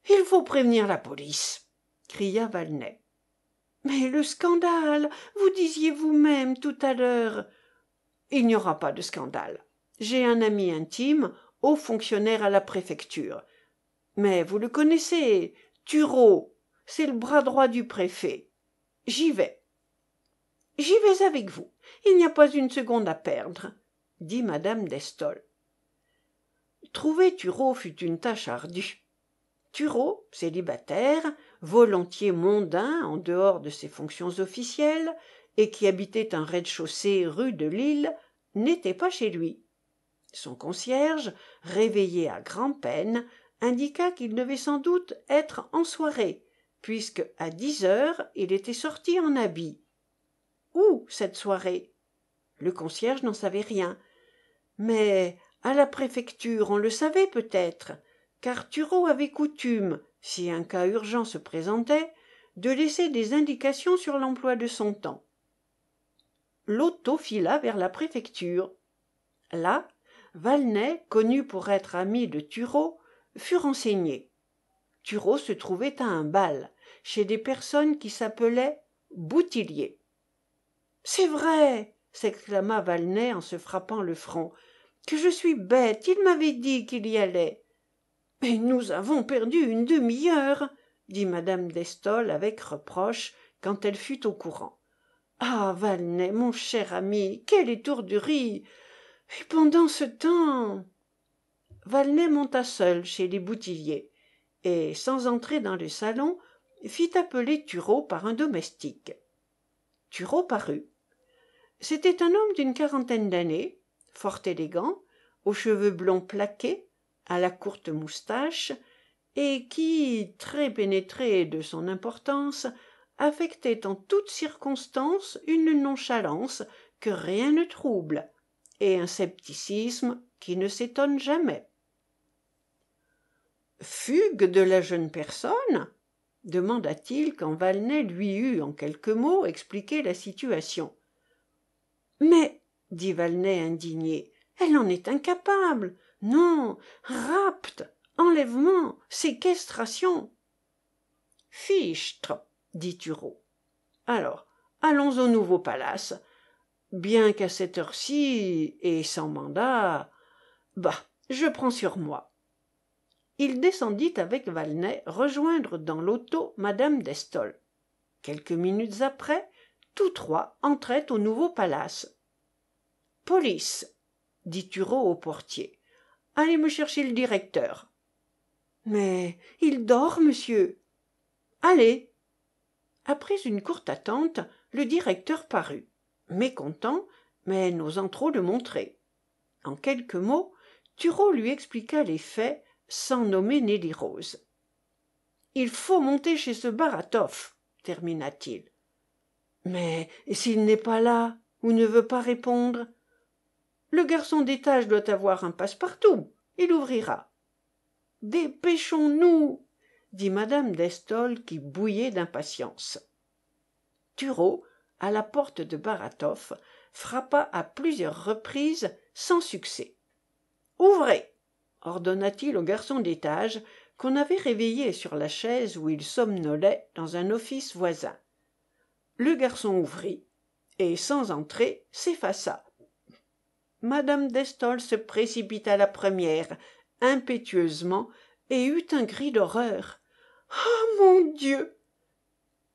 il faut prévenir la police cria valnet mais le scandale vous disiez vous-même tout à l'heure il n'y aura pas de scandale j'ai un ami intime haut fonctionnaire à la préfecture mais vous le connaissez tureau c'est le bras droit du préfet j'y vais j'y vais avec vous il n'y a pas une seconde à perdre dit Madame Destol. trouver tureau fut une tâche ardue Thureau célibataire volontiers mondain en dehors de ses fonctions officielles et qui habitait un rez-de-chaussée rue de lille n'était pas chez lui son concierge réveillé à grand peine, indiqua qu'il devait sans doute être en soirée puisque à dix heures il était sorti en habit où cette soirée le concierge n'en savait rien mais à la préfecture on le savait peut-être avait coutume si un cas urgent se présentait de laisser des indications sur l'emploi de son temps l'auto fila vers la préfecture là Valnet, connu pour être ami de Thurot, fut renseigné Thurot se trouvait à un bal chez des personnes qui s'appelaient Boutillier. « c'est vrai s'exclama Valnet en se frappant le front que je suis bête il m'avait dit qu'il y allait nous avons perdu une demi-heure dit Madame Destol avec reproche quand elle fut au courant ah Valnet, mon cher ami quelle étourderie et pendant ce temps Valnet monta seul chez les boutilliers et sans entrer dans le salon fit appeler Thureau par un domestique Turot parut c'était un homme d'une quarantaine d'années fort élégant aux cheveux blonds plaqués à la courte moustache et qui très pénétré de son importance affectait en toute circonstance une nonchalance que rien ne trouble et un scepticisme qui ne s'étonne jamais fugue de la jeune personne demanda-t-il quand Valnet lui eut en quelques mots expliqué la situation mais dit Valnet indigné elle en est incapable non rapt enlèvement séquestration fichtre dit Thurot. « alors allons au nouveau palace bien qu'à cette heure-ci et sans mandat bah je prends sur moi il descendit avec Valnet rejoindre dans l'auto Madame Destol. quelques minutes après tous trois entraient au nouveau palace police dit Thurot au portier allez me chercher le directeur mais il dort monsieur allez après une courte attente le directeur parut mécontent mais n'osant trop le montrer en quelques mots Thurot lui expliqua les faits sans nommer nelly rose il faut monter chez ce baratoff termina t il mais s'il n'est pas là ou ne veut pas répondre le garçon d'étage doit avoir un passe-partout il ouvrira dépêchons-nous dit Madame Destol, qui bouillait d'impatience Thurot, à la porte de Baratov, frappa à plusieurs reprises sans succès ouvrez ordonna-t-il au garçon d'étage qu'on avait réveillé sur la chaise où il somnolait dans un office voisin le garçon ouvrit et sans entrer s'effaça Madame Destol se précipita la première impétueusement et eut un cri d'horreur ah mon dieu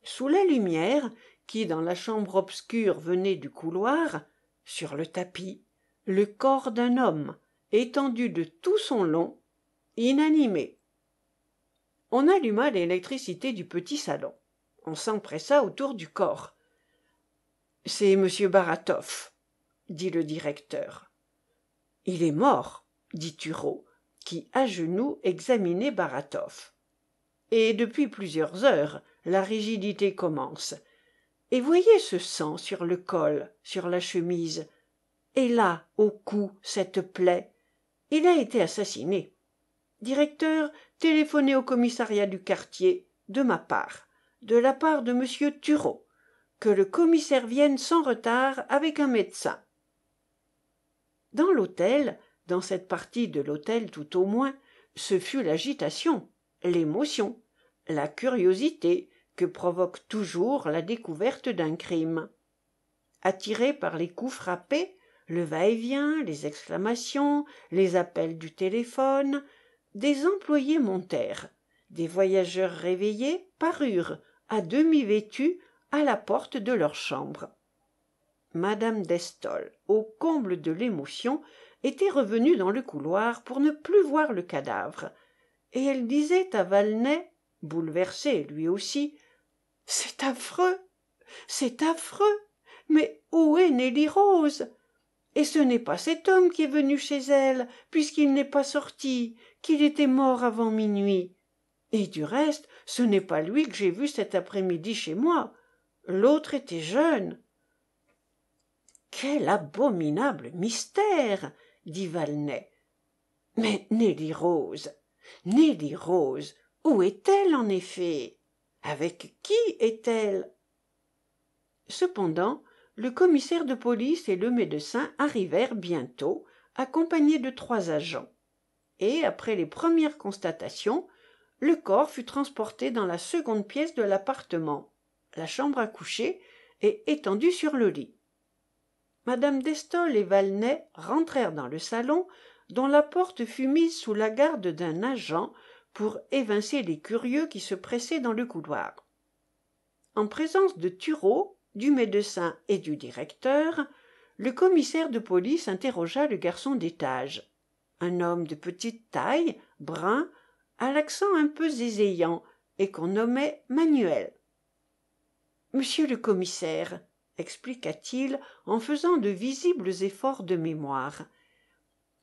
sous la lumière qui dans la chambre obscure venait du couloir sur le tapis le corps d'un homme étendu de tout son long inanimé on alluma l'électricité du petit salon on s'empressa autour du corps c'est m dit le directeur il est mort dit tureau qui à genoux examinait Baratov. « et depuis plusieurs heures la rigidité commence et voyez ce sang sur le col sur la chemise et là au cou cette plaie il a été assassiné directeur téléphonez au commissariat du quartier de ma part de la part de m tureau que le commissaire vienne sans retard avec un médecin dans l'hôtel dans cette partie de l'hôtel tout au moins ce fut l'agitation l'émotion la curiosité que provoque toujours la découverte d'un crime Attirés par les coups frappés le va-et-vient les exclamations les appels du téléphone des employés montèrent des voyageurs réveillés parurent à demi vêtus à la porte de leur chambre Madame Destol, au comble de l'émotion était revenue dans le couloir pour ne plus voir le cadavre et elle disait à Valnet, bouleversé lui aussi c'est affreux c'est affreux mais où est nelly rose et ce n'est pas cet homme qui est venu chez elle puisqu'il n'est pas sorti qu'il était mort avant minuit et du reste ce n'est pas lui que j'ai vu cet après-midi chez moi l'autre était jeune quel abominable mystère dit Valnet. « mais nelly rose nelly rose où est-elle en effet avec qui est-elle cependant le commissaire de police et le médecin arrivèrent bientôt accompagnés de trois agents et après les premières constatations le corps fut transporté dans la seconde pièce de l'appartement la chambre à coucher et étendu sur le lit Madame Destol et Valnet rentrèrent dans le salon dont la porte fut mise sous la garde d'un agent pour évincer les curieux qui se pressaient dans le couloir en présence de Thureau, du médecin et du directeur le commissaire de police interrogea le garçon d'étage un homme de petite taille brun à l'accent un peu zézayant et qu'on nommait manuel monsieur le commissaire expliqua-t-il en faisant de visibles efforts de mémoire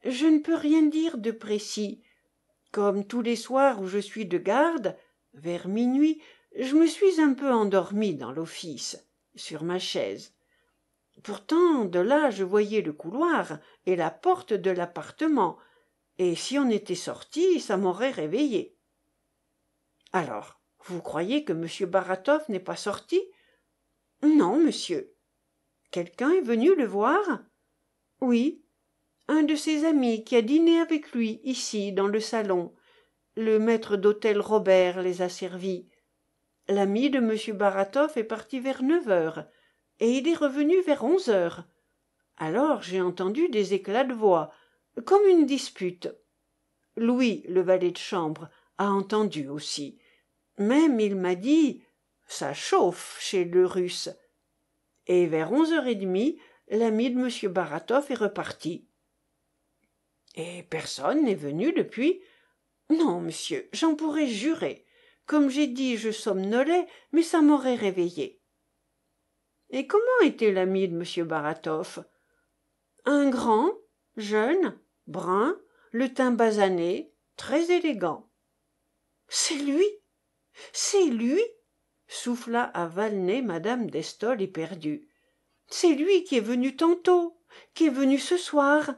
je ne peux rien dire de précis comme tous les soirs où je suis de garde vers minuit je me suis un peu endormi dans l'office sur ma chaise pourtant de là je voyais le couloir et la porte de l'appartement et si on était sorti ça m'aurait réveillé alors vous croyez que m Baratov n'est pas sorti non monsieur quelqu'un est venu le voir oui un de ses amis qui a dîné avec lui ici dans le salon le maître d'hôtel robert les a servis l'ami de m Baratov est parti vers neuf heures et il est revenu vers onze heures alors j'ai entendu des éclats de voix comme une dispute louis le valet de chambre a entendu aussi même il m'a dit ça chauffe chez le russe et vers onze heures et demie l'ami de m Baratov est reparti et personne n'est venu depuis non monsieur j'en pourrais jurer comme j'ai dit je somnolais mais ça m'aurait réveillé et comment était l'ami de m Baratov ?»« un grand jeune brun le teint basané très élégant c'est lui c'est lui souffla à Valnet mme Destol éperdue c'est lui qui est venu tantôt qui est venu ce soir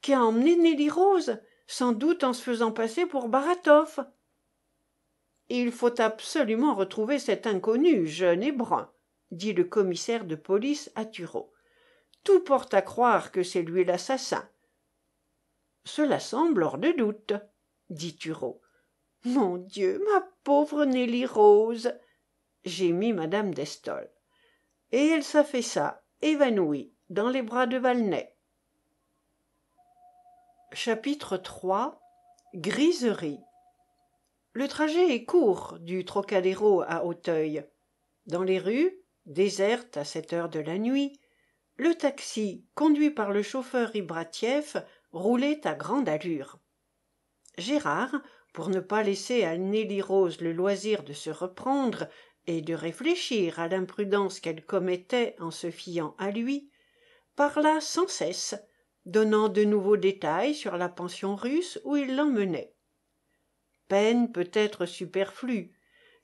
qui a emmené nelly rose sans doute en se faisant passer pour Baratov. « il faut absolument retrouver cet inconnu jeune et brun dit le commissaire de police à tureau tout porte à croire que c'est lui l'assassin cela semble hors de doute dit tureau mon dieu ma pauvre nelly rose mis Madame Destol. » et elle s'affaissa évanouie dans les bras de Valnet. chapitre iii Griserie le trajet est court du trocadéro à auteuil dans les rues désertes à cette heure de la nuit le taxi conduit par le chauffeur Ibratief roulait à grande allure gérard pour ne pas laisser à nelly rose le loisir de se reprendre et de réfléchir à l'imprudence qu'elle commettait en se fiant à lui parla sans cesse donnant de nouveaux détails sur la pension russe où il l'emmenait peine peut-être superflue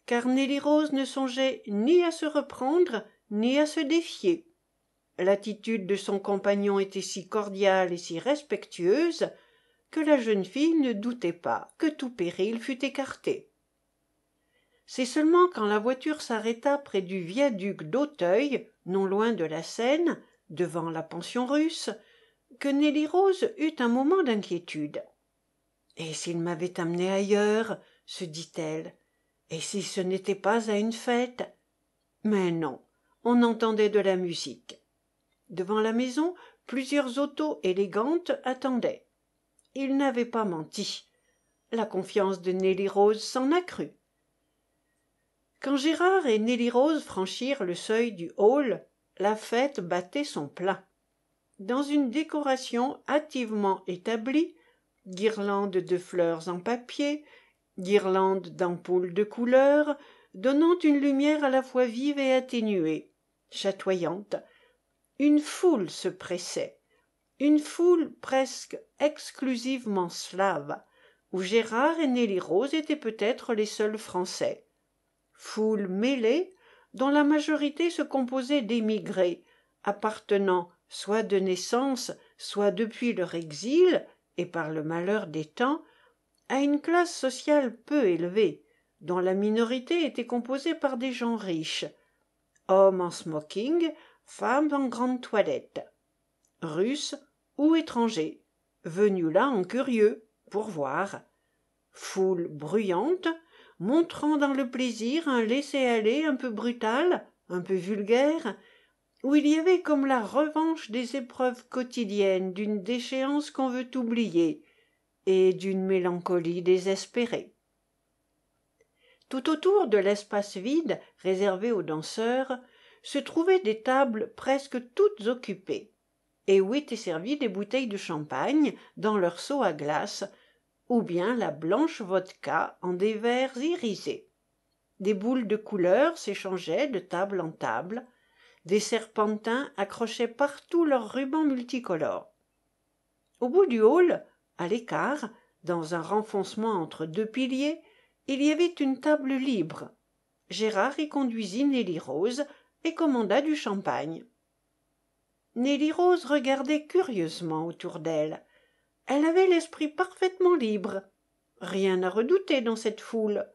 car nelly rose ne songeait ni à se reprendre ni à se défier l'attitude de son compagnon était si cordiale et si respectueuse que la jeune fille ne doutait pas que tout péril fût écarté c'est seulement quand la voiture s'arrêta près du viaduc d'auteuil non loin de la seine devant la pension russe que nelly rose eut un moment d'inquiétude et s'il m'avait amené ailleurs se dit-elle et si ce n'était pas à une fête mais non on entendait de la musique devant la maison plusieurs autos élégantes attendaient il n'avait pas menti la confiance de nelly rose s'en accrut quand gérard et nelly rose franchirent le seuil du hall la fête battait son plein dans une décoration hâtivement établie guirlandes de fleurs en papier guirlandes d'ampoules de couleur donnant une lumière à la fois vive et atténuée chatoyante une foule se pressait une foule presque exclusivement slave où gérard et nelly rose étaient peut-être les seuls français foule mêlée dont la majorité se composait d'émigrés appartenant soit de naissance soit depuis leur exil et par le malheur des temps à une classe sociale peu élevée dont la minorité était composée par des gens riches hommes en smoking femmes en grande toilette russes ou étrangers venus là en curieux pour voir foule bruyante montrant dans le plaisir un laisser-aller un peu brutal un peu vulgaire où il y avait comme la revanche des épreuves quotidiennes d'une déchéance qu'on veut oublier et d'une mélancolie désespérée tout autour de l'espace vide réservé aux danseurs se trouvaient des tables presque toutes occupées et où étaient servies des bouteilles de champagne dans leurs seaux à glace ou bien la blanche vodka en des verres irisés des boules de couleur s'échangeaient de table en table des serpentins accrochaient partout leurs rubans multicolores au bout du hall à l'écart dans un renfoncement entre deux piliers il y avait une table libre gérard y conduisit nelly rose et commanda du champagne nelly rose regardait curieusement autour d'elle elle avait l'esprit parfaitement libre rien à redouter dans cette foule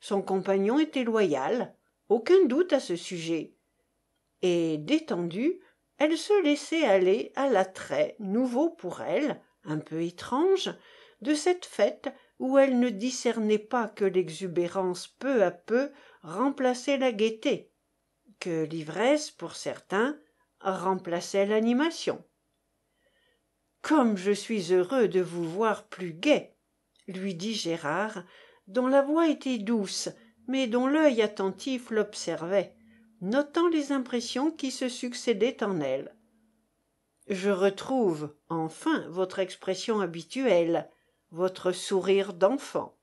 son compagnon était loyal aucun doute à ce sujet et détendue elle se laissait aller à l'attrait nouveau pour elle un peu étrange de cette fête où elle ne discernait pas que l'exubérance peu à peu remplaçait la gaieté que l'ivresse pour certains remplaçait l'animation comme je suis heureux de vous voir plus gai lui dit gérard dont la voix était douce mais dont l'œil attentif l'observait notant les impressions qui se succédaient en elle je retrouve enfin votre expression habituelle votre sourire d'enfant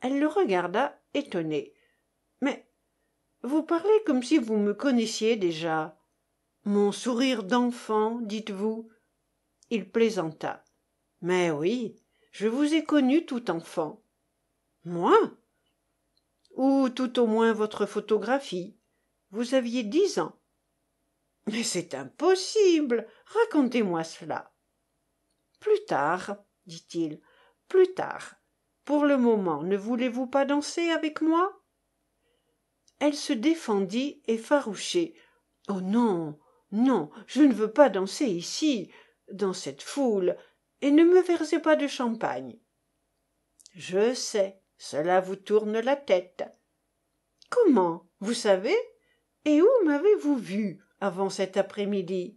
elle le regarda étonnée mais vous parlez comme si vous me connaissiez déjà mon sourire d'enfant dites-vous il plaisanta mais oui je vous ai connu tout enfant moi ou tout au moins votre photographie vous aviez dix ans mais c'est impossible racontez-moi cela plus tard dit-il plus tard pour le moment ne voulez-vous pas danser avec moi elle se défendit effarouchée oh non non je ne veux pas danser ici dans cette foule et ne me versez pas de champagne je sais cela vous tourne la tête comment vous savez et où m'avez-vous vu avant cet après-midi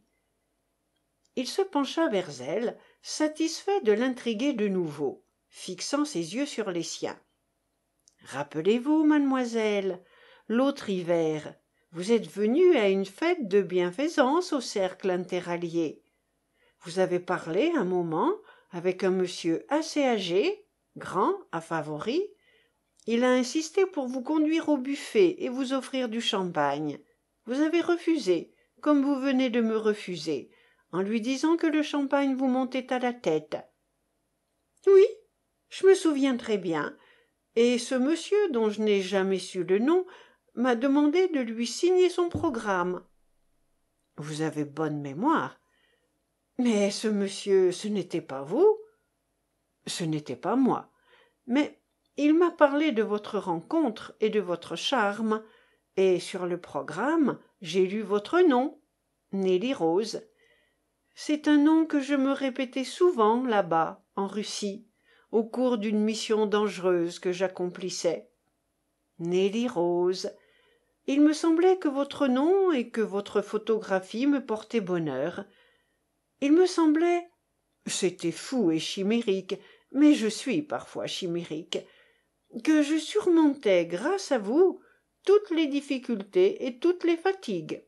il se pencha vers elle satisfait de l'intriguer de nouveau fixant ses yeux sur les siens rappelez-vous mademoiselle l'autre hiver vous êtes venue à une fête de bienfaisance au cercle vous avez parlé un moment avec un monsieur assez âgé grand à favori. il a insisté pour vous conduire au buffet et vous offrir du champagne vous avez refusé comme vous venez de me refuser en lui disant que le champagne vous montait à la tête oui je me souviens très bien et ce monsieur dont je n'ai jamais su le nom m'a demandé de lui signer son programme vous avez bonne mémoire mais ce monsieur ce n'était pas vous ce n'était pas moi mais il m'a parlé de votre rencontre et de votre charme et sur le programme j'ai lu votre nom nelly rose c'est un nom que je me répétais souvent là-bas en russie au cours d'une mission dangereuse que j'accomplissais nelly rose il me semblait que votre nom et que votre photographie me portaient bonheur il me semblait c'était fou et chimérique mais je suis parfois chimérique que je surmontais grâce à vous toutes les difficultés et toutes les fatigues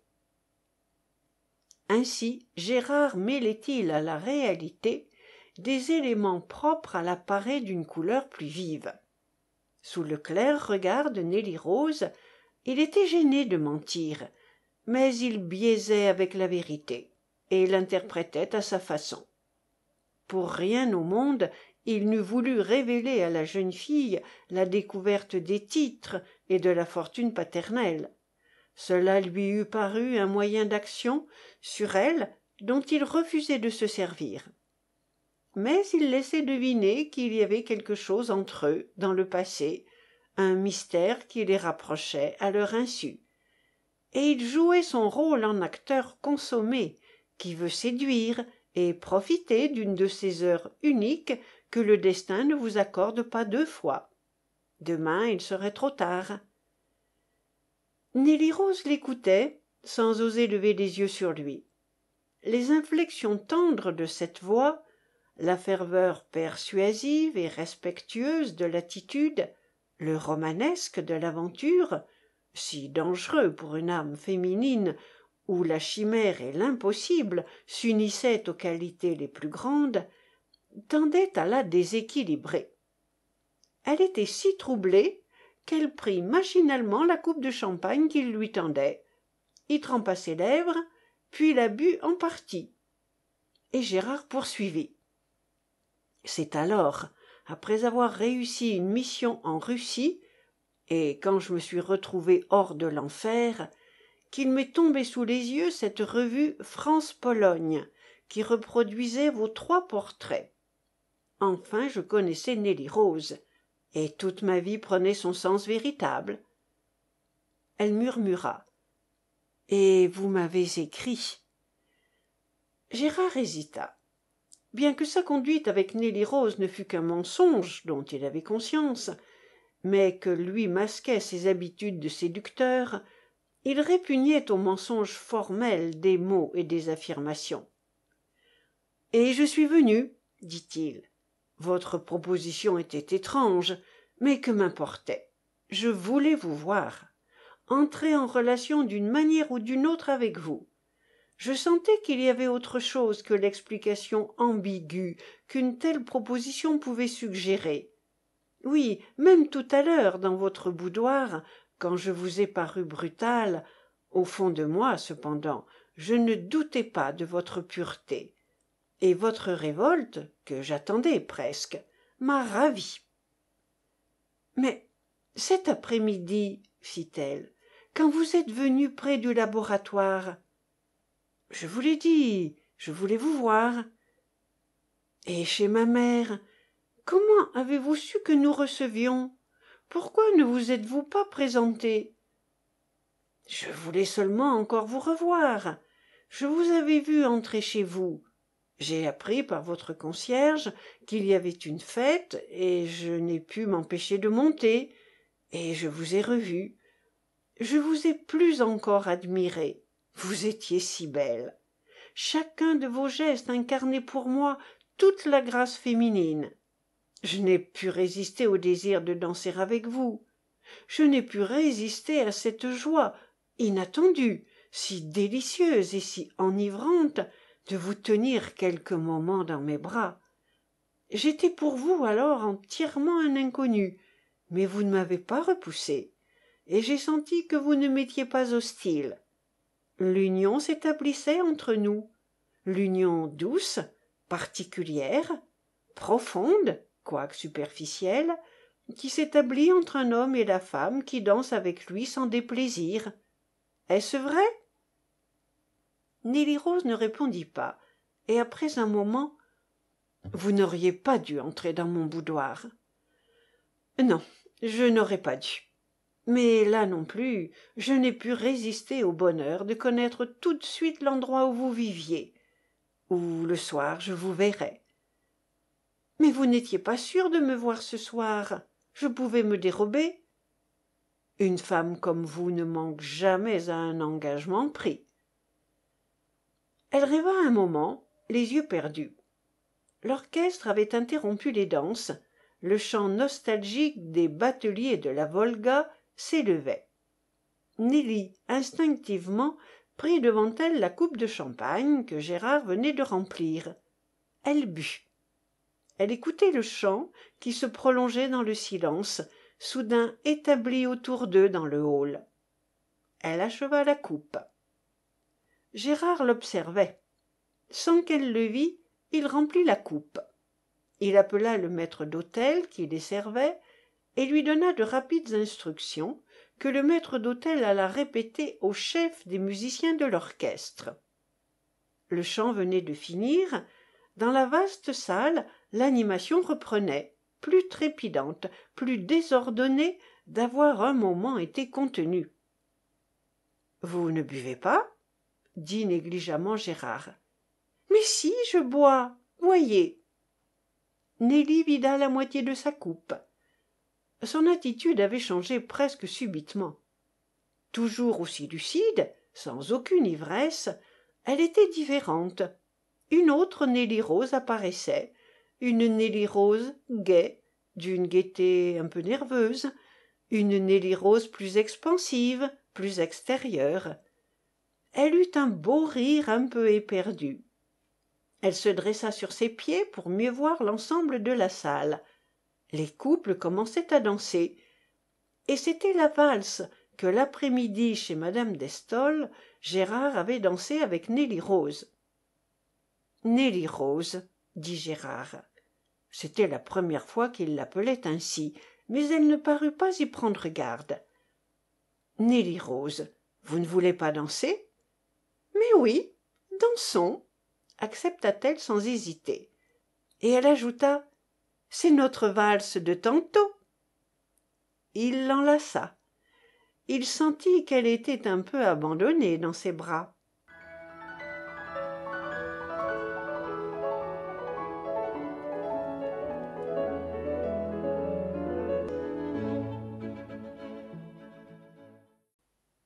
ainsi gérard mêlait il à la réalité des éléments propres à l'appareil d'une couleur plus vive sous le clair regard de nelly rose il était gêné de mentir mais il biaisait avec la vérité et l'interprétait à sa façon pour rien au monde il n'eût voulu révéler à la jeune fille la découverte des titres et de la fortune paternelle cela lui eût paru un moyen d'action sur elle dont il refusait de se servir mais il laissait deviner qu'il y avait quelque chose entre eux dans le passé un mystère qui les rapprochait à leur insu et il jouait son rôle en acteur consommé qui veut séduire et profiter d'une de ces heures uniques que le destin ne vous accorde pas deux fois demain il serait trop tard nelly rose l'écoutait sans oser lever les yeux sur lui les inflexions tendres de cette voix la ferveur persuasive et respectueuse de l'attitude le romanesque de l'aventure si dangereux pour une âme féminine où la chimère et l'impossible s'unissaient aux qualités les plus grandes tendait à la déséquilibrer elle était si troublée qu'elle prit machinalement la coupe de champagne qu'il lui tendait y trempa ses lèvres puis la but en partie et gérard poursuivit c'est alors après avoir réussi une mission en russie et quand je me suis retrouvé hors de l'enfer qu'il m'est tombé sous les yeux cette revue france-pologne qui reproduisait vos trois portraits enfin je connaissais nelly rose et toute ma vie prenait son sens véritable elle murmura et vous m'avez écrit gérard hésita bien que sa conduite avec nelly rose ne fût qu'un mensonge dont il avait conscience mais que lui masquait ses habitudes de séducteur il répugnait au mensonge formel des mots et des affirmations et je suis venu dit-il votre proposition était étrange mais que m'importait je voulais vous voir entrer en relation d'une manière ou d'une autre avec vous je sentais qu'il y avait autre chose que l'explication ambiguë qu'une telle proposition pouvait suggérer oui même tout à l'heure dans votre boudoir quand je vous ai paru brutal au fond de moi cependant je ne doutais pas de votre pureté et votre révolte que j'attendais presque m'a ravie mais cet après-midi fit-elle quand vous êtes venu près du laboratoire je vous l'ai dit je voulais vous voir et chez ma mère comment avez-vous su que nous recevions pourquoi ne vous êtes-vous pas présenté je voulais seulement encore vous revoir je vous avais vu entrer chez vous j'ai appris par votre concierge qu'il y avait une fête et je n'ai pu m'empêcher de monter et je vous ai revu je vous ai plus encore admiré vous étiez si belle chacun de vos gestes incarnait pour moi toute la grâce féminine je n'ai pu résister au désir de danser avec vous je n'ai pu résister à cette joie inattendue si délicieuse et si enivrante de vous tenir quelques moments dans mes bras j'étais pour vous alors entièrement un inconnu mais vous ne m'avez pas repoussé et j'ai senti que vous ne m'étiez pas hostile l'union s'établissait entre nous l'union douce particulière profonde quoique superficielle qui s'établit entre un homme et la femme qui danse avec lui sans déplaisir est-ce vrai nelly rose ne répondit pas et après un moment vous n'auriez pas dû entrer dans mon boudoir non je n'aurais pas dû mais là non plus je n'ai pu résister au bonheur de connaître tout de suite l'endroit où vous viviez où le soir je vous verrai. » mais vous n'étiez pas sûre de me voir ce soir je pouvais me dérober une femme comme vous ne manque jamais à un engagement pris elle rêva un moment les yeux perdus l'orchestre avait interrompu les danses le chant nostalgique des bateliers de la volga s'élevait nelly instinctivement prit devant elle la coupe de champagne que gérard venait de remplir elle elle écoutait le chant qui se prolongeait dans le silence soudain établi autour d'eux dans le hall elle acheva la coupe gérard l'observait sans qu'elle le vît il remplit la coupe il appela le maître d'hôtel qui les servait et lui donna de rapides instructions que le maître d'hôtel alla répéter au chef des musiciens de l'orchestre le chant venait de finir dans la vaste salle l'animation reprenait plus trépidante plus désordonnée d'avoir un moment été contenue vous ne buvez pas dit négligemment gérard mais si je bois voyez nelly vida la moitié de sa coupe son attitude avait changé presque subitement toujours aussi lucide sans aucune ivresse elle était différente une autre nelly rose apparaissait une Nelly Rose gaie, d'une gaieté un peu nerveuse, une Nelly Rose plus expansive, plus extérieure. Elle eut un beau rire un peu éperdu. Elle se dressa sur ses pieds pour mieux voir l'ensemble de la salle. Les couples commençaient à danser. Et c'était la valse que l'après-midi chez Madame Destol, gérard avait dansé avec nelly rose nelly rose dit gérard c'était la première fois qu'il l'appelait ainsi mais elle ne parut pas y prendre garde nelly rose vous ne voulez pas danser mais oui dansons accepta t elle sans hésiter et elle ajouta c'est notre valse de tantôt il l'enlaça il sentit qu'elle était un peu abandonnée dans ses bras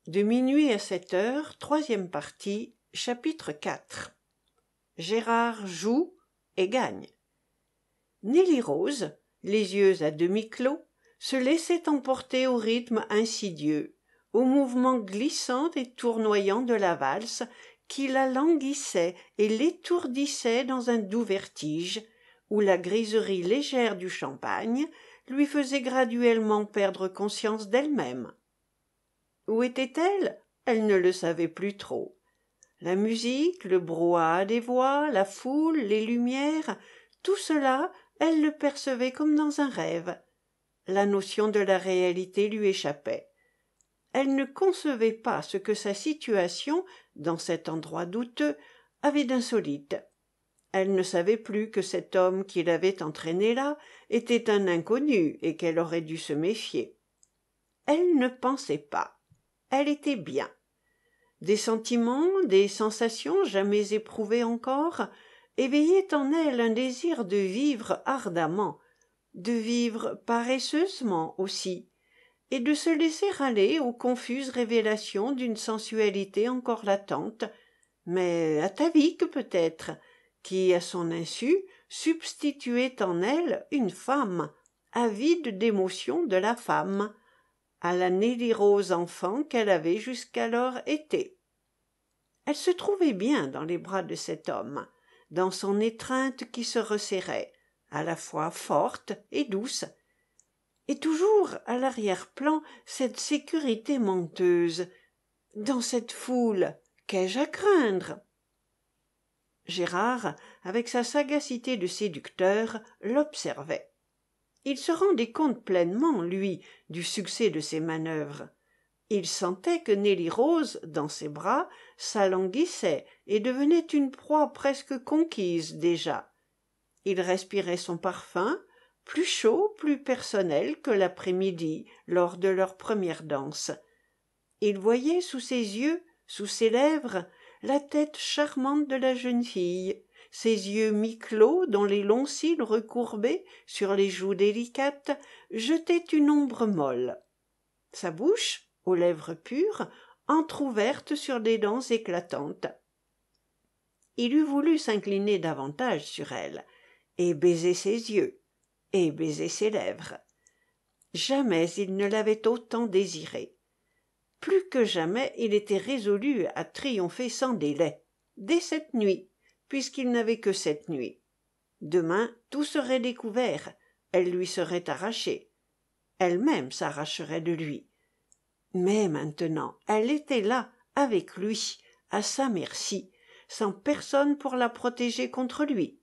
De minuit à sept heures, troisième partie, chapitre 4. Gérard joue et gagne. Nelly Rose, les yeux à demi clos, se laissait emporter au rythme insidieux, au mouvement glissant et tournoyant de la valse qui la languissait et l'étourdissait dans un doux vertige, où la griserie légère du champagne lui faisait graduellement perdre conscience d'elle-même où était-elle elle ne le savait plus trop la musique le brouhaha des voix la foule les lumières tout cela elle le percevait comme dans un rêve la notion de la réalité lui échappait elle ne concevait pas ce que sa situation dans cet endroit douteux avait d'insolite elle ne savait plus que cet homme qui l'avait entraînée là était un inconnu et qu'elle aurait dû se méfier elle ne pensait pas elle était bien des sentiments des sensations jamais éprouvées encore éveillaient en elle un désir de vivre ardemment de vivre paresseusement aussi et de se laisser aller aux confuses révélations d'une sensualité encore latente mais atavique peut-être qui à son insu substituait en elle une femme avide d'émotions de la femme à la Nelly Rose enfant qu'elle avait jusqu'alors été. Elle se trouvait bien dans les bras de cet homme, dans son étreinte qui se resserrait, à la fois forte et douce, et toujours à l'arrière-plan cette sécurité menteuse. Dans cette foule, qu'ai-je à craindre Gérard, avec sa sagacité de séducteur, l'observait il se rendait compte pleinement lui du succès de ses manœuvres il sentait que nelly rose dans ses bras s'alanguissait et devenait une proie presque conquise déjà il respirait son parfum plus chaud plus personnel que l'après-midi lors de leur première danse il voyait sous ses yeux sous ses lèvres la tête charmante de la jeune fille ses yeux mi-clos dont les longs cils recourbés sur les joues délicates jetaient une ombre molle sa bouche aux lèvres pures entr'ouverte sur des dents éclatantes il eût voulu s'incliner davantage sur elle et baiser ses yeux et baiser ses lèvres jamais il ne l'avait autant désirée plus que jamais il était résolu à triompher sans délai dès cette nuit puisqu'il n'avait que cette nuit demain tout serait découvert elle lui serait arrachée elle-même s'arracherait de lui mais maintenant elle était là avec lui à sa merci sans personne pour la protéger contre lui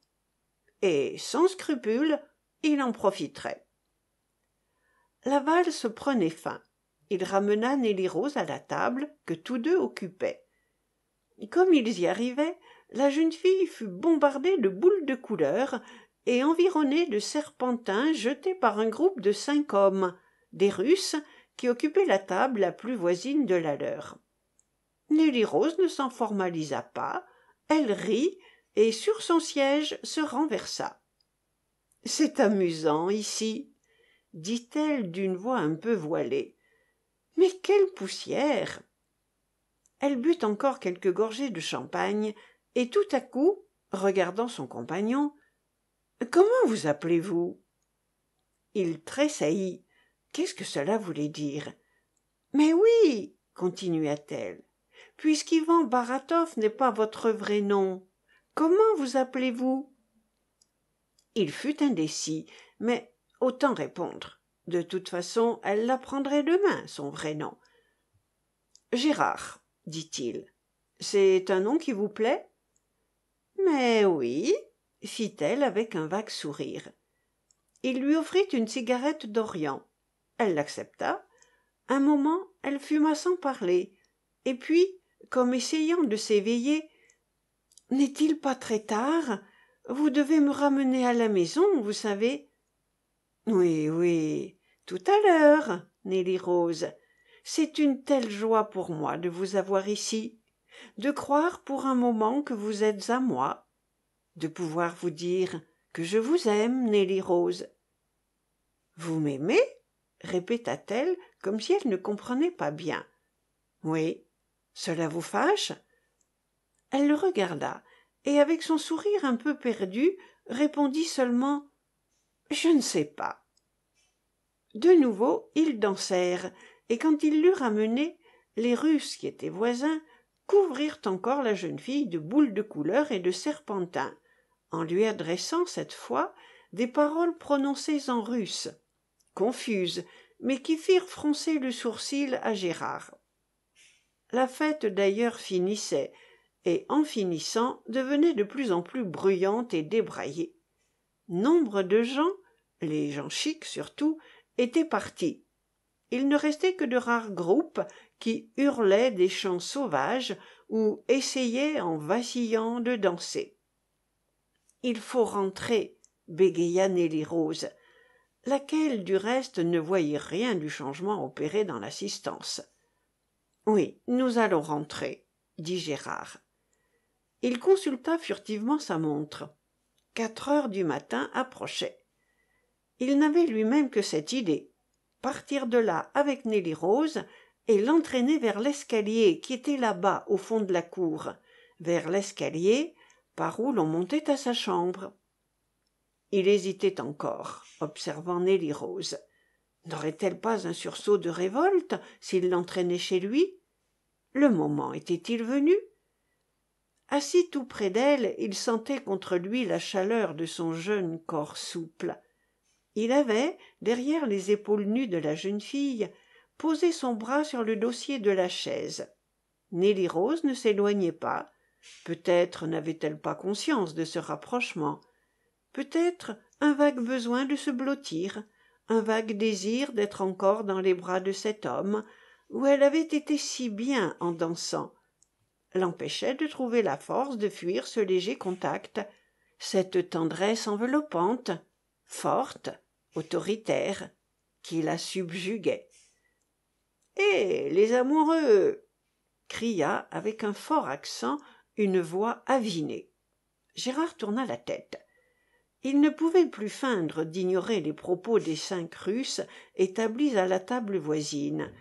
et sans scrupule il en profiterait laval se prenait fin. il ramena nelly rose à la table que tous deux occupaient comme ils y arrivaient la jeune fille fut bombardée de boules de couleur et environnée de serpentins jetés par un groupe de cinq hommes des russes qui occupaient la table la plus voisine de la leur nelly rose ne s'en formalisa pas elle rit et sur son siège se renversa c'est amusant ici dit-elle d'une voix un peu voilée mais quelle poussière elle but encore quelques gorgées de champagne et tout à coup regardant son compagnon comment vous appelez-vous il tressaillit qu'est-ce que cela voulait dire mais oui continua-t-elle puisqu'ivan baratov n'est pas votre vrai nom comment vous appelez-vous il fut indécis mais autant répondre de toute façon elle l'apprendrait demain son vrai nom gérard dit-il c'est un nom qui vous plaît mais oui fit-elle avec un vague sourire il lui offrit une cigarette d'orient elle l'accepta un moment elle fuma sans parler et puis comme essayant de s'éveiller n'est-il pas très tard vous devez me ramener à la maison vous savez oui oui tout à l'heure nelly rose c'est une telle joie pour moi de vous avoir ici de croire pour un moment que vous êtes à moi de pouvoir vous dire que je vous aime nelly rose vous m'aimez répéta-t-elle comme si elle ne comprenait pas bien oui cela vous fâche elle le regarda et avec son sourire un peu perdu répondit seulement je ne sais pas de nouveau ils dansèrent et quand ils l'eurent amené les russes qui étaient voisins couvrirent encore la jeune fille de boules de couleur et de serpentins en lui adressant cette fois des paroles prononcées en russe confuses mais qui firent froncer le sourcil à gérard la fête d'ailleurs finissait et en finissant devenait de plus en plus bruyante et débraillée nombre de gens les gens chics surtout étaient partis il ne restait que de rares groupes qui hurlaient des chants sauvages ou essayaient en vacillant de danser il faut rentrer bégaya nelly rose laquelle du reste ne voyait rien du changement opéré dans l'assistance oui nous allons rentrer dit gérard il consulta furtivement sa montre quatre heures du matin approchaient il n'avait lui-même que cette idée partir de là avec nelly rose et l'entraînait vers l'escalier qui était là-bas au fond de la cour vers l'escalier par où l'on montait à sa chambre il hésitait encore observant nelly rose n'aurait-elle pas un sursaut de révolte s'il l'entraînait chez lui le moment était-il venu assis tout près d'elle il sentait contre lui la chaleur de son jeune corps souple il avait derrière les épaules nues de la jeune fille posait son bras sur le dossier de la chaise nelly rose ne s'éloignait pas peut-être n'avait-elle pas conscience de ce rapprochement peut-être un vague besoin de se blottir un vague désir d'être encore dans les bras de cet homme où elle avait été si bien en dansant l'empêchait de trouver la force de fuir ce léger contact cette tendresse enveloppante forte autoritaire qui la subjuguait eh les amoureux cria avec un fort accent une voix avinée gérard tourna la tête il ne pouvait plus feindre d'ignorer les propos des cinq russes établis à la table voisine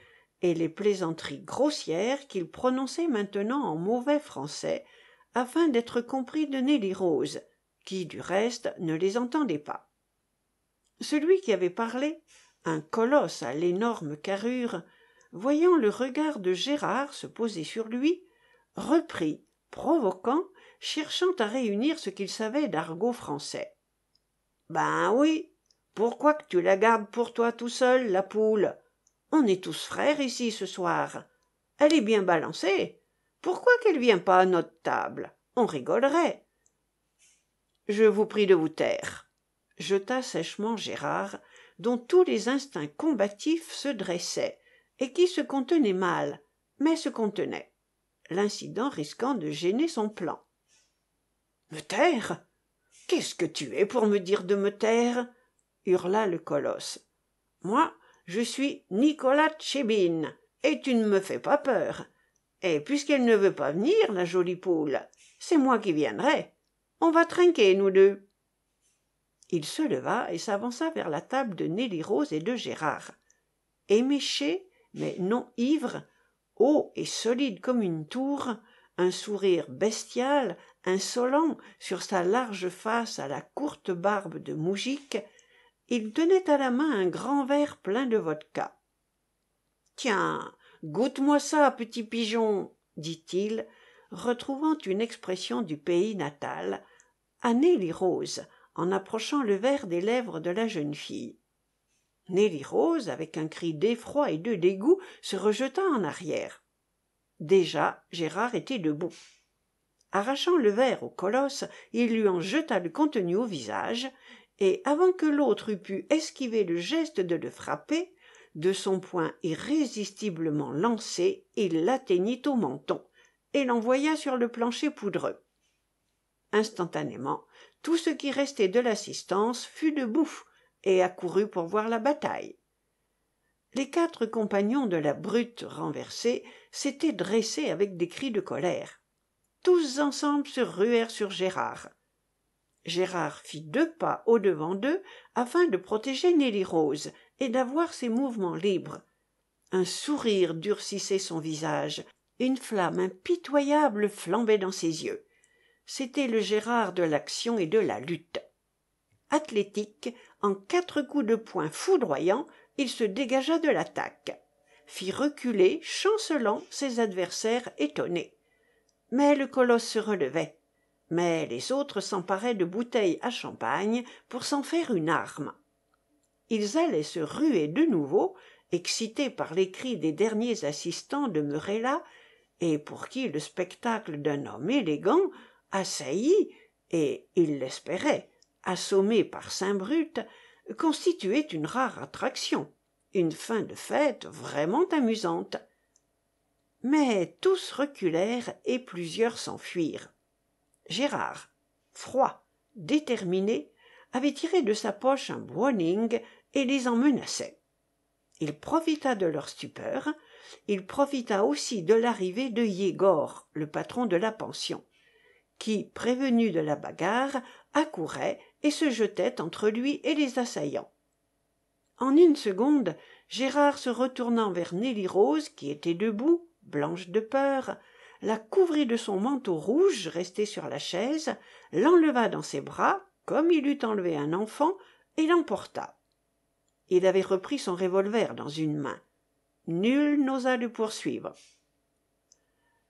et les plaisanteries grossières qu'ils prononçaient maintenant en mauvais français afin d'être compris de nelly rose qui du reste ne les entendait pas celui qui avait parlé un colosse à l'énorme carrure voyant le regard de gérard se poser sur lui reprit provoquant cherchant à réunir ce qu'il savait d'argot français ben oui pourquoi que tu la gardes pour toi tout seul la poule on est tous frères ici ce soir elle est bien balancée pourquoi qu'elle vient pas à notre table on rigolerait je vous prie de vous taire jeta sèchement gérard dont tous les instincts combatifs se dressaient et qui se contenait mal mais se contenait l'incident risquant de gêner son plan me taire qu'est-ce que tu es pour me dire de me taire hurla le colosse moi je suis nicolas tchébine et tu ne me fais pas peur et puisqu'elle ne veut pas venir la jolie poule c'est moi qui viendrai on va trinquer nous deux il se leva et s'avança vers la table de nelly rose et de gérard mais non ivre haut et solide comme une tour un sourire bestial insolent sur sa large face à la courte barbe de moujik il tenait à la main un grand verre plein de vodka tiens goûte moi ça petit pigeon dit-il retrouvant une expression du pays natal à Rose, les roses en approchant le verre des lèvres de la jeune fille Nelly Rose, avec un cri d'effroi et de dégoût, se rejeta en arrière. Déjà Gérard était debout. Arrachant le verre au colosse, il lui en jeta le contenu au visage, et avant que l'autre eût pu esquiver le geste de le frapper, de son poing irrésistiblement lancé, il l'atteignit au menton et l'envoya sur le plancher poudreux. Instantanément, tout ce qui restait de l'assistance fut debout, et accourut pour voir la bataille les quatre compagnons de la brute renversée s'étaient dressés avec des cris de colère tous ensemble se ruèrent sur gérard gérard fit deux pas au-devant d'eux afin de protéger nelly rose et d'avoir ses mouvements libres un sourire durcissait son visage une flamme impitoyable flambait dans ses yeux c'était le gérard de l'action et de la lutte athlétique en quatre coups de poing foudroyants il se dégagea de l'attaque fit reculer chancelant ses adversaires étonnés mais le colosse se relevait mais les autres s'emparaient de bouteilles à champagne pour s'en faire une arme ils allaient se ruer de nouveau excités par les cris des derniers assistants demeurés là et pour qui le spectacle d'un homme élégant assaillit et ils l'espéraient assommé par saint brut constituait une rare attraction une fin de fête vraiment amusante mais tous reculèrent et plusieurs s'enfuirent gérard froid déterminé avait tiré de sa poche un browning et les en menaçait il profita de leur stupeur il profita aussi de l'arrivée de yegor le patron de la pension qui prévenu de la bagarre accourait et se jetait entre lui et les assaillants en une seconde gérard se retournant vers nelly rose qui était debout blanche de peur la couvrit de son manteau rouge resté sur la chaise l'enleva dans ses bras comme il eût enlevé un enfant et l'emporta il avait repris son revolver dans une main nul n'osa le poursuivre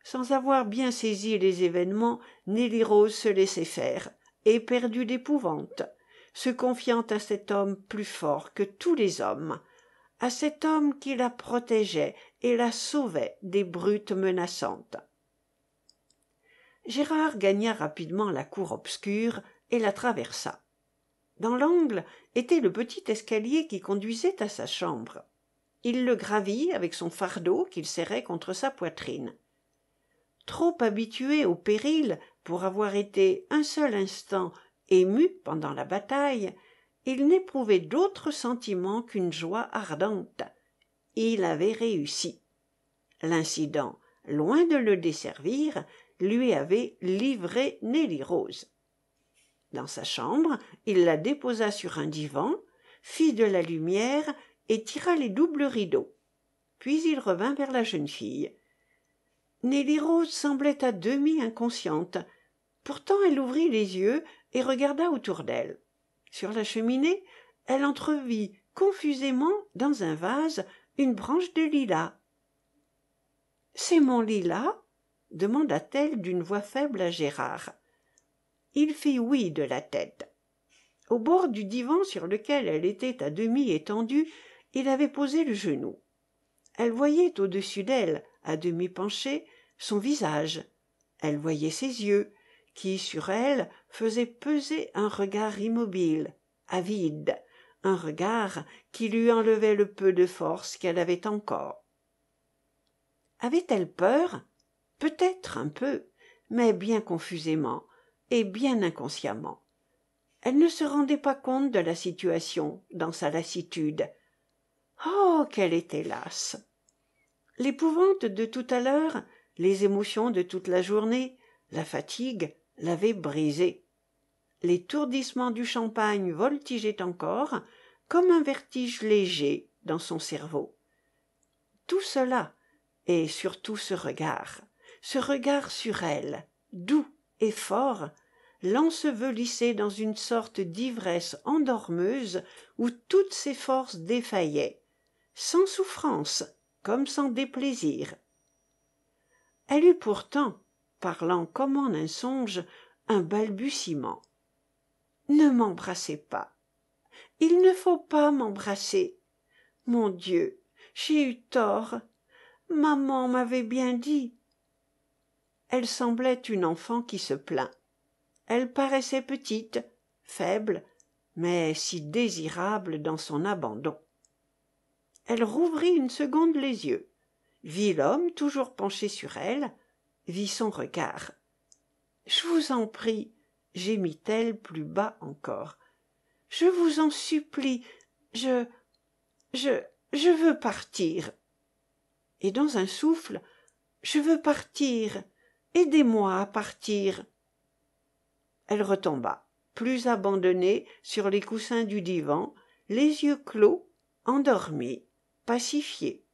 sans avoir bien saisi les événements nelly rose se laissait faire éperdu d'épouvante se confiant à cet homme plus fort que tous les hommes à cet homme qui la protégeait et la sauvait des brutes menaçantes gérard gagna rapidement la cour obscure et la traversa dans l'angle était le petit escalier qui conduisait à sa chambre il le gravit avec son fardeau qu'il serrait contre sa poitrine trop habitué au péril pour avoir été un seul instant ému pendant la bataille il n'éprouvait d'autre sentiment qu'une joie ardente il avait réussi l'incident loin de le desservir lui avait livré nelly rose dans sa chambre il la déposa sur un divan fit de la lumière et tira les doubles rideaux puis il revint vers la jeune fille nelly rose semblait à demi inconsciente pourtant elle ouvrit les yeux et regarda autour d'elle sur la cheminée elle entrevit confusément dans un vase une branche de lilas c'est mon lilas demanda-t-elle d'une voix faible à gérard il fit oui de la tête au bord du divan sur lequel elle était à demi étendue il avait posé le genou elle voyait au-dessus d'elle à demi penchée son visage elle voyait ses yeux qui sur elle faisait peser un regard immobile avide un regard qui lui enlevait le peu de force qu'elle avait encore avait-elle peur peut-être un peu mais bien confusément et bien inconsciemment elle ne se rendait pas compte de la situation dans sa lassitude oh qu'elle était lasse l'épouvante de tout à l'heure les émotions de toute la journée la fatigue l'avait brisé l'étourdissement du champagne voltigeait encore comme un vertige léger dans son cerveau tout cela et surtout ce regard ce regard sur elle doux et fort l'ensevelissait dans une sorte d'ivresse endormeuse où toutes ses forces défaillaient sans souffrance comme sans déplaisir elle eut pourtant parlant comme en un songe un balbutiement ne m'embrassez pas il ne faut pas m'embrasser mon dieu j'ai eu tort maman m'avait bien dit elle semblait une enfant qui se plaint elle paraissait petite faible mais si désirable dans son abandon elle rouvrit une seconde les yeux vit l'homme toujours penché sur elle vit son regard je vous en prie gémit-elle plus bas encore je vous en supplie je je je veux partir et dans un souffle je veux partir aidez-moi à partir elle retomba plus abandonnée sur les coussins du divan les yeux clos endormie pacifiée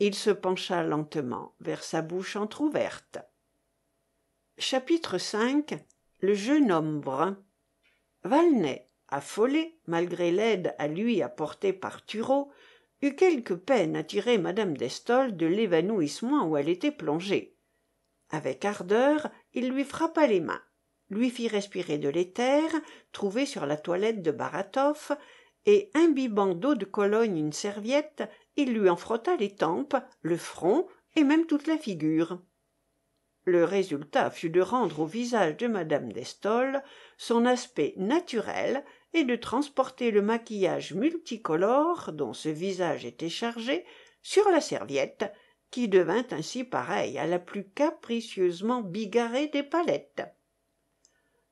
il se pencha lentement vers sa bouche entr'ouverte chapitre v le jeune homme brun affolé malgré l'aide à lui apportée par tureau eut quelque peine à tirer Madame d'Estol de l'évanouissement où elle était plongée avec ardeur il lui frappa les mains lui fit respirer de l'éther trouvé sur la toilette de Baratoff, et imbibant d'eau de cologne une serviette il lui en frotta les tempes le front et même toute la figure le résultat fut de rendre au visage de Madame d'Estol son aspect naturel et de transporter le maquillage multicolore dont ce visage était chargé sur la serviette qui devint ainsi pareille à la plus capricieusement bigarrée des palettes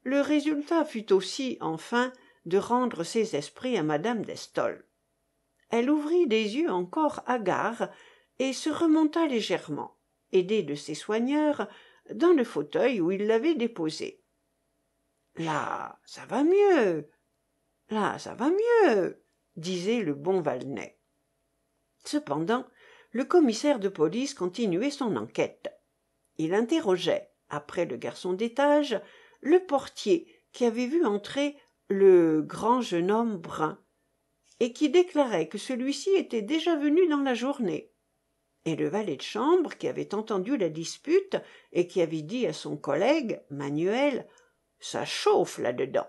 le résultat fut aussi enfin de rendre ses esprits à mme elle ouvrit des yeux encore hagards et se remonta légèrement aidée de ses soigneurs dans le fauteuil où il l'avait déposée là ça va mieux là ça va mieux disait le bon Valnet. cependant le commissaire de police continuait son enquête il interrogeait après le garçon d'étage le portier qui avait vu entrer le grand jeune homme brun et qui déclarait que celui-ci était déjà venu dans la journée et le valet de chambre qui avait entendu la dispute et qui avait dit à son collègue manuel ça chauffe là-dedans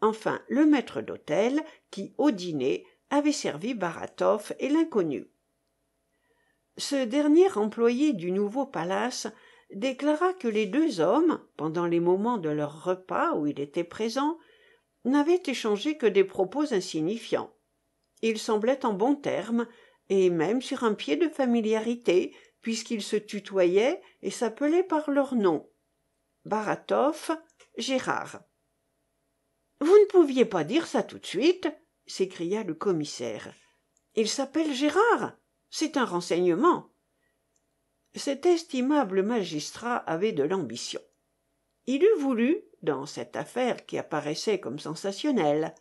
enfin le maître d'hôtel qui au dîner avait servi Baratov et l'inconnu ce dernier employé du nouveau palace déclara que les deux hommes pendant les moments de leur repas où il était présent n'avaient échangé que des propos insignifiants ils semblaient en bons termes et même sur un pied de familiarité puisqu'ils se tutoyaient et s'appelaient par leur nom. baratoff gérard vous ne pouviez pas dire ça tout de suite s'écria le commissaire il s'appelle gérard c'est un renseignement cet estimable magistrat avait de l'ambition il eût voulu dans cette affaire qui apparaissait comme sensationnelle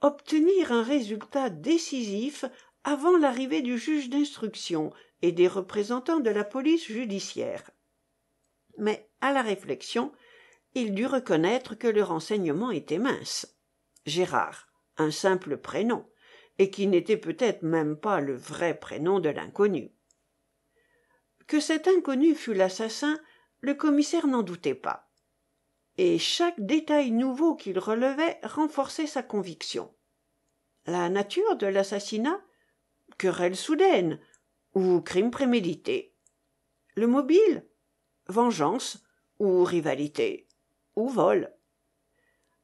obtenir un résultat décisif avant l'arrivée du juge d'instruction et des représentants de la police judiciaire mais à la réflexion il dut reconnaître que le renseignement était mince gérard un simple prénom et qui n'était peut-être même pas le vrai prénom de l'inconnu que cet inconnu fût l'assassin le commissaire n'en doutait pas et chaque détail nouveau qu'il relevait renforçait sa conviction la nature de l'assassinat querelle soudaine ou crime prémédité le mobile vengeance ou rivalité ou vol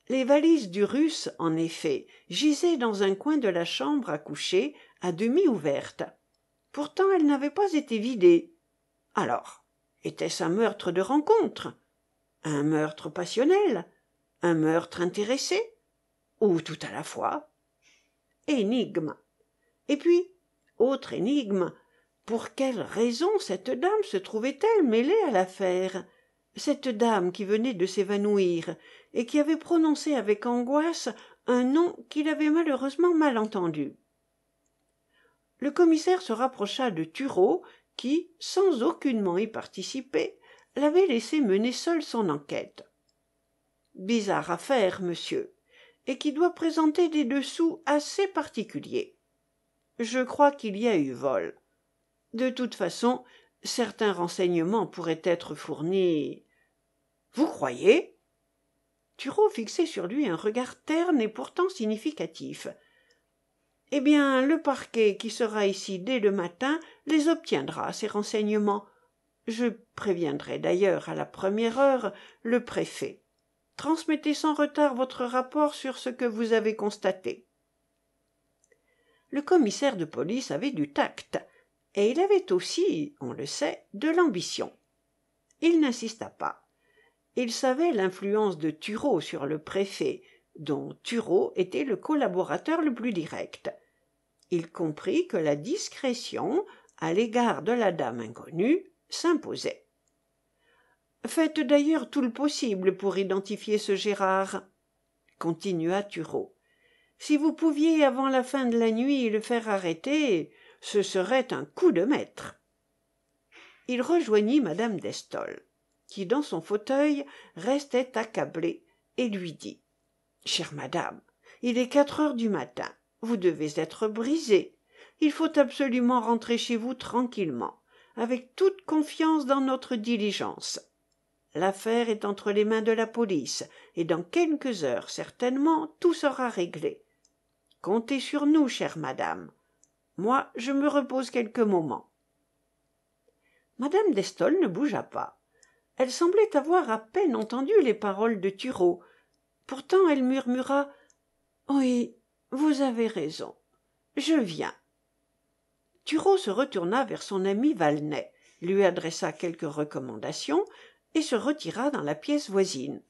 les valises du russe en effet gisaient dans un coin de la chambre à coucher à demi ouverte pourtant elles n'avaient pas été vidées alors était-ce un meurtre de rencontre un meurtre passionnel, un meurtre intéressé, ou tout à la fois. Énigme. Et puis, autre énigme, pour quelle raison cette dame se trouvait-elle mêlée à l'affaire Cette dame qui venait de s'évanouir et qui avait prononcé avec angoisse un nom qu'il avait malheureusement mal entendu. Le commissaire se rapprocha de Tureau, qui, sans aucunement y participer, l'avait laissé mener seul son enquête bizarre affaire monsieur et qui doit présenter des dessous assez particuliers je crois qu'il y a eu vol de toute façon certains renseignements pourraient être fournis vous croyez Thurot fixait sur lui un regard terne et pourtant significatif eh bien le parquet qui sera ici dès le matin les obtiendra ces renseignements je préviendrai d'ailleurs à la première heure le préfet. Transmettez sans retard votre rapport sur ce que vous avez constaté. Le commissaire de police avait du tact, et il avait aussi, on le sait, de l'ambition. Il n'insista pas. Il savait l'influence de Thurot sur le préfet, dont Thurot était le collaborateur le plus direct. Il comprit que la discrétion, à l'égard de la dame inconnue, s'imposait faites d'ailleurs tout le possible pour identifier ce gérard continua Thureau, si vous pouviez avant la fin de la nuit le faire arrêter ce serait un coup de maître il rejoignit Madame Destol, qui dans son fauteuil restait accablée et lui dit chère madame il est quatre heures du matin vous devez être brisée il faut absolument rentrer chez vous tranquillement avec toute confiance dans notre diligence l'affaire est entre les mains de la police et dans quelques heures certainement tout sera réglé comptez sur nous chère madame moi je me repose quelques moments Madame Destol ne bougea pas elle semblait avoir à peine entendu les paroles de Thurot. pourtant elle murmura oui vous avez raison je viens Thurot se retourna vers son ami Valnet, lui adressa quelques recommandations et se retira dans la pièce voisine.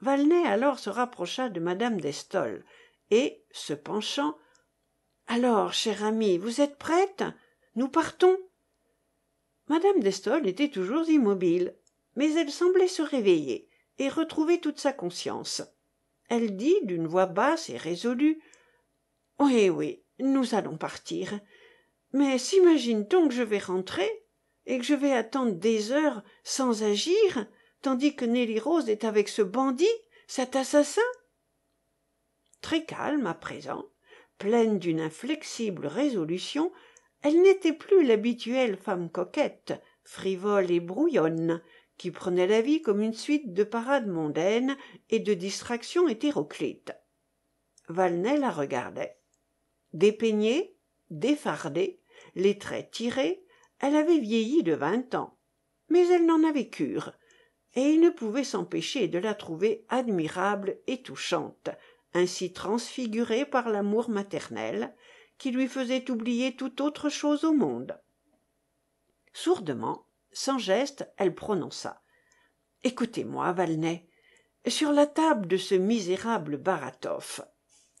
Valnet alors se rapprocha de Madame d'Estol et, se penchant, Alors, chère amie, vous êtes prête Nous partons Madame d'Estol était toujours immobile, mais elle semblait se réveiller et retrouver toute sa conscience. Elle dit d'une voix basse et résolue Oui, oui, nous allons partir mais s'imagine on que je vais rentrer et que je vais attendre des heures sans agir tandis que Nelly Rose est avec ce bandit, cet assassin Très calme à présent, pleine d'une inflexible résolution, elle n'était plus l'habituelle femme coquette, frivole et brouillonne, qui prenait la vie comme une suite de parades mondaines et de distractions hétéroclites. Valnet la regardait. Dépeignée, défardée, les traits tirés elle avait vieilli de vingt ans mais elle n'en avait cure et il ne pouvait s'empêcher de la trouver admirable et touchante ainsi transfigurée par l'amour maternel qui lui faisait oublier toute autre chose au monde sourdement sans geste elle prononça écoutez-moi Valnet, sur la table de ce misérable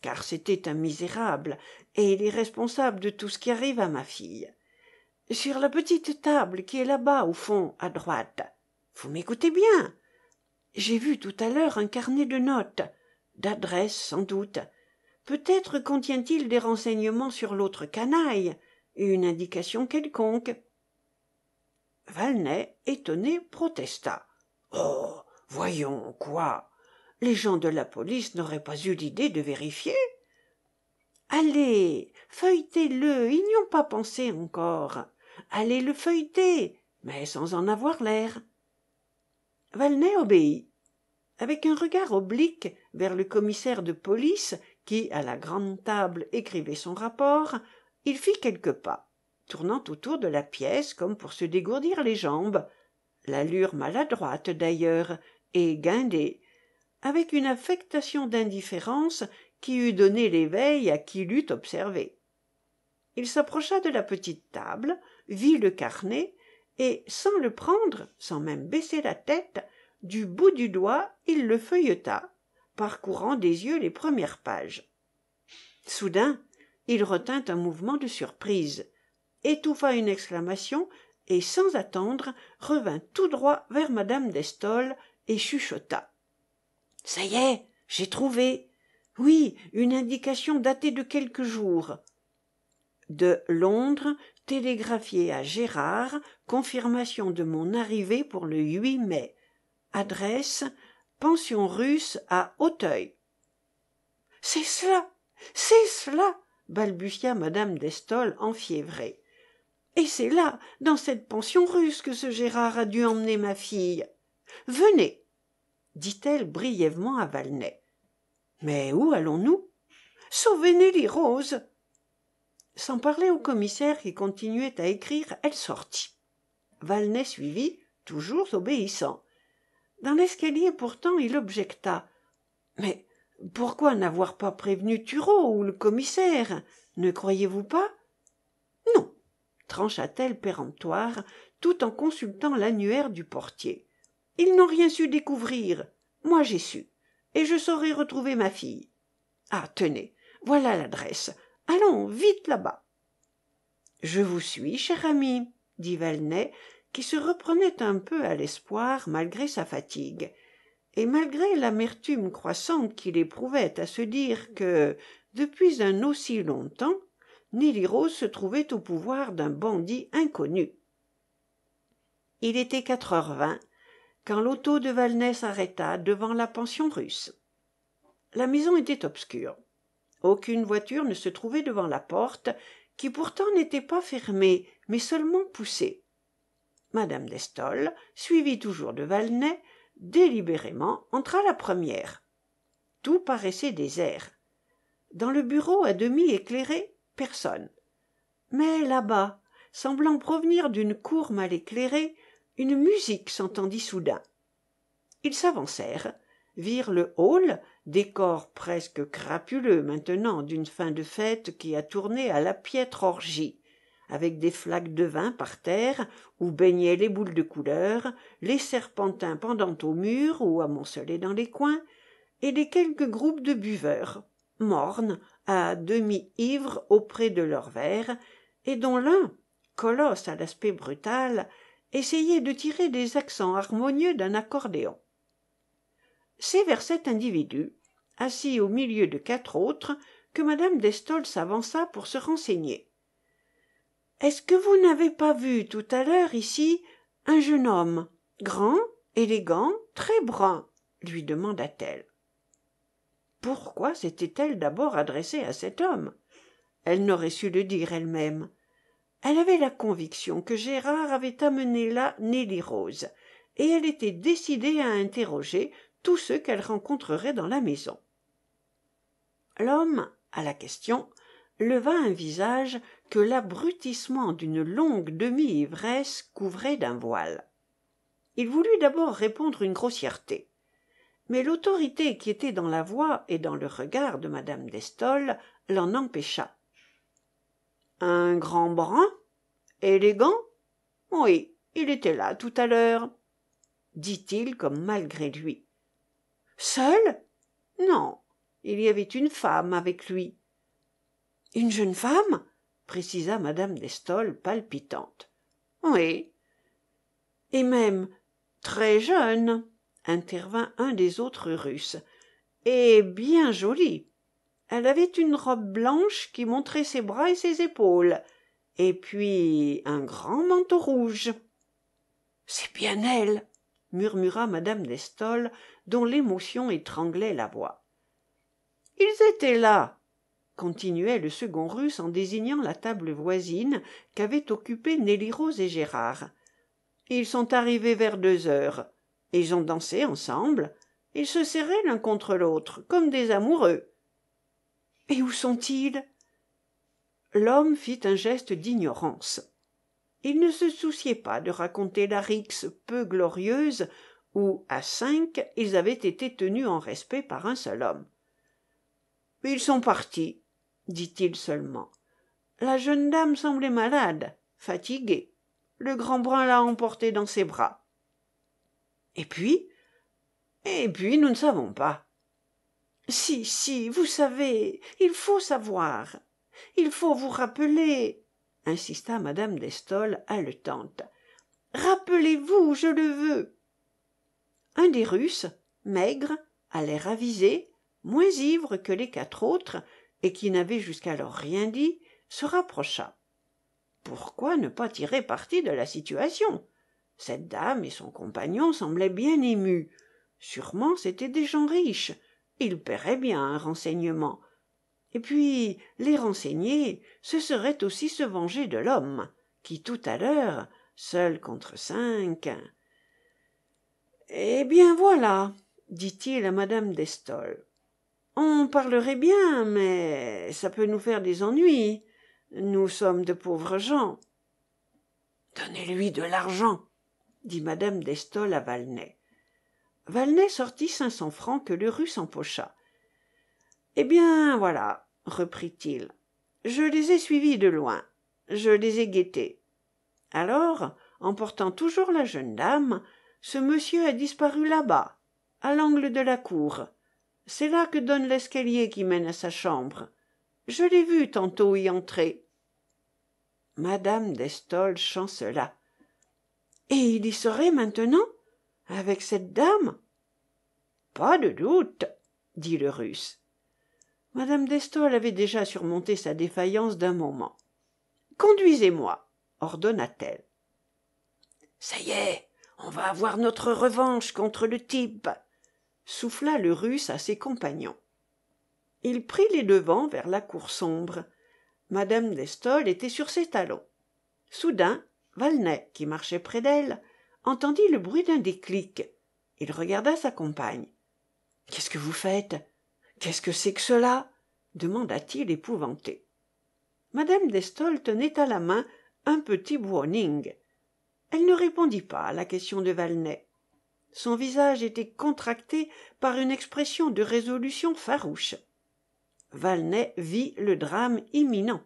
car c'était un misérable et il est responsable de tout ce qui arrive à ma fille sur la petite table qui est là-bas au fond à droite vous m'écoutez bien j'ai vu tout à l'heure un carnet de notes d'adresses sans doute peut-être contient-il des renseignements sur l'autre canaille une indication quelconque Valnet, étonné, protesta. Oh. Voyons, quoi les gens de la police n'auraient pas eu l'idée de vérifier allez feuilletez le ils n'y ont pas pensé encore allez le feuilleter mais sans en avoir l'air Valnet obéit avec un regard oblique vers le commissaire de police qui à la grande table écrivait son rapport il fit quelques pas tournant autour de la pièce comme pour se dégourdir les jambes l'allure maladroite d'ailleurs et guindée avec une affectation d'indifférence qui eût donné l'éveil à qui l'eût observé il s'approcha de la petite table vit le carnet et sans le prendre sans même baisser la tête du bout du doigt il le feuilleta parcourant des yeux les premières pages soudain il retint un mouvement de surprise étouffa une exclamation et sans attendre revint tout droit vers Madame d'Estol et chuchota ça y est, j'ai trouvé. Oui, une indication datée de quelques jours. De Londres, télégraphié à Gérard, confirmation de mon arrivée pour le 8 mai. Adresse Pension russe à Auteuil. C'est cela, c'est cela, balbutia madame Destol, enfiévrée. Et c'est là, dans cette pension russe, que ce Gérard a dû emmener ma fille. Venez, dit-elle brièvement à Valnet. Mais où allons-nous Sauvez Nelly Rose Sans parler au commissaire qui continuait à écrire, elle sortit. Valnet suivit, toujours obéissant. Dans l'escalier pourtant il objecta. Mais pourquoi n'avoir pas prévenu Thurot ou le commissaire Ne croyez-vous pas Non, trancha-t-elle péremptoire, tout en consultant l'annuaire du portier ils n'ont rien su découvrir moi j'ai su et je saurai retrouver ma fille ah tenez voilà l'adresse allons vite là-bas je vous suis cher ami dit Valnet, qui se reprenait un peu à l'espoir malgré sa fatigue et malgré l'amertume croissante qu'il éprouvait à se dire que depuis un aussi long temps Nelly se trouvait au pouvoir d'un bandit inconnu il était quatre heures vingt quand l'auto de Valnet s'arrêta devant la pension russe. La maison était obscure. Aucune voiture ne se trouvait devant la porte, qui pourtant n'était pas fermée, mais seulement poussée. Madame Destol, suivie toujours de Valnet, délibérément entra la première. Tout paraissait désert. Dans le bureau à demi éclairé, personne. Mais là-bas, semblant provenir d'une cour mal éclairée, une musique s'entendit soudain ils s'avancèrent virent le hall décor presque crapuleux maintenant d'une fin de fête qui a tourné à la piètre orgie avec des flaques de vin par terre où baignaient les boules de couleur les serpentins pendant au mur ou amoncelés dans les coins et les quelques groupes de buveurs mornes à demi ivres auprès de leurs verres et dont l'un colosse à l'aspect brutal essayait de tirer des accents harmonieux d'un accordéon c'est vers cet individu assis au milieu de quatre autres que Madame Destol s'avança pour se renseigner est-ce que vous n'avez pas vu tout à l'heure ici un jeune homme grand élégant très brun lui demanda-t-elle pourquoi s'était-elle d'abord adressée à cet homme elle n'aurait su le dire elle-même elle avait la conviction que gérard avait amené là nelly rose et elle était décidée à interroger tous ceux qu'elle rencontrerait dans la maison l'homme à la question leva un visage que l'abrutissement d'une longue demi ivresse couvrait d'un voile il voulut d'abord répondre une grossièreté mais l'autorité qui était dans la voix et dans le regard de Madame d'Estol l'en empêcha un grand brun élégant oui il était là tout à l'heure dit-il comme malgré lui seul non il y avait une femme avec lui une jeune femme précisa Madame Destol palpitante oui et même très jeune intervint un des autres russes et bien jolie elle avait une robe blanche qui montrait ses bras et ses épaules, et puis un grand manteau rouge. C'est bien elle, murmura madame d'Estol, dont l'émotion étranglait la voix. Ils étaient là, continuait le second russe en désignant la table voisine qu'avaient occupée Nelly Rose et Gérard. Ils sont arrivés vers deux heures. Ils ont dansé ensemble. Ils se serraient l'un contre l'autre, comme des amoureux et où sont-ils l'homme fit un geste d'ignorance il ne se souciait pas de raconter la rixe peu glorieuse où à cinq ils avaient été tenus en respect par un seul homme ils sont partis dit-il seulement la jeune dame semblait malade fatiguée le grand brun l'a emportée dans ses bras et puis et puis nous ne savons pas si si vous savez il faut savoir il faut vous rappeler insista Madame d'Estol haletante rappelez-vous je le veux un des russes maigre à l'air avisé moins ivre que les quatre autres et qui n'avait jusqu'alors rien dit se rapprocha pourquoi ne pas tirer parti de la situation cette dame et son compagnon semblaient bien émus sûrement c'étaient des gens riches il paierait bien un renseignement et puis les renseigner ce serait aussi se venger de l'homme qui tout à l'heure seul contre cinq eh bien voilà dit-il à madame d'Estol. — on parlerait bien mais ça peut nous faire des ennuis nous sommes de pauvres gens donnez-lui de l'argent dit madame à Valnet. Valnet sortit cinq cents francs que le russe empocha. Eh bien, voilà, reprit-il. Je les ai suivis de loin. Je les ai guettés. Alors, emportant toujours la jeune dame, ce monsieur a disparu là-bas, à l'angle de la cour. C'est là que donne l'escalier qui mène à sa chambre. Je l'ai vu tantôt y entrer. Madame d'Estol chancela. Et il y serait maintenant avec cette dame pas de doute dit le russe Madame d'Estol avait déjà surmonté sa défaillance d'un moment conduisez-moi ordonna-t-elle ça y est on va avoir notre revanche contre le type souffla le russe à ses compagnons il prit les devants vers la cour sombre Madame d'Estol était sur ses talons soudain Valnet, qui marchait près d'elle entendit le bruit d'un déclic. il regarda sa compagne qu'est-ce que vous faites qu'est-ce que c'est que cela demanda-t-il épouvanté Madame Destol tenait à la main un petit browning elle ne répondit pas à la question de Valnet. son visage était contracté par une expression de résolution farouche Valnet vit le drame imminent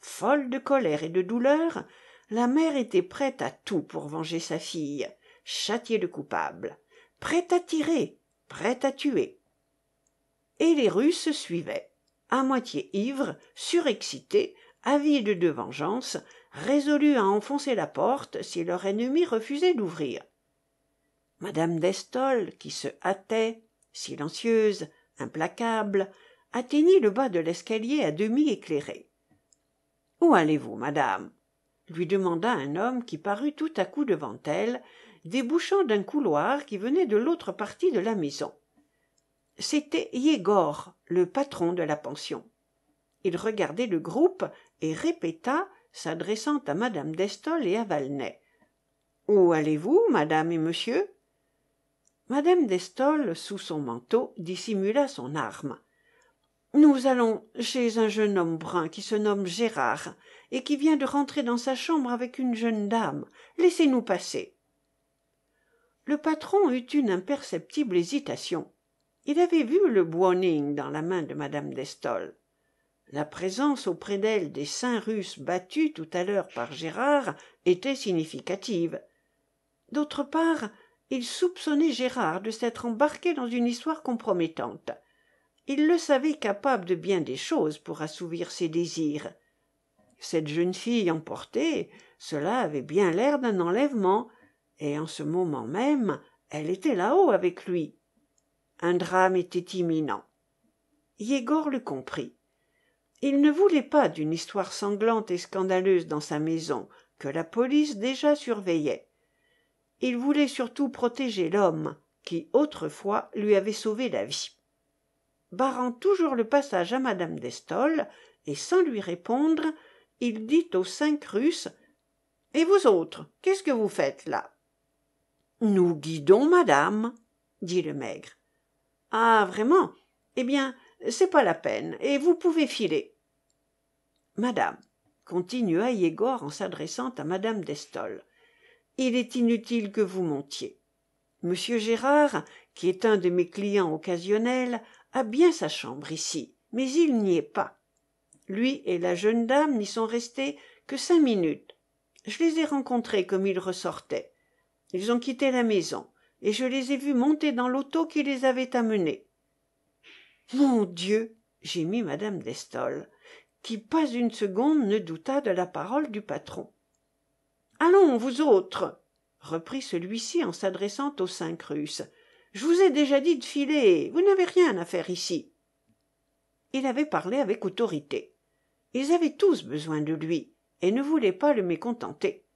folle de colère et de douleur la mère était prête à tout pour venger sa fille châtier le coupable prête à tirer prête à tuer et les russes suivaient à moitié ivres surexcités avides de vengeance résolus à enfoncer la porte si leur ennemi refusait d'ouvrir Madame d'Estol, qui se hâtait silencieuse implacable atteignit le bas de l'escalier à demi éclairé où allez-vous madame lui demanda un homme qui parut tout à coup devant elle débouchant d'un couloir qui venait de l'autre partie de la maison c'était yegor le patron de la pension il regardait le groupe et répéta s'adressant à Madame Destol et à Valnet. « où allez-vous madame et monsieur Madame Destol, sous son manteau dissimula son arme nous allons chez un jeune homme brun qui se nomme gérard et qui vient de rentrer dans sa chambre avec une jeune dame laissez-nous passer le patron eut une imperceptible hésitation il avait vu le buoning » dans la main de Madame Destol. la présence auprès d'elle des saints russes battus tout à l'heure par gérard était significative d'autre part il soupçonnait gérard de s'être embarqué dans une histoire compromettante il le savait capable de bien des choses pour assouvir ses désirs cette jeune fille emportée cela avait bien l'air d'un enlèvement et en ce moment même elle était là-haut avec lui un drame était imminent yegor le comprit il ne voulait pas d'une histoire sanglante et scandaleuse dans sa maison que la police déjà surveillait il voulait surtout protéger l'homme qui autrefois lui avait sauvé la vie barrant toujours le passage à Madame Destol, et sans lui répondre il dit aux cinq Russes Et vous autres, qu'est-ce que vous faites là Nous guidons, madame, dit le maigre. Ah, vraiment Eh bien, c'est pas la peine, et vous pouvez filer. Madame, continua Yegor en s'adressant à madame d'Estol, il est inutile que vous montiez. Monsieur Gérard, qui est un de mes clients occasionnels, a bien sa chambre ici, mais il n'y est pas lui et la jeune dame n'y sont restés que cinq minutes je les ai rencontrés comme ils ressortaient ils ont quitté la maison et je les ai vus monter dans l'auto qui les avait amenés mon dieu gémit Madame Destol, qui pas une seconde ne douta de la parole du patron allons vous autres reprit celui-ci en s'adressant aux cinq russes je vous ai déjà dit de filer vous n'avez rien à faire ici il avait parlé avec autorité ils avaient tous besoin de lui et ne voulaient pas le mécontenter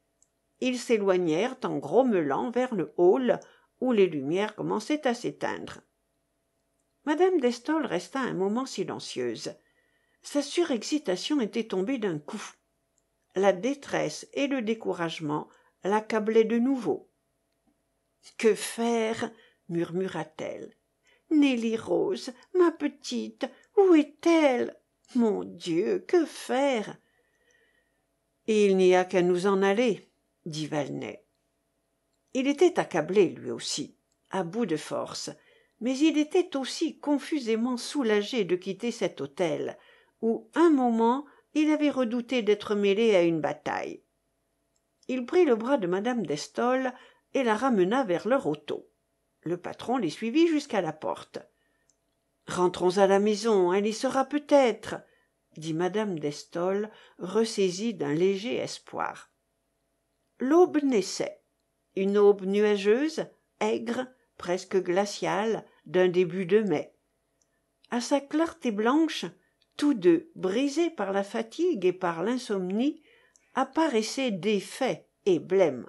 ils s'éloignèrent en grommelant vers le hall où les lumières commençaient à s'éteindre Madame Destol resta un moment silencieuse sa surexcitation était tombée d'un coup la détresse et le découragement l'accablaient de nouveau que faire murmura-t-elle nelly rose ma petite où est-elle mon dieu que faire il n'y a qu'à nous en aller dit Valnet. il était accablé lui aussi à bout de forces mais il était aussi confusément soulagé de quitter cet hôtel où un moment il avait redouté d'être mêlé à une bataille il prit le bras de Madame d'Estol et la ramena vers leur auto le patron les suivit jusqu'à la porte rentrons à la maison elle y sera peut-être dit madame d'Estol, ressaisie d'un léger espoir l'aube naissait une aube nuageuse aigre presque glaciale d'un début de mai À sa clarté blanche tous deux brisés par la fatigue et par l'insomnie apparaissaient défaits et blêmes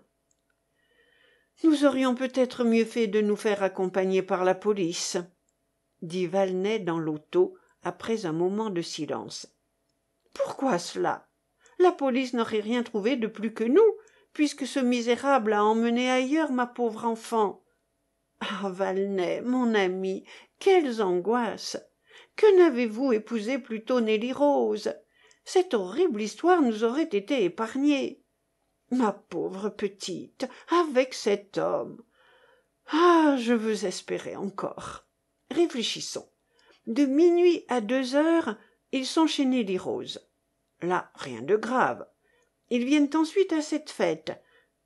nous aurions peut-être mieux fait de nous faire accompagner par la police dit Valnet dans l'auto après un moment de silence pourquoi cela la police n'aurait rien trouvé de plus que nous puisque ce misérable a emmené ailleurs ma pauvre enfant ah Valnet, mon ami quelles angoisses que n'avez-vous épousé plutôt nelly rose cette horrible histoire nous aurait été épargnée ma pauvre petite avec cet homme ah je veux espérer encore réfléchissons de minuit à deux heures ils sont chez nelly rose là rien de grave ils viennent ensuite à cette fête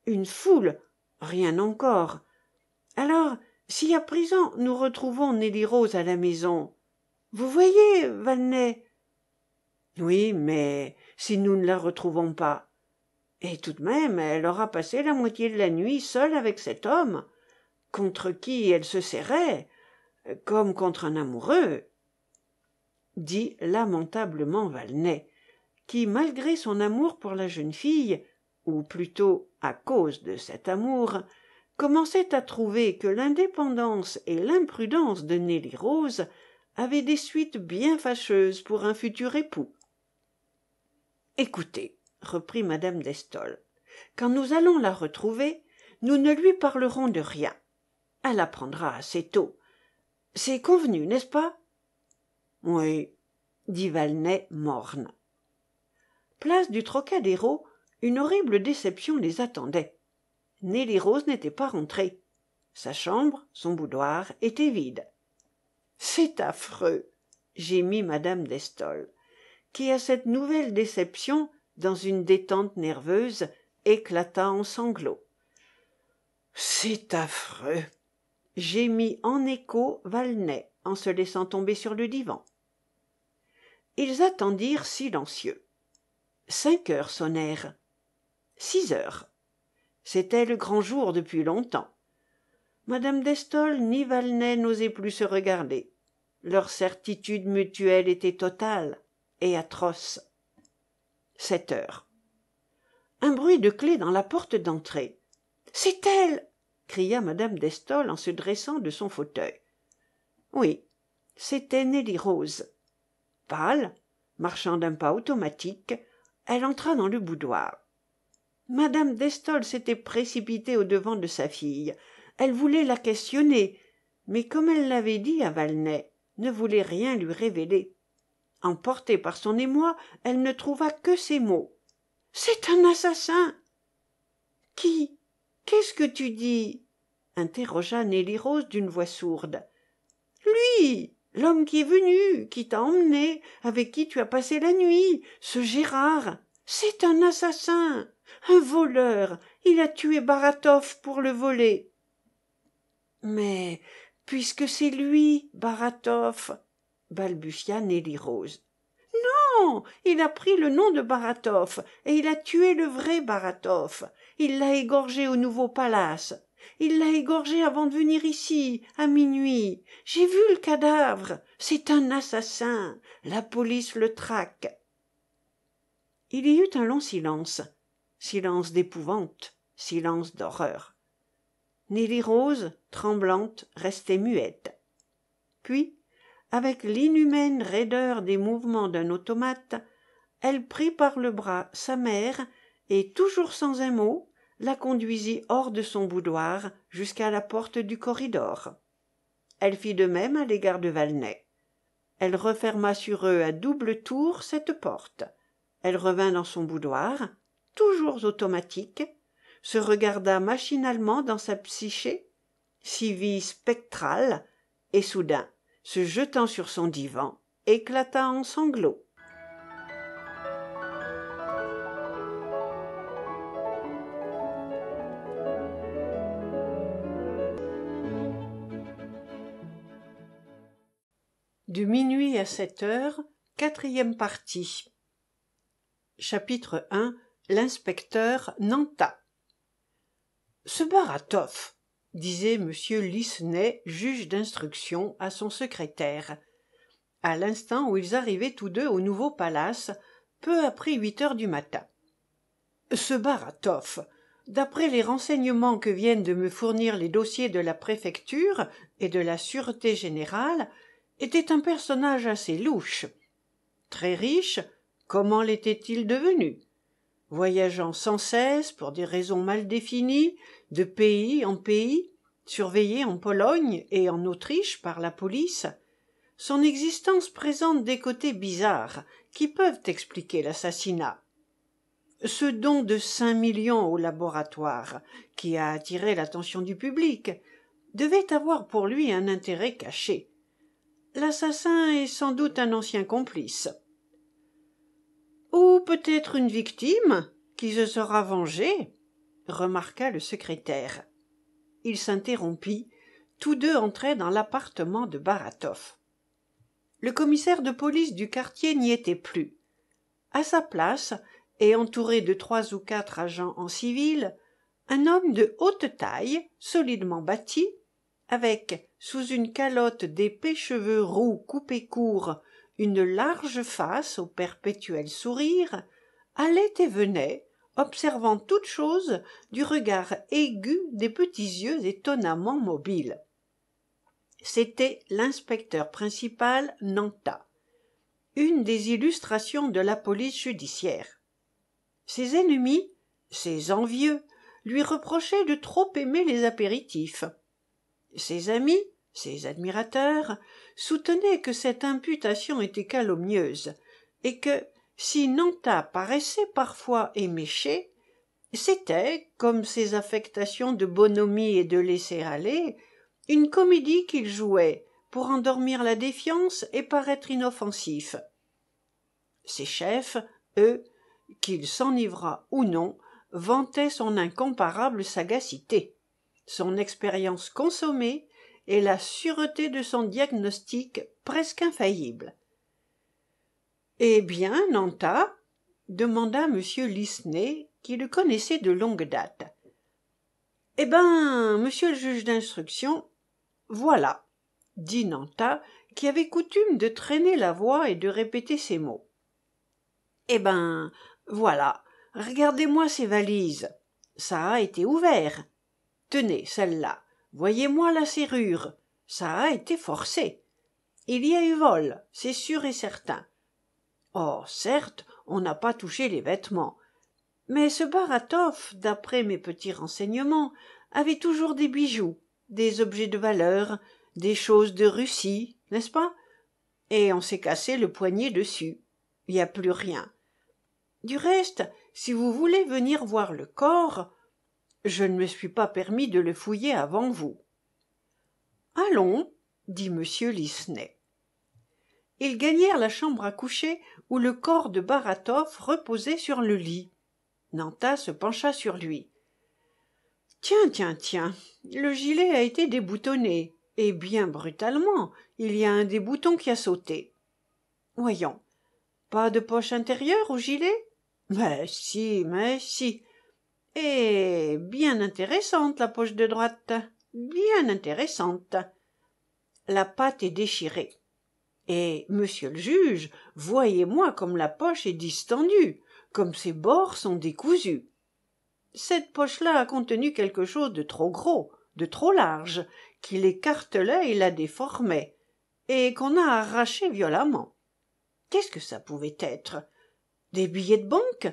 une foule rien encore alors si à présent nous retrouvons nelly rose à la maison vous voyez Valnet. oui mais si nous ne la retrouvons pas et tout de même elle aura passé la moitié de la nuit seule avec cet homme contre qui elle se serrait comme contre un amoureux dit lamentablement Valnet, qui, malgré son amour pour la jeune fille, ou plutôt à cause de cet amour, commençait à trouver que l'indépendance et l'imprudence de Nelly Rose avaient des suites bien fâcheuses pour un futur époux. Écoutez, reprit madame Destol, « quand nous allons la retrouver, nous ne lui parlerons de rien. Elle apprendra assez tôt c'est convenu, n'est-ce pas Oui, dit Valnet morne. Place du Trocadéro, une horrible déception les attendait. Nelly Rose n'était pas rentrée. Sa chambre, son boudoir, étaient vides. C'est affreux, gémit madame d'Estol, qui à cette nouvelle déception, dans une détente nerveuse, éclata en sanglots. C'est affreux gémit en écho Valnet en se laissant tomber sur le divan. Ils attendirent silencieux. Cinq heures sonnèrent. Six heures. C'était le grand jour depuis longtemps. Madame d'Estol ni Valnet n'osaient plus se regarder. Leur certitude mutuelle était totale et atroce. Sept heures. Un bruit de clef dans la porte d'entrée. C'est elle cria Madame Destol en se dressant de son fauteuil oui c'était nelly rose pâle marchant d'un pas automatique elle entra dans le boudoir Madame Destol s'était précipitée au-devant de sa fille elle voulait la questionner mais comme elle l'avait dit à Valnet, ne voulait rien lui révéler emportée par son émoi elle ne trouva que ces mots c'est un assassin qui qu'est-ce que tu dis interrogea Nelly Rose d'une voix sourde. Lui, l'homme qui est venu, qui t'a emmené, avec qui tu as passé la nuit, ce Gérard, c'est un assassin, un voleur, il a tué Baratov pour le voler. Mais puisque c'est lui, Baratov, balbutia Nelly Rose. Non, il a pris le nom de Baratov, et il a tué le vrai Baratov il l'a égorgé au nouveau palace il l'a égorgé avant de venir ici à minuit j'ai vu le cadavre c'est un assassin la police le traque il y eut un long silence silence d'épouvante silence d'horreur Nelly Rose, tremblante, restait muette. Puis, avec l'inhumaine raideur des mouvements d'un automate, elle prit par le bras sa mère et toujours sans un mot la conduisit hors de son boudoir jusqu'à la porte du corridor elle fit de même à l'égard de Valnet. elle referma sur eux à double tour cette porte elle revint dans son boudoir toujours automatique se regarda machinalement dans sa psyché s'y spectrale et soudain se jetant sur son divan éclata en sanglots de minuit à sept heures quatrième partie chapitre i l'inspecteur nanta ce baratoff, disait m Lisney, juge d'instruction à son secrétaire à l'instant où ils arrivaient tous deux au nouveau palace peu après huit heures du matin ce baratoff. d'après les renseignements que viennent de me fournir les dossiers de la préfecture et de la sûreté générale était un personnage assez louche très riche comment l'était-il devenu voyageant sans cesse pour des raisons mal définies de pays en pays surveillé en pologne et en autriche par la police son existence présente des côtés bizarres qui peuvent expliquer l'assassinat ce don de cinq millions au laboratoire qui a attiré l'attention du public devait avoir pour lui un intérêt caché l'assassin est sans doute un ancien complice. Ou peut-être une victime qui se sera vengée, remarqua le secrétaire. Il s'interrompit. Tous deux entraient dans l'appartement de Baratov. Le commissaire de police du quartier n'y était plus. À sa place, et entouré de trois ou quatre agents en civil, un homme de haute taille, solidement bâti, avec sous une calotte d'épais cheveux roux coupés courts, une large face au perpétuel sourire allait et venait observant toute chose, du regard aigu des petits yeux étonnamment mobiles c'était l'inspecteur principal Nanta, une des illustrations de la police judiciaire ses ennemis ses envieux lui reprochaient de trop aimer les apéritifs ses amis ses admirateurs soutenaient que cette imputation était calomnieuse et que si nanta paraissait parfois éméchée c'était comme ses affectations de bonhomie et de laisser-aller une comédie qu'il jouait pour endormir la défiance et paraître inoffensif ses chefs eux qu'il s'enivra ou non vantaient son incomparable sagacité son expérience consommée et la sûreté de son diagnostic presque infaillible eh bien nanta demanda m lisney qui le connaissait de longue date eh bien, monsieur le juge d'instruction voilà dit nanta qui avait coutume de traîner la voix et de répéter ses mots eh bien, voilà regardez-moi ces valises ça a été ouvert tenez celle-là voyez-moi la serrure ça a été forcé il y a eu vol c'est sûr et certain oh certes on n'a pas touché les vêtements mais ce Baratov, d'après mes petits renseignements avait toujours des bijoux des objets de valeur des choses de russie n'est-ce pas et on s'est cassé le poignet dessus Il n'y a plus rien du reste si vous voulez venir voir le corps je ne me suis pas permis de le fouiller avant vous. Allons, dit M. Lisney. Ils gagnèrent la chambre à coucher où le corps de Baratov reposait sur le lit. Nanta se pencha sur lui. Tiens, tiens, tiens, le gilet a été déboutonné, et bien brutalement, il y a un des boutons qui a sauté. Voyons, pas de poche intérieure au gilet Mais si, mais si, « Eh, bien intéressante, la poche de droite. Bien intéressante. La patte est déchirée. Et, monsieur le juge, voyez-moi comme la poche est distendue, comme ses bords sont décousus. Cette poche-là a contenu quelque chose de trop gros, de trop large, qui l'écartelait et la déformait, et qu'on a arraché violemment. Qu'est-ce que ça pouvait être Des billets de banque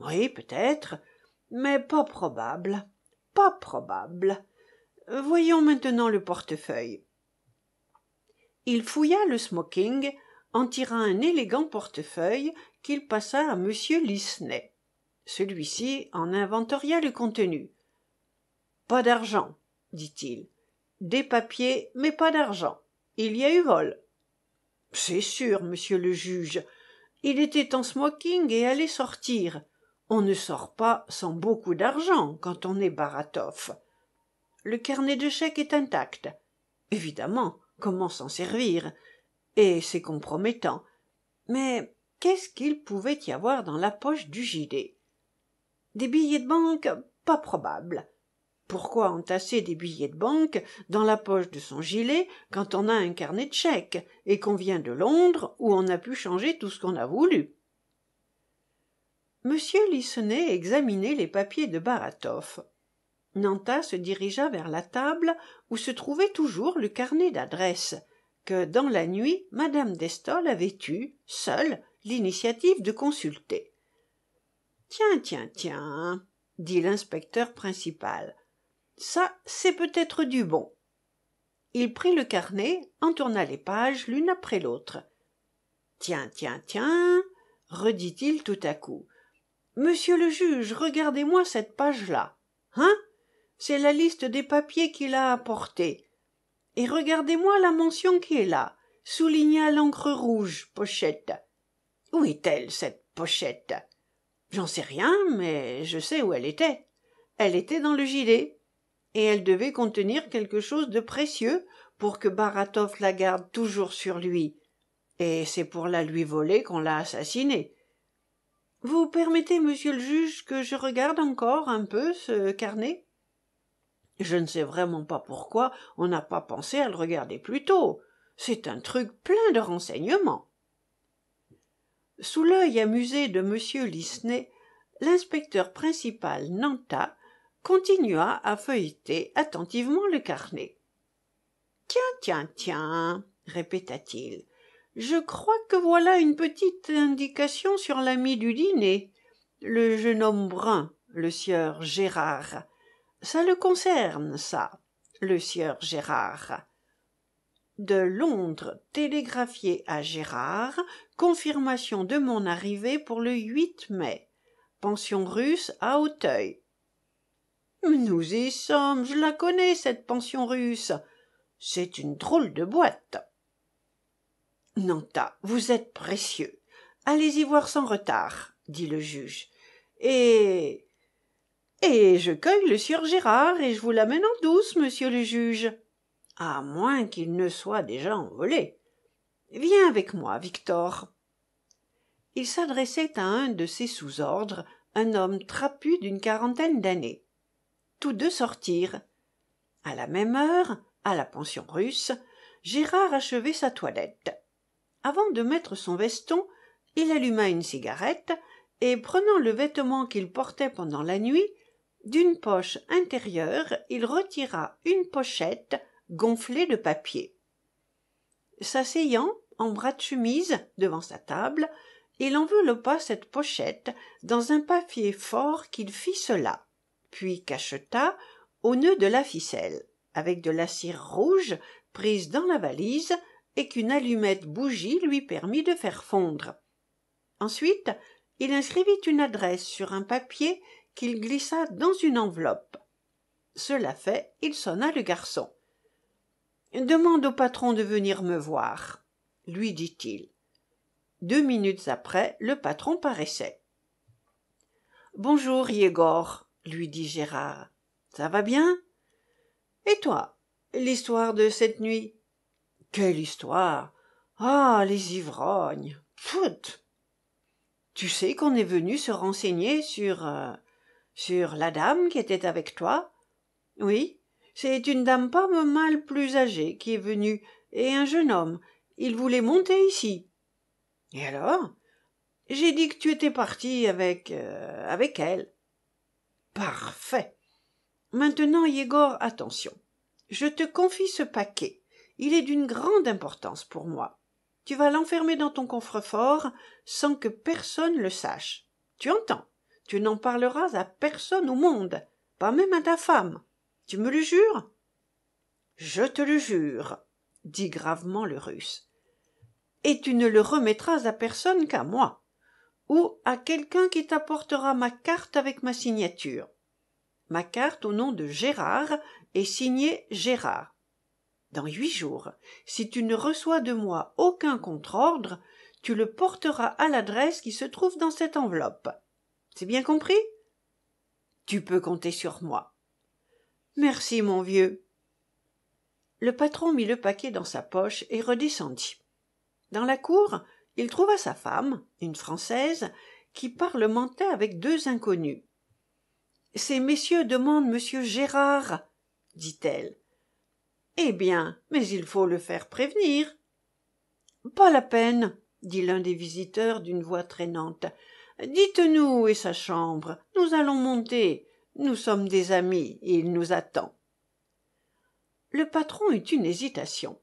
Oui, peut-être, mais pas probable pas probable voyons maintenant le portefeuille il fouilla le smoking en tira un élégant portefeuille qu'il passa à m lisney celui-ci en inventoria le contenu pas d'argent dit-il des papiers mais pas d'argent il y a eu vol c'est sûr monsieur le juge il était en smoking et allait sortir on ne sort pas sans beaucoup d'argent quand on est baratof. »« le carnet de chèques est intact évidemment comment s'en servir et c'est compromettant mais qu'est-ce qu'il pouvait y avoir dans la poche du gilet des billets de banque pas probable pourquoi entasser des billets de banque dans la poche de son gilet quand on a un carnet de chèques et qu'on vient de londres où on a pu changer tout ce qu'on a voulu Monsieur Lissenet examinait les papiers de Baratov. Nanta se dirigea vers la table où se trouvait toujours le carnet d'adresse que dans la nuit Madame Destol avait eu seule l'initiative de consulter tiens tiens tiens dit l'inspecteur principal ça c'est peut-être du bon il prit le carnet en tourna les pages l'une après l'autre tiens tiens tiens redit-il tout à coup monsieur le juge regardez-moi cette page là hein c'est la liste des papiers qu'il a apportés et regardez-moi la mention qui est là soulignée à l'encre rouge pochette où est-elle cette pochette j'en sais rien mais je sais où elle était elle était dans le gilet et elle devait contenir quelque chose de précieux pour que baratov la garde toujours sur lui et c'est pour la lui voler qu'on l'a assassinée vous permettez, monsieur le juge, que je regarde encore un peu ce carnet Je ne sais vraiment pas pourquoi on n'a pas pensé à le regarder plus tôt. C'est un truc plein de renseignements. Sous l'œil amusé de monsieur Lisney, l'inspecteur principal Nanta continua à feuilleter attentivement le carnet. Tiens, tiens, tiens, répéta-t-il. Je crois que voilà une petite indication sur l'ami du dîner, le jeune homme brun, le sieur Gérard. Ça le concerne, ça, le sieur Gérard. De Londres, télégraphié à Gérard, confirmation de mon arrivée pour le 8 mai. Pension russe à Auteuil. Nous y sommes, je la connais, cette pension russe. C'est une drôle de boîte. Nanta, vous êtes précieux. Allez-y voir sans retard, dit le juge. Et. Et je cueille le sieur Gérard et je vous l'amène en douce, monsieur le juge. À moins qu'il ne soit déjà envolé. Viens avec moi, Victor. Il s'adressait à un de ses sous-ordres, un homme trapu d'une quarantaine d'années. Tous deux sortirent. À la même heure, à la pension russe, Gérard achevait sa toilette avant de mettre son veston il alluma une cigarette et prenant le vêtement qu'il portait pendant la nuit d'une poche intérieure il retira une pochette gonflée de papier s'asseyant en bras de chemise devant sa table il enveloppa cette pochette dans un papier fort qu'il ficela, puis cacheta au nœud de la ficelle avec de la cire rouge prise dans la valise et qu'une allumette bougie lui permit de faire fondre. Ensuite, il inscrivit une adresse sur un papier qu'il glissa dans une enveloppe. Cela fait, il sonna le garçon. Demande au patron de venir me voir, lui dit-il. Deux minutes après, le patron paraissait. Bonjour, Yegor, lui dit Gérard. Ça va bien Et toi, l'histoire de cette nuit quelle histoire ah les ivrognes pfutt tu sais qu'on est venu se renseigner sur euh, sur la dame qui était avec toi oui c'est une dame pas mal plus âgée qui est venue et un jeune homme Il voulait monter ici et alors j'ai dit que tu étais parti avec euh, avec elle parfait maintenant Yegor attention je te confie ce paquet il est d'une grande importance pour moi. Tu vas l'enfermer dans ton coffre-fort sans que personne le sache. Tu entends Tu n'en parleras à personne au monde, pas même à ta femme. Tu me le jures Je te le jure, dit gravement le russe. Et tu ne le remettras à personne qu'à moi, ou à quelqu'un qui t'apportera ma carte avec ma signature. Ma carte au nom de Gérard est signée Gérard dans huit jours si tu ne reçois de moi aucun contre-ordre tu le porteras à l'adresse qui se trouve dans cette enveloppe c'est bien compris tu peux compter sur moi merci mon vieux le patron mit le paquet dans sa poche et redescendit dans la cour il trouva sa femme une française qui parlementait avec deux inconnus ces messieurs demandent monsieur gérard dit-elle eh bien, mais il faut le faire prévenir. Pas la peine, dit l'un des visiteurs d'une voix traînante. Dites-nous où est sa chambre. Nous allons monter. Nous sommes des amis et il nous attend. Le patron eut une hésitation.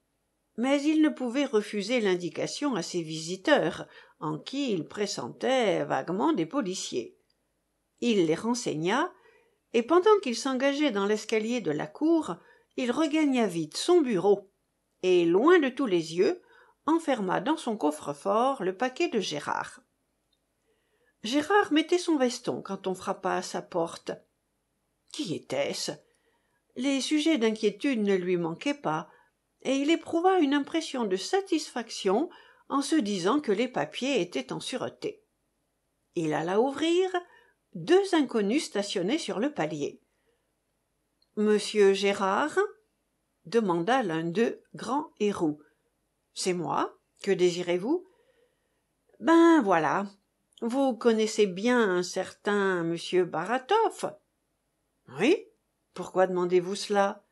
Mais il ne pouvait refuser l'indication à ses visiteurs, en qui il pressentait vaguement des policiers. Il les renseigna, et pendant qu'il s'engageait dans l'escalier de la cour, il regagna vite son bureau et loin de tous les yeux enferma dans son coffre-fort le paquet de gérard gérard mettait son veston quand on frappa à sa porte qui était-ce les sujets d'inquiétude ne lui manquaient pas et il éprouva une impression de satisfaction en se disant que les papiers étaient en sûreté il alla ouvrir deux inconnus stationnés sur le palier Monsieur Gérard demanda l'un d'eux, grand héros. « C'est moi. Que désirez-vous Ben voilà. Vous connaissez bien un certain monsieur Baratoff Oui. Pourquoi demandez-vous cela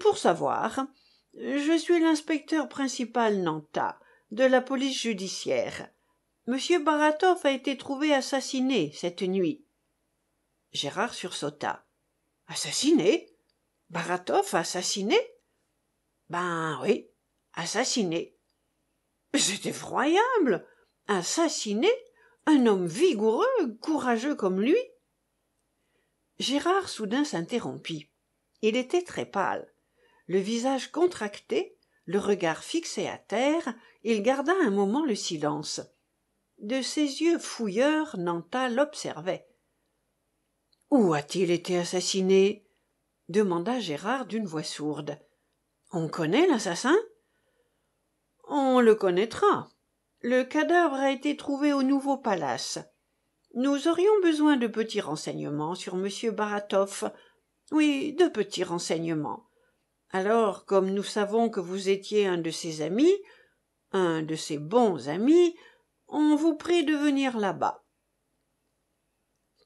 Pour savoir. Je suis l'inspecteur principal Nanta de la police judiciaire. Monsieur Baratoff a été trouvé assassiné cette nuit. Gérard sursauta. Assassiné Baratov assassiné Ben oui, assassiné. C'est effroyable Assassiné Un homme vigoureux, courageux comme lui Gérard soudain s'interrompit. Il était très pâle. Le visage contracté, le regard fixé à terre, il garda un moment le silence. De ses yeux fouilleurs, Nanta l'observait où a-t-il été assassiné demanda gérard d'une voix sourde on connaît l'assassin on le connaîtra le cadavre a été trouvé au nouveau palace nous aurions besoin de petits renseignements sur m Baratov. oui de petits renseignements alors comme nous savons que vous étiez un de ses amis un de ses bons amis on vous prie de venir là-bas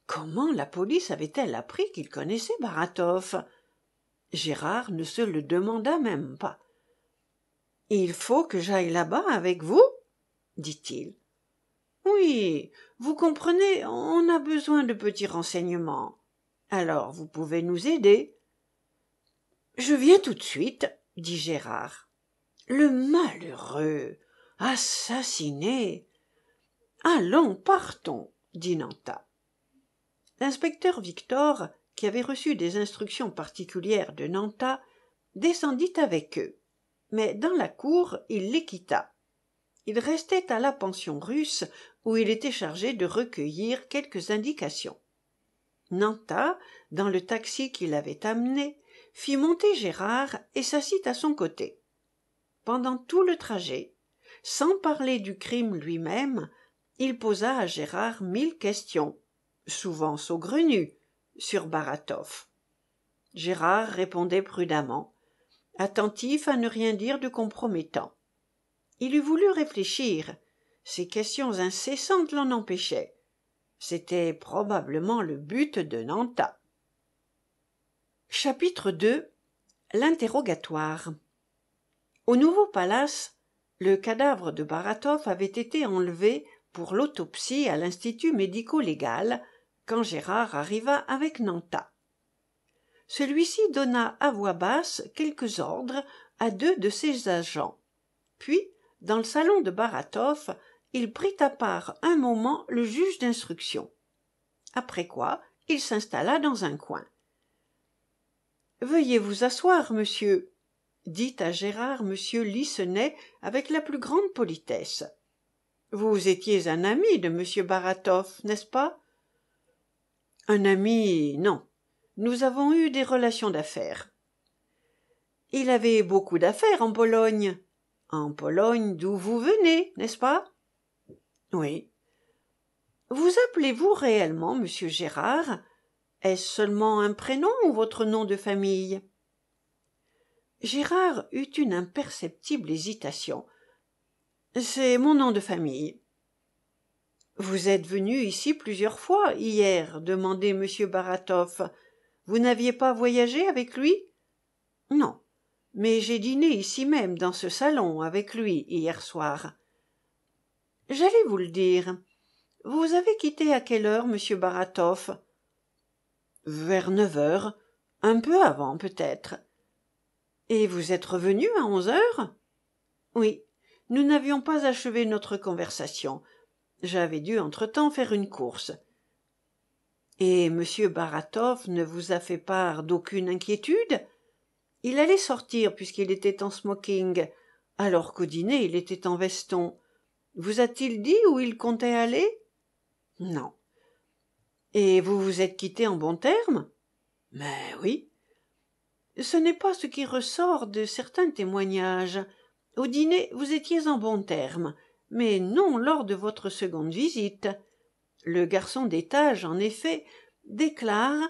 Comment la police avait-elle appris qu'il connaissait Baratov Gérard ne se le demanda même pas. Il faut que j'aille là-bas avec vous dit-il. Oui, vous comprenez, on a besoin de petits renseignements. Alors vous pouvez nous aider. Je viens tout de suite, dit Gérard. Le malheureux. Assassiné. Allons, partons, dit Nanta l'inspecteur victor qui avait reçu des instructions particulières de Nanta, descendit avec eux mais dans la cour il les quitta il restait à la pension russe où il était chargé de recueillir quelques indications Nanta, dans le taxi qu'il avait amené fit monter gérard et s'assit à son côté pendant tout le trajet sans parler du crime lui-même il posa à gérard mille questions souvent saugrenu sur Baratov. Gérard répondait prudemment, attentif à ne rien dire de compromettant. Il eût voulu réfléchir. Ces questions incessantes l'en empêchaient. C'était probablement le but de Nanta. Chapitre 2 L'interrogatoire Au nouveau palace, le cadavre de Baratov avait été enlevé pour l'autopsie à l'Institut médico-légal quand Gérard arriva avec Nanta. Celui-ci donna à voix basse quelques ordres à deux de ses agents. Puis, dans le salon de Baratov, il prit à part un moment le juge d'instruction. Après quoi, il s'installa dans un coin. Veuillez vous asseoir, monsieur, dit à Gérard M. Lissenet avec la plus grande politesse. Vous étiez un ami de M. Baratov, n'est-ce pas un ami, non. Nous avons eu des relations d'affaires. Il avait beaucoup d'affaires en Pologne. En Pologne, d'où vous venez, n'est-ce pas Oui. Vous appelez-vous réellement Monsieur Gérard Est-ce seulement un prénom ou votre nom de famille Gérard eut une imperceptible hésitation. C'est mon nom de famille. Vous êtes venu ici plusieurs fois hier, demandait M. Baratov. Vous n'aviez pas voyagé avec lui? Non. Mais j'ai dîné ici même, dans ce salon, avec lui, hier soir. J'allais vous le dire. Vous avez quitté à quelle heure, M. Baratov? Vers neuf heures. Un peu avant, peut-être. Et vous êtes revenu à onze heures? Oui. Nous n'avions pas achevé notre conversation. J'avais dû entre-temps faire une course. Et M. Baratov ne vous a fait part d'aucune inquiétude Il allait sortir puisqu'il était en smoking, alors qu'au dîner il était en veston. Vous a-t-il dit où il comptait aller Non. Et vous vous êtes quitté en bons termes Mais ben oui. Ce n'est pas ce qui ressort de certains témoignages. Au dîner, vous étiez en bons termes mais non lors de votre seconde visite. Le garçon d'étage, en effet, déclare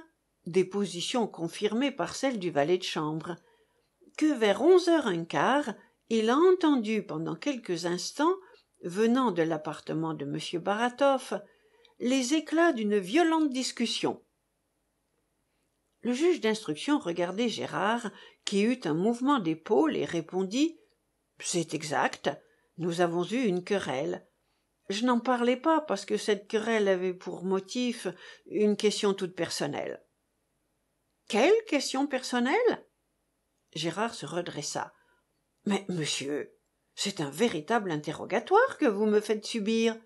déposition confirmée par celle du valet de chambre que vers onze heures un quart il a entendu pendant quelques instants venant de l'appartement de m baratoff les éclats d'une violente discussion le juge d'instruction regardait gérard qui eut un mouvement d'épaule et répondit c'est exact nous avons eu une querelle. Je n'en parlais pas parce que cette querelle avait pour motif une question toute personnelle. Quelle question personnelle? Gérard se redressa. Mais, monsieur, c'est un véritable interrogatoire que vous me faites subir.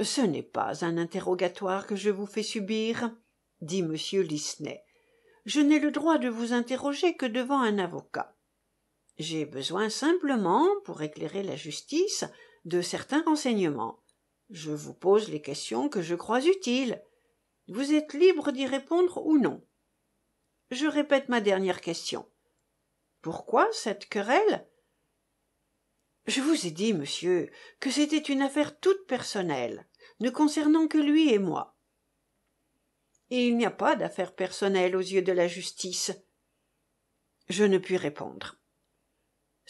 Ce n'est pas un interrogatoire que je vous fais subir, dit monsieur Lisney. Je n'ai le droit de vous interroger que devant un avocat. J'ai besoin simplement, pour éclairer la justice, de certains renseignements. Je vous pose les questions que je crois utiles. Vous êtes libre d'y répondre ou non. Je répète ma dernière question. Pourquoi cette querelle Je vous ai dit, monsieur, que c'était une affaire toute personnelle, ne concernant que lui et moi. Et il n'y a pas d'affaire personnelle aux yeux de la justice. Je ne puis répondre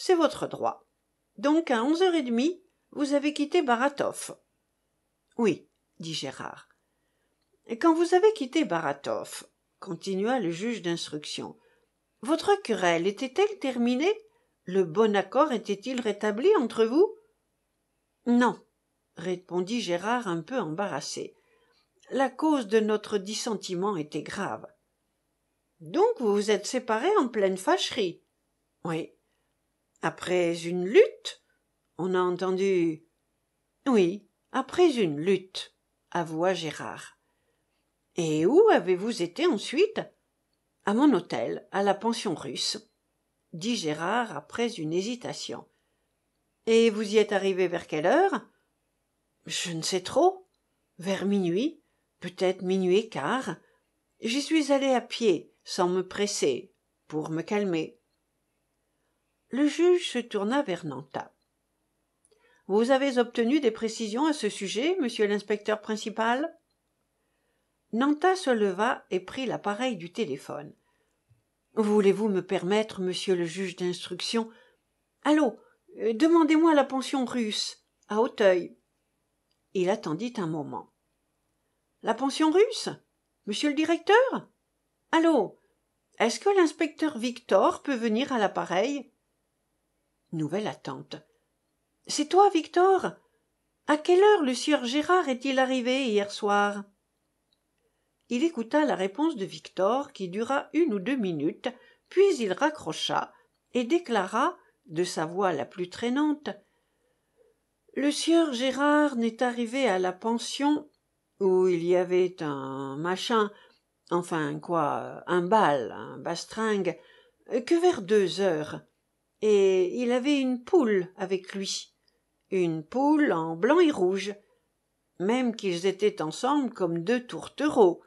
c'est votre droit. Donc à onze heures et demie, vous avez quitté Baratov. Oui, dit Gérard. Et quand vous avez quitté Baratov, continua le juge d'instruction, votre querelle était-elle terminée Le bon accord était-il rétabli entre vous Non, répondit Gérard un peu embarrassé. La cause de notre dissentiment était grave. Donc vous vous êtes séparés en pleine fâcherie Oui, après une lutte On a entendu. Oui, après une lutte, avoua Gérard. Et où avez-vous été ensuite À mon hôtel, à la pension russe, dit Gérard après une hésitation. Et vous y êtes arrivé vers quelle heure Je ne sais trop. Vers minuit, peut-être minuit quart. J'y suis allé à pied, sans me presser, pour me calmer le juge se tourna vers Nanta. Vous avez obtenu des précisions à ce sujet, monsieur l'inspecteur principal Nanta se leva et prit l'appareil du téléphone. Voulez-vous me permettre, monsieur le juge d'instruction Allô, demandez-moi la pension russe, à Auteuil. Il attendit un moment. La pension russe Monsieur le directeur Allô Est-ce que l'inspecteur Victor peut venir à l'appareil nouvelle attente c'est toi victor À quelle heure le sieur gérard est-il arrivé hier soir il écouta la réponse de victor qui dura une ou deux minutes puis il raccrocha et déclara de sa voix la plus traînante le sieur gérard n'est arrivé à la pension où il y avait un machin enfin quoi un bal un bastringue que vers deux heures et il avait une poule avec lui, une poule en blanc et rouge, même qu'ils étaient ensemble comme deux tourtereaux.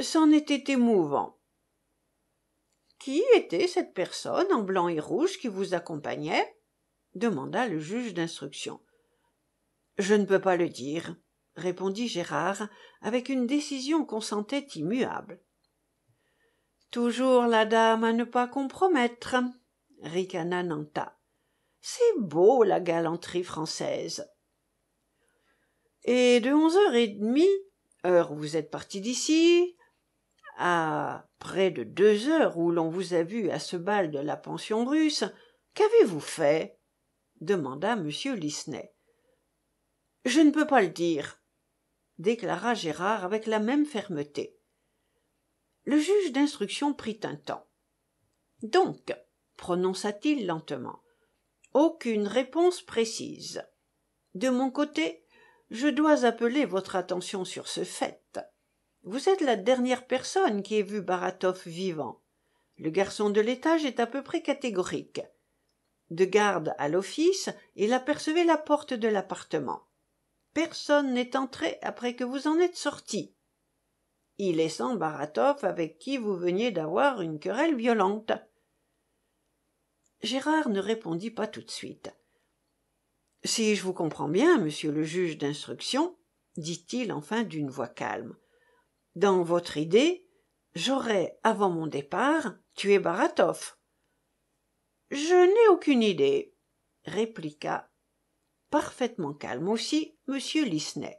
C'en était émouvant. Qui était cette personne en blanc et rouge qui vous accompagnait demanda le juge d'instruction. Je ne peux pas le dire, répondit Gérard avec une décision qu'on sentait immuable. Toujours la dame à ne pas compromettre, ricana Nanta. C'est beau la galanterie française. Et de onze heures et demie, heure où vous êtes parti d'ici, à près de deux heures où l'on vous a vu à ce bal de la pension russe, qu'avez-vous fait demanda M. Lisney. Je ne peux pas le dire, déclara Gérard avec la même fermeté. Le juge d'instruction prit un temps. Donc, prononça-t-il lentement aucune réponse précise de mon côté je dois appeler votre attention sur ce fait vous êtes la dernière personne qui ait vu Baratov vivant le garçon de l'étage est à peu près catégorique de garde à l'office il apercevait la porte de l'appartement personne n'est entré après que vous en êtes sorti il est sans Baratov avec qui vous veniez d'avoir une querelle violente Gérard ne répondit pas tout de suite. Si je vous comprends bien, monsieur le juge d'instruction, dit-il enfin d'une voix calme, dans votre idée, j'aurais, avant mon départ, tué Baratov. Je n'ai aucune idée, répliqua, parfaitement calme aussi, monsieur Lisney.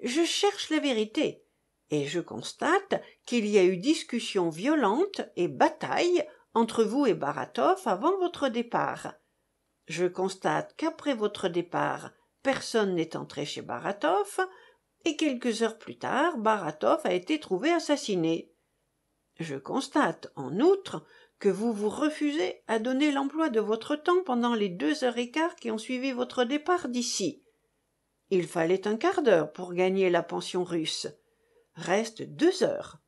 Je cherche la vérité, et je constate qu'il y a eu discussion violente et bataille entre vous et Baratov avant votre départ. Je constate qu'après votre départ, personne n'est entré chez Baratov, et quelques heures plus tard, Baratov a été trouvé assassiné. Je constate, en outre, que vous vous refusez à donner l'emploi de votre temps pendant les deux heures et quart qui ont suivi votre départ d'ici. Il fallait un quart d'heure pour gagner la pension russe. Reste deux heures.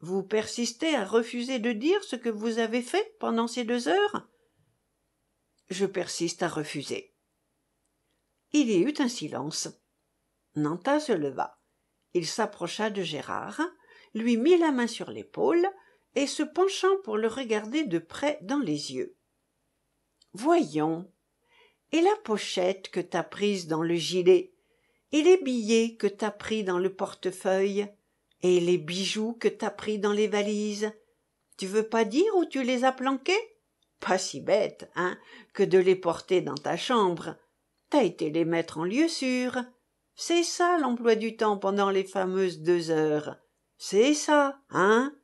Vous persistez à refuser de dire ce que vous avez fait pendant ces deux heures? Je persiste à refuser. Il y eut un silence. Nanta se leva. Il s'approcha de Gérard, lui mit la main sur l'épaule, et se penchant pour le regarder de près dans les yeux. Voyons. Et la pochette que t'as prise dans le gilet, et les billets que t'as pris dans le portefeuille, et les bijoux que t'as pris dans les valises, tu veux pas dire où tu les as planqués Pas si bête, hein, que de les porter dans ta chambre. T'as été les mettre en lieu sûr. C'est ça l'emploi du temps pendant les fameuses deux heures. C'est ça, hein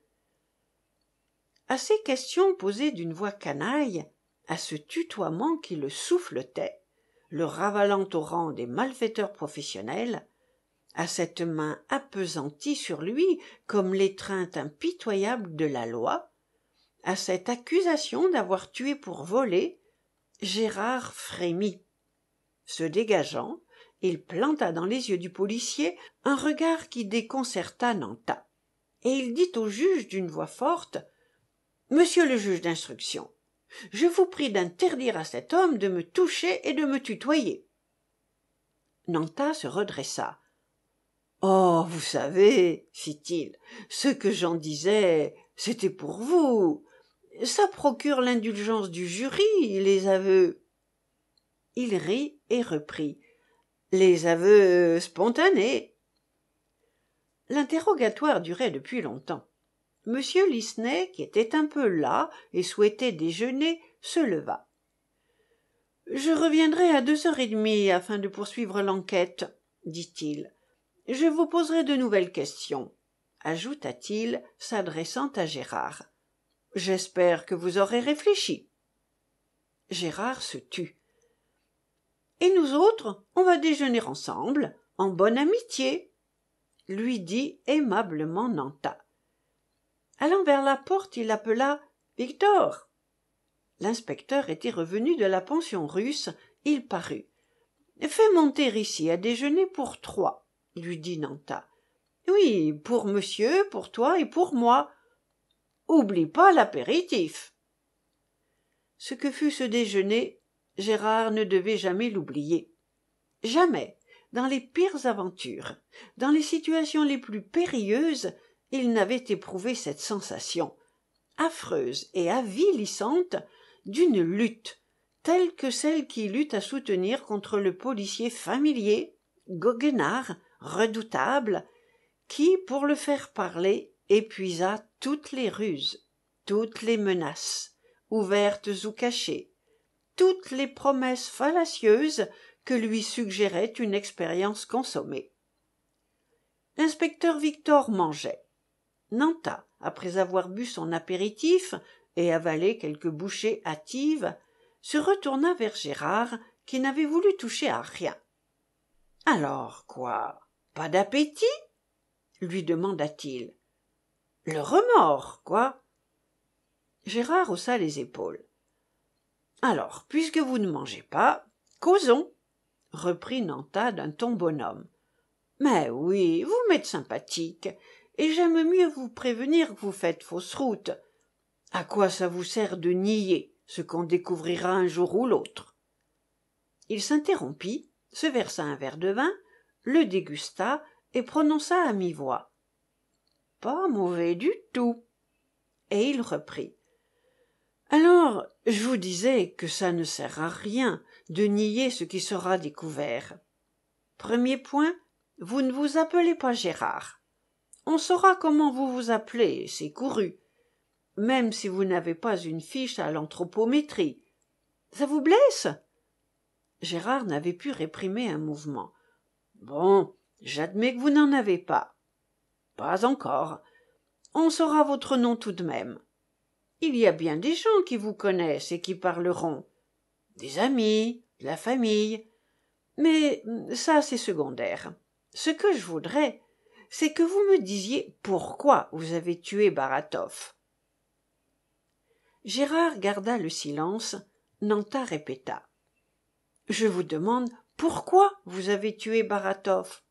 À ces questions posées d'une voix canaille, à ce tutoiement qui le souffletait, le ravalant au rang des malfaiteurs professionnels, à cette main appesantie sur lui comme l'étreinte impitoyable de la loi à cette accusation d'avoir tué pour voler gérard frémit se dégageant il planta dans les yeux du policier un regard qui déconcerta Nanta, et il dit au juge d'une voix forte monsieur le juge d'instruction je vous prie d'interdire à cet homme de me toucher et de me tutoyer Nanta se redressa Oh. Vous savez, fit il, ce que j'en disais, c'était pour vous. Ça procure l'indulgence du jury, les aveux. Il rit et reprit. Les aveux spontanés. L'interrogatoire durait depuis longtemps. Monsieur Lisney, qui était un peu là et souhaitait déjeuner, se leva. Je reviendrai à deux heures et demie afin de poursuivre l'enquête, dit-il je vous poserai de nouvelles questions ajouta-t-il s'adressant à gérard j'espère que vous aurez réfléchi gérard se tut et nous autres on va déjeuner ensemble en bonne amitié lui dit aimablement nanta allant vers la porte il appela victor l'inspecteur était revenu de la pension russe il parut fais monter ici à déjeuner pour trois lui dit Nanta. Oui, pour monsieur, pour toi et pour moi. Oublie pas l'apéritif. Ce que fut ce déjeuner, Gérard ne devait jamais l'oublier. Jamais, dans les pires aventures, dans les situations les plus périlleuses, il n'avait éprouvé cette sensation, affreuse et avilissante, d'une lutte, telle que celle qu'il eut à soutenir contre le policier familier, goguenard, redoutable qui pour le faire parler épuisa toutes les ruses toutes les menaces ouvertes ou cachées toutes les promesses fallacieuses que lui suggérait une expérience consommée l'inspecteur victor mangeait nanta après avoir bu son apéritif et avalé quelques bouchées hâtives se retourna vers gérard qui n'avait voulu toucher à rien alors quoi pas d'appétit lui demanda-t-il le remords quoi gérard haussa les épaules alors puisque vous ne mangez pas causons reprit Nanta d'un ton bonhomme mais oui vous m'êtes sympathique et j'aime mieux vous prévenir que vous faites fausse route à quoi ça vous sert de nier ce qu'on découvrira un jour ou l'autre il s'interrompit se versa un verre de vin le dégusta et prononça à mi-voix pas mauvais du tout et il reprit alors je vous disais que ça ne sert à rien de nier ce qui sera découvert premier point vous ne vous appelez pas gérard on saura comment vous vous appelez c'est couru même si vous n'avez pas une fiche à l'anthropométrie ça vous blesse gérard n'avait pu réprimer un mouvement Bon, j'admets que vous n'en avez pas. Pas encore. On saura votre nom tout de même. Il y a bien des gens qui vous connaissent et qui parleront. Des amis, de la famille. Mais hum, ça, c'est secondaire. Ce que je voudrais, c'est que vous me disiez pourquoi vous avez tué Baratov. Gérard garda le silence, Nanta répéta. Je vous demande pourquoi vous avez tué Baratov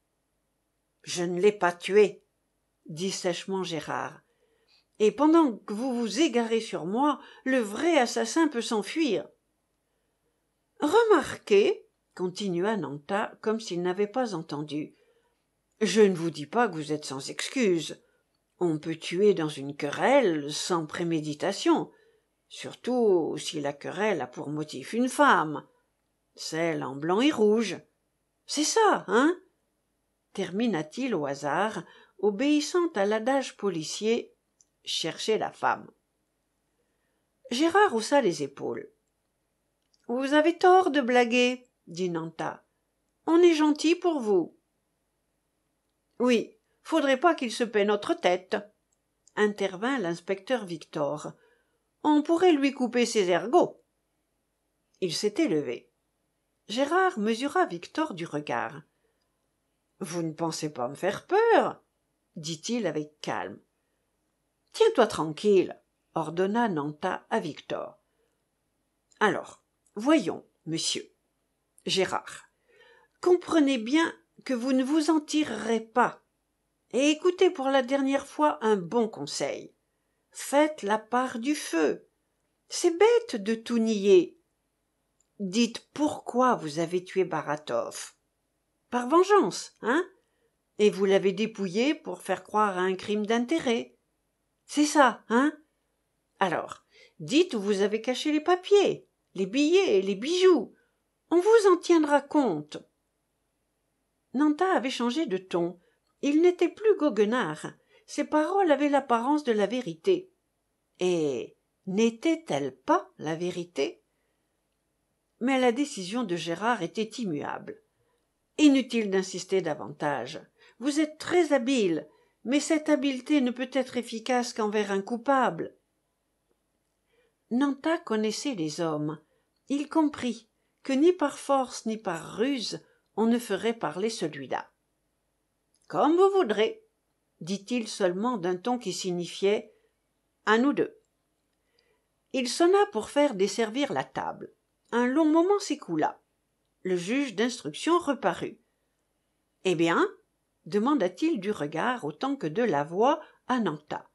Je ne l'ai pas tué, dit sèchement Gérard. Et pendant que vous vous égarez sur moi, le vrai assassin peut s'enfuir. Remarquez, continua Nanta comme s'il n'avait pas entendu. Je ne vous dis pas que vous êtes sans excuse. On peut tuer dans une querelle sans préméditation, surtout si la querelle a pour motif une femme celle en blanc et rouge c'est ça hein termina t il au hasard obéissant à l'adage policier cherchez la femme gérard haussa les épaules vous avez tort de blaguer dit nanta on est gentil pour vous oui faudrait pas qu'il se paie notre tête intervint l'inspecteur victor on pourrait lui couper ses ergots il s'était levé gérard mesura victor du regard vous ne pensez pas me faire peur dit-il avec calme tiens-toi tranquille ordonna Nanta à victor alors voyons monsieur gérard comprenez bien que vous ne vous en tirerez pas et écoutez pour la dernière fois un bon conseil faites la part du feu c'est bête de tout nier Dites pourquoi vous avez tué Baratov. Par vengeance, hein? Et vous l'avez dépouillé pour faire croire à un crime d'intérêt. C'est ça, hein? Alors, dites où vous avez caché les papiers, les billets, les bijoux. On vous en tiendra compte. Nanta avait changé de ton. Il n'était plus goguenard. Ses paroles avaient l'apparence de la vérité. Et n'était-elle pas la vérité? mais la décision de gérard était immuable inutile d'insister davantage vous êtes très habile mais cette habileté ne peut être efficace qu'envers un coupable Nanta connaissait les hommes il comprit que ni par force ni par ruse on ne ferait parler celui-là comme vous voudrez dit-il seulement d'un ton qui signifiait à nous deux il sonna pour faire desservir la table un long moment s'écoula le juge d'instruction reparut eh bien demanda-t-il du regard autant que de la voix à Nanta.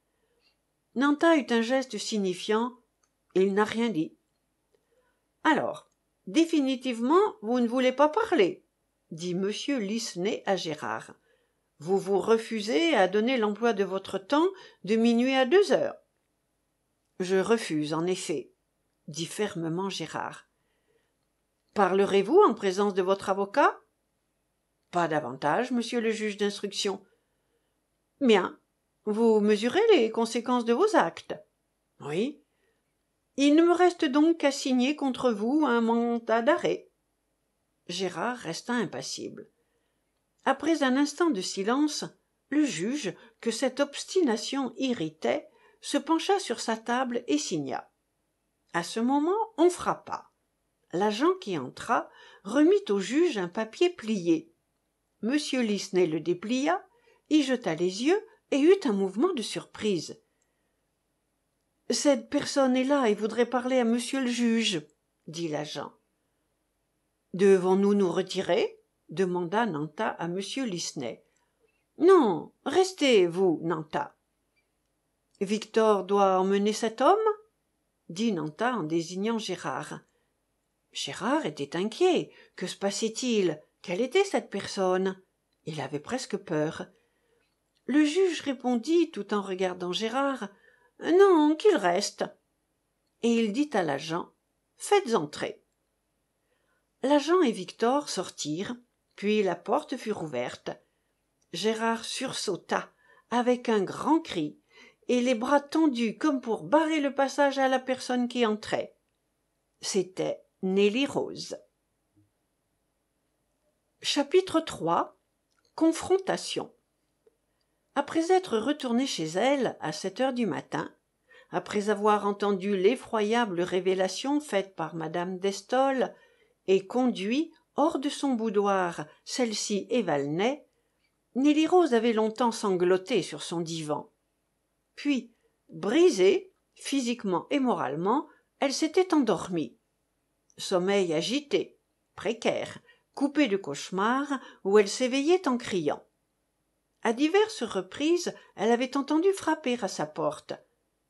Nanta eut un geste signifiant il n'a rien dit alors définitivement vous ne voulez pas parler dit m Lisney à gérard vous vous refusez à donner l'emploi de votre temps de minuit à deux heures je refuse en effet dit fermement gérard parlerez-vous en présence de votre avocat pas davantage monsieur le juge d'instruction bien vous mesurez les conséquences de vos actes oui il ne me reste donc qu'à signer contre vous un mandat d'arrêt gérard resta impassible après un instant de silence le juge que cette obstination irritait se pencha sur sa table et signa à ce moment on frappa l'agent qui entra remit au juge un papier plié m lisney le déplia y jeta les yeux et eut un mouvement de surprise cette personne est là et voudrait parler à monsieur le juge dit l'agent devons-nous nous retirer demanda nanta à m lisney non restez vous nanta victor doit emmener cet homme dit nanta en désignant gérard gérard était inquiet que se passait-il quelle était cette personne il avait presque peur le juge répondit tout en regardant gérard non qu'il reste et il dit à l'agent faites entrer l'agent et victor sortirent puis la porte fut rouverte gérard sursauta avec un grand cri et les bras tendus comme pour barrer le passage à la personne qui entrait c'était Nelly Rose. Chapitre 3 Confrontation Après être retournée chez elle à sept heures du matin, après avoir entendu l'effroyable révélation faite par Madame d'Estol et conduit hors de son boudoir celle-ci et Valnet, Nelly Rose avait longtemps sangloté sur son divan. Puis, brisée, physiquement et moralement, elle s'était endormie sommeil agité précaire coupé de cauchemar où elle s'éveillait en criant À diverses reprises elle avait entendu frapper à sa porte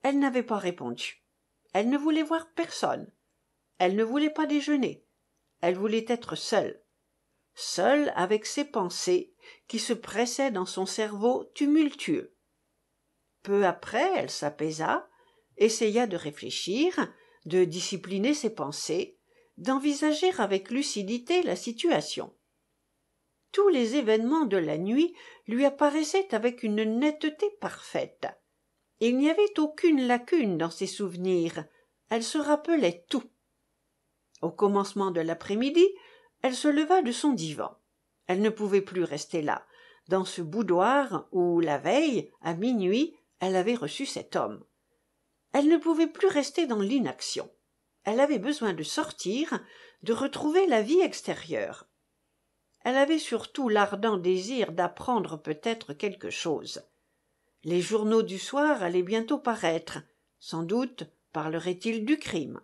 elle n'avait pas répondu elle ne voulait voir personne elle ne voulait pas déjeuner elle voulait être seule seule avec ses pensées qui se pressaient dans son cerveau tumultueux peu après elle s'apaisa essaya de réfléchir de discipliner ses pensées d'envisager avec lucidité la situation tous les événements de la nuit lui apparaissaient avec une netteté parfaite il n'y avait aucune lacune dans ses souvenirs elle se rappelait tout au commencement de l'après-midi elle se leva de son divan elle ne pouvait plus rester là dans ce boudoir où la veille à minuit elle avait reçu cet homme elle ne pouvait plus rester dans l'inaction elle avait besoin de sortir, de retrouver la vie extérieure. Elle avait surtout l'ardent désir d'apprendre peut-être quelque chose. Les journaux du soir allaient bientôt paraître. Sans doute parlerait-il du crime.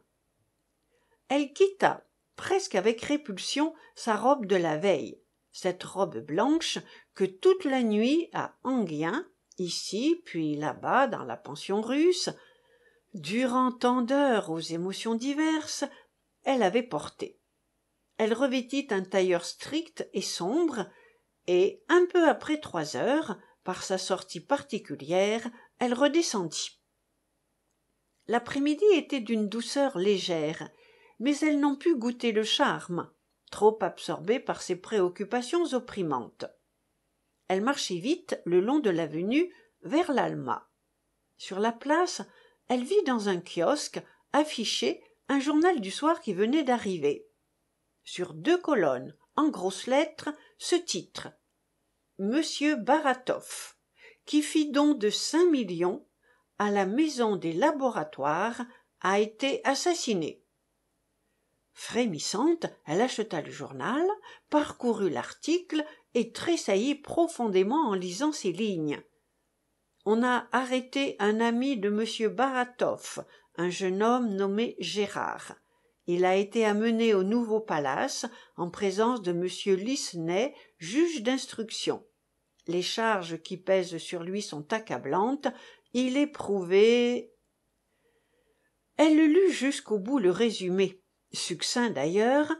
Elle quitta, presque avec répulsion, sa robe de la veille, cette robe blanche que toute la nuit, à Enghien, ici puis là-bas dans la pension russe, durant tant d'heures aux émotions diverses elle avait porté elle revêtit un tailleur strict et sombre et un peu après trois heures par sa sortie particulière elle redescendit l'après-midi était d'une douceur légère mais elle n'en put goûter le charme trop absorbée par ses préoccupations opprimantes elle marchait vite le long de l'avenue vers l'alma sur la place elle vit dans un kiosque affiché un journal du soir qui venait d'arriver sur deux colonnes en grosses lettres ce titre monsieur Baratov, qui fit don de cinq millions à la maison des laboratoires a été assassiné frémissante elle acheta le journal parcourut l'article et tressaillit profondément en lisant ces lignes on a arrêté un ami de m baratov un jeune homme nommé gérard il a été amené au nouveau palace en présence de m Lisney, juge d'instruction les charges qui pèsent sur lui sont accablantes il est prouvé elle lut jusqu'au bout le résumé succinct d'ailleurs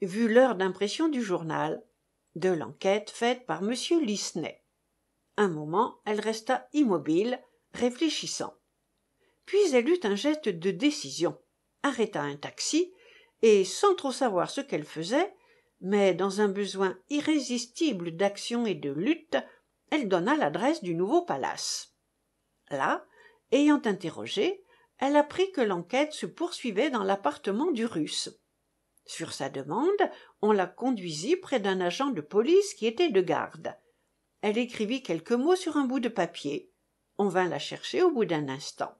vu l'heure d'impression du journal de l'enquête faite par m Lisney un moment elle resta immobile réfléchissant puis elle eut un geste de décision arrêta un taxi et sans trop savoir ce qu'elle faisait mais dans un besoin irrésistible d'action et de lutte elle donna l'adresse du nouveau palace là ayant interrogé elle apprit que l'enquête se poursuivait dans l'appartement du russe sur sa demande on la conduisit près d'un agent de police qui était de garde elle écrivit quelques mots sur un bout de papier on vint la chercher au bout d'un instant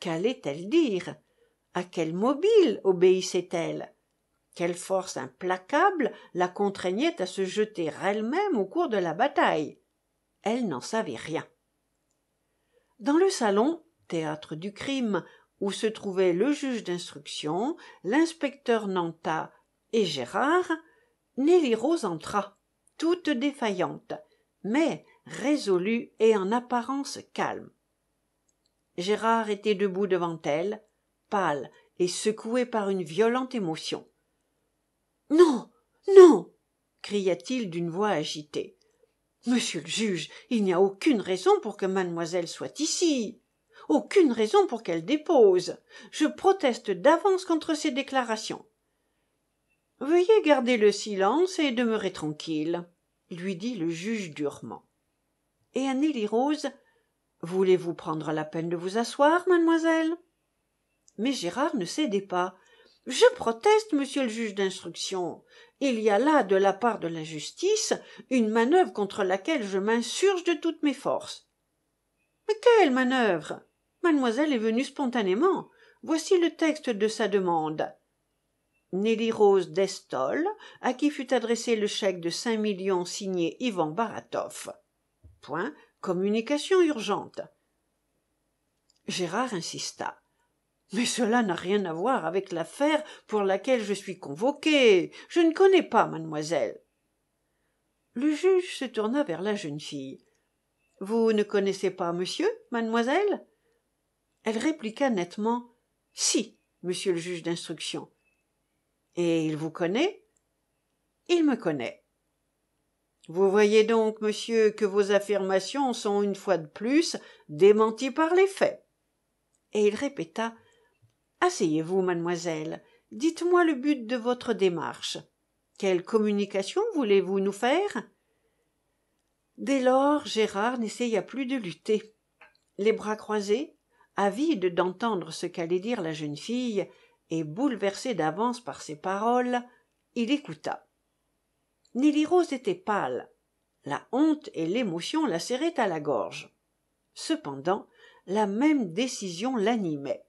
qu'allait-elle dire à quel mobile obéissait elle quelle force implacable la contraignait à se jeter elle-même au cours de la bataille elle n'en savait rien dans le salon théâtre du crime où se trouvaient le juge d'instruction l'inspecteur Nanta et gérard nelly rose entra toute défaillante mais résolu et en apparence calme gérard était debout devant elle pâle et secoué par une violente émotion non non cria-t-il d'une voix agitée monsieur le juge il n'y a aucune raison pour que mademoiselle soit ici aucune raison pour qu'elle dépose je proteste d'avance contre ces déclarations veuillez garder le silence et demeurer tranquille lui dit le juge durement et année rose voulez-vous prendre la peine de vous asseoir mademoiselle mais gérard ne cédait pas je proteste monsieur le juge d'instruction il y a là de la part de la justice une manœuvre contre laquelle je m'insurge de toutes mes forces mais quelle manœuvre mademoiselle est venue spontanément voici le texte de sa demande Nelly Rose d'Estol, à qui fut adressé le chèque de 5 millions signé Ivan Baratov. Point. Communication urgente. Gérard insista. Mais cela n'a rien à voir avec l'affaire pour laquelle je suis convoqué. Je ne connais pas mademoiselle. Le juge se tourna vers la jeune fille. Vous ne connaissez pas monsieur, mademoiselle Elle répliqua nettement. Si, monsieur le juge d'instruction. Et il vous connaît Il me connaît. Vous voyez donc, monsieur, que vos affirmations sont une fois de plus démenties par les faits. Et il répéta Asseyez-vous, mademoiselle. Dites-moi le but de votre démarche. Quelle communication voulez-vous nous faire Dès lors, Gérard n'essaya plus de lutter. Les bras croisés, avide d'entendre ce qu'allait dire la jeune fille, et bouleversé d'avance par ses paroles il écouta nelly rose était pâle la honte et l'émotion la serraient à la gorge cependant la même décision l'animait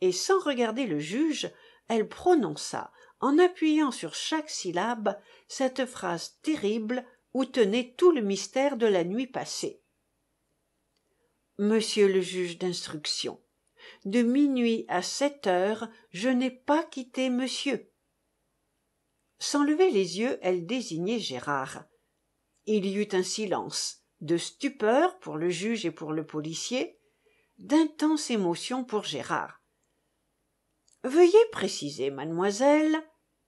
et sans regarder le juge elle prononça en appuyant sur chaque syllabe cette phrase terrible où tenait tout le mystère de la nuit passée monsieur le juge d'instruction de minuit à sept heures je n'ai pas quitté monsieur sans lever les yeux elle désignait gérard il y eut un silence de stupeur pour le juge et pour le policier d'intense émotion pour gérard veuillez préciser mademoiselle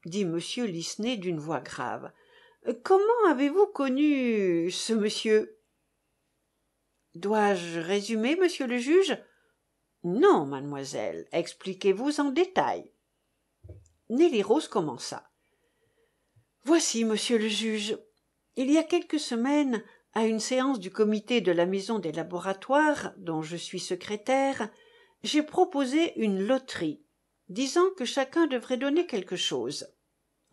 dit Monsieur Lisney d'une voix grave comment avez-vous connu ce monsieur dois-je résumer monsieur le juge non, mademoiselle, expliquez-vous en détail. Nelly Rose commença. Voici, monsieur le juge. Il y a quelques semaines, à une séance du comité de la maison des laboratoires, dont je suis secrétaire, j'ai proposé une loterie, disant que chacun devrait donner quelque chose.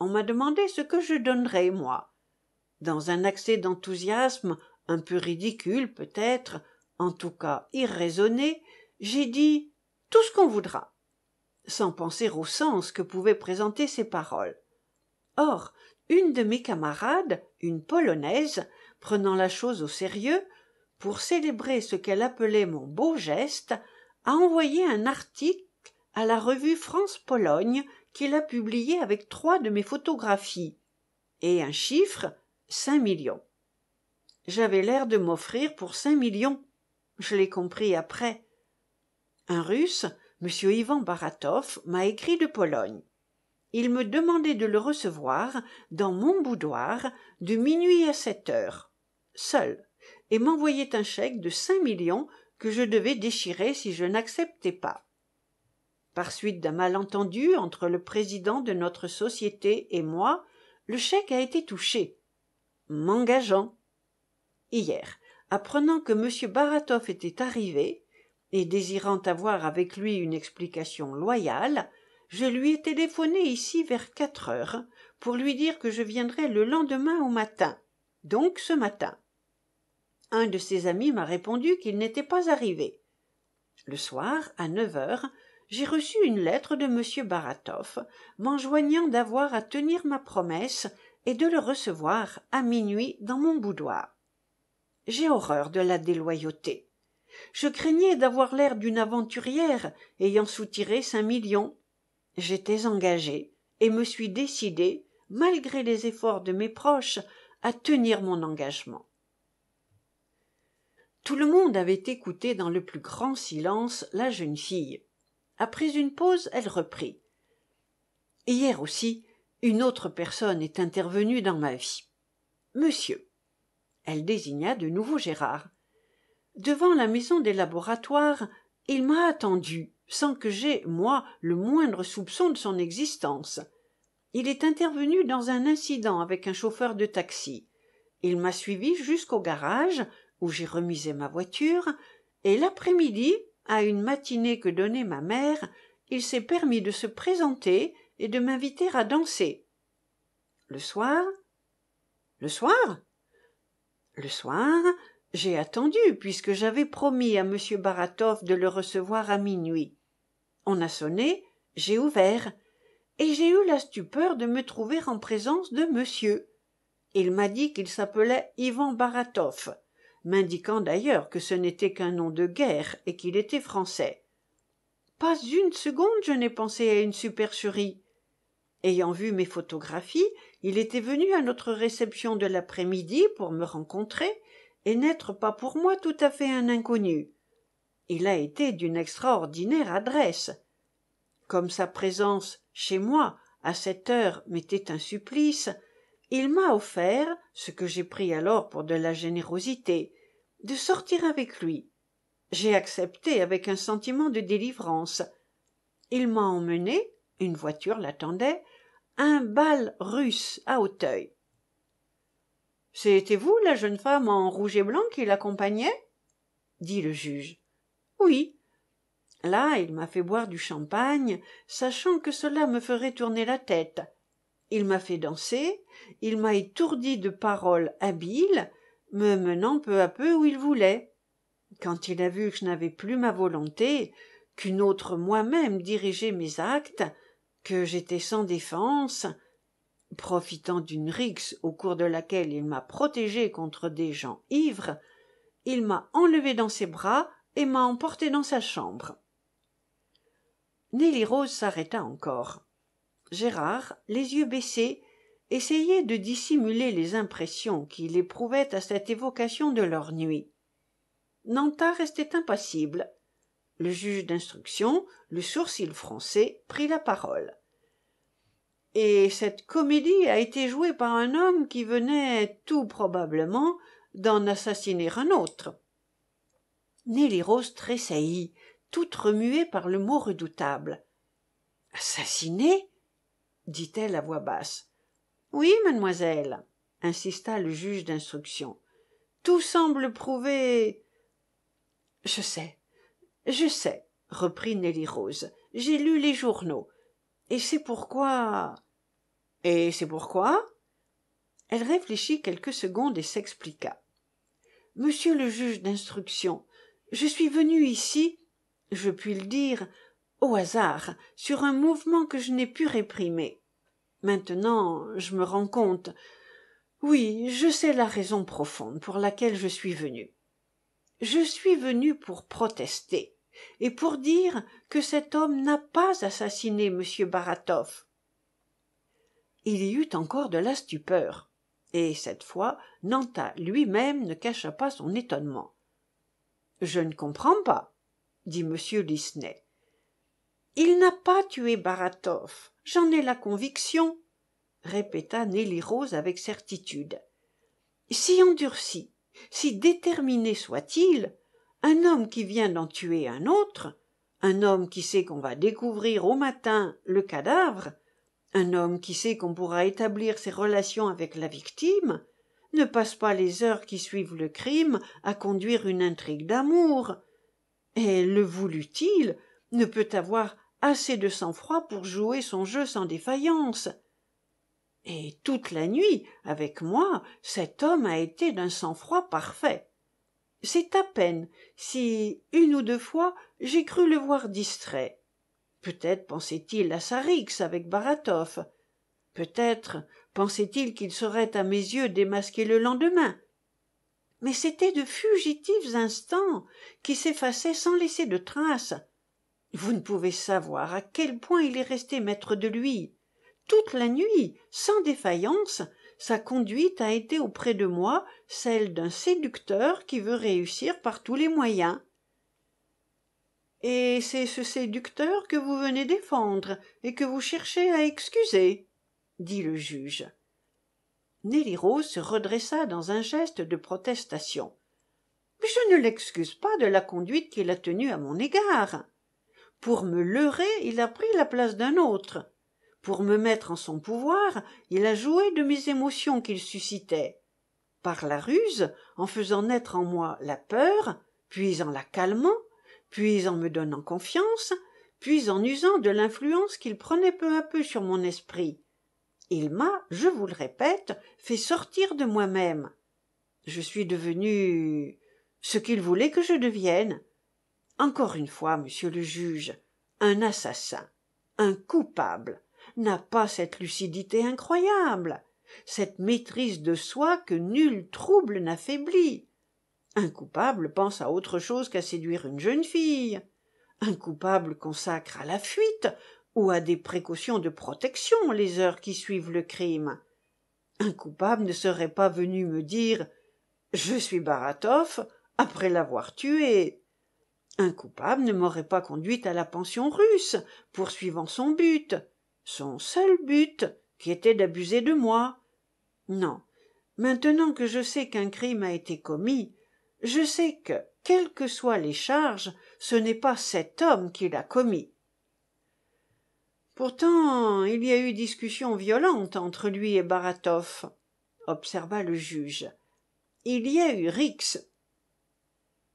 On m'a demandé ce que je donnerais, moi. Dans un accès d'enthousiasme, un peu ridicule peut-être, en tout cas irraisonné, j'ai dit tout ce qu'on voudra sans penser au sens que pouvaient présenter ces paroles or une de mes camarades une polonaise prenant la chose au sérieux pour célébrer ce qu'elle appelait mon beau geste a envoyé un article à la revue france pologne qu'il a publié avec trois de mes photographies et un chiffre cinq millions j'avais l'air de m'offrir pour cinq millions je l'ai compris après un russe m ivan baratov m'a écrit de pologne il me demandait de le recevoir dans mon boudoir de minuit à sept heures seul et m'envoyait un chèque de cinq millions que je devais déchirer si je n'acceptais pas par suite d'un malentendu entre le président de notre société et moi le chèque a été touché m'engageant hier apprenant que m baratov était arrivé et désirant avoir avec lui une explication loyale je lui ai téléphoné ici vers quatre heures pour lui dire que je viendrais le lendemain au matin donc ce matin un de ses amis m'a répondu qu'il n'était pas arrivé le soir à neuf heures j'ai reçu une lettre de m Baratov m'enjoignant d'avoir à tenir ma promesse et de le recevoir à minuit dans mon boudoir j'ai horreur de la déloyauté je craignais d'avoir l'air d'une aventurière ayant soutiré cinq millions j'étais engagée et me suis décidée malgré les efforts de mes proches à tenir mon engagement tout le monde avait écouté dans le plus grand silence la jeune fille après une pause elle reprit hier aussi une autre personne est intervenue dans ma vie monsieur elle désigna de nouveau gérard devant la maison des laboratoires il m'a attendu sans que j'aie moi le moindre soupçon de son existence il est intervenu dans un incident avec un chauffeur de taxi il m'a suivi jusqu'au garage où j'ai remisé ma voiture et l'après-midi à une matinée que donnait ma mère il s'est permis de se présenter et de m'inviter à danser le soir le soir le soir j'ai attendu, puisque j'avais promis à M. Baratov de le recevoir à minuit. On a sonné, j'ai ouvert, et j'ai eu la stupeur de me trouver en présence de monsieur. Il m'a dit qu'il s'appelait Ivan Baratov, m'indiquant d'ailleurs que ce n'était qu'un nom de guerre et qu'il était français. Pas une seconde je n'ai pensé à une supercherie. Ayant vu mes photographies, il était venu à notre réception de l'après-midi pour me rencontrer et n'être pas pour moi tout à fait un inconnu. Il a été d'une extraordinaire adresse. Comme sa présence chez moi à cette heure m'était un supplice, il m'a offert, ce que j'ai pris alors pour de la générosité, de sortir avec lui. J'ai accepté avec un sentiment de délivrance. Il m'a emmené, une voiture l'attendait, un bal russe à Auteuil. C'était vous, la jeune femme en rouge et blanc, qui l'accompagnait? dit le juge. Oui. Là, il m'a fait boire du champagne, sachant que cela me ferait tourner la tête. Il m'a fait danser, il m'a étourdi de paroles habiles, me menant peu à peu où il voulait. Quand il a vu que je n'avais plus ma volonté, qu'une autre moi-même dirigeait mes actes, que j'étais sans défense, Profitant d'une rixe au cours de laquelle il m'a protégé contre des gens ivres, il m'a enlevé dans ses bras et m'a emporté dans sa chambre. Nelly Rose s'arrêta encore. Gérard, les yeux baissés, essayait de dissimuler les impressions qu'il éprouvait à cette évocation de leur nuit. Nanta restait impassible. Le juge d'instruction, le sourcil français, prit la parole et cette comédie a été jouée par un homme qui venait tout probablement d'en assassiner un autre. Nelly Rose tressaillit, toute remuée par le mot redoutable. Assassiné dit-elle à voix basse. Oui, mademoiselle, insista le juge d'instruction. Tout semble prouver. Je sais, je sais, reprit Nelly Rose. J'ai lu les journaux. Et c'est pourquoi. Et c'est pourquoi Elle réfléchit quelques secondes et s'expliqua. Monsieur le juge d'instruction, je suis venu ici, je puis le dire, au hasard, sur un mouvement que je n'ai pu réprimer. Maintenant, je me rends compte. Oui, je sais la raison profonde pour laquelle je suis venu. Je suis venu pour protester et pour dire que cet homme n'a pas assassiné M. Baratov, il y eut encore de la stupeur et cette fois Nanta lui-même ne cacha pas son étonnement je ne comprends pas dit m Disney. « il n'a pas tué Baratov, j'en ai la conviction répéta nelly rose avec certitude si endurci si déterminé soit-il un homme qui vient d'en tuer un autre un homme qui sait qu'on va découvrir au matin le cadavre un homme qui sait qu'on pourra établir ses relations avec la victime ne passe pas les heures qui suivent le crime à conduire une intrigue d'amour. Et le voulut-il ne peut avoir assez de sang-froid pour jouer son jeu sans défaillance. Et toute la nuit, avec moi, cet homme a été d'un sang-froid parfait. C'est à peine si, une ou deux fois, j'ai cru le voir distrait peut-être pensait-il à Sarix avec Baratov. Peut-être pensait-il qu'il serait à mes yeux démasqué le lendemain. Mais c'étaient de fugitifs instants qui s'effaçaient sans laisser de traces. Vous ne pouvez savoir à quel point il est resté maître de lui. Toute la nuit, sans défaillance, sa conduite a été auprès de moi celle d'un séducteur qui veut réussir par tous les moyens et c'est ce séducteur que vous venez défendre et que vous cherchez à excuser dit le juge nelly rose se redressa dans un geste de protestation je ne l'excuse pas de la conduite qu'il a tenue à mon égard pour me leurrer il a pris la place d'un autre pour me mettre en son pouvoir il a joué de mes émotions qu'il suscitait par la ruse en faisant naître en moi la peur puis en la calmant puis en me donnant confiance, puis en usant de l'influence qu'il prenait peu à peu sur mon esprit. Il m'a, je vous le répète, fait sortir de moi-même. Je suis devenu ce qu'il voulait que je devienne. Encore une fois, monsieur le juge, un assassin, un coupable, n'a pas cette lucidité incroyable, cette maîtrise de soi que nul trouble n'affaiblit, un coupable pense à autre chose qu'à séduire une jeune fille. Un coupable consacre à la fuite ou à des précautions de protection les heures qui suivent le crime. Un coupable ne serait pas venu me dire Je suis Baratov après l'avoir tué. Un coupable ne m'aurait pas conduite à la pension russe, poursuivant son but, son seul but, qui était d'abuser de moi. Non. Maintenant que je sais qu'un crime a été commis, je sais que quelles que soient les charges ce n'est pas cet homme qui l'a commis pourtant il y a eu discussion violente entre lui et Baratov, » observa le juge il y a eu rixe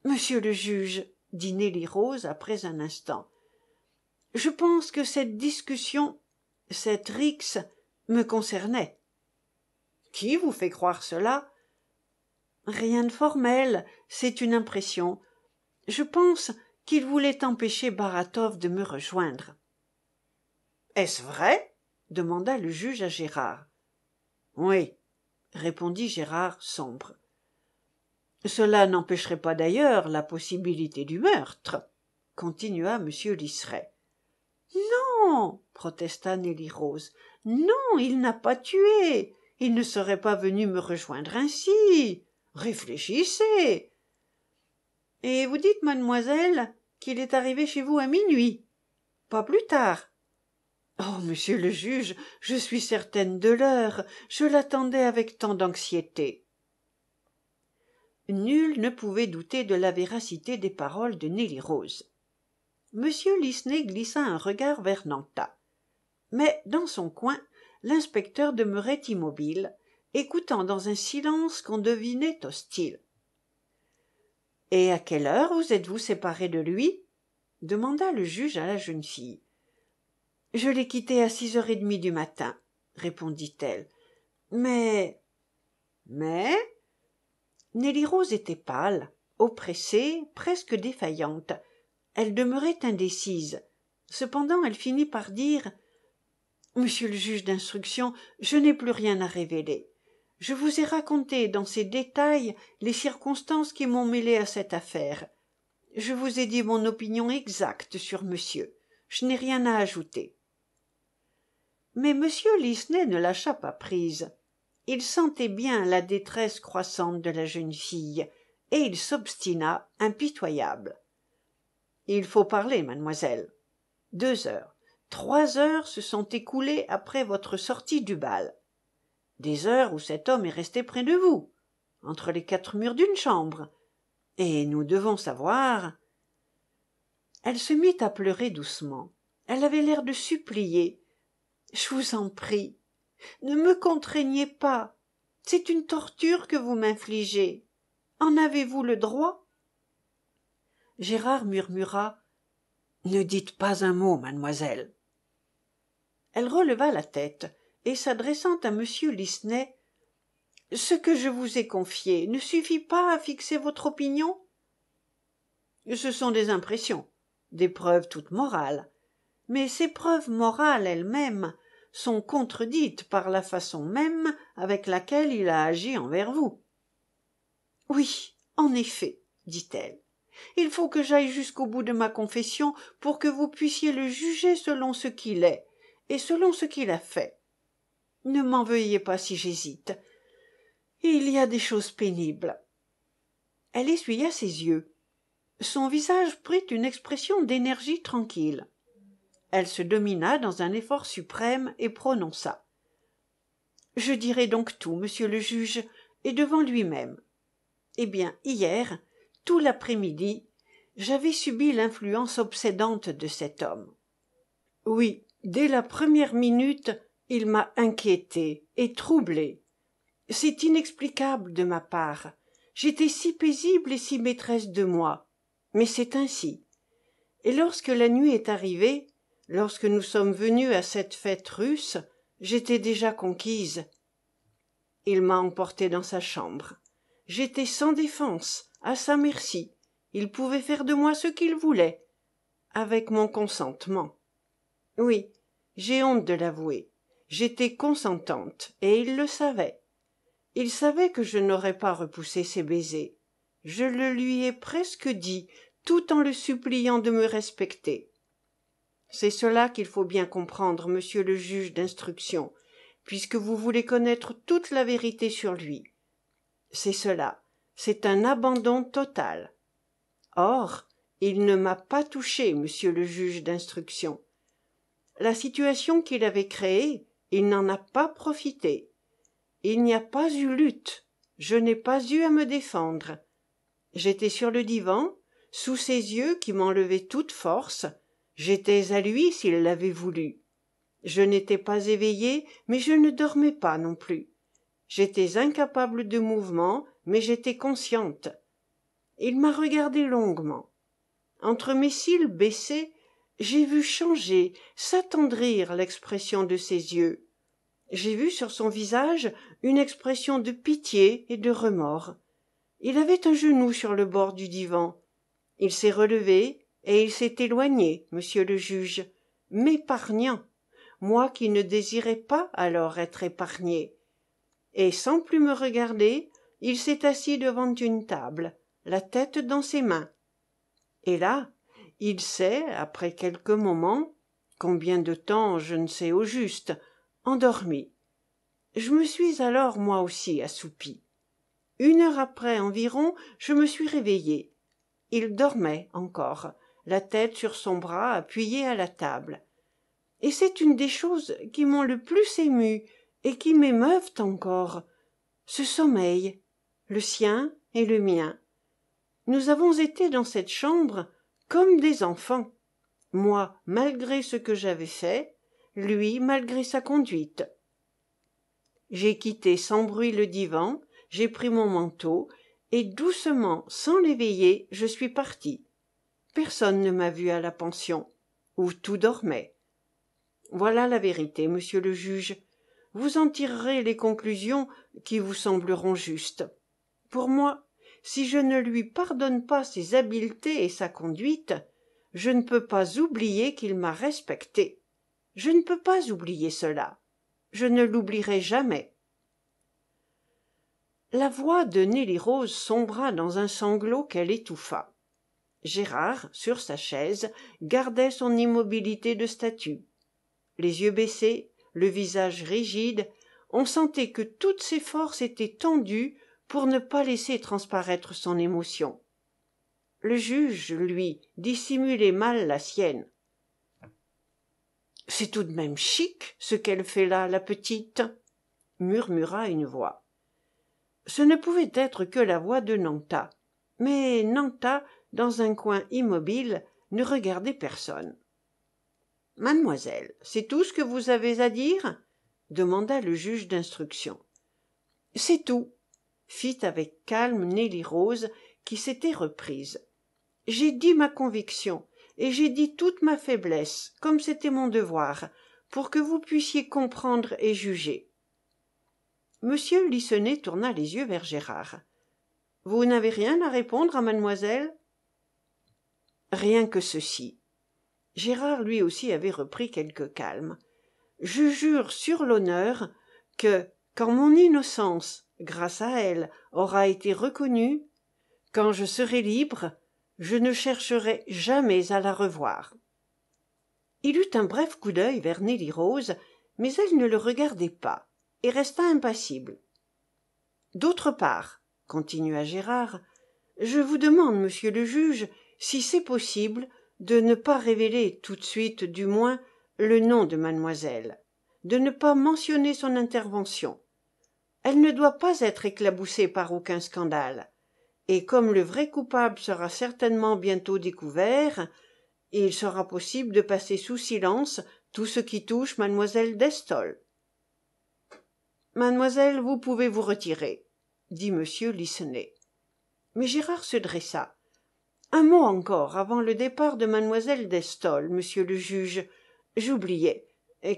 monsieur le juge dit Nelly Rose après un instant je pense que cette discussion cette rixe me concernait qui vous fait croire cela rien de formel c'est une impression je pense qu'il voulait empêcher baratov de me rejoindre est-ce vrai demanda le juge à gérard oui répondit gérard sombre cela n'empêcherait pas d'ailleurs la possibilité du meurtre continua m lisseret non protesta nelly rose non il n'a pas tué il ne serait pas venu me rejoindre ainsi réfléchissez et vous dites mademoiselle qu'il est arrivé chez vous à minuit pas plus tard oh monsieur le juge je suis certaine de l'heure je l'attendais avec tant d'anxiété nul ne pouvait douter de la véracité des paroles de Nelly Rose. Monsieur Lisney glissa un regard vers Nanta. Mais dans son coin, l'inspecteur demeurait immobile, écoutant dans un silence qu'on devinait hostile. Et à quelle heure vous êtes-vous séparée de lui demanda le juge à la jeune fille. Je l'ai quitté à six heures et demie du matin, répondit-elle. Mais. Mais. Nelly Rose était pâle, oppressée, presque défaillante. Elle demeurait indécise. Cependant, elle finit par dire Monsieur le juge d'instruction, je n'ai plus rien à révéler je vous ai raconté dans ces détails les circonstances qui m'ont mêlé à cette affaire je vous ai dit mon opinion exacte sur monsieur je n'ai rien à ajouter mais monsieur lisney ne lâcha pas prise il sentait bien la détresse croissante de la jeune fille et il s'obstina impitoyable il faut parler mademoiselle deux heures trois heures se sont écoulées après votre sortie du bal des heures où cet homme est resté près de vous entre les quatre murs d'une chambre et nous devons savoir elle se mit à pleurer doucement elle avait l'air de supplier je vous en prie ne me contraignez pas c'est une torture que vous m'infligez en avez-vous le droit gérard murmura ne dites pas un mot mademoiselle elle releva la tête et s'adressant à m lisney ce que je vous ai confié ne suffit pas à fixer votre opinion ce sont des impressions des preuves toutes morales mais ces preuves morales elles-mêmes sont contredites par la façon même avec laquelle il a agi envers vous oui en effet dit-elle il faut que j'aille jusqu'au bout de ma confession pour que vous puissiez le juger selon ce qu'il est et selon ce qu'il a fait ne m'en veuillez pas si j'hésite il y a des choses pénibles elle essuya ses yeux son visage prit une expression d'énergie tranquille elle se domina dans un effort suprême et prononça je dirai donc tout monsieur le juge et devant lui-même eh bien hier tout l'après-midi j'avais subi l'influence obsédante de cet homme oui dès la première minute il m'a inquiété et troublée. c'est inexplicable de ma part j'étais si paisible et si maîtresse de moi mais c'est ainsi et lorsque la nuit est arrivée lorsque nous sommes venus à cette fête russe j'étais déjà conquise il m'a emportée dans sa chambre j'étais sans défense à sa merci il pouvait faire de moi ce qu'il voulait avec mon consentement oui j'ai honte de l'avouer j'étais consentante et il le savait il savait que je n'aurais pas repoussé ses baisers je le lui ai presque dit tout en le suppliant de me respecter c'est cela qu'il faut bien comprendre monsieur le juge d'instruction puisque vous voulez connaître toute la vérité sur lui c'est cela c'est un abandon total or il ne m'a pas touché monsieur le juge d'instruction la situation qu'il avait créée il n'en a pas profité il n'y a pas eu lutte je n'ai pas eu à me défendre j'étais sur le divan sous ses yeux qui m'enlevaient toute force j'étais à lui s'il l'avait voulu je n'étais pas éveillée mais je ne dormais pas non plus j'étais incapable de mouvement mais j'étais consciente il m'a regardé longuement entre mes cils baissés j'ai vu changer s'attendrir l'expression de ses yeux j'ai vu sur son visage une expression de pitié et de remords il avait un genou sur le bord du divan il s'est relevé et il s'est éloigné monsieur le juge m'épargnant moi qui ne désirais pas alors être épargné et sans plus me regarder il s'est assis devant une table la tête dans ses mains et là il s'est, après quelques moments, combien de temps je ne sais au juste, endormi. Je me suis alors moi aussi assoupi. Une heure après environ, je me suis réveillé. Il dormait encore, la tête sur son bras appuyée à la table. Et c'est une des choses qui m'ont le plus ému et qui m'émeuvent encore. Ce sommeil, le sien et le mien. Nous avons été dans cette chambre, comme des enfants moi malgré ce que j'avais fait lui malgré sa conduite j'ai quitté sans bruit le divan j'ai pris mon manteau et doucement sans l'éveiller je suis parti. personne ne m'a vu à la pension où tout dormait voilà la vérité monsieur le juge vous en tirerez les conclusions qui vous sembleront justes pour moi si je ne lui pardonne pas ses habiletés et sa conduite je ne peux pas oublier qu'il m'a respectée je ne peux pas oublier cela je ne l'oublierai jamais la voix de nelly rose sombra dans un sanglot qu'elle étouffa gérard sur sa chaise gardait son immobilité de statue les yeux baissés le visage rigide on sentait que toutes ses forces étaient tendues pour ne pas laisser transparaître son émotion le juge lui dissimulait mal la sienne c'est tout de même chic ce qu'elle fait là la petite murmura une voix ce ne pouvait être que la voix de nanta mais nanta dans un coin immobile ne regardait personne mademoiselle c'est tout ce que vous avez à dire demanda le juge d'instruction c'est tout fit avec calme Nelly Rose, qui s'était reprise. J'ai dit ma conviction, et j'ai dit toute ma faiblesse, comme c'était mon devoir, pour que vous puissiez comprendre et juger. Monsieur Lissenet tourna les yeux vers Gérard. Vous n'avez rien à répondre à mademoiselle Rien que ceci. Gérard lui aussi avait repris quelque calme. Je jure sur l'honneur que, quand mon innocence grâce à elle, aura été reconnue, quand je serai libre, je ne chercherai jamais à la revoir. Il eut un bref coup d'œil vers Nelly Rose, mais elle ne le regardait pas, et resta impassible. D'autre part, continua Gérard, je vous demande, monsieur le juge, si c'est possible de ne pas révéler tout de suite, du moins, le nom de mademoiselle, de ne pas mentionner son intervention, elle ne doit pas être éclaboussée par aucun scandale et comme le vrai coupable sera certainement bientôt découvert il sera possible de passer sous silence tout ce qui touche mademoiselle Destol. — mademoiselle vous pouvez vous retirer dit m Lissenet. mais gérard se dressa un mot encore avant le départ de mademoiselle Destol, monsieur le juge j'oubliais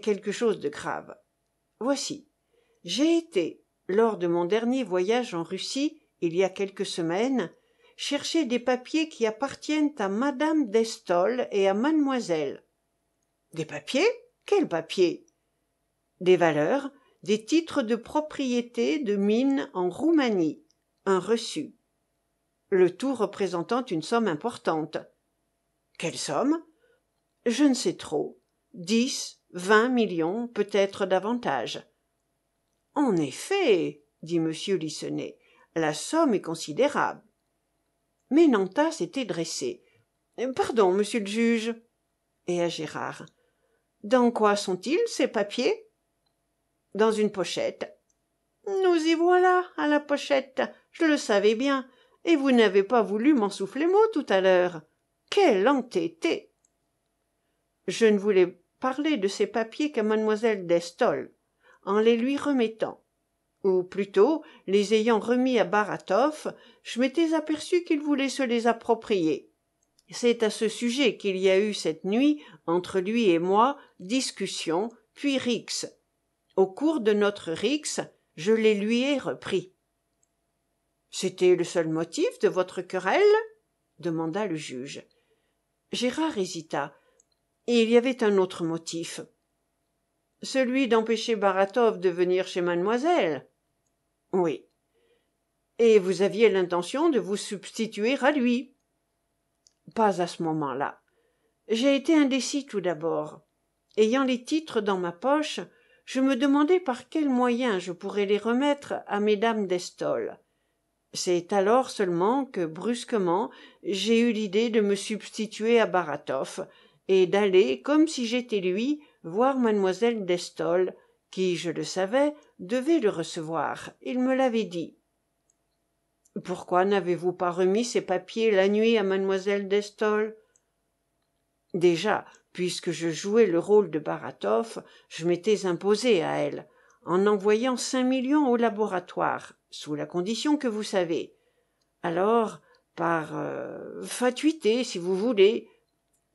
quelque chose de grave voici j'ai été lors de mon dernier voyage en russie il y a quelques semaines chercher des papiers qui appartiennent à Madame Destol et à mademoiselle des papiers quels papiers des valeurs des titres de propriété de mines en roumanie un reçu le tout représentant une somme importante quelle somme je ne sais trop dix vingt millions peut-être davantage en effet dit Monsieur Lissenet, la somme est considérable Mais Nanta s'était dressé pardon monsieur le juge et à gérard dans quoi sont-ils ces papiers dans une pochette nous y voilà à la pochette je le savais bien et vous n'avez pas voulu m'en souffler mot tout à l'heure quel entêté je ne voulais parler de ces papiers qu'à mlle en les lui remettant ou plutôt les ayant remis à baratov je m'étais aperçu qu'il voulait se les approprier c'est à ce sujet qu'il y a eu cette nuit entre lui et moi discussion puis rix. au cours de notre rix, je les lui ai repris c'était le seul motif de votre querelle demanda le juge gérard hésita il y avait un autre motif celui d'empêcher Baratov de venir chez mademoiselle Oui. Et vous aviez l'intention de vous substituer à lui Pas à ce moment-là. J'ai été indécis tout d'abord. Ayant les titres dans ma poche, je me demandais par quels moyens je pourrais les remettre à mesdames d'Estol. C'est alors seulement que, brusquement, j'ai eu l'idée de me substituer à Baratov et d'aller, comme si j'étais lui, voir mademoiselle Destol, qui je le savais devait le recevoir il me l'avait dit pourquoi n'avez-vous pas remis ces papiers la nuit à mademoiselle Destol ?»« déjà puisque je jouais le rôle de Baratov, je m'étais imposé à elle en envoyant cinq millions au laboratoire sous la condition que vous savez alors par euh, fatuité si vous voulez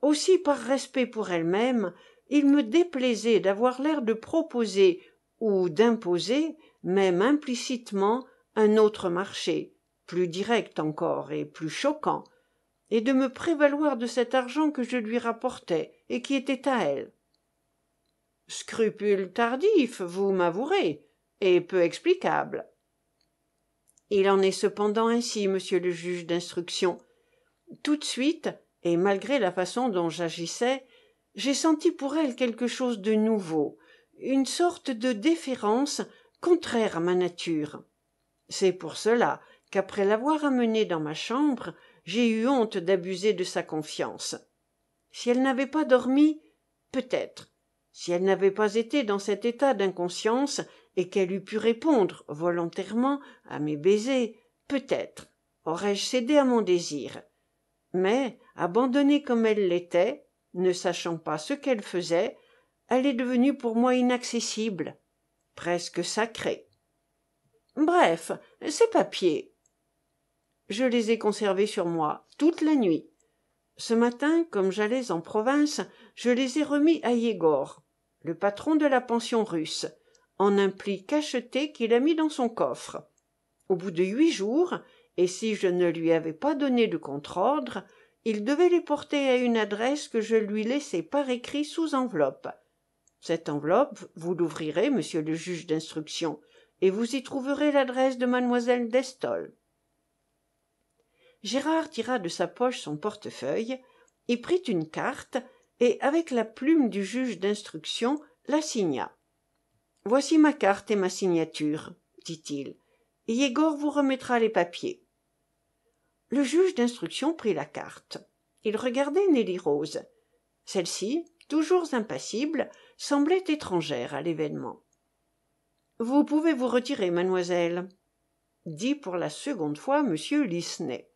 aussi par respect pour elle-même il me déplaisait d'avoir l'air de proposer ou d'imposer même implicitement un autre marché plus direct encore et plus choquant et de me prévaloir de cet argent que je lui rapportais et qui était à elle scrupule tardif vous m'avouerez et peu explicable il en est cependant ainsi monsieur le juge d'instruction tout de suite et malgré la façon dont j'agissais j'ai senti pour elle quelque chose de nouveau une sorte de déférence contraire à ma nature c'est pour cela qu'après l'avoir amenée dans ma chambre j'ai eu honte d'abuser de sa confiance si elle n'avait pas dormi peut-être si elle n'avait pas été dans cet état d'inconscience et qu'elle eût pu répondre volontairement à mes baisers peut-être aurais-je cédé à mon désir mais abandonnée comme elle l'était ne sachant pas ce qu'elle faisait elle est devenue pour moi inaccessible presque sacrée bref ces papiers je les ai conservés sur moi toute la nuit ce matin comme j'allais en province je les ai remis à yegor le patron de la pension russe en un pli cacheté qu'il a mis dans son coffre au bout de huit jours et si je ne lui avais pas donné de contre-ordre il devait les porter à une adresse que je lui laissai par écrit sous enveloppe cette enveloppe vous l'ouvrirez monsieur le juge d'instruction et vous y trouverez l'adresse de mademoiselle Destol. » gérard tira de sa poche son portefeuille y prit une carte et avec la plume du juge d'instruction la signa voici ma carte et ma signature dit-il et yegor vous remettra les papiers le juge d'instruction prit la carte il regardait nelly rose celle-ci toujours impassible semblait étrangère à l'événement vous pouvez vous retirer mademoiselle dit pour la seconde fois m lisney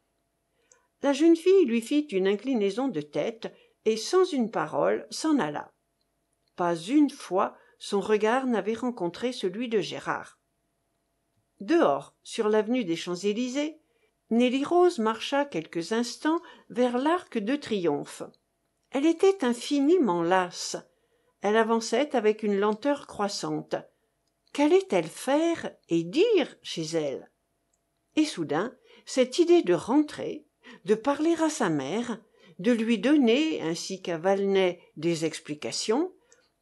la jeune fille lui fit une inclinaison de tête et sans une parole s'en alla pas une fois son regard n'avait rencontré celui de gérard dehors sur l'avenue des champs-élysées Nelly Rose marcha quelques instants vers l'arc de triomphe. Elle était infiniment lasse. Elle avançait avec une lenteur croissante. Qu'allait-elle faire et dire chez elle Et soudain, cette idée de rentrer, de parler à sa mère, de lui donner, ainsi qu'à Valnet, des explications,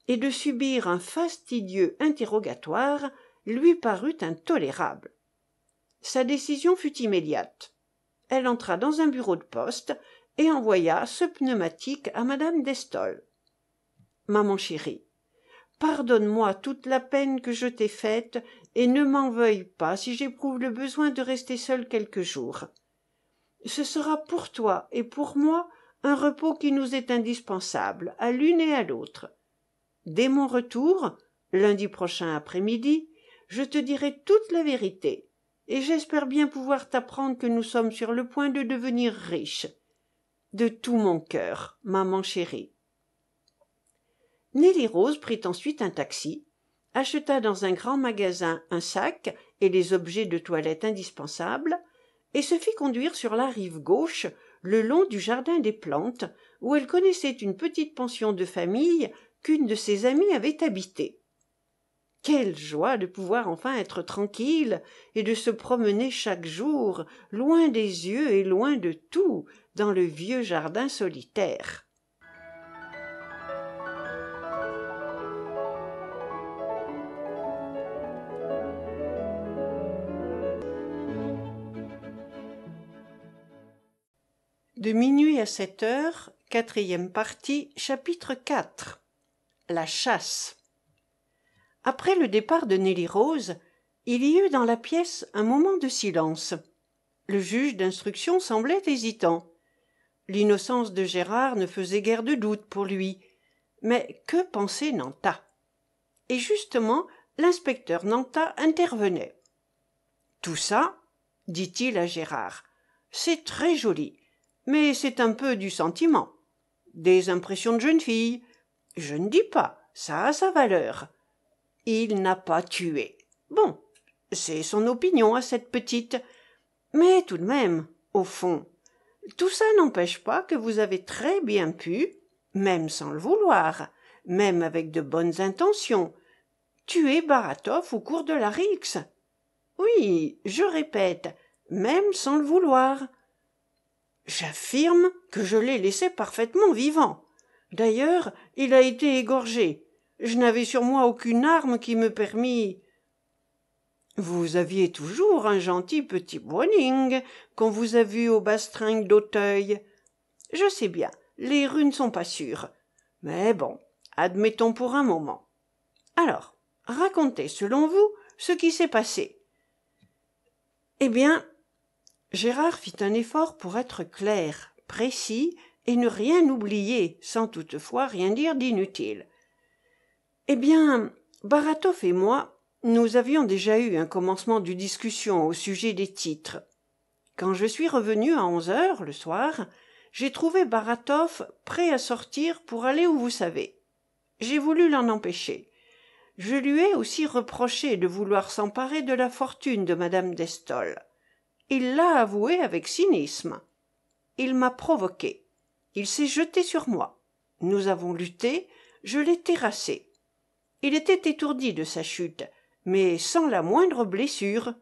et de subir un fastidieux interrogatoire, lui parut intolérable sa décision fut immédiate elle entra dans un bureau de poste et envoya ce pneumatique à Madame Destol. « maman chérie pardonne-moi toute la peine que je t'ai faite et ne m'en veuille pas si j'éprouve le besoin de rester seule quelques jours ce sera pour toi et pour moi un repos qui nous est indispensable à l'une et à l'autre dès mon retour lundi prochain après-midi je te dirai toute la vérité et j'espère bien pouvoir t'apprendre que nous sommes sur le point de devenir riches. De tout mon cœur, maman chérie. Nelly Rose prit ensuite un taxi, acheta dans un grand magasin un sac et les objets de toilette indispensables, et se fit conduire sur la rive gauche, le long du jardin des plantes, où elle connaissait une petite pension de famille qu'une de ses amies avait habitée quelle joie de pouvoir enfin être tranquille et de se promener chaque jour loin des yeux et loin de tout dans le vieux jardin solitaire De minuit à sept heures, quatrième partie, chapitre 4 La chasse après le départ de Nelly Rose, il y eut dans la pièce un moment de silence. Le juge d'instruction semblait hésitant. L'innocence de Gérard ne faisait guère de doute pour lui. Mais que pensait Nanta Et justement, l'inspecteur Nanta intervenait. Tout ça, dit-il à Gérard, c'est très joli, mais c'est un peu du sentiment, des impressions de jeune fille. Je ne dis pas, ça a sa valeur il n'a pas tué. Bon, c'est son opinion à cette petite. Mais tout de même, au fond, tout ça n'empêche pas que vous avez très bien pu, même sans le vouloir, même avec de bonnes intentions, tuer Baratov au cours de la rixe. Oui, je répète, même sans le vouloir. J'affirme que je l'ai laissé parfaitement vivant. D'ailleurs, il a été égorgé, je n'avais sur moi aucune arme qui me permît. Vous aviez toujours un gentil petit boning qu'on vous a vu au Bastring d'Auteuil. Je sais bien, les rues ne sont pas sûres. Mais bon, admettons pour un moment. Alors, racontez, selon vous, ce qui s'est passé. Eh bien, Gérard fit un effort pour être clair, précis, et ne rien oublier, sans toutefois rien dire d'inutile. Eh bien, Baratov et moi, nous avions déjà eu un commencement de discussion au sujet des titres. Quand je suis revenu à onze heures le soir, j'ai trouvé Baratov prêt à sortir pour aller où vous savez. J'ai voulu l'en empêcher. Je lui ai aussi reproché de vouloir s'emparer de la fortune de madame d'Estol. Il l'a avoué avec cynisme. Il m'a provoqué. Il s'est jeté sur moi. Nous avons lutté, je l'ai terrassé il était étourdi de sa chute mais sans la moindre blessure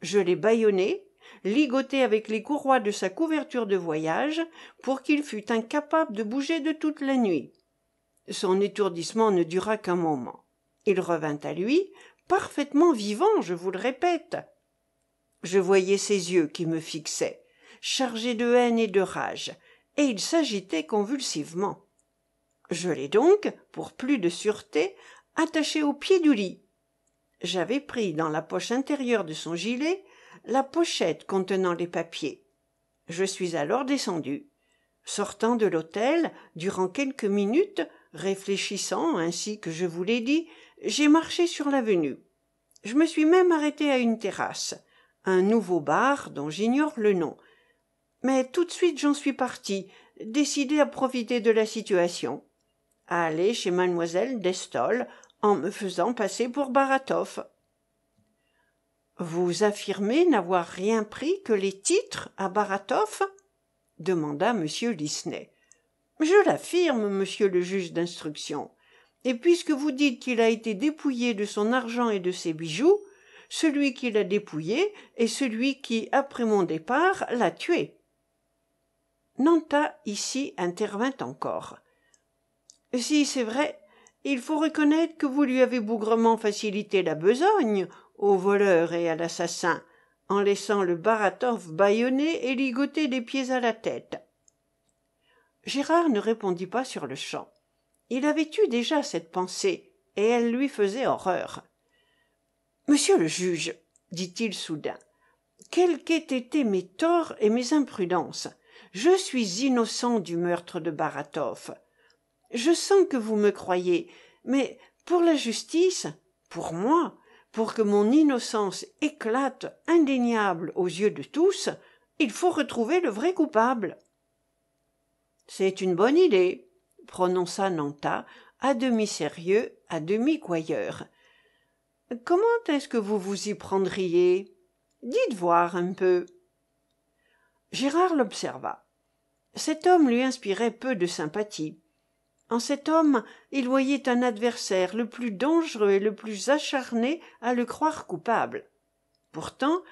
je l'ai bâillonné ligoté avec les courroies de sa couverture de voyage pour qu'il fût incapable de bouger de toute la nuit son étourdissement ne dura qu'un moment il revint à lui parfaitement vivant je vous le répète je voyais ses yeux qui me fixaient chargés de haine et de rage et il s'agitait convulsivement je l'ai donc pour plus de sûreté attaché au pied du lit. J'avais pris dans la poche intérieure de son gilet la pochette contenant les papiers. Je suis alors descendu. Sortant de l'hôtel, durant quelques minutes, réfléchissant ainsi que je vous l'ai dit, j'ai marché sur l'avenue. Je me suis même arrêté à une terrasse, un nouveau bar dont j'ignore le nom. Mais tout de suite j'en suis parti, décidé à profiter de la situation, à aller chez mademoiselle d'Estol en me faisant passer pour Baratov. Vous affirmez n'avoir rien pris que les titres à Baratov demanda M. Lisney. Je l'affirme, monsieur le juge d'instruction. Et puisque vous dites qu'il a été dépouillé de son argent et de ses bijoux, celui qui l'a dépouillé est celui qui, après mon départ, l'a tué. Nanta ici intervint encore. Si c'est vrai, il faut reconnaître que vous lui avez bougrement facilité la besogne au voleur et à l'assassin en laissant le baratov bâillonner et ligoter des pieds à la tête gérard ne répondit pas sur-le-champ il avait eu déjà cette pensée et elle lui faisait horreur monsieur le juge dit-il soudain quels qu'aient été mes torts et mes imprudences je suis innocent du meurtre de baratov je sens que vous me croyez mais pour la justice pour moi pour que mon innocence éclate indéniable aux yeux de tous il faut retrouver le vrai coupable c'est une bonne idée prononça nanta à demi sérieux à demi gouailleur comment est-ce que vous vous y prendriez dites voir un peu gérard l'observa cet homme lui inspirait peu de sympathie en cet homme il voyait un adversaire le plus dangereux et le plus acharné à le croire coupable pourtant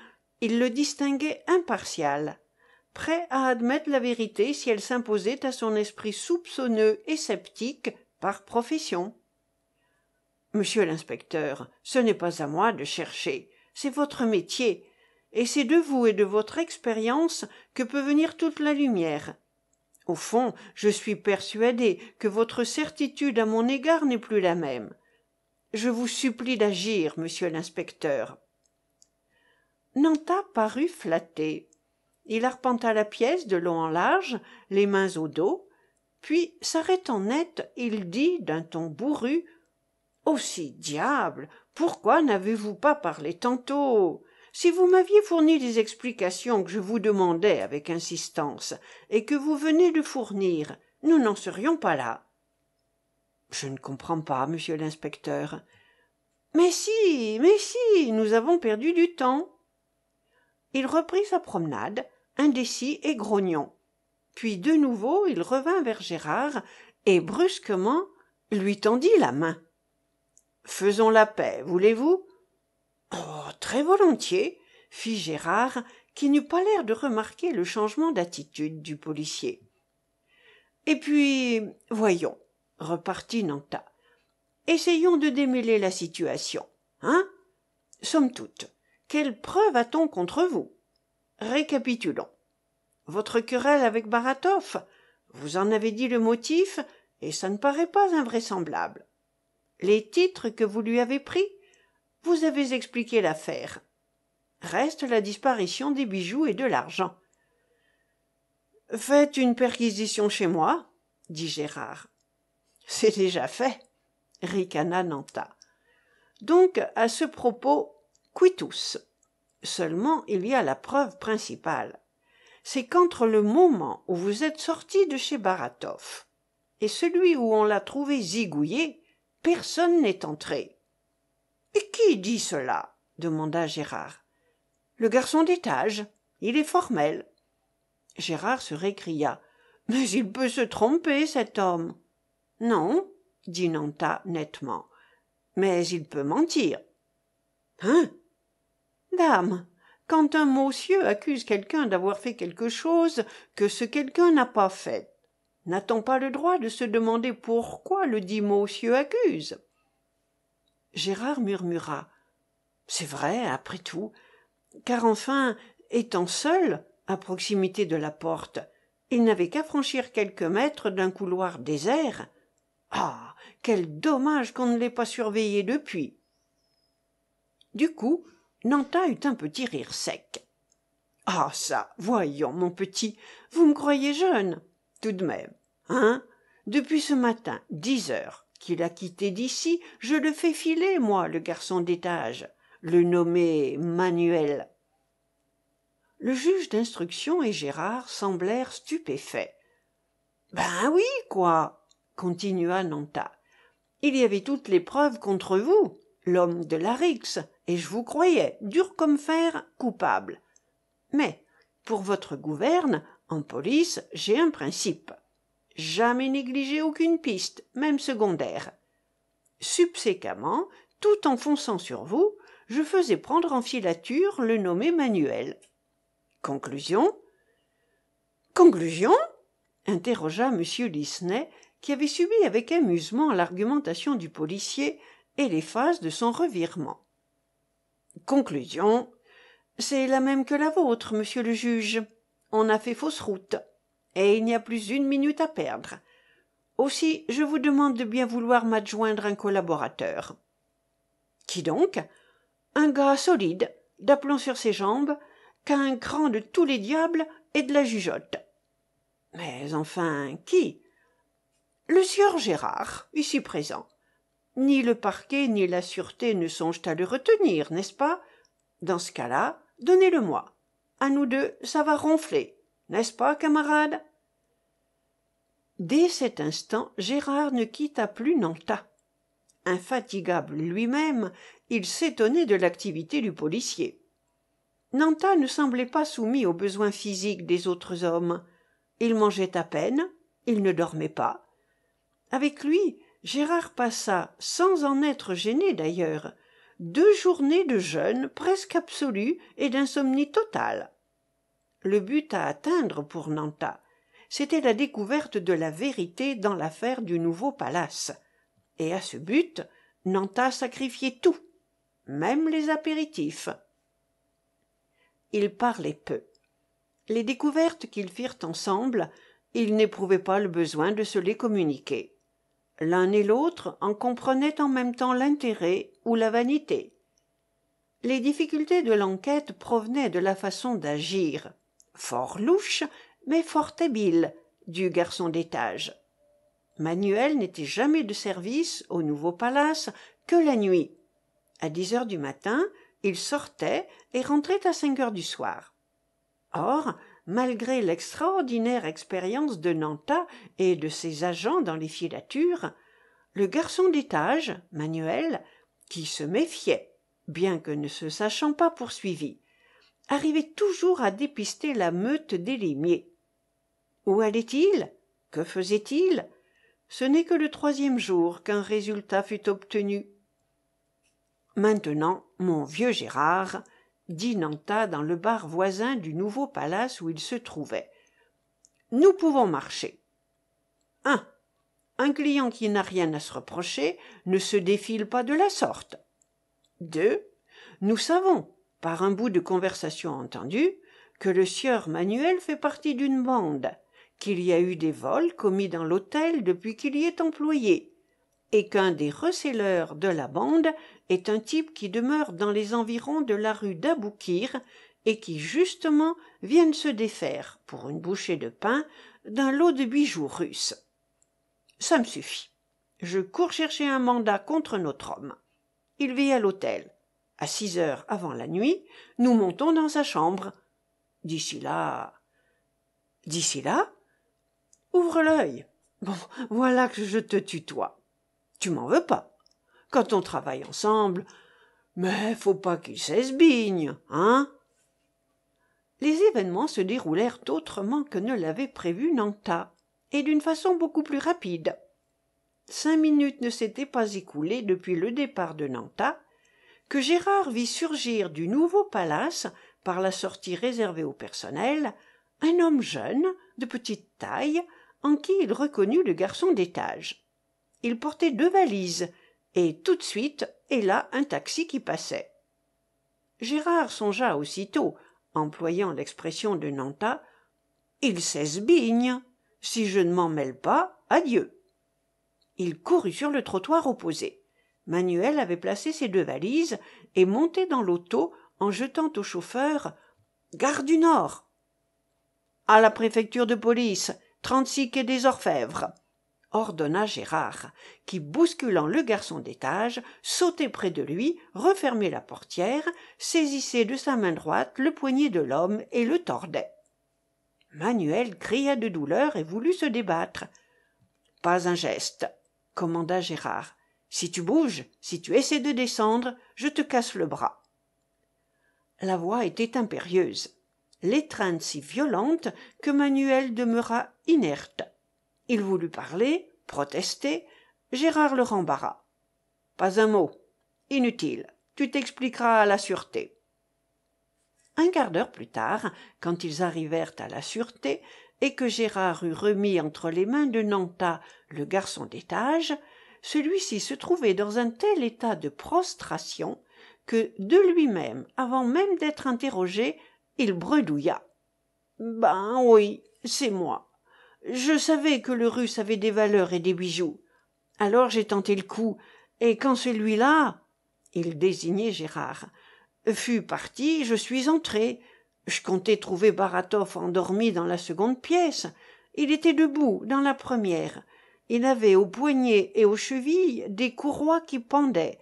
il le distinguait impartial prêt à admettre la vérité si elle s'imposait à son esprit soupçonneux et sceptique par profession monsieur l'inspecteur ce n'est pas à moi de chercher c'est votre métier et c'est de vous et de votre expérience que peut venir toute la lumière au fond, je suis persuadé que votre certitude à mon égard n'est plus la même. Je vous supplie d'agir, monsieur l'inspecteur. Nanta parut flatté. Il arpenta la pièce de long en large, les mains au dos, puis, s'arrêtant net, il dit d'un ton bourru Aussi, diable, pourquoi n'avez-vous pas parlé tantôt si vous m'aviez fourni des explications que je vous demandais avec insistance et que vous venez de fournir nous n'en serions pas là je ne comprends pas monsieur l'inspecteur mais si mais si nous avons perdu du temps il reprit sa promenade indécis et grognon puis de nouveau il revint vers gérard et brusquement lui tendit la main faisons la paix voulez-vous oh très volontiers fit gérard qui n'eut pas l'air de remarquer le changement d'attitude du policier et puis voyons repartit Nanta, « essayons de démêler la situation hein somme toute quelle preuve a-t-on contre vous récapitulons votre querelle avec Baratov, vous en avez dit le motif et ça ne paraît pas invraisemblable les titres que vous lui avez pris vous avez expliqué l'affaire reste la disparition des bijoux et de l'argent faites une perquisition chez moi dit gérard c'est déjà fait ricana nanta donc à ce propos tous. seulement il y a la preuve principale c'est qu'entre le moment où vous êtes sorti de chez Baratov et celui où on l'a trouvé zigouillé personne n'est entré et qui dit cela demanda gérard le garçon d'étage il est formel gérard se récria mais il peut se tromper cet homme non dit Nanta nettement mais il peut mentir hein dame quand un monsieur accuse quelqu'un d'avoir fait quelque chose que ce quelqu'un n'a pas fait n'a-t-on pas le droit de se demander pourquoi le dit monsieur accuse gérard murmura c'est vrai après tout car enfin étant seul à proximité de la porte il n'avait qu'à franchir quelques mètres d'un couloir désert ah quel dommage qu'on ne l'ait pas surveillé depuis du coup nanta eut un petit rire sec ah ça, voyons mon petit vous me croyez jeune tout de même hein depuis ce matin dix heures qu'il a quitté d'ici je le fais filer moi le garçon d'étage le nommé manuel le juge d'instruction et gérard semblèrent stupéfaits ben oui quoi continua nanta il y avait toutes les preuves contre vous l'homme de Larix, et je vous croyais dur comme fer coupable mais pour votre gouverne en police j'ai un principe jamais négligé aucune piste, même secondaire. Subséquemment, tout en fonçant sur vous, je faisais prendre en filature le nommé Manuel. Conclusion Conclusion interrogea M. Lisney, qui avait subi avec amusement l'argumentation du policier et les phases de son revirement. Conclusion C'est la même que la vôtre, monsieur le juge. On a fait fausse route et il n'y a plus une minute à perdre. Aussi, je vous demande de bien vouloir m'adjoindre un collaborateur. Qui donc Un gars solide, d'aplomb sur ses jambes, qu'un cran de tous les diables et de la jugeote. Mais enfin, qui Le sieur Gérard, ici présent. Ni le parquet ni la sûreté ne songent à le retenir, n'est-ce pas Dans ce cas-là, donnez-le-moi. À nous deux, ça va ronfler, n'est-ce pas, camarade Dès cet instant, Gérard ne quitta plus Nanta. Infatigable lui-même, il s'étonnait de l'activité du policier. Nanta ne semblait pas soumis aux besoins physiques des autres hommes. Il mangeait à peine, il ne dormait pas. Avec lui, Gérard passa, sans en être gêné d'ailleurs, deux journées de jeûne presque absolu et d'insomnie totale. Le but à atteindre pour Nanta, c'était la découverte de la vérité dans l'affaire du nouveau palace. Et à ce but, Nanta sacrifiait tout, même les apéritifs. Ils parlaient peu. Les découvertes qu'ils firent ensemble, ils n'éprouvaient pas le besoin de se les communiquer. L'un et l'autre en comprenaient en même temps l'intérêt ou la vanité. Les difficultés de l'enquête provenaient de la façon d'agir, fort louche mais fort habile du garçon d'étage manuel n'était jamais de service au nouveau palace que la nuit À dix heures du matin il sortait et rentrait à cinq heures du soir or malgré l'extraordinaire expérience de nanta et de ses agents dans les filatures le garçon d'étage manuel qui se méfiait bien que ne se sachant pas poursuivi arrivait toujours à dépister la meute des où allait-il Que faisait-il Ce n'est que le troisième jour qu'un résultat fut obtenu. Maintenant, mon vieux Gérard dit Nanta dans le bar voisin du nouveau palace où il se trouvait. Nous pouvons marcher. 1. Un client qui n'a rien à se reprocher ne se défile pas de la sorte. 2. Nous savons, par un bout de conversation entendue, que le sieur Manuel fait partie d'une bande qu'il y a eu des vols commis dans l'hôtel depuis qu'il y est employé, et qu'un des receleurs de la bande est un type qui demeure dans les environs de la rue d'Aboukir et qui justement viennent se défaire, pour une bouchée de pain, d'un lot de bijoux russes. Ça me suffit. Je cours chercher un mandat contre notre homme. Il vit à l'hôtel. À six heures avant la nuit, nous montons dans sa chambre. D'ici là. D'ici là, Ouvre l'œil. Bon, voilà que je te tutoie. Tu m'en veux pas. Quand on travaille ensemble, mais faut pas qu'il s'esbigne, hein? Les événements se déroulèrent autrement que ne l'avait prévu Nanta, et d'une façon beaucoup plus rapide. Cinq minutes ne s'étaient pas écoulées depuis le départ de Nanta, que Gérard vit surgir du nouveau palace, par la sortie réservée au personnel, un homme jeune, de petite taille, en qui il reconnut le garçon d'étage. Il portait deux valises, et tout de suite héla un taxi qui passait. Gérard songea aussitôt, employant l'expression de Nanta, Il s'esbigne. Si je ne m'en mêle pas, adieu. Il courut sur le trottoir opposé. Manuel avait placé ses deux valises et montait dans l'auto en jetant au chauffeur Gare du Nord. À la préfecture de police, trente-six quai des Orfèvres ordonna gérard qui bousculant le garçon d'étage sautait près de lui refermait la portière saisissait de sa main droite le poignet de l'homme et le tordait manuel cria de douleur et voulut se débattre pas un geste commanda gérard si tu bouges si tu essaies de descendre je te casse le bras la voix était impérieuse l'étreinte si violente que manuel demeura inerte il voulut parler protester gérard le rembarra pas un mot inutile tu t'expliqueras à la sûreté un quart d'heure plus tard quand ils arrivèrent à la sûreté et que gérard eut remis entre les mains de Nanta le garçon d'étage celui-ci se trouvait dans un tel état de prostration que de lui-même avant même d'être interrogé il bredouilla. Ben oui, c'est moi. Je savais que le russe avait des valeurs et des bijoux. Alors j'ai tenté le coup, et quand celui-là, il désignait Gérard, fut parti, je suis entré. Je comptais trouver Baratov endormi dans la seconde pièce. Il était debout dans la première. Il avait aux poignets et aux chevilles des courroies qui pendaient,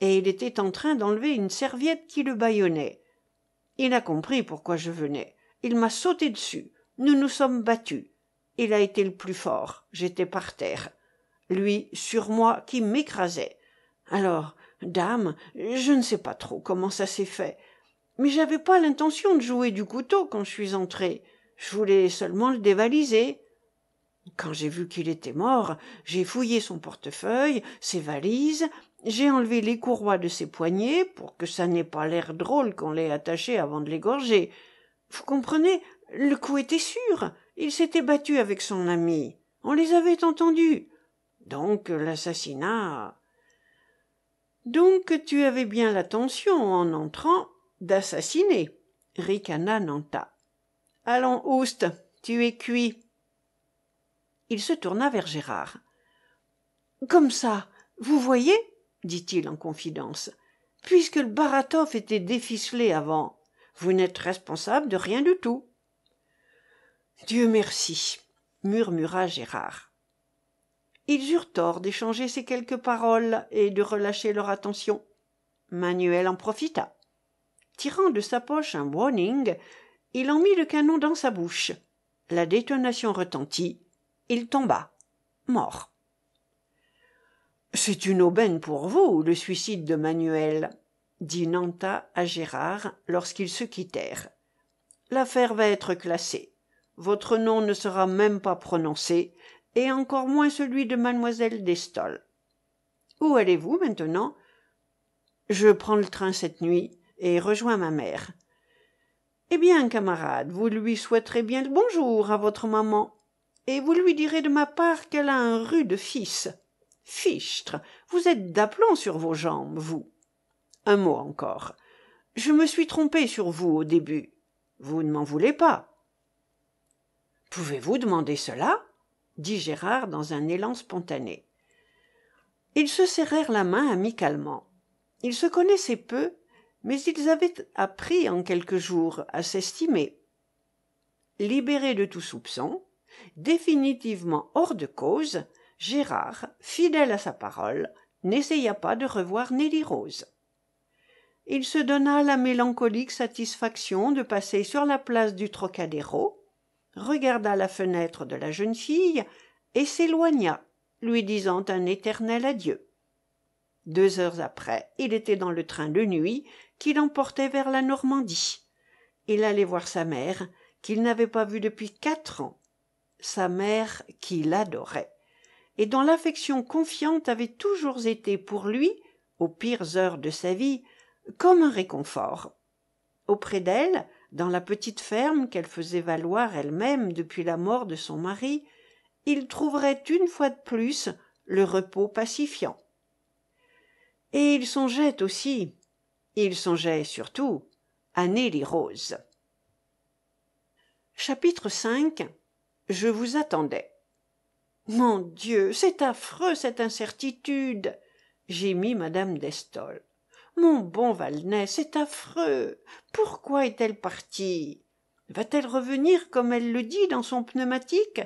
et il était en train d'enlever une serviette qui le bâillonnait. Il a compris pourquoi je venais. Il m'a sauté dessus. Nous nous sommes battus. Il a été le plus fort. J'étais par terre. Lui sur moi qui m'écrasait. Alors, dame, je ne sais pas trop comment ça s'est fait. Mais j'avais pas l'intention de jouer du couteau quand je suis entré. Je voulais seulement le dévaliser. Quand j'ai vu qu'il était mort, j'ai fouillé son portefeuille, ses valises, j'ai enlevé les courroies de ses poignets pour que ça n'ait pas l'air drôle qu'on l'ait attaché avant de l'égorger. Vous comprenez, le coup était sûr. Il s'était battu avec son ami. On les avait entendus. Donc l'assassinat. Donc tu avais bien l'intention, en entrant, d'assassiner, ricana Nanta. Allons, Oust, tu es cuit. Il se tourna vers Gérard. Comme ça, vous voyez, dit-il en confidence puisque le Baratov était déficelé avant vous n'êtes responsable de rien du tout dieu merci murmura gérard ils eurent tort d'échanger ces quelques paroles et de relâcher leur attention manuel en profita tirant de sa poche un warning, il en mit le canon dans sa bouche la détonation retentit il tomba mort c'est une aubaine pour vous, le suicide de Manuel, dit Nanta à Gérard lorsqu'ils se quittèrent. L'affaire va être classée. Votre nom ne sera même pas prononcé, et encore moins celui de mademoiselle d'Estol. Où allez-vous maintenant Je prends le train cette nuit et rejoins ma mère. Eh bien, camarade, vous lui souhaiterez bien le bonjour à votre maman, et vous lui direz de ma part qu'elle a un rude fils fichtre vous êtes d'aplomb sur vos jambes vous un mot encore je me suis trompé sur vous au début vous ne m'en voulez pas pouvez-vous demander cela dit gérard dans un élan spontané ils se serrèrent la main amicalement ils se connaissaient peu mais ils avaient appris en quelques jours à s'estimer Libérés de tout soupçon définitivement hors de cause Gérard, fidèle à sa parole, n'essaya pas de revoir Nelly Rose. Il se donna la mélancolique satisfaction de passer sur la place du Trocadéro, regarda la fenêtre de la jeune fille et s'éloigna, lui disant un éternel adieu. Deux heures après, il était dans le train de nuit qui l'emportait vers la Normandie. Il allait voir sa mère, qu'il n'avait pas vue depuis quatre ans, sa mère qu'il adorait et dont l'affection confiante avait toujours été pour lui, aux pires heures de sa vie, comme un réconfort. Auprès d'elle, dans la petite ferme qu'elle faisait valoir elle-même depuis la mort de son mari, il trouverait une fois de plus le repos pacifiant. Et il songeait aussi, il songeait surtout à Nelly Rose. Chapitre 5 Je vous attendais mon dieu c'est affreux cette incertitude gémit Madame Destol. « mon bon Valnet, c'est affreux pourquoi est-elle partie va-t-elle revenir comme elle le dit dans son pneumatique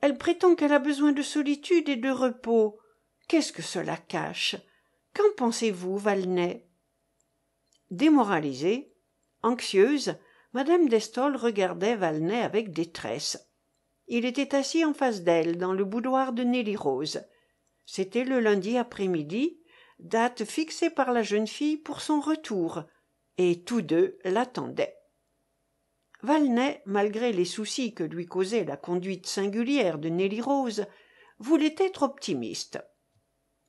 elle prétend qu'elle a besoin de solitude et de repos qu'est-ce que cela cache qu'en pensez-vous Valnet ?» démoralisée anxieuse Madame Destol regardait Valnet avec détresse il était assis en face d'elle, dans le boudoir de Nelly Rose. C'était le lundi après-midi, date fixée par la jeune fille pour son retour, et tous deux l'attendaient. Valnet, malgré les soucis que lui causait la conduite singulière de Nelly Rose, voulait être optimiste.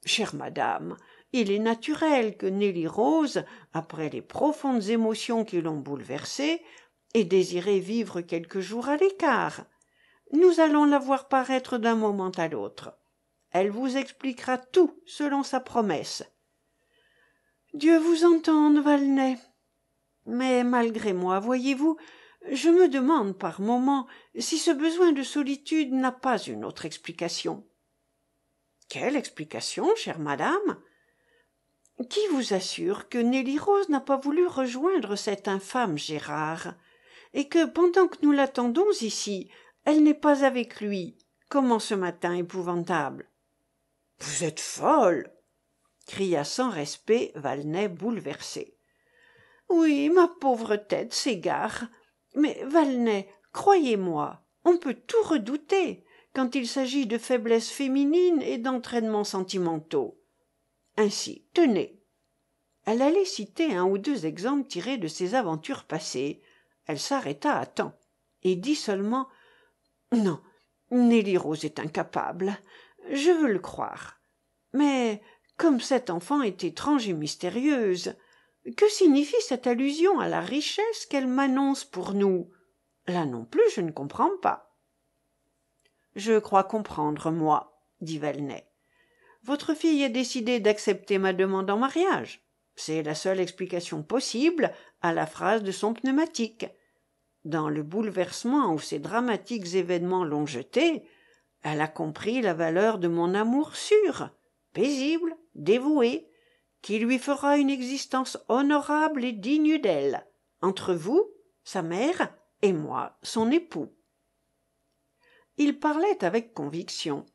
Chère madame, il est naturel que Nelly Rose, après les profondes émotions qui l'ont bouleversée, ait désiré vivre quelques jours à l'écart nous allons la voir paraître d'un moment à l'autre elle vous expliquera tout selon sa promesse dieu vous entende Valnet. »« mais malgré moi voyez-vous je me demande par moments si ce besoin de solitude n'a pas une autre explication quelle explication chère madame qui vous assure que nelly rose n'a pas voulu rejoindre cet infâme gérard et que pendant que nous l'attendons ici elle n'est pas avec lui comment ce matin épouvantable vous êtes folle cria sans respect Valnet bouleversé. Oui, ma pauvre tête s'égare. Mais Valnet, croyez-moi, on peut tout redouter quand il s'agit de faiblesses féminines et d'entraînements sentimentaux. Ainsi, tenez. Elle allait citer un ou deux exemples tirés de ses aventures passées. Elle s'arrêta à temps et dit seulement non nelly rose est incapable je veux le croire mais comme cette enfant est étrange et mystérieuse que signifie cette allusion à la richesse qu'elle m'annonce pour nous là non plus je ne comprends pas je crois comprendre moi dit Valnet. « votre fille a décidé d'accepter ma demande en mariage c'est la seule explication possible à la phrase de son pneumatique dans le bouleversement où ces dramatiques événements l'ont jetée, elle a compris la valeur de mon amour sûr, paisible, dévoué, qui lui fera une existence honorable et digne d'elle, entre vous, sa mère, et moi, son époux. Il parlait avec conviction,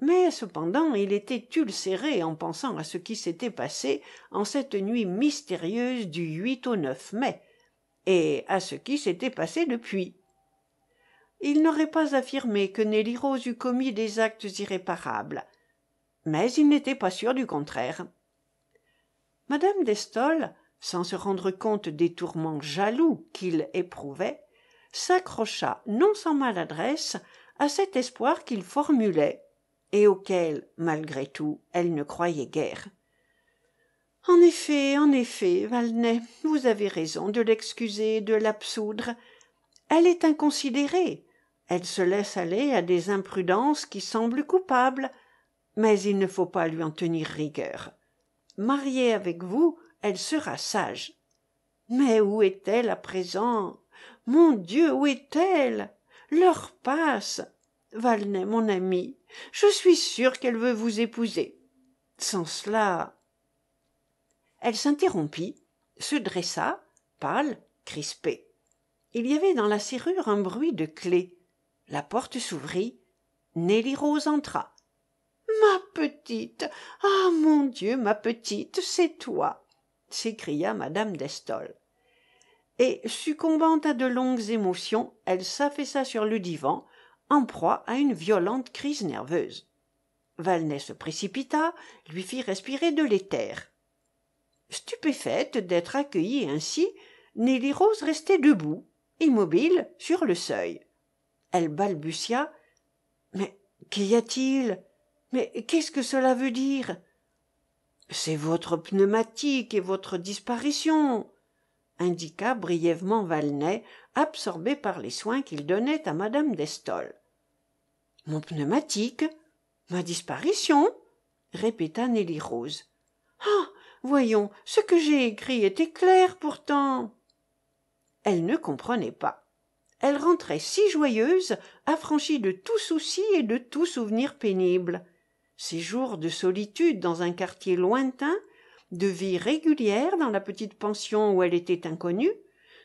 mais cependant il était ulcéré en pensant à ce qui s'était passé en cette nuit mystérieuse du au mai et à ce qui s'était passé depuis. Il n'aurait pas affirmé que Nelly Rose eût commis des actes irréparables, mais il n'était pas sûr du contraire. Madame d'Estol, sans se rendre compte des tourments jaloux qu'il éprouvait, s'accrocha non sans maladresse à cet espoir qu'il formulait et auquel, malgré tout, elle ne croyait guère en effet en effet Valnet, vous avez raison de l'excuser de l'absoudre elle est inconsidérée elle se laisse aller à des imprudences qui semblent coupables mais il ne faut pas lui en tenir rigueur mariée avec vous elle sera sage mais où est-elle à présent mon dieu où est-elle l'heure passe Valnet, mon ami je suis sûre qu'elle veut vous épouser sans cela elle s'interrompit se dressa pâle crispée il y avait dans la serrure un bruit de clé. la porte s'ouvrit nelly rose entra ma petite ah mon dieu ma petite c'est toi s'écria Madame Destol. et succombant à de longues émotions elle s'affaissa sur le divan en proie à une violente crise nerveuse Valnet se précipita lui fit respirer de l'éther stupéfaite d'être accueillie ainsi nelly rose restait debout immobile sur le seuil elle balbutia mais qu'y a-t-il mais qu'est-ce que cela veut dire c'est votre pneumatique et votre disparition indiqua brièvement Valnet, absorbé par les soins qu'il donnait à Madame Destol. « mon pneumatique ma disparition répéta nelly rose ah voyons ce que j'ai écrit était clair pourtant elle ne comprenait pas elle rentrait si joyeuse affranchie de tout souci et de tout souvenir pénible Ses jours de solitude dans un quartier lointain de vie régulière dans la petite pension où elle était inconnue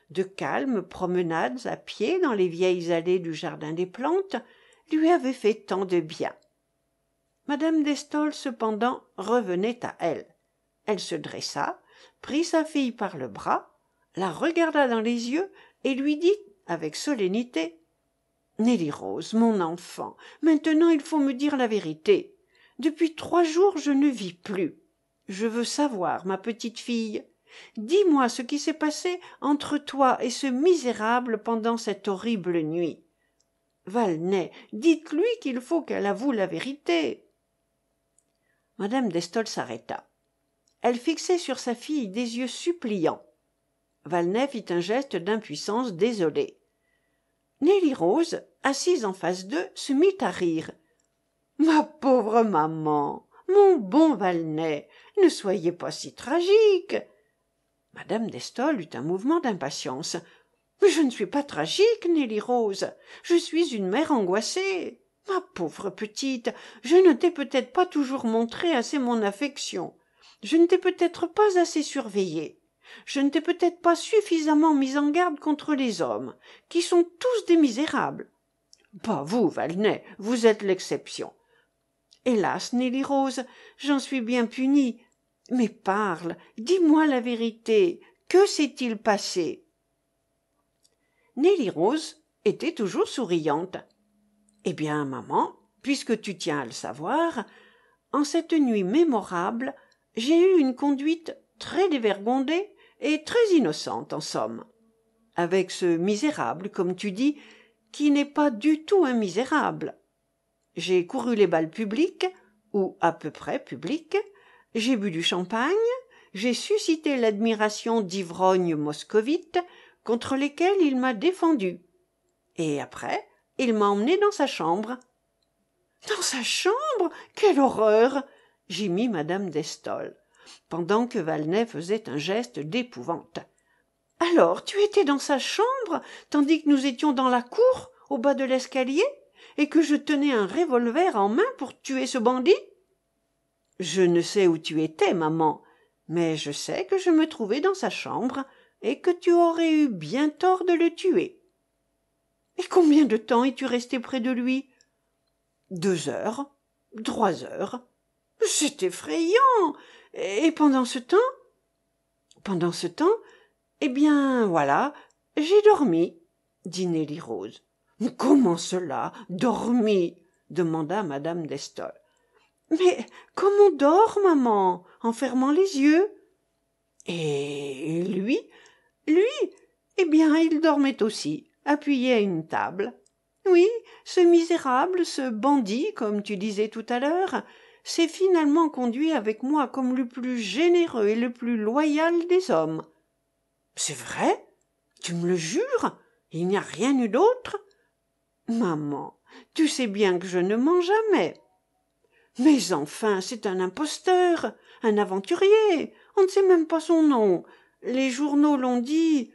de calmes promenades à pied dans les vieilles allées du jardin des plantes lui avaient fait tant de bien Madame Destol, cependant revenait à elle elle se dressa prit sa fille par le bras la regarda dans les yeux et lui dit avec solennité Nelly Rose, mon enfant, maintenant il faut me dire la vérité. Depuis trois jours je ne vis plus. Je veux savoir, ma petite fille, dis-moi ce qui s'est passé entre toi et ce misérable pendant cette horrible nuit. Valnet, dites-lui qu'il faut qu'elle avoue la vérité. Madame d'Estol s'arrêta elle fixait sur sa fille des yeux suppliants Valnet fit un geste d'impuissance désolée. Nelly Rose, assise en face d'eux, se mit à rire. Ma pauvre maman, mon bon Valnet, ne soyez pas si tragique. Madame d'Estol eut un mouvement d'impatience. Je ne suis pas tragique, Nelly Rose. Je suis une mère angoissée. Ma pauvre petite, je ne t'ai peut-être pas toujours montré assez mon affection je ne t'ai peut-être pas assez surveillée. Je ne t'ai peut-être pas suffisamment mise en garde contre les hommes, qui sont tous des misérables. Pas vous, Valnet, vous êtes l'exception. Hélas, Nelly Rose, j'en suis bien punie. Mais parle, dis-moi la vérité. Que s'est-il passé Nelly Rose était toujours souriante. Eh bien, maman, puisque tu tiens à le savoir, en cette nuit mémorable, j'ai eu une conduite très dévergondée et très innocente en somme avec ce misérable comme tu dis qui n'est pas du tout un misérable j'ai couru les balles publiques, ou à peu près publiques, j'ai bu du champagne j'ai suscité l'admiration d'ivrognes moscovites contre lesquels il m'a défendu et après il m'a emmené dans sa chambre dans sa chambre quelle horreur j'y mis mme Destol pendant que Valnet faisait un geste d'épouvante alors tu étais dans sa chambre tandis que nous étions dans la cour au bas de l'escalier et que je tenais un revolver en main pour tuer ce bandit je ne sais où tu étais maman mais je sais que je me trouvais dans sa chambre et que tu aurais eu bien tort de le tuer et combien de temps es-tu resté près de lui deux heures trois heures c'est effrayant. Et pendant ce temps Pendant ce temps, eh bien, voilà, j'ai dormi, dit Nelly Rose. Comment cela Dormi demanda Madame d'Estol. Mais comme on dort, maman, en fermant les yeux. Et lui Lui Eh bien, il dormait aussi, appuyé à une table. Oui, ce misérable, ce bandit, comme tu disais tout à l'heure, s'est finalement conduit avec moi comme le plus généreux et le plus loyal des hommes. C'est vrai? Tu me le jures? Il n'y a rien eu d'autre? Maman, tu sais bien que je ne mens jamais. Mais enfin, c'est un imposteur, un aventurier, on ne sait même pas son nom. Les journaux l'ont dit.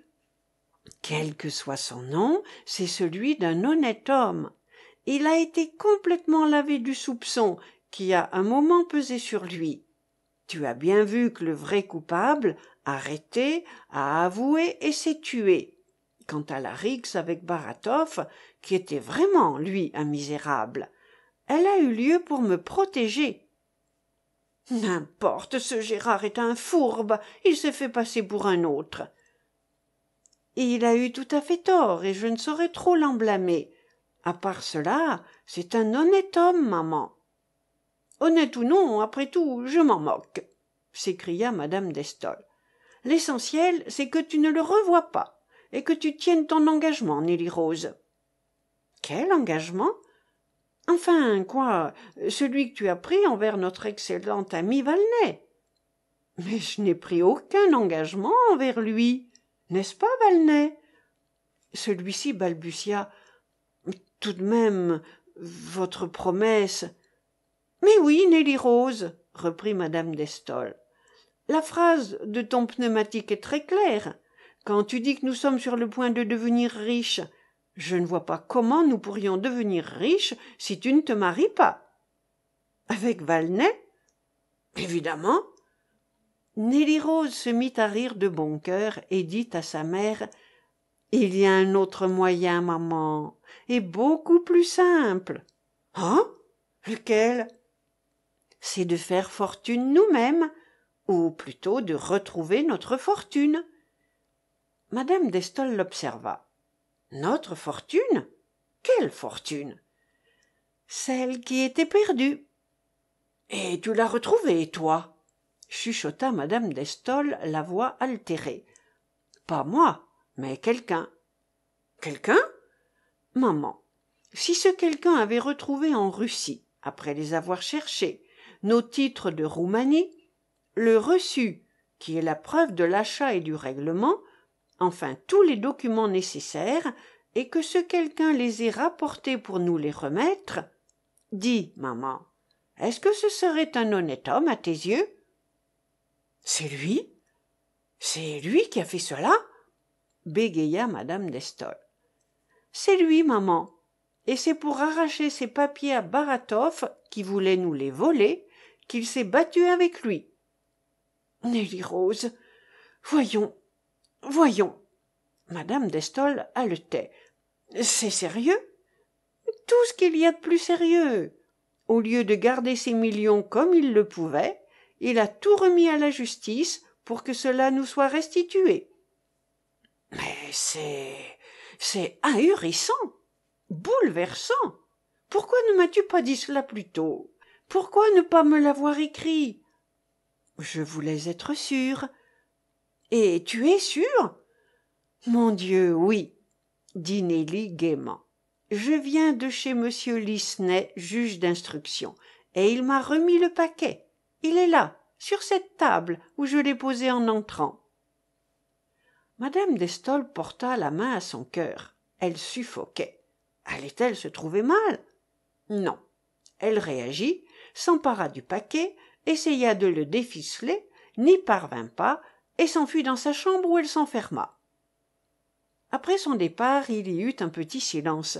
Quel que soit son nom, c'est celui d'un honnête homme. Il a été complètement lavé du soupçon qui a un moment pesé sur lui. Tu as bien vu que le vrai coupable, arrêté, a avoué et s'est tué. Quant à la Rix avec Baratov, qui était vraiment, lui, un misérable, elle a eu lieu pour me protéger. N'importe, ce Gérard est un fourbe, il s'est fait passer pour un autre. Et il a eu tout à fait tort, et je ne saurais trop l'en À part cela, c'est un honnête homme, maman honnête ou non après tout je m'en moque s'écria Madame Destol. l'essentiel c'est que tu ne le revois pas et que tu tiennes ton engagement nelly rose quel engagement enfin quoi celui que tu as pris envers notre excellent ami Valnet. — mais je n'ai pris aucun engagement envers lui n'est-ce pas Valnet celui-ci balbutia tout de même votre promesse mais oui, Nelly Rose, reprit madame d'Estol. La phrase de ton pneumatique est très claire. Quand tu dis que nous sommes sur le point de devenir riches, je ne vois pas comment nous pourrions devenir riches si tu ne te maries pas. Avec Valnet Évidemment. Nelly Rose se mit à rire de bon cœur et dit à sa mère Il y a un autre moyen, maman, et beaucoup plus simple. Hein Lequel c'est de faire fortune nous-mêmes, ou plutôt de retrouver notre fortune. Madame d'Estol l'observa. Notre fortune Quelle fortune Celle qui était perdue. Et tu l'as retrouvée, toi chuchota madame d'Estol, la voix altérée. Pas moi, mais quelqu'un. Quelqu'un Maman, si ce quelqu'un avait retrouvé en Russie, après les avoir cherchés, nos titres de roumanie le reçu qui est la preuve de l'achat et du règlement enfin tous les documents nécessaires et que ce quelqu'un les ait rapportés pour nous les remettre dis maman est-ce que ce serait un honnête homme à tes yeux c'est lui c'est lui qui a fait cela bégaya Madame Destol. c'est lui maman et c'est pour arracher ces papiers à baratov qui voulait nous les voler qu'il s'est battu avec lui. Nelly Rose. Voyons, voyons. Madame d'Estol haletait. C'est sérieux? Tout ce qu'il y a de plus sérieux. Au lieu de garder ses millions comme il le pouvait, il a tout remis à la justice pour que cela nous soit restitué. Mais c'est. c'est ahurissant, bouleversant. Pourquoi ne m'as-tu pas dit cela plus tôt pourquoi ne pas me l'avoir écrit je voulais être sûre. Et tu es sûre Mon Dieu, oui, dit Nelly gaiement. Je viens de chez monsieur Lisney, juge d'instruction, et il m'a remis le paquet. Il est là, sur cette table où je l'ai posé en entrant. Madame d'Estol porta la main à son cœur. Elle suffoquait. Allait-elle se trouver mal Non. Elle réagit s'empara du paquet essaya de le déficeler n'y parvint pas et s'enfuit dans sa chambre où elle s'enferma après son départ il y eut un petit silence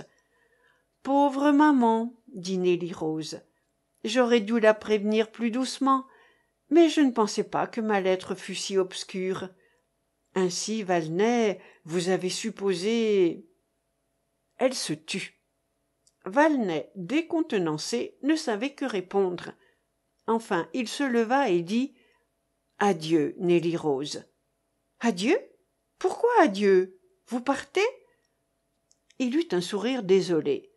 pauvre maman dit nelly rose j'aurais dû la prévenir plus doucement mais je ne pensais pas que ma lettre fût si obscure ainsi Valnet, vous avez supposé elle se tut Valnet, décontenancé, ne savait que répondre. Enfin, il se leva et dit Adieu, Nelly Rose. Adieu Pourquoi adieu Vous partez Il eut un sourire désolé.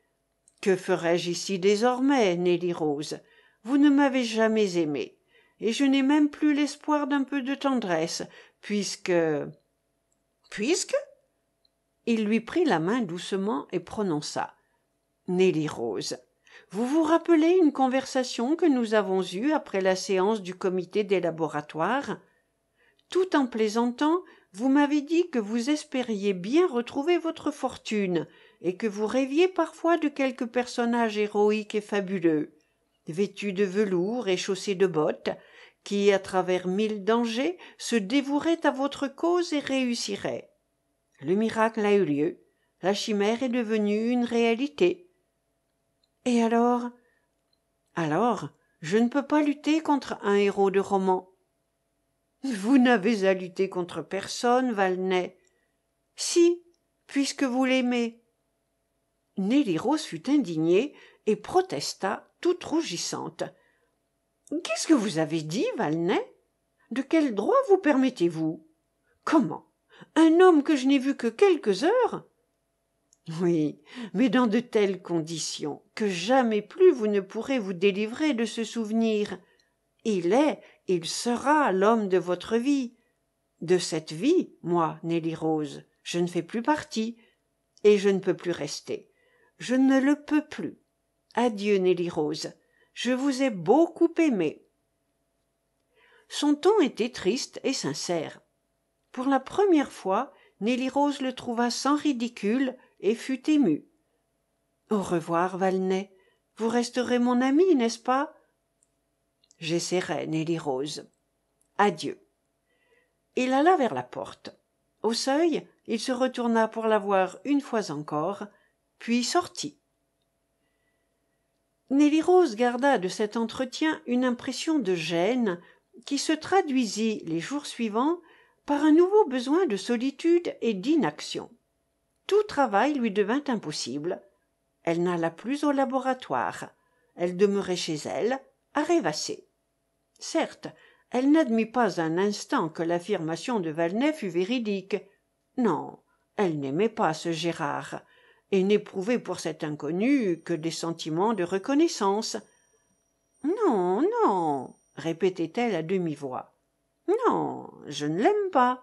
Que ferais-je ici désormais, Nelly Rose Vous ne m'avez jamais aimé, et je n'ai même plus l'espoir d'un peu de tendresse, puisque. Puisque Il lui prit la main doucement et prononça Nelly Rose. Vous vous rappelez une conversation que nous avons eue après la séance du comité des laboratoires Tout en plaisantant, vous m'avez dit que vous espériez bien retrouver votre fortune et que vous rêviez parfois de quelque personnage héroïque et fabuleux, vêtu de velours et chaussé de bottes, qui, à travers mille dangers, se dévouerait à votre cause et réussirait. Le miracle a eu lieu. La chimère est devenue une réalité et alors alors je ne peux pas lutter contre un héros de roman vous n'avez à lutter contre personne valnet si puisque vous l'aimez Nelly Rose fut indignée et protesta toute rougissante. Qu'est-ce que vous avez dit, Valnet De quel droit vous permettez-vous Comment Un homme que je n'ai vu que quelques heures oui mais dans de telles conditions que jamais plus vous ne pourrez vous délivrer de ce souvenir il est il sera l'homme de votre vie de cette vie moi nelly rose je ne fais plus partie et je ne peux plus rester je ne le peux plus adieu nelly rose je vous ai beaucoup aimé. » son ton était triste et sincère pour la première fois nelly rose le trouva sans ridicule et fut ému au revoir Valnet. vous resterez mon ami n'est-ce pas j'essaierai nelly rose adieu il alla vers la porte au seuil il se retourna pour la voir une fois encore puis sortit nelly rose garda de cet entretien une impression de gêne qui se traduisit les jours suivants par un nouveau besoin de solitude et d'inaction tout travail lui devint impossible elle n'alla plus au laboratoire elle demeurait chez elle à rêvasser certes elle n'admit pas un instant que l'affirmation de Valnet fût véridique non elle n'aimait pas ce gérard et n'éprouvait pour cet inconnu que des sentiments de reconnaissance non non répétait-elle à demi-voix non je ne l'aime pas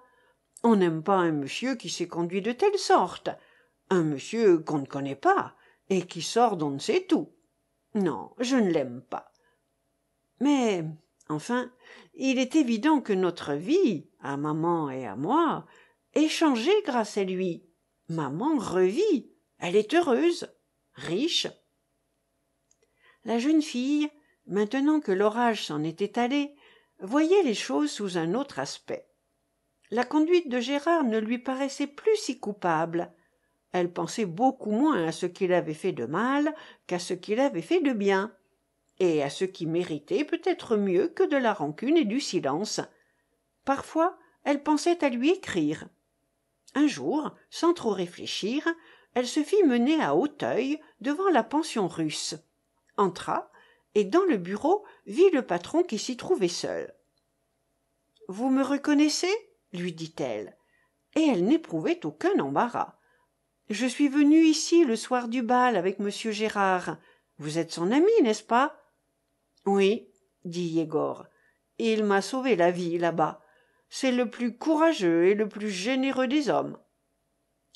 on n'aime pas un monsieur qui s'est conduit de telle sorte un monsieur qu'on ne connaît pas et qui sort d'on ne sait tout. non je ne l'aime pas mais enfin il est évident que notre vie à maman et à moi est changée grâce à lui maman revit elle est heureuse riche la jeune fille maintenant que l'orage s'en était allé voyait les choses sous un autre aspect la conduite de gérard ne lui paraissait plus si coupable elle pensait beaucoup moins à ce qu'il avait fait de mal qu'à ce qu'il avait fait de bien et à ce qui méritait peut-être mieux que de la rancune et du silence parfois elle pensait à lui écrire un jour sans trop réfléchir elle se fit mener à Hauteuil devant la pension russe entra et dans le bureau vit le patron qui s'y trouvait seul vous me reconnaissez lui dit-elle et elle n'éprouvait aucun embarras je suis venue ici le soir du bal avec m gérard vous êtes son ami n'est-ce pas oui dit yegor il m'a sauvé la vie là-bas c'est le plus courageux et le plus généreux des hommes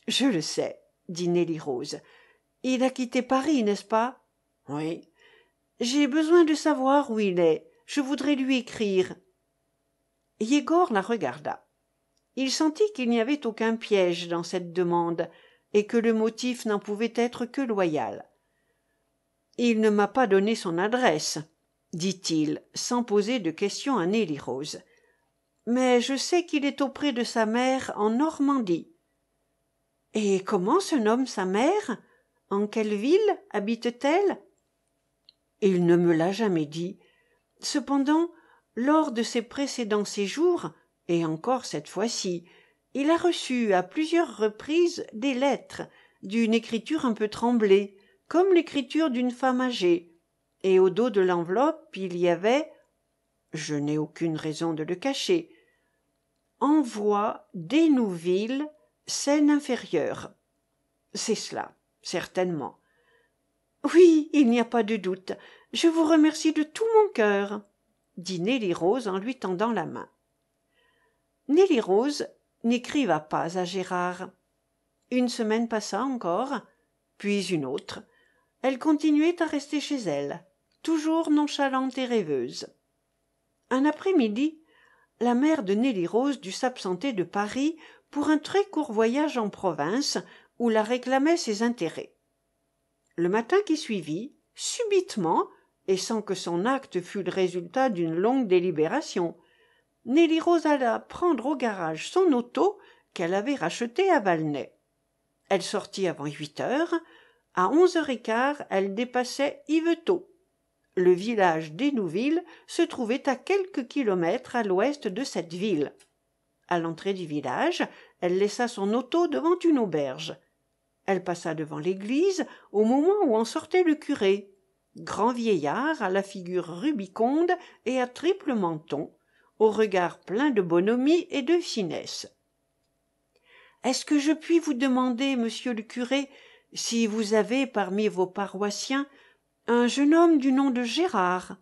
je le sais dit nelly rose il a quitté paris n'est-ce pas oui j'ai besoin de savoir où il est je voudrais lui écrire yegor la regarda il sentit qu'il n'y avait aucun piège dans cette demande et que le motif n'en pouvait être que loyal il ne m'a pas donné son adresse dit-il sans poser de questions à nelly rose mais je sais qu'il est auprès de sa mère en normandie et comment se nomme sa mère en quelle ville habite t elle il ne me l'a jamais dit cependant lors de ses précédents séjours et encore cette fois-ci il a reçu à plusieurs reprises des lettres d'une écriture un peu tremblée comme l'écriture d'une femme âgée et au dos de l'enveloppe il y avait je n'ai aucune raison de le cacher des nouvelles, scène inférieure c'est cela certainement oui il n'y a pas de doute je vous remercie de tout mon cœur dit nelly rose en lui tendant la main Nelly Rose n'écriva pas à Gérard. Une semaine passa encore, puis une autre. Elle continuait à rester chez elle, toujours nonchalante et rêveuse. Un après-midi, la mère de Nelly Rose dut s'absenter de Paris pour un très court voyage en province où la réclamaient ses intérêts. Le matin qui suivit, subitement, et sans que son acte fût le résultat d'une longue délibération, Nelly Rose alla prendre au garage son auto qu'elle avait rachetée à Valnay. Elle sortit avant huit heures. À onze heures et quart, elle dépassait Yvetot. Le village d'Enouville se trouvait à quelques kilomètres à l'ouest de cette ville. À l'entrée du village, elle laissa son auto devant une auberge. Elle passa devant l'église au moment où en sortait le curé. Grand vieillard à la figure rubiconde et à triple menton, au regard plein de bonhomie et de finesse. Est-ce que je puis vous demander, monsieur le curé, si vous avez parmi vos paroissiens un jeune homme du nom de Gérard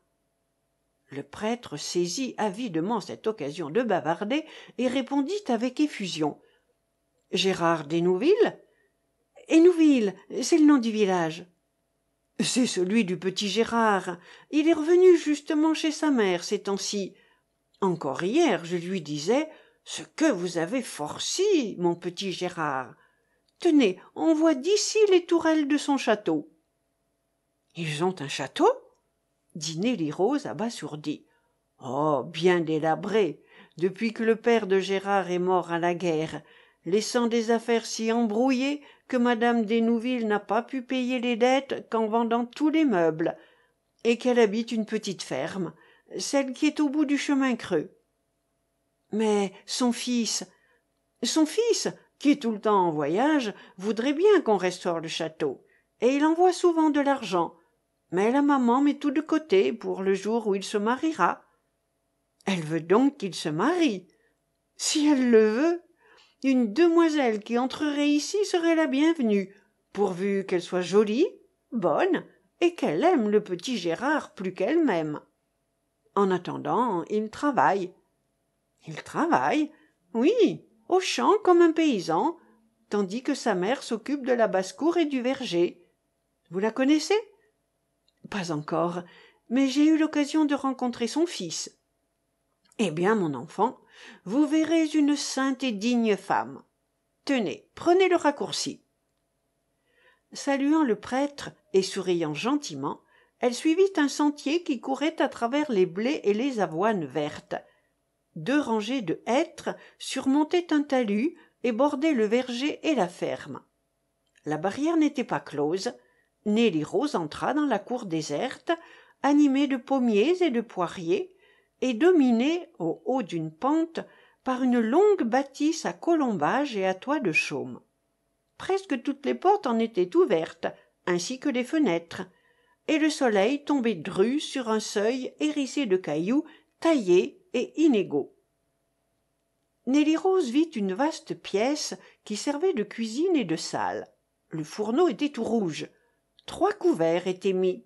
Le prêtre saisit avidement cette occasion de bavarder et répondit avec effusion. Gérard d'Hénouville Hénouville, c'est le nom du village. C'est celui du petit Gérard. Il est revenu justement chez sa mère ces temps-ci encore hier je lui disais ce que vous avez forci mon petit gérard tenez on voit d'ici les tourelles de son château ils ont un château dit nelly rose abasourdie oh bien délabré depuis que le père de gérard est mort à la guerre laissant des affaires si embrouillées que mme Desnouville n'a pas pu payer les dettes qu'en vendant tous les meubles et qu'elle habite une petite ferme celle qui est au bout du chemin creux. Mais son fils, son fils, qui est tout le temps en voyage, voudrait bien qu'on restaure le château, et il envoie souvent de l'argent. Mais la maman met tout de côté pour le jour où il se mariera. Elle veut donc qu'il se marie. Si elle le veut, une demoiselle qui entrerait ici serait la bienvenue, pourvu qu'elle soit jolie, bonne, et qu'elle aime le petit Gérard plus qu'elle-même en attendant il travaille il travaille oui au champ, comme un paysan tandis que sa mère s'occupe de la basse-cour et du verger vous la connaissez pas encore mais j'ai eu l'occasion de rencontrer son fils eh bien mon enfant vous verrez une sainte et digne femme tenez prenez le raccourci saluant le prêtre et souriant gentiment elle suivit un sentier qui courait à travers les blés et les avoines vertes deux rangées de hêtres surmontaient un talus et bordaient le verger et la ferme la barrière n'était pas close nelly rose entra dans la cour déserte animée de pommiers et de poiriers et dominée au haut d'une pente par une longue bâtisse à colombages et à toit de chaume presque toutes les portes en étaient ouvertes ainsi que les fenêtres et le soleil tombait dru sur un seuil hérissé de cailloux taillés et inégaux nelly rose vit une vaste pièce qui servait de cuisine et de salle le fourneau était tout rouge trois couverts étaient mis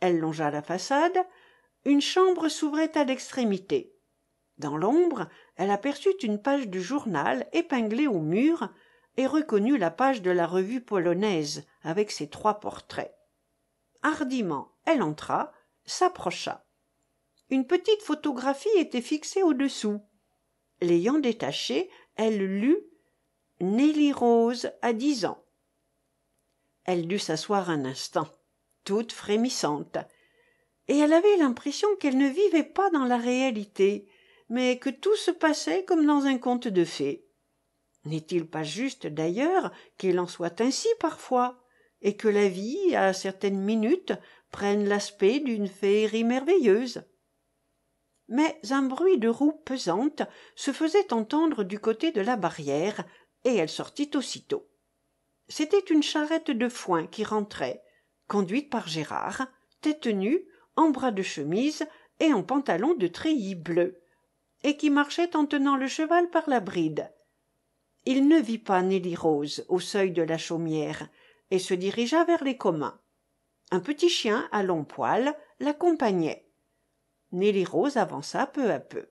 elle longea la façade une chambre s'ouvrait à l'extrémité dans l'ombre elle aperçut une page du journal épinglée au mur et reconnut la page de la revue polonaise avec ses trois portraits hardiment elle entra s'approcha une petite photographie était fixée au-dessous l'ayant détachée elle lut nelly rose à dix ans elle dut s'asseoir un instant toute frémissante et elle avait l'impression qu'elle ne vivait pas dans la réalité mais que tout se passait comme dans un conte de fées n'est-il pas juste d'ailleurs qu'il en soit ainsi parfois et que la vie, à certaines minutes, prenne l'aspect d'une féerie merveilleuse. Mais un bruit de roues pesantes se faisait entendre du côté de la barrière, et elle sortit aussitôt. C'était une charrette de foin qui rentrait, conduite par Gérard, tête nue, en bras de chemise et en pantalon de treillis bleu, et qui marchait en tenant le cheval par la bride. Il ne vit pas Nelly Rose au seuil de la chaumière, et se dirigea vers les communs un petit chien à longs poils l'accompagnait nelly rose avança peu à peu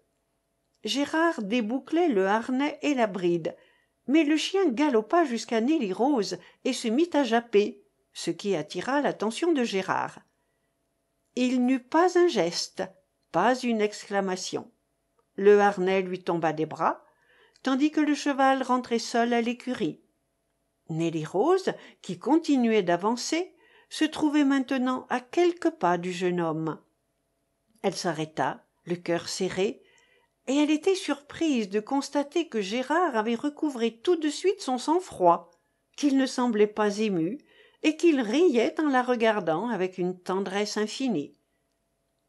gérard débouclait le harnais et la bride mais le chien galopa jusqu'à nelly rose et se mit à japper ce qui attira l'attention de gérard il n'eut pas un geste pas une exclamation le harnais lui tomba des bras tandis que le cheval rentrait seul à l'écurie Nelly Rose, qui continuait d'avancer, se trouvait maintenant à quelques pas du jeune homme. Elle s'arrêta, le cœur serré, et elle était surprise de constater que Gérard avait recouvré tout de suite son sang-froid, qu'il ne semblait pas ému, et qu'il riait en la regardant avec une tendresse infinie.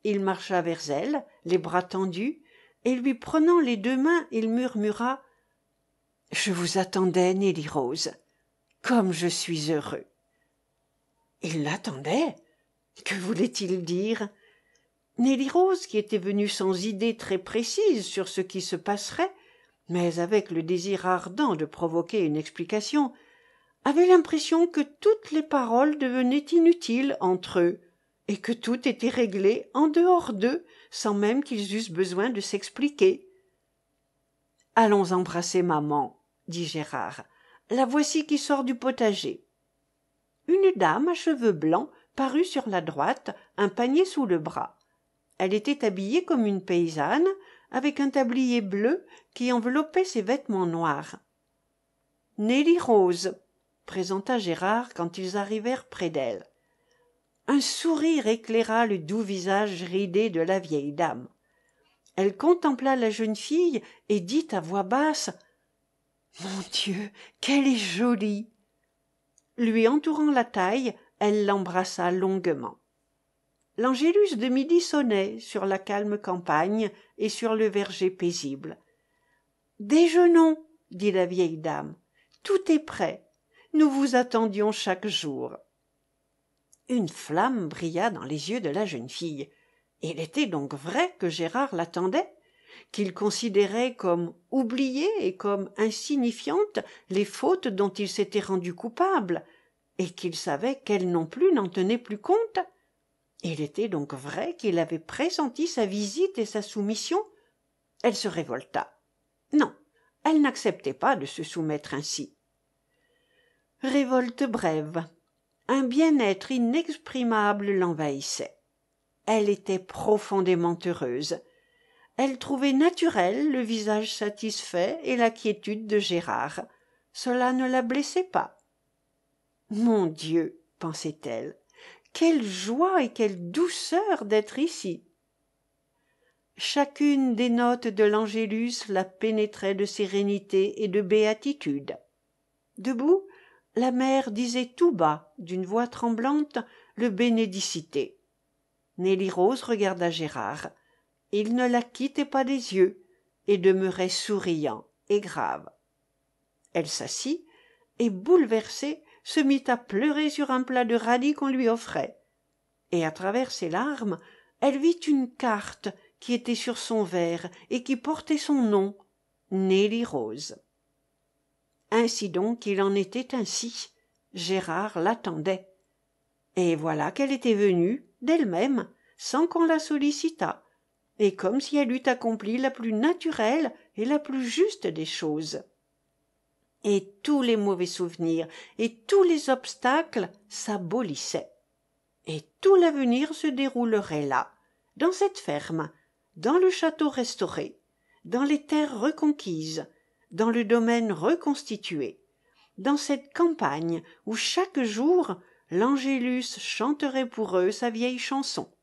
Il marcha vers elle, les bras tendus, et lui prenant les deux mains, il murmura Je vous attendais, Nelly Rose comme je suis heureux. Il l'attendait. Que voulait-il dire Nelly Rose, qui était venue sans idée très précise sur ce qui se passerait, mais avec le désir ardent de provoquer une explication, avait l'impression que toutes les paroles devenaient inutiles entre eux, et que tout était réglé en dehors d'eux, sans même qu'ils eussent besoin de s'expliquer. Allons embrasser maman, dit Gérard la voici qui sort du potager une dame à cheveux blancs parut sur la droite un panier sous le bras elle était habillée comme une paysanne avec un tablier bleu qui enveloppait ses vêtements noirs nelly rose présenta gérard quand ils arrivèrent près d'elle un sourire éclaira le doux visage ridé de la vieille dame elle contempla la jeune fille et dit à voix basse mon dieu qu'elle est jolie lui entourant la taille elle l'embrassa longuement l'angélus de midi sonnait sur la calme campagne et sur le verger paisible déjeunons dit la vieille dame tout est prêt nous vous attendions chaque jour une flamme brilla dans les yeux de la jeune fille il était donc vrai que gérard l'attendait qu'il considérait comme oubliées et comme insignifiantes les fautes dont il s'était rendu coupable et qu'il savait qu'elle non plus n'en tenait plus compte il était donc vrai qu'il avait pressenti sa visite et sa soumission elle se révolta non elle n'acceptait pas de se soumettre ainsi révolte brève un bien-être inexprimable l'envahissait elle était profondément heureuse elle trouvait naturel le visage satisfait et la quiétude de gérard cela ne la blessait pas mon dieu pensait-elle quelle joie et quelle douceur d'être ici chacune des notes de l'angélus la pénétrait de sérénité et de béatitude debout la mère disait tout bas d'une voix tremblante le bénédicité. nelly rose regarda gérard il ne la quittait pas des yeux et demeurait souriant et grave elle s'assit et bouleversée se mit à pleurer sur un plat de radis qu'on lui offrait et à travers ses larmes elle vit une carte qui était sur son verre et qui portait son nom nelly rose ainsi donc il en était ainsi gérard l'attendait et voilà qu'elle était venue d'elle-même sans qu'on la sollicitât et comme si elle eût accompli la plus naturelle et la plus juste des choses. Et tous les mauvais souvenirs et tous les obstacles s'abolissaient. Et tout l'avenir se déroulerait là, dans cette ferme, dans le château restauré, dans les terres reconquises, dans le domaine reconstitué, dans cette campagne où chaque jour l'Angélus chanterait pour eux sa vieille chanson,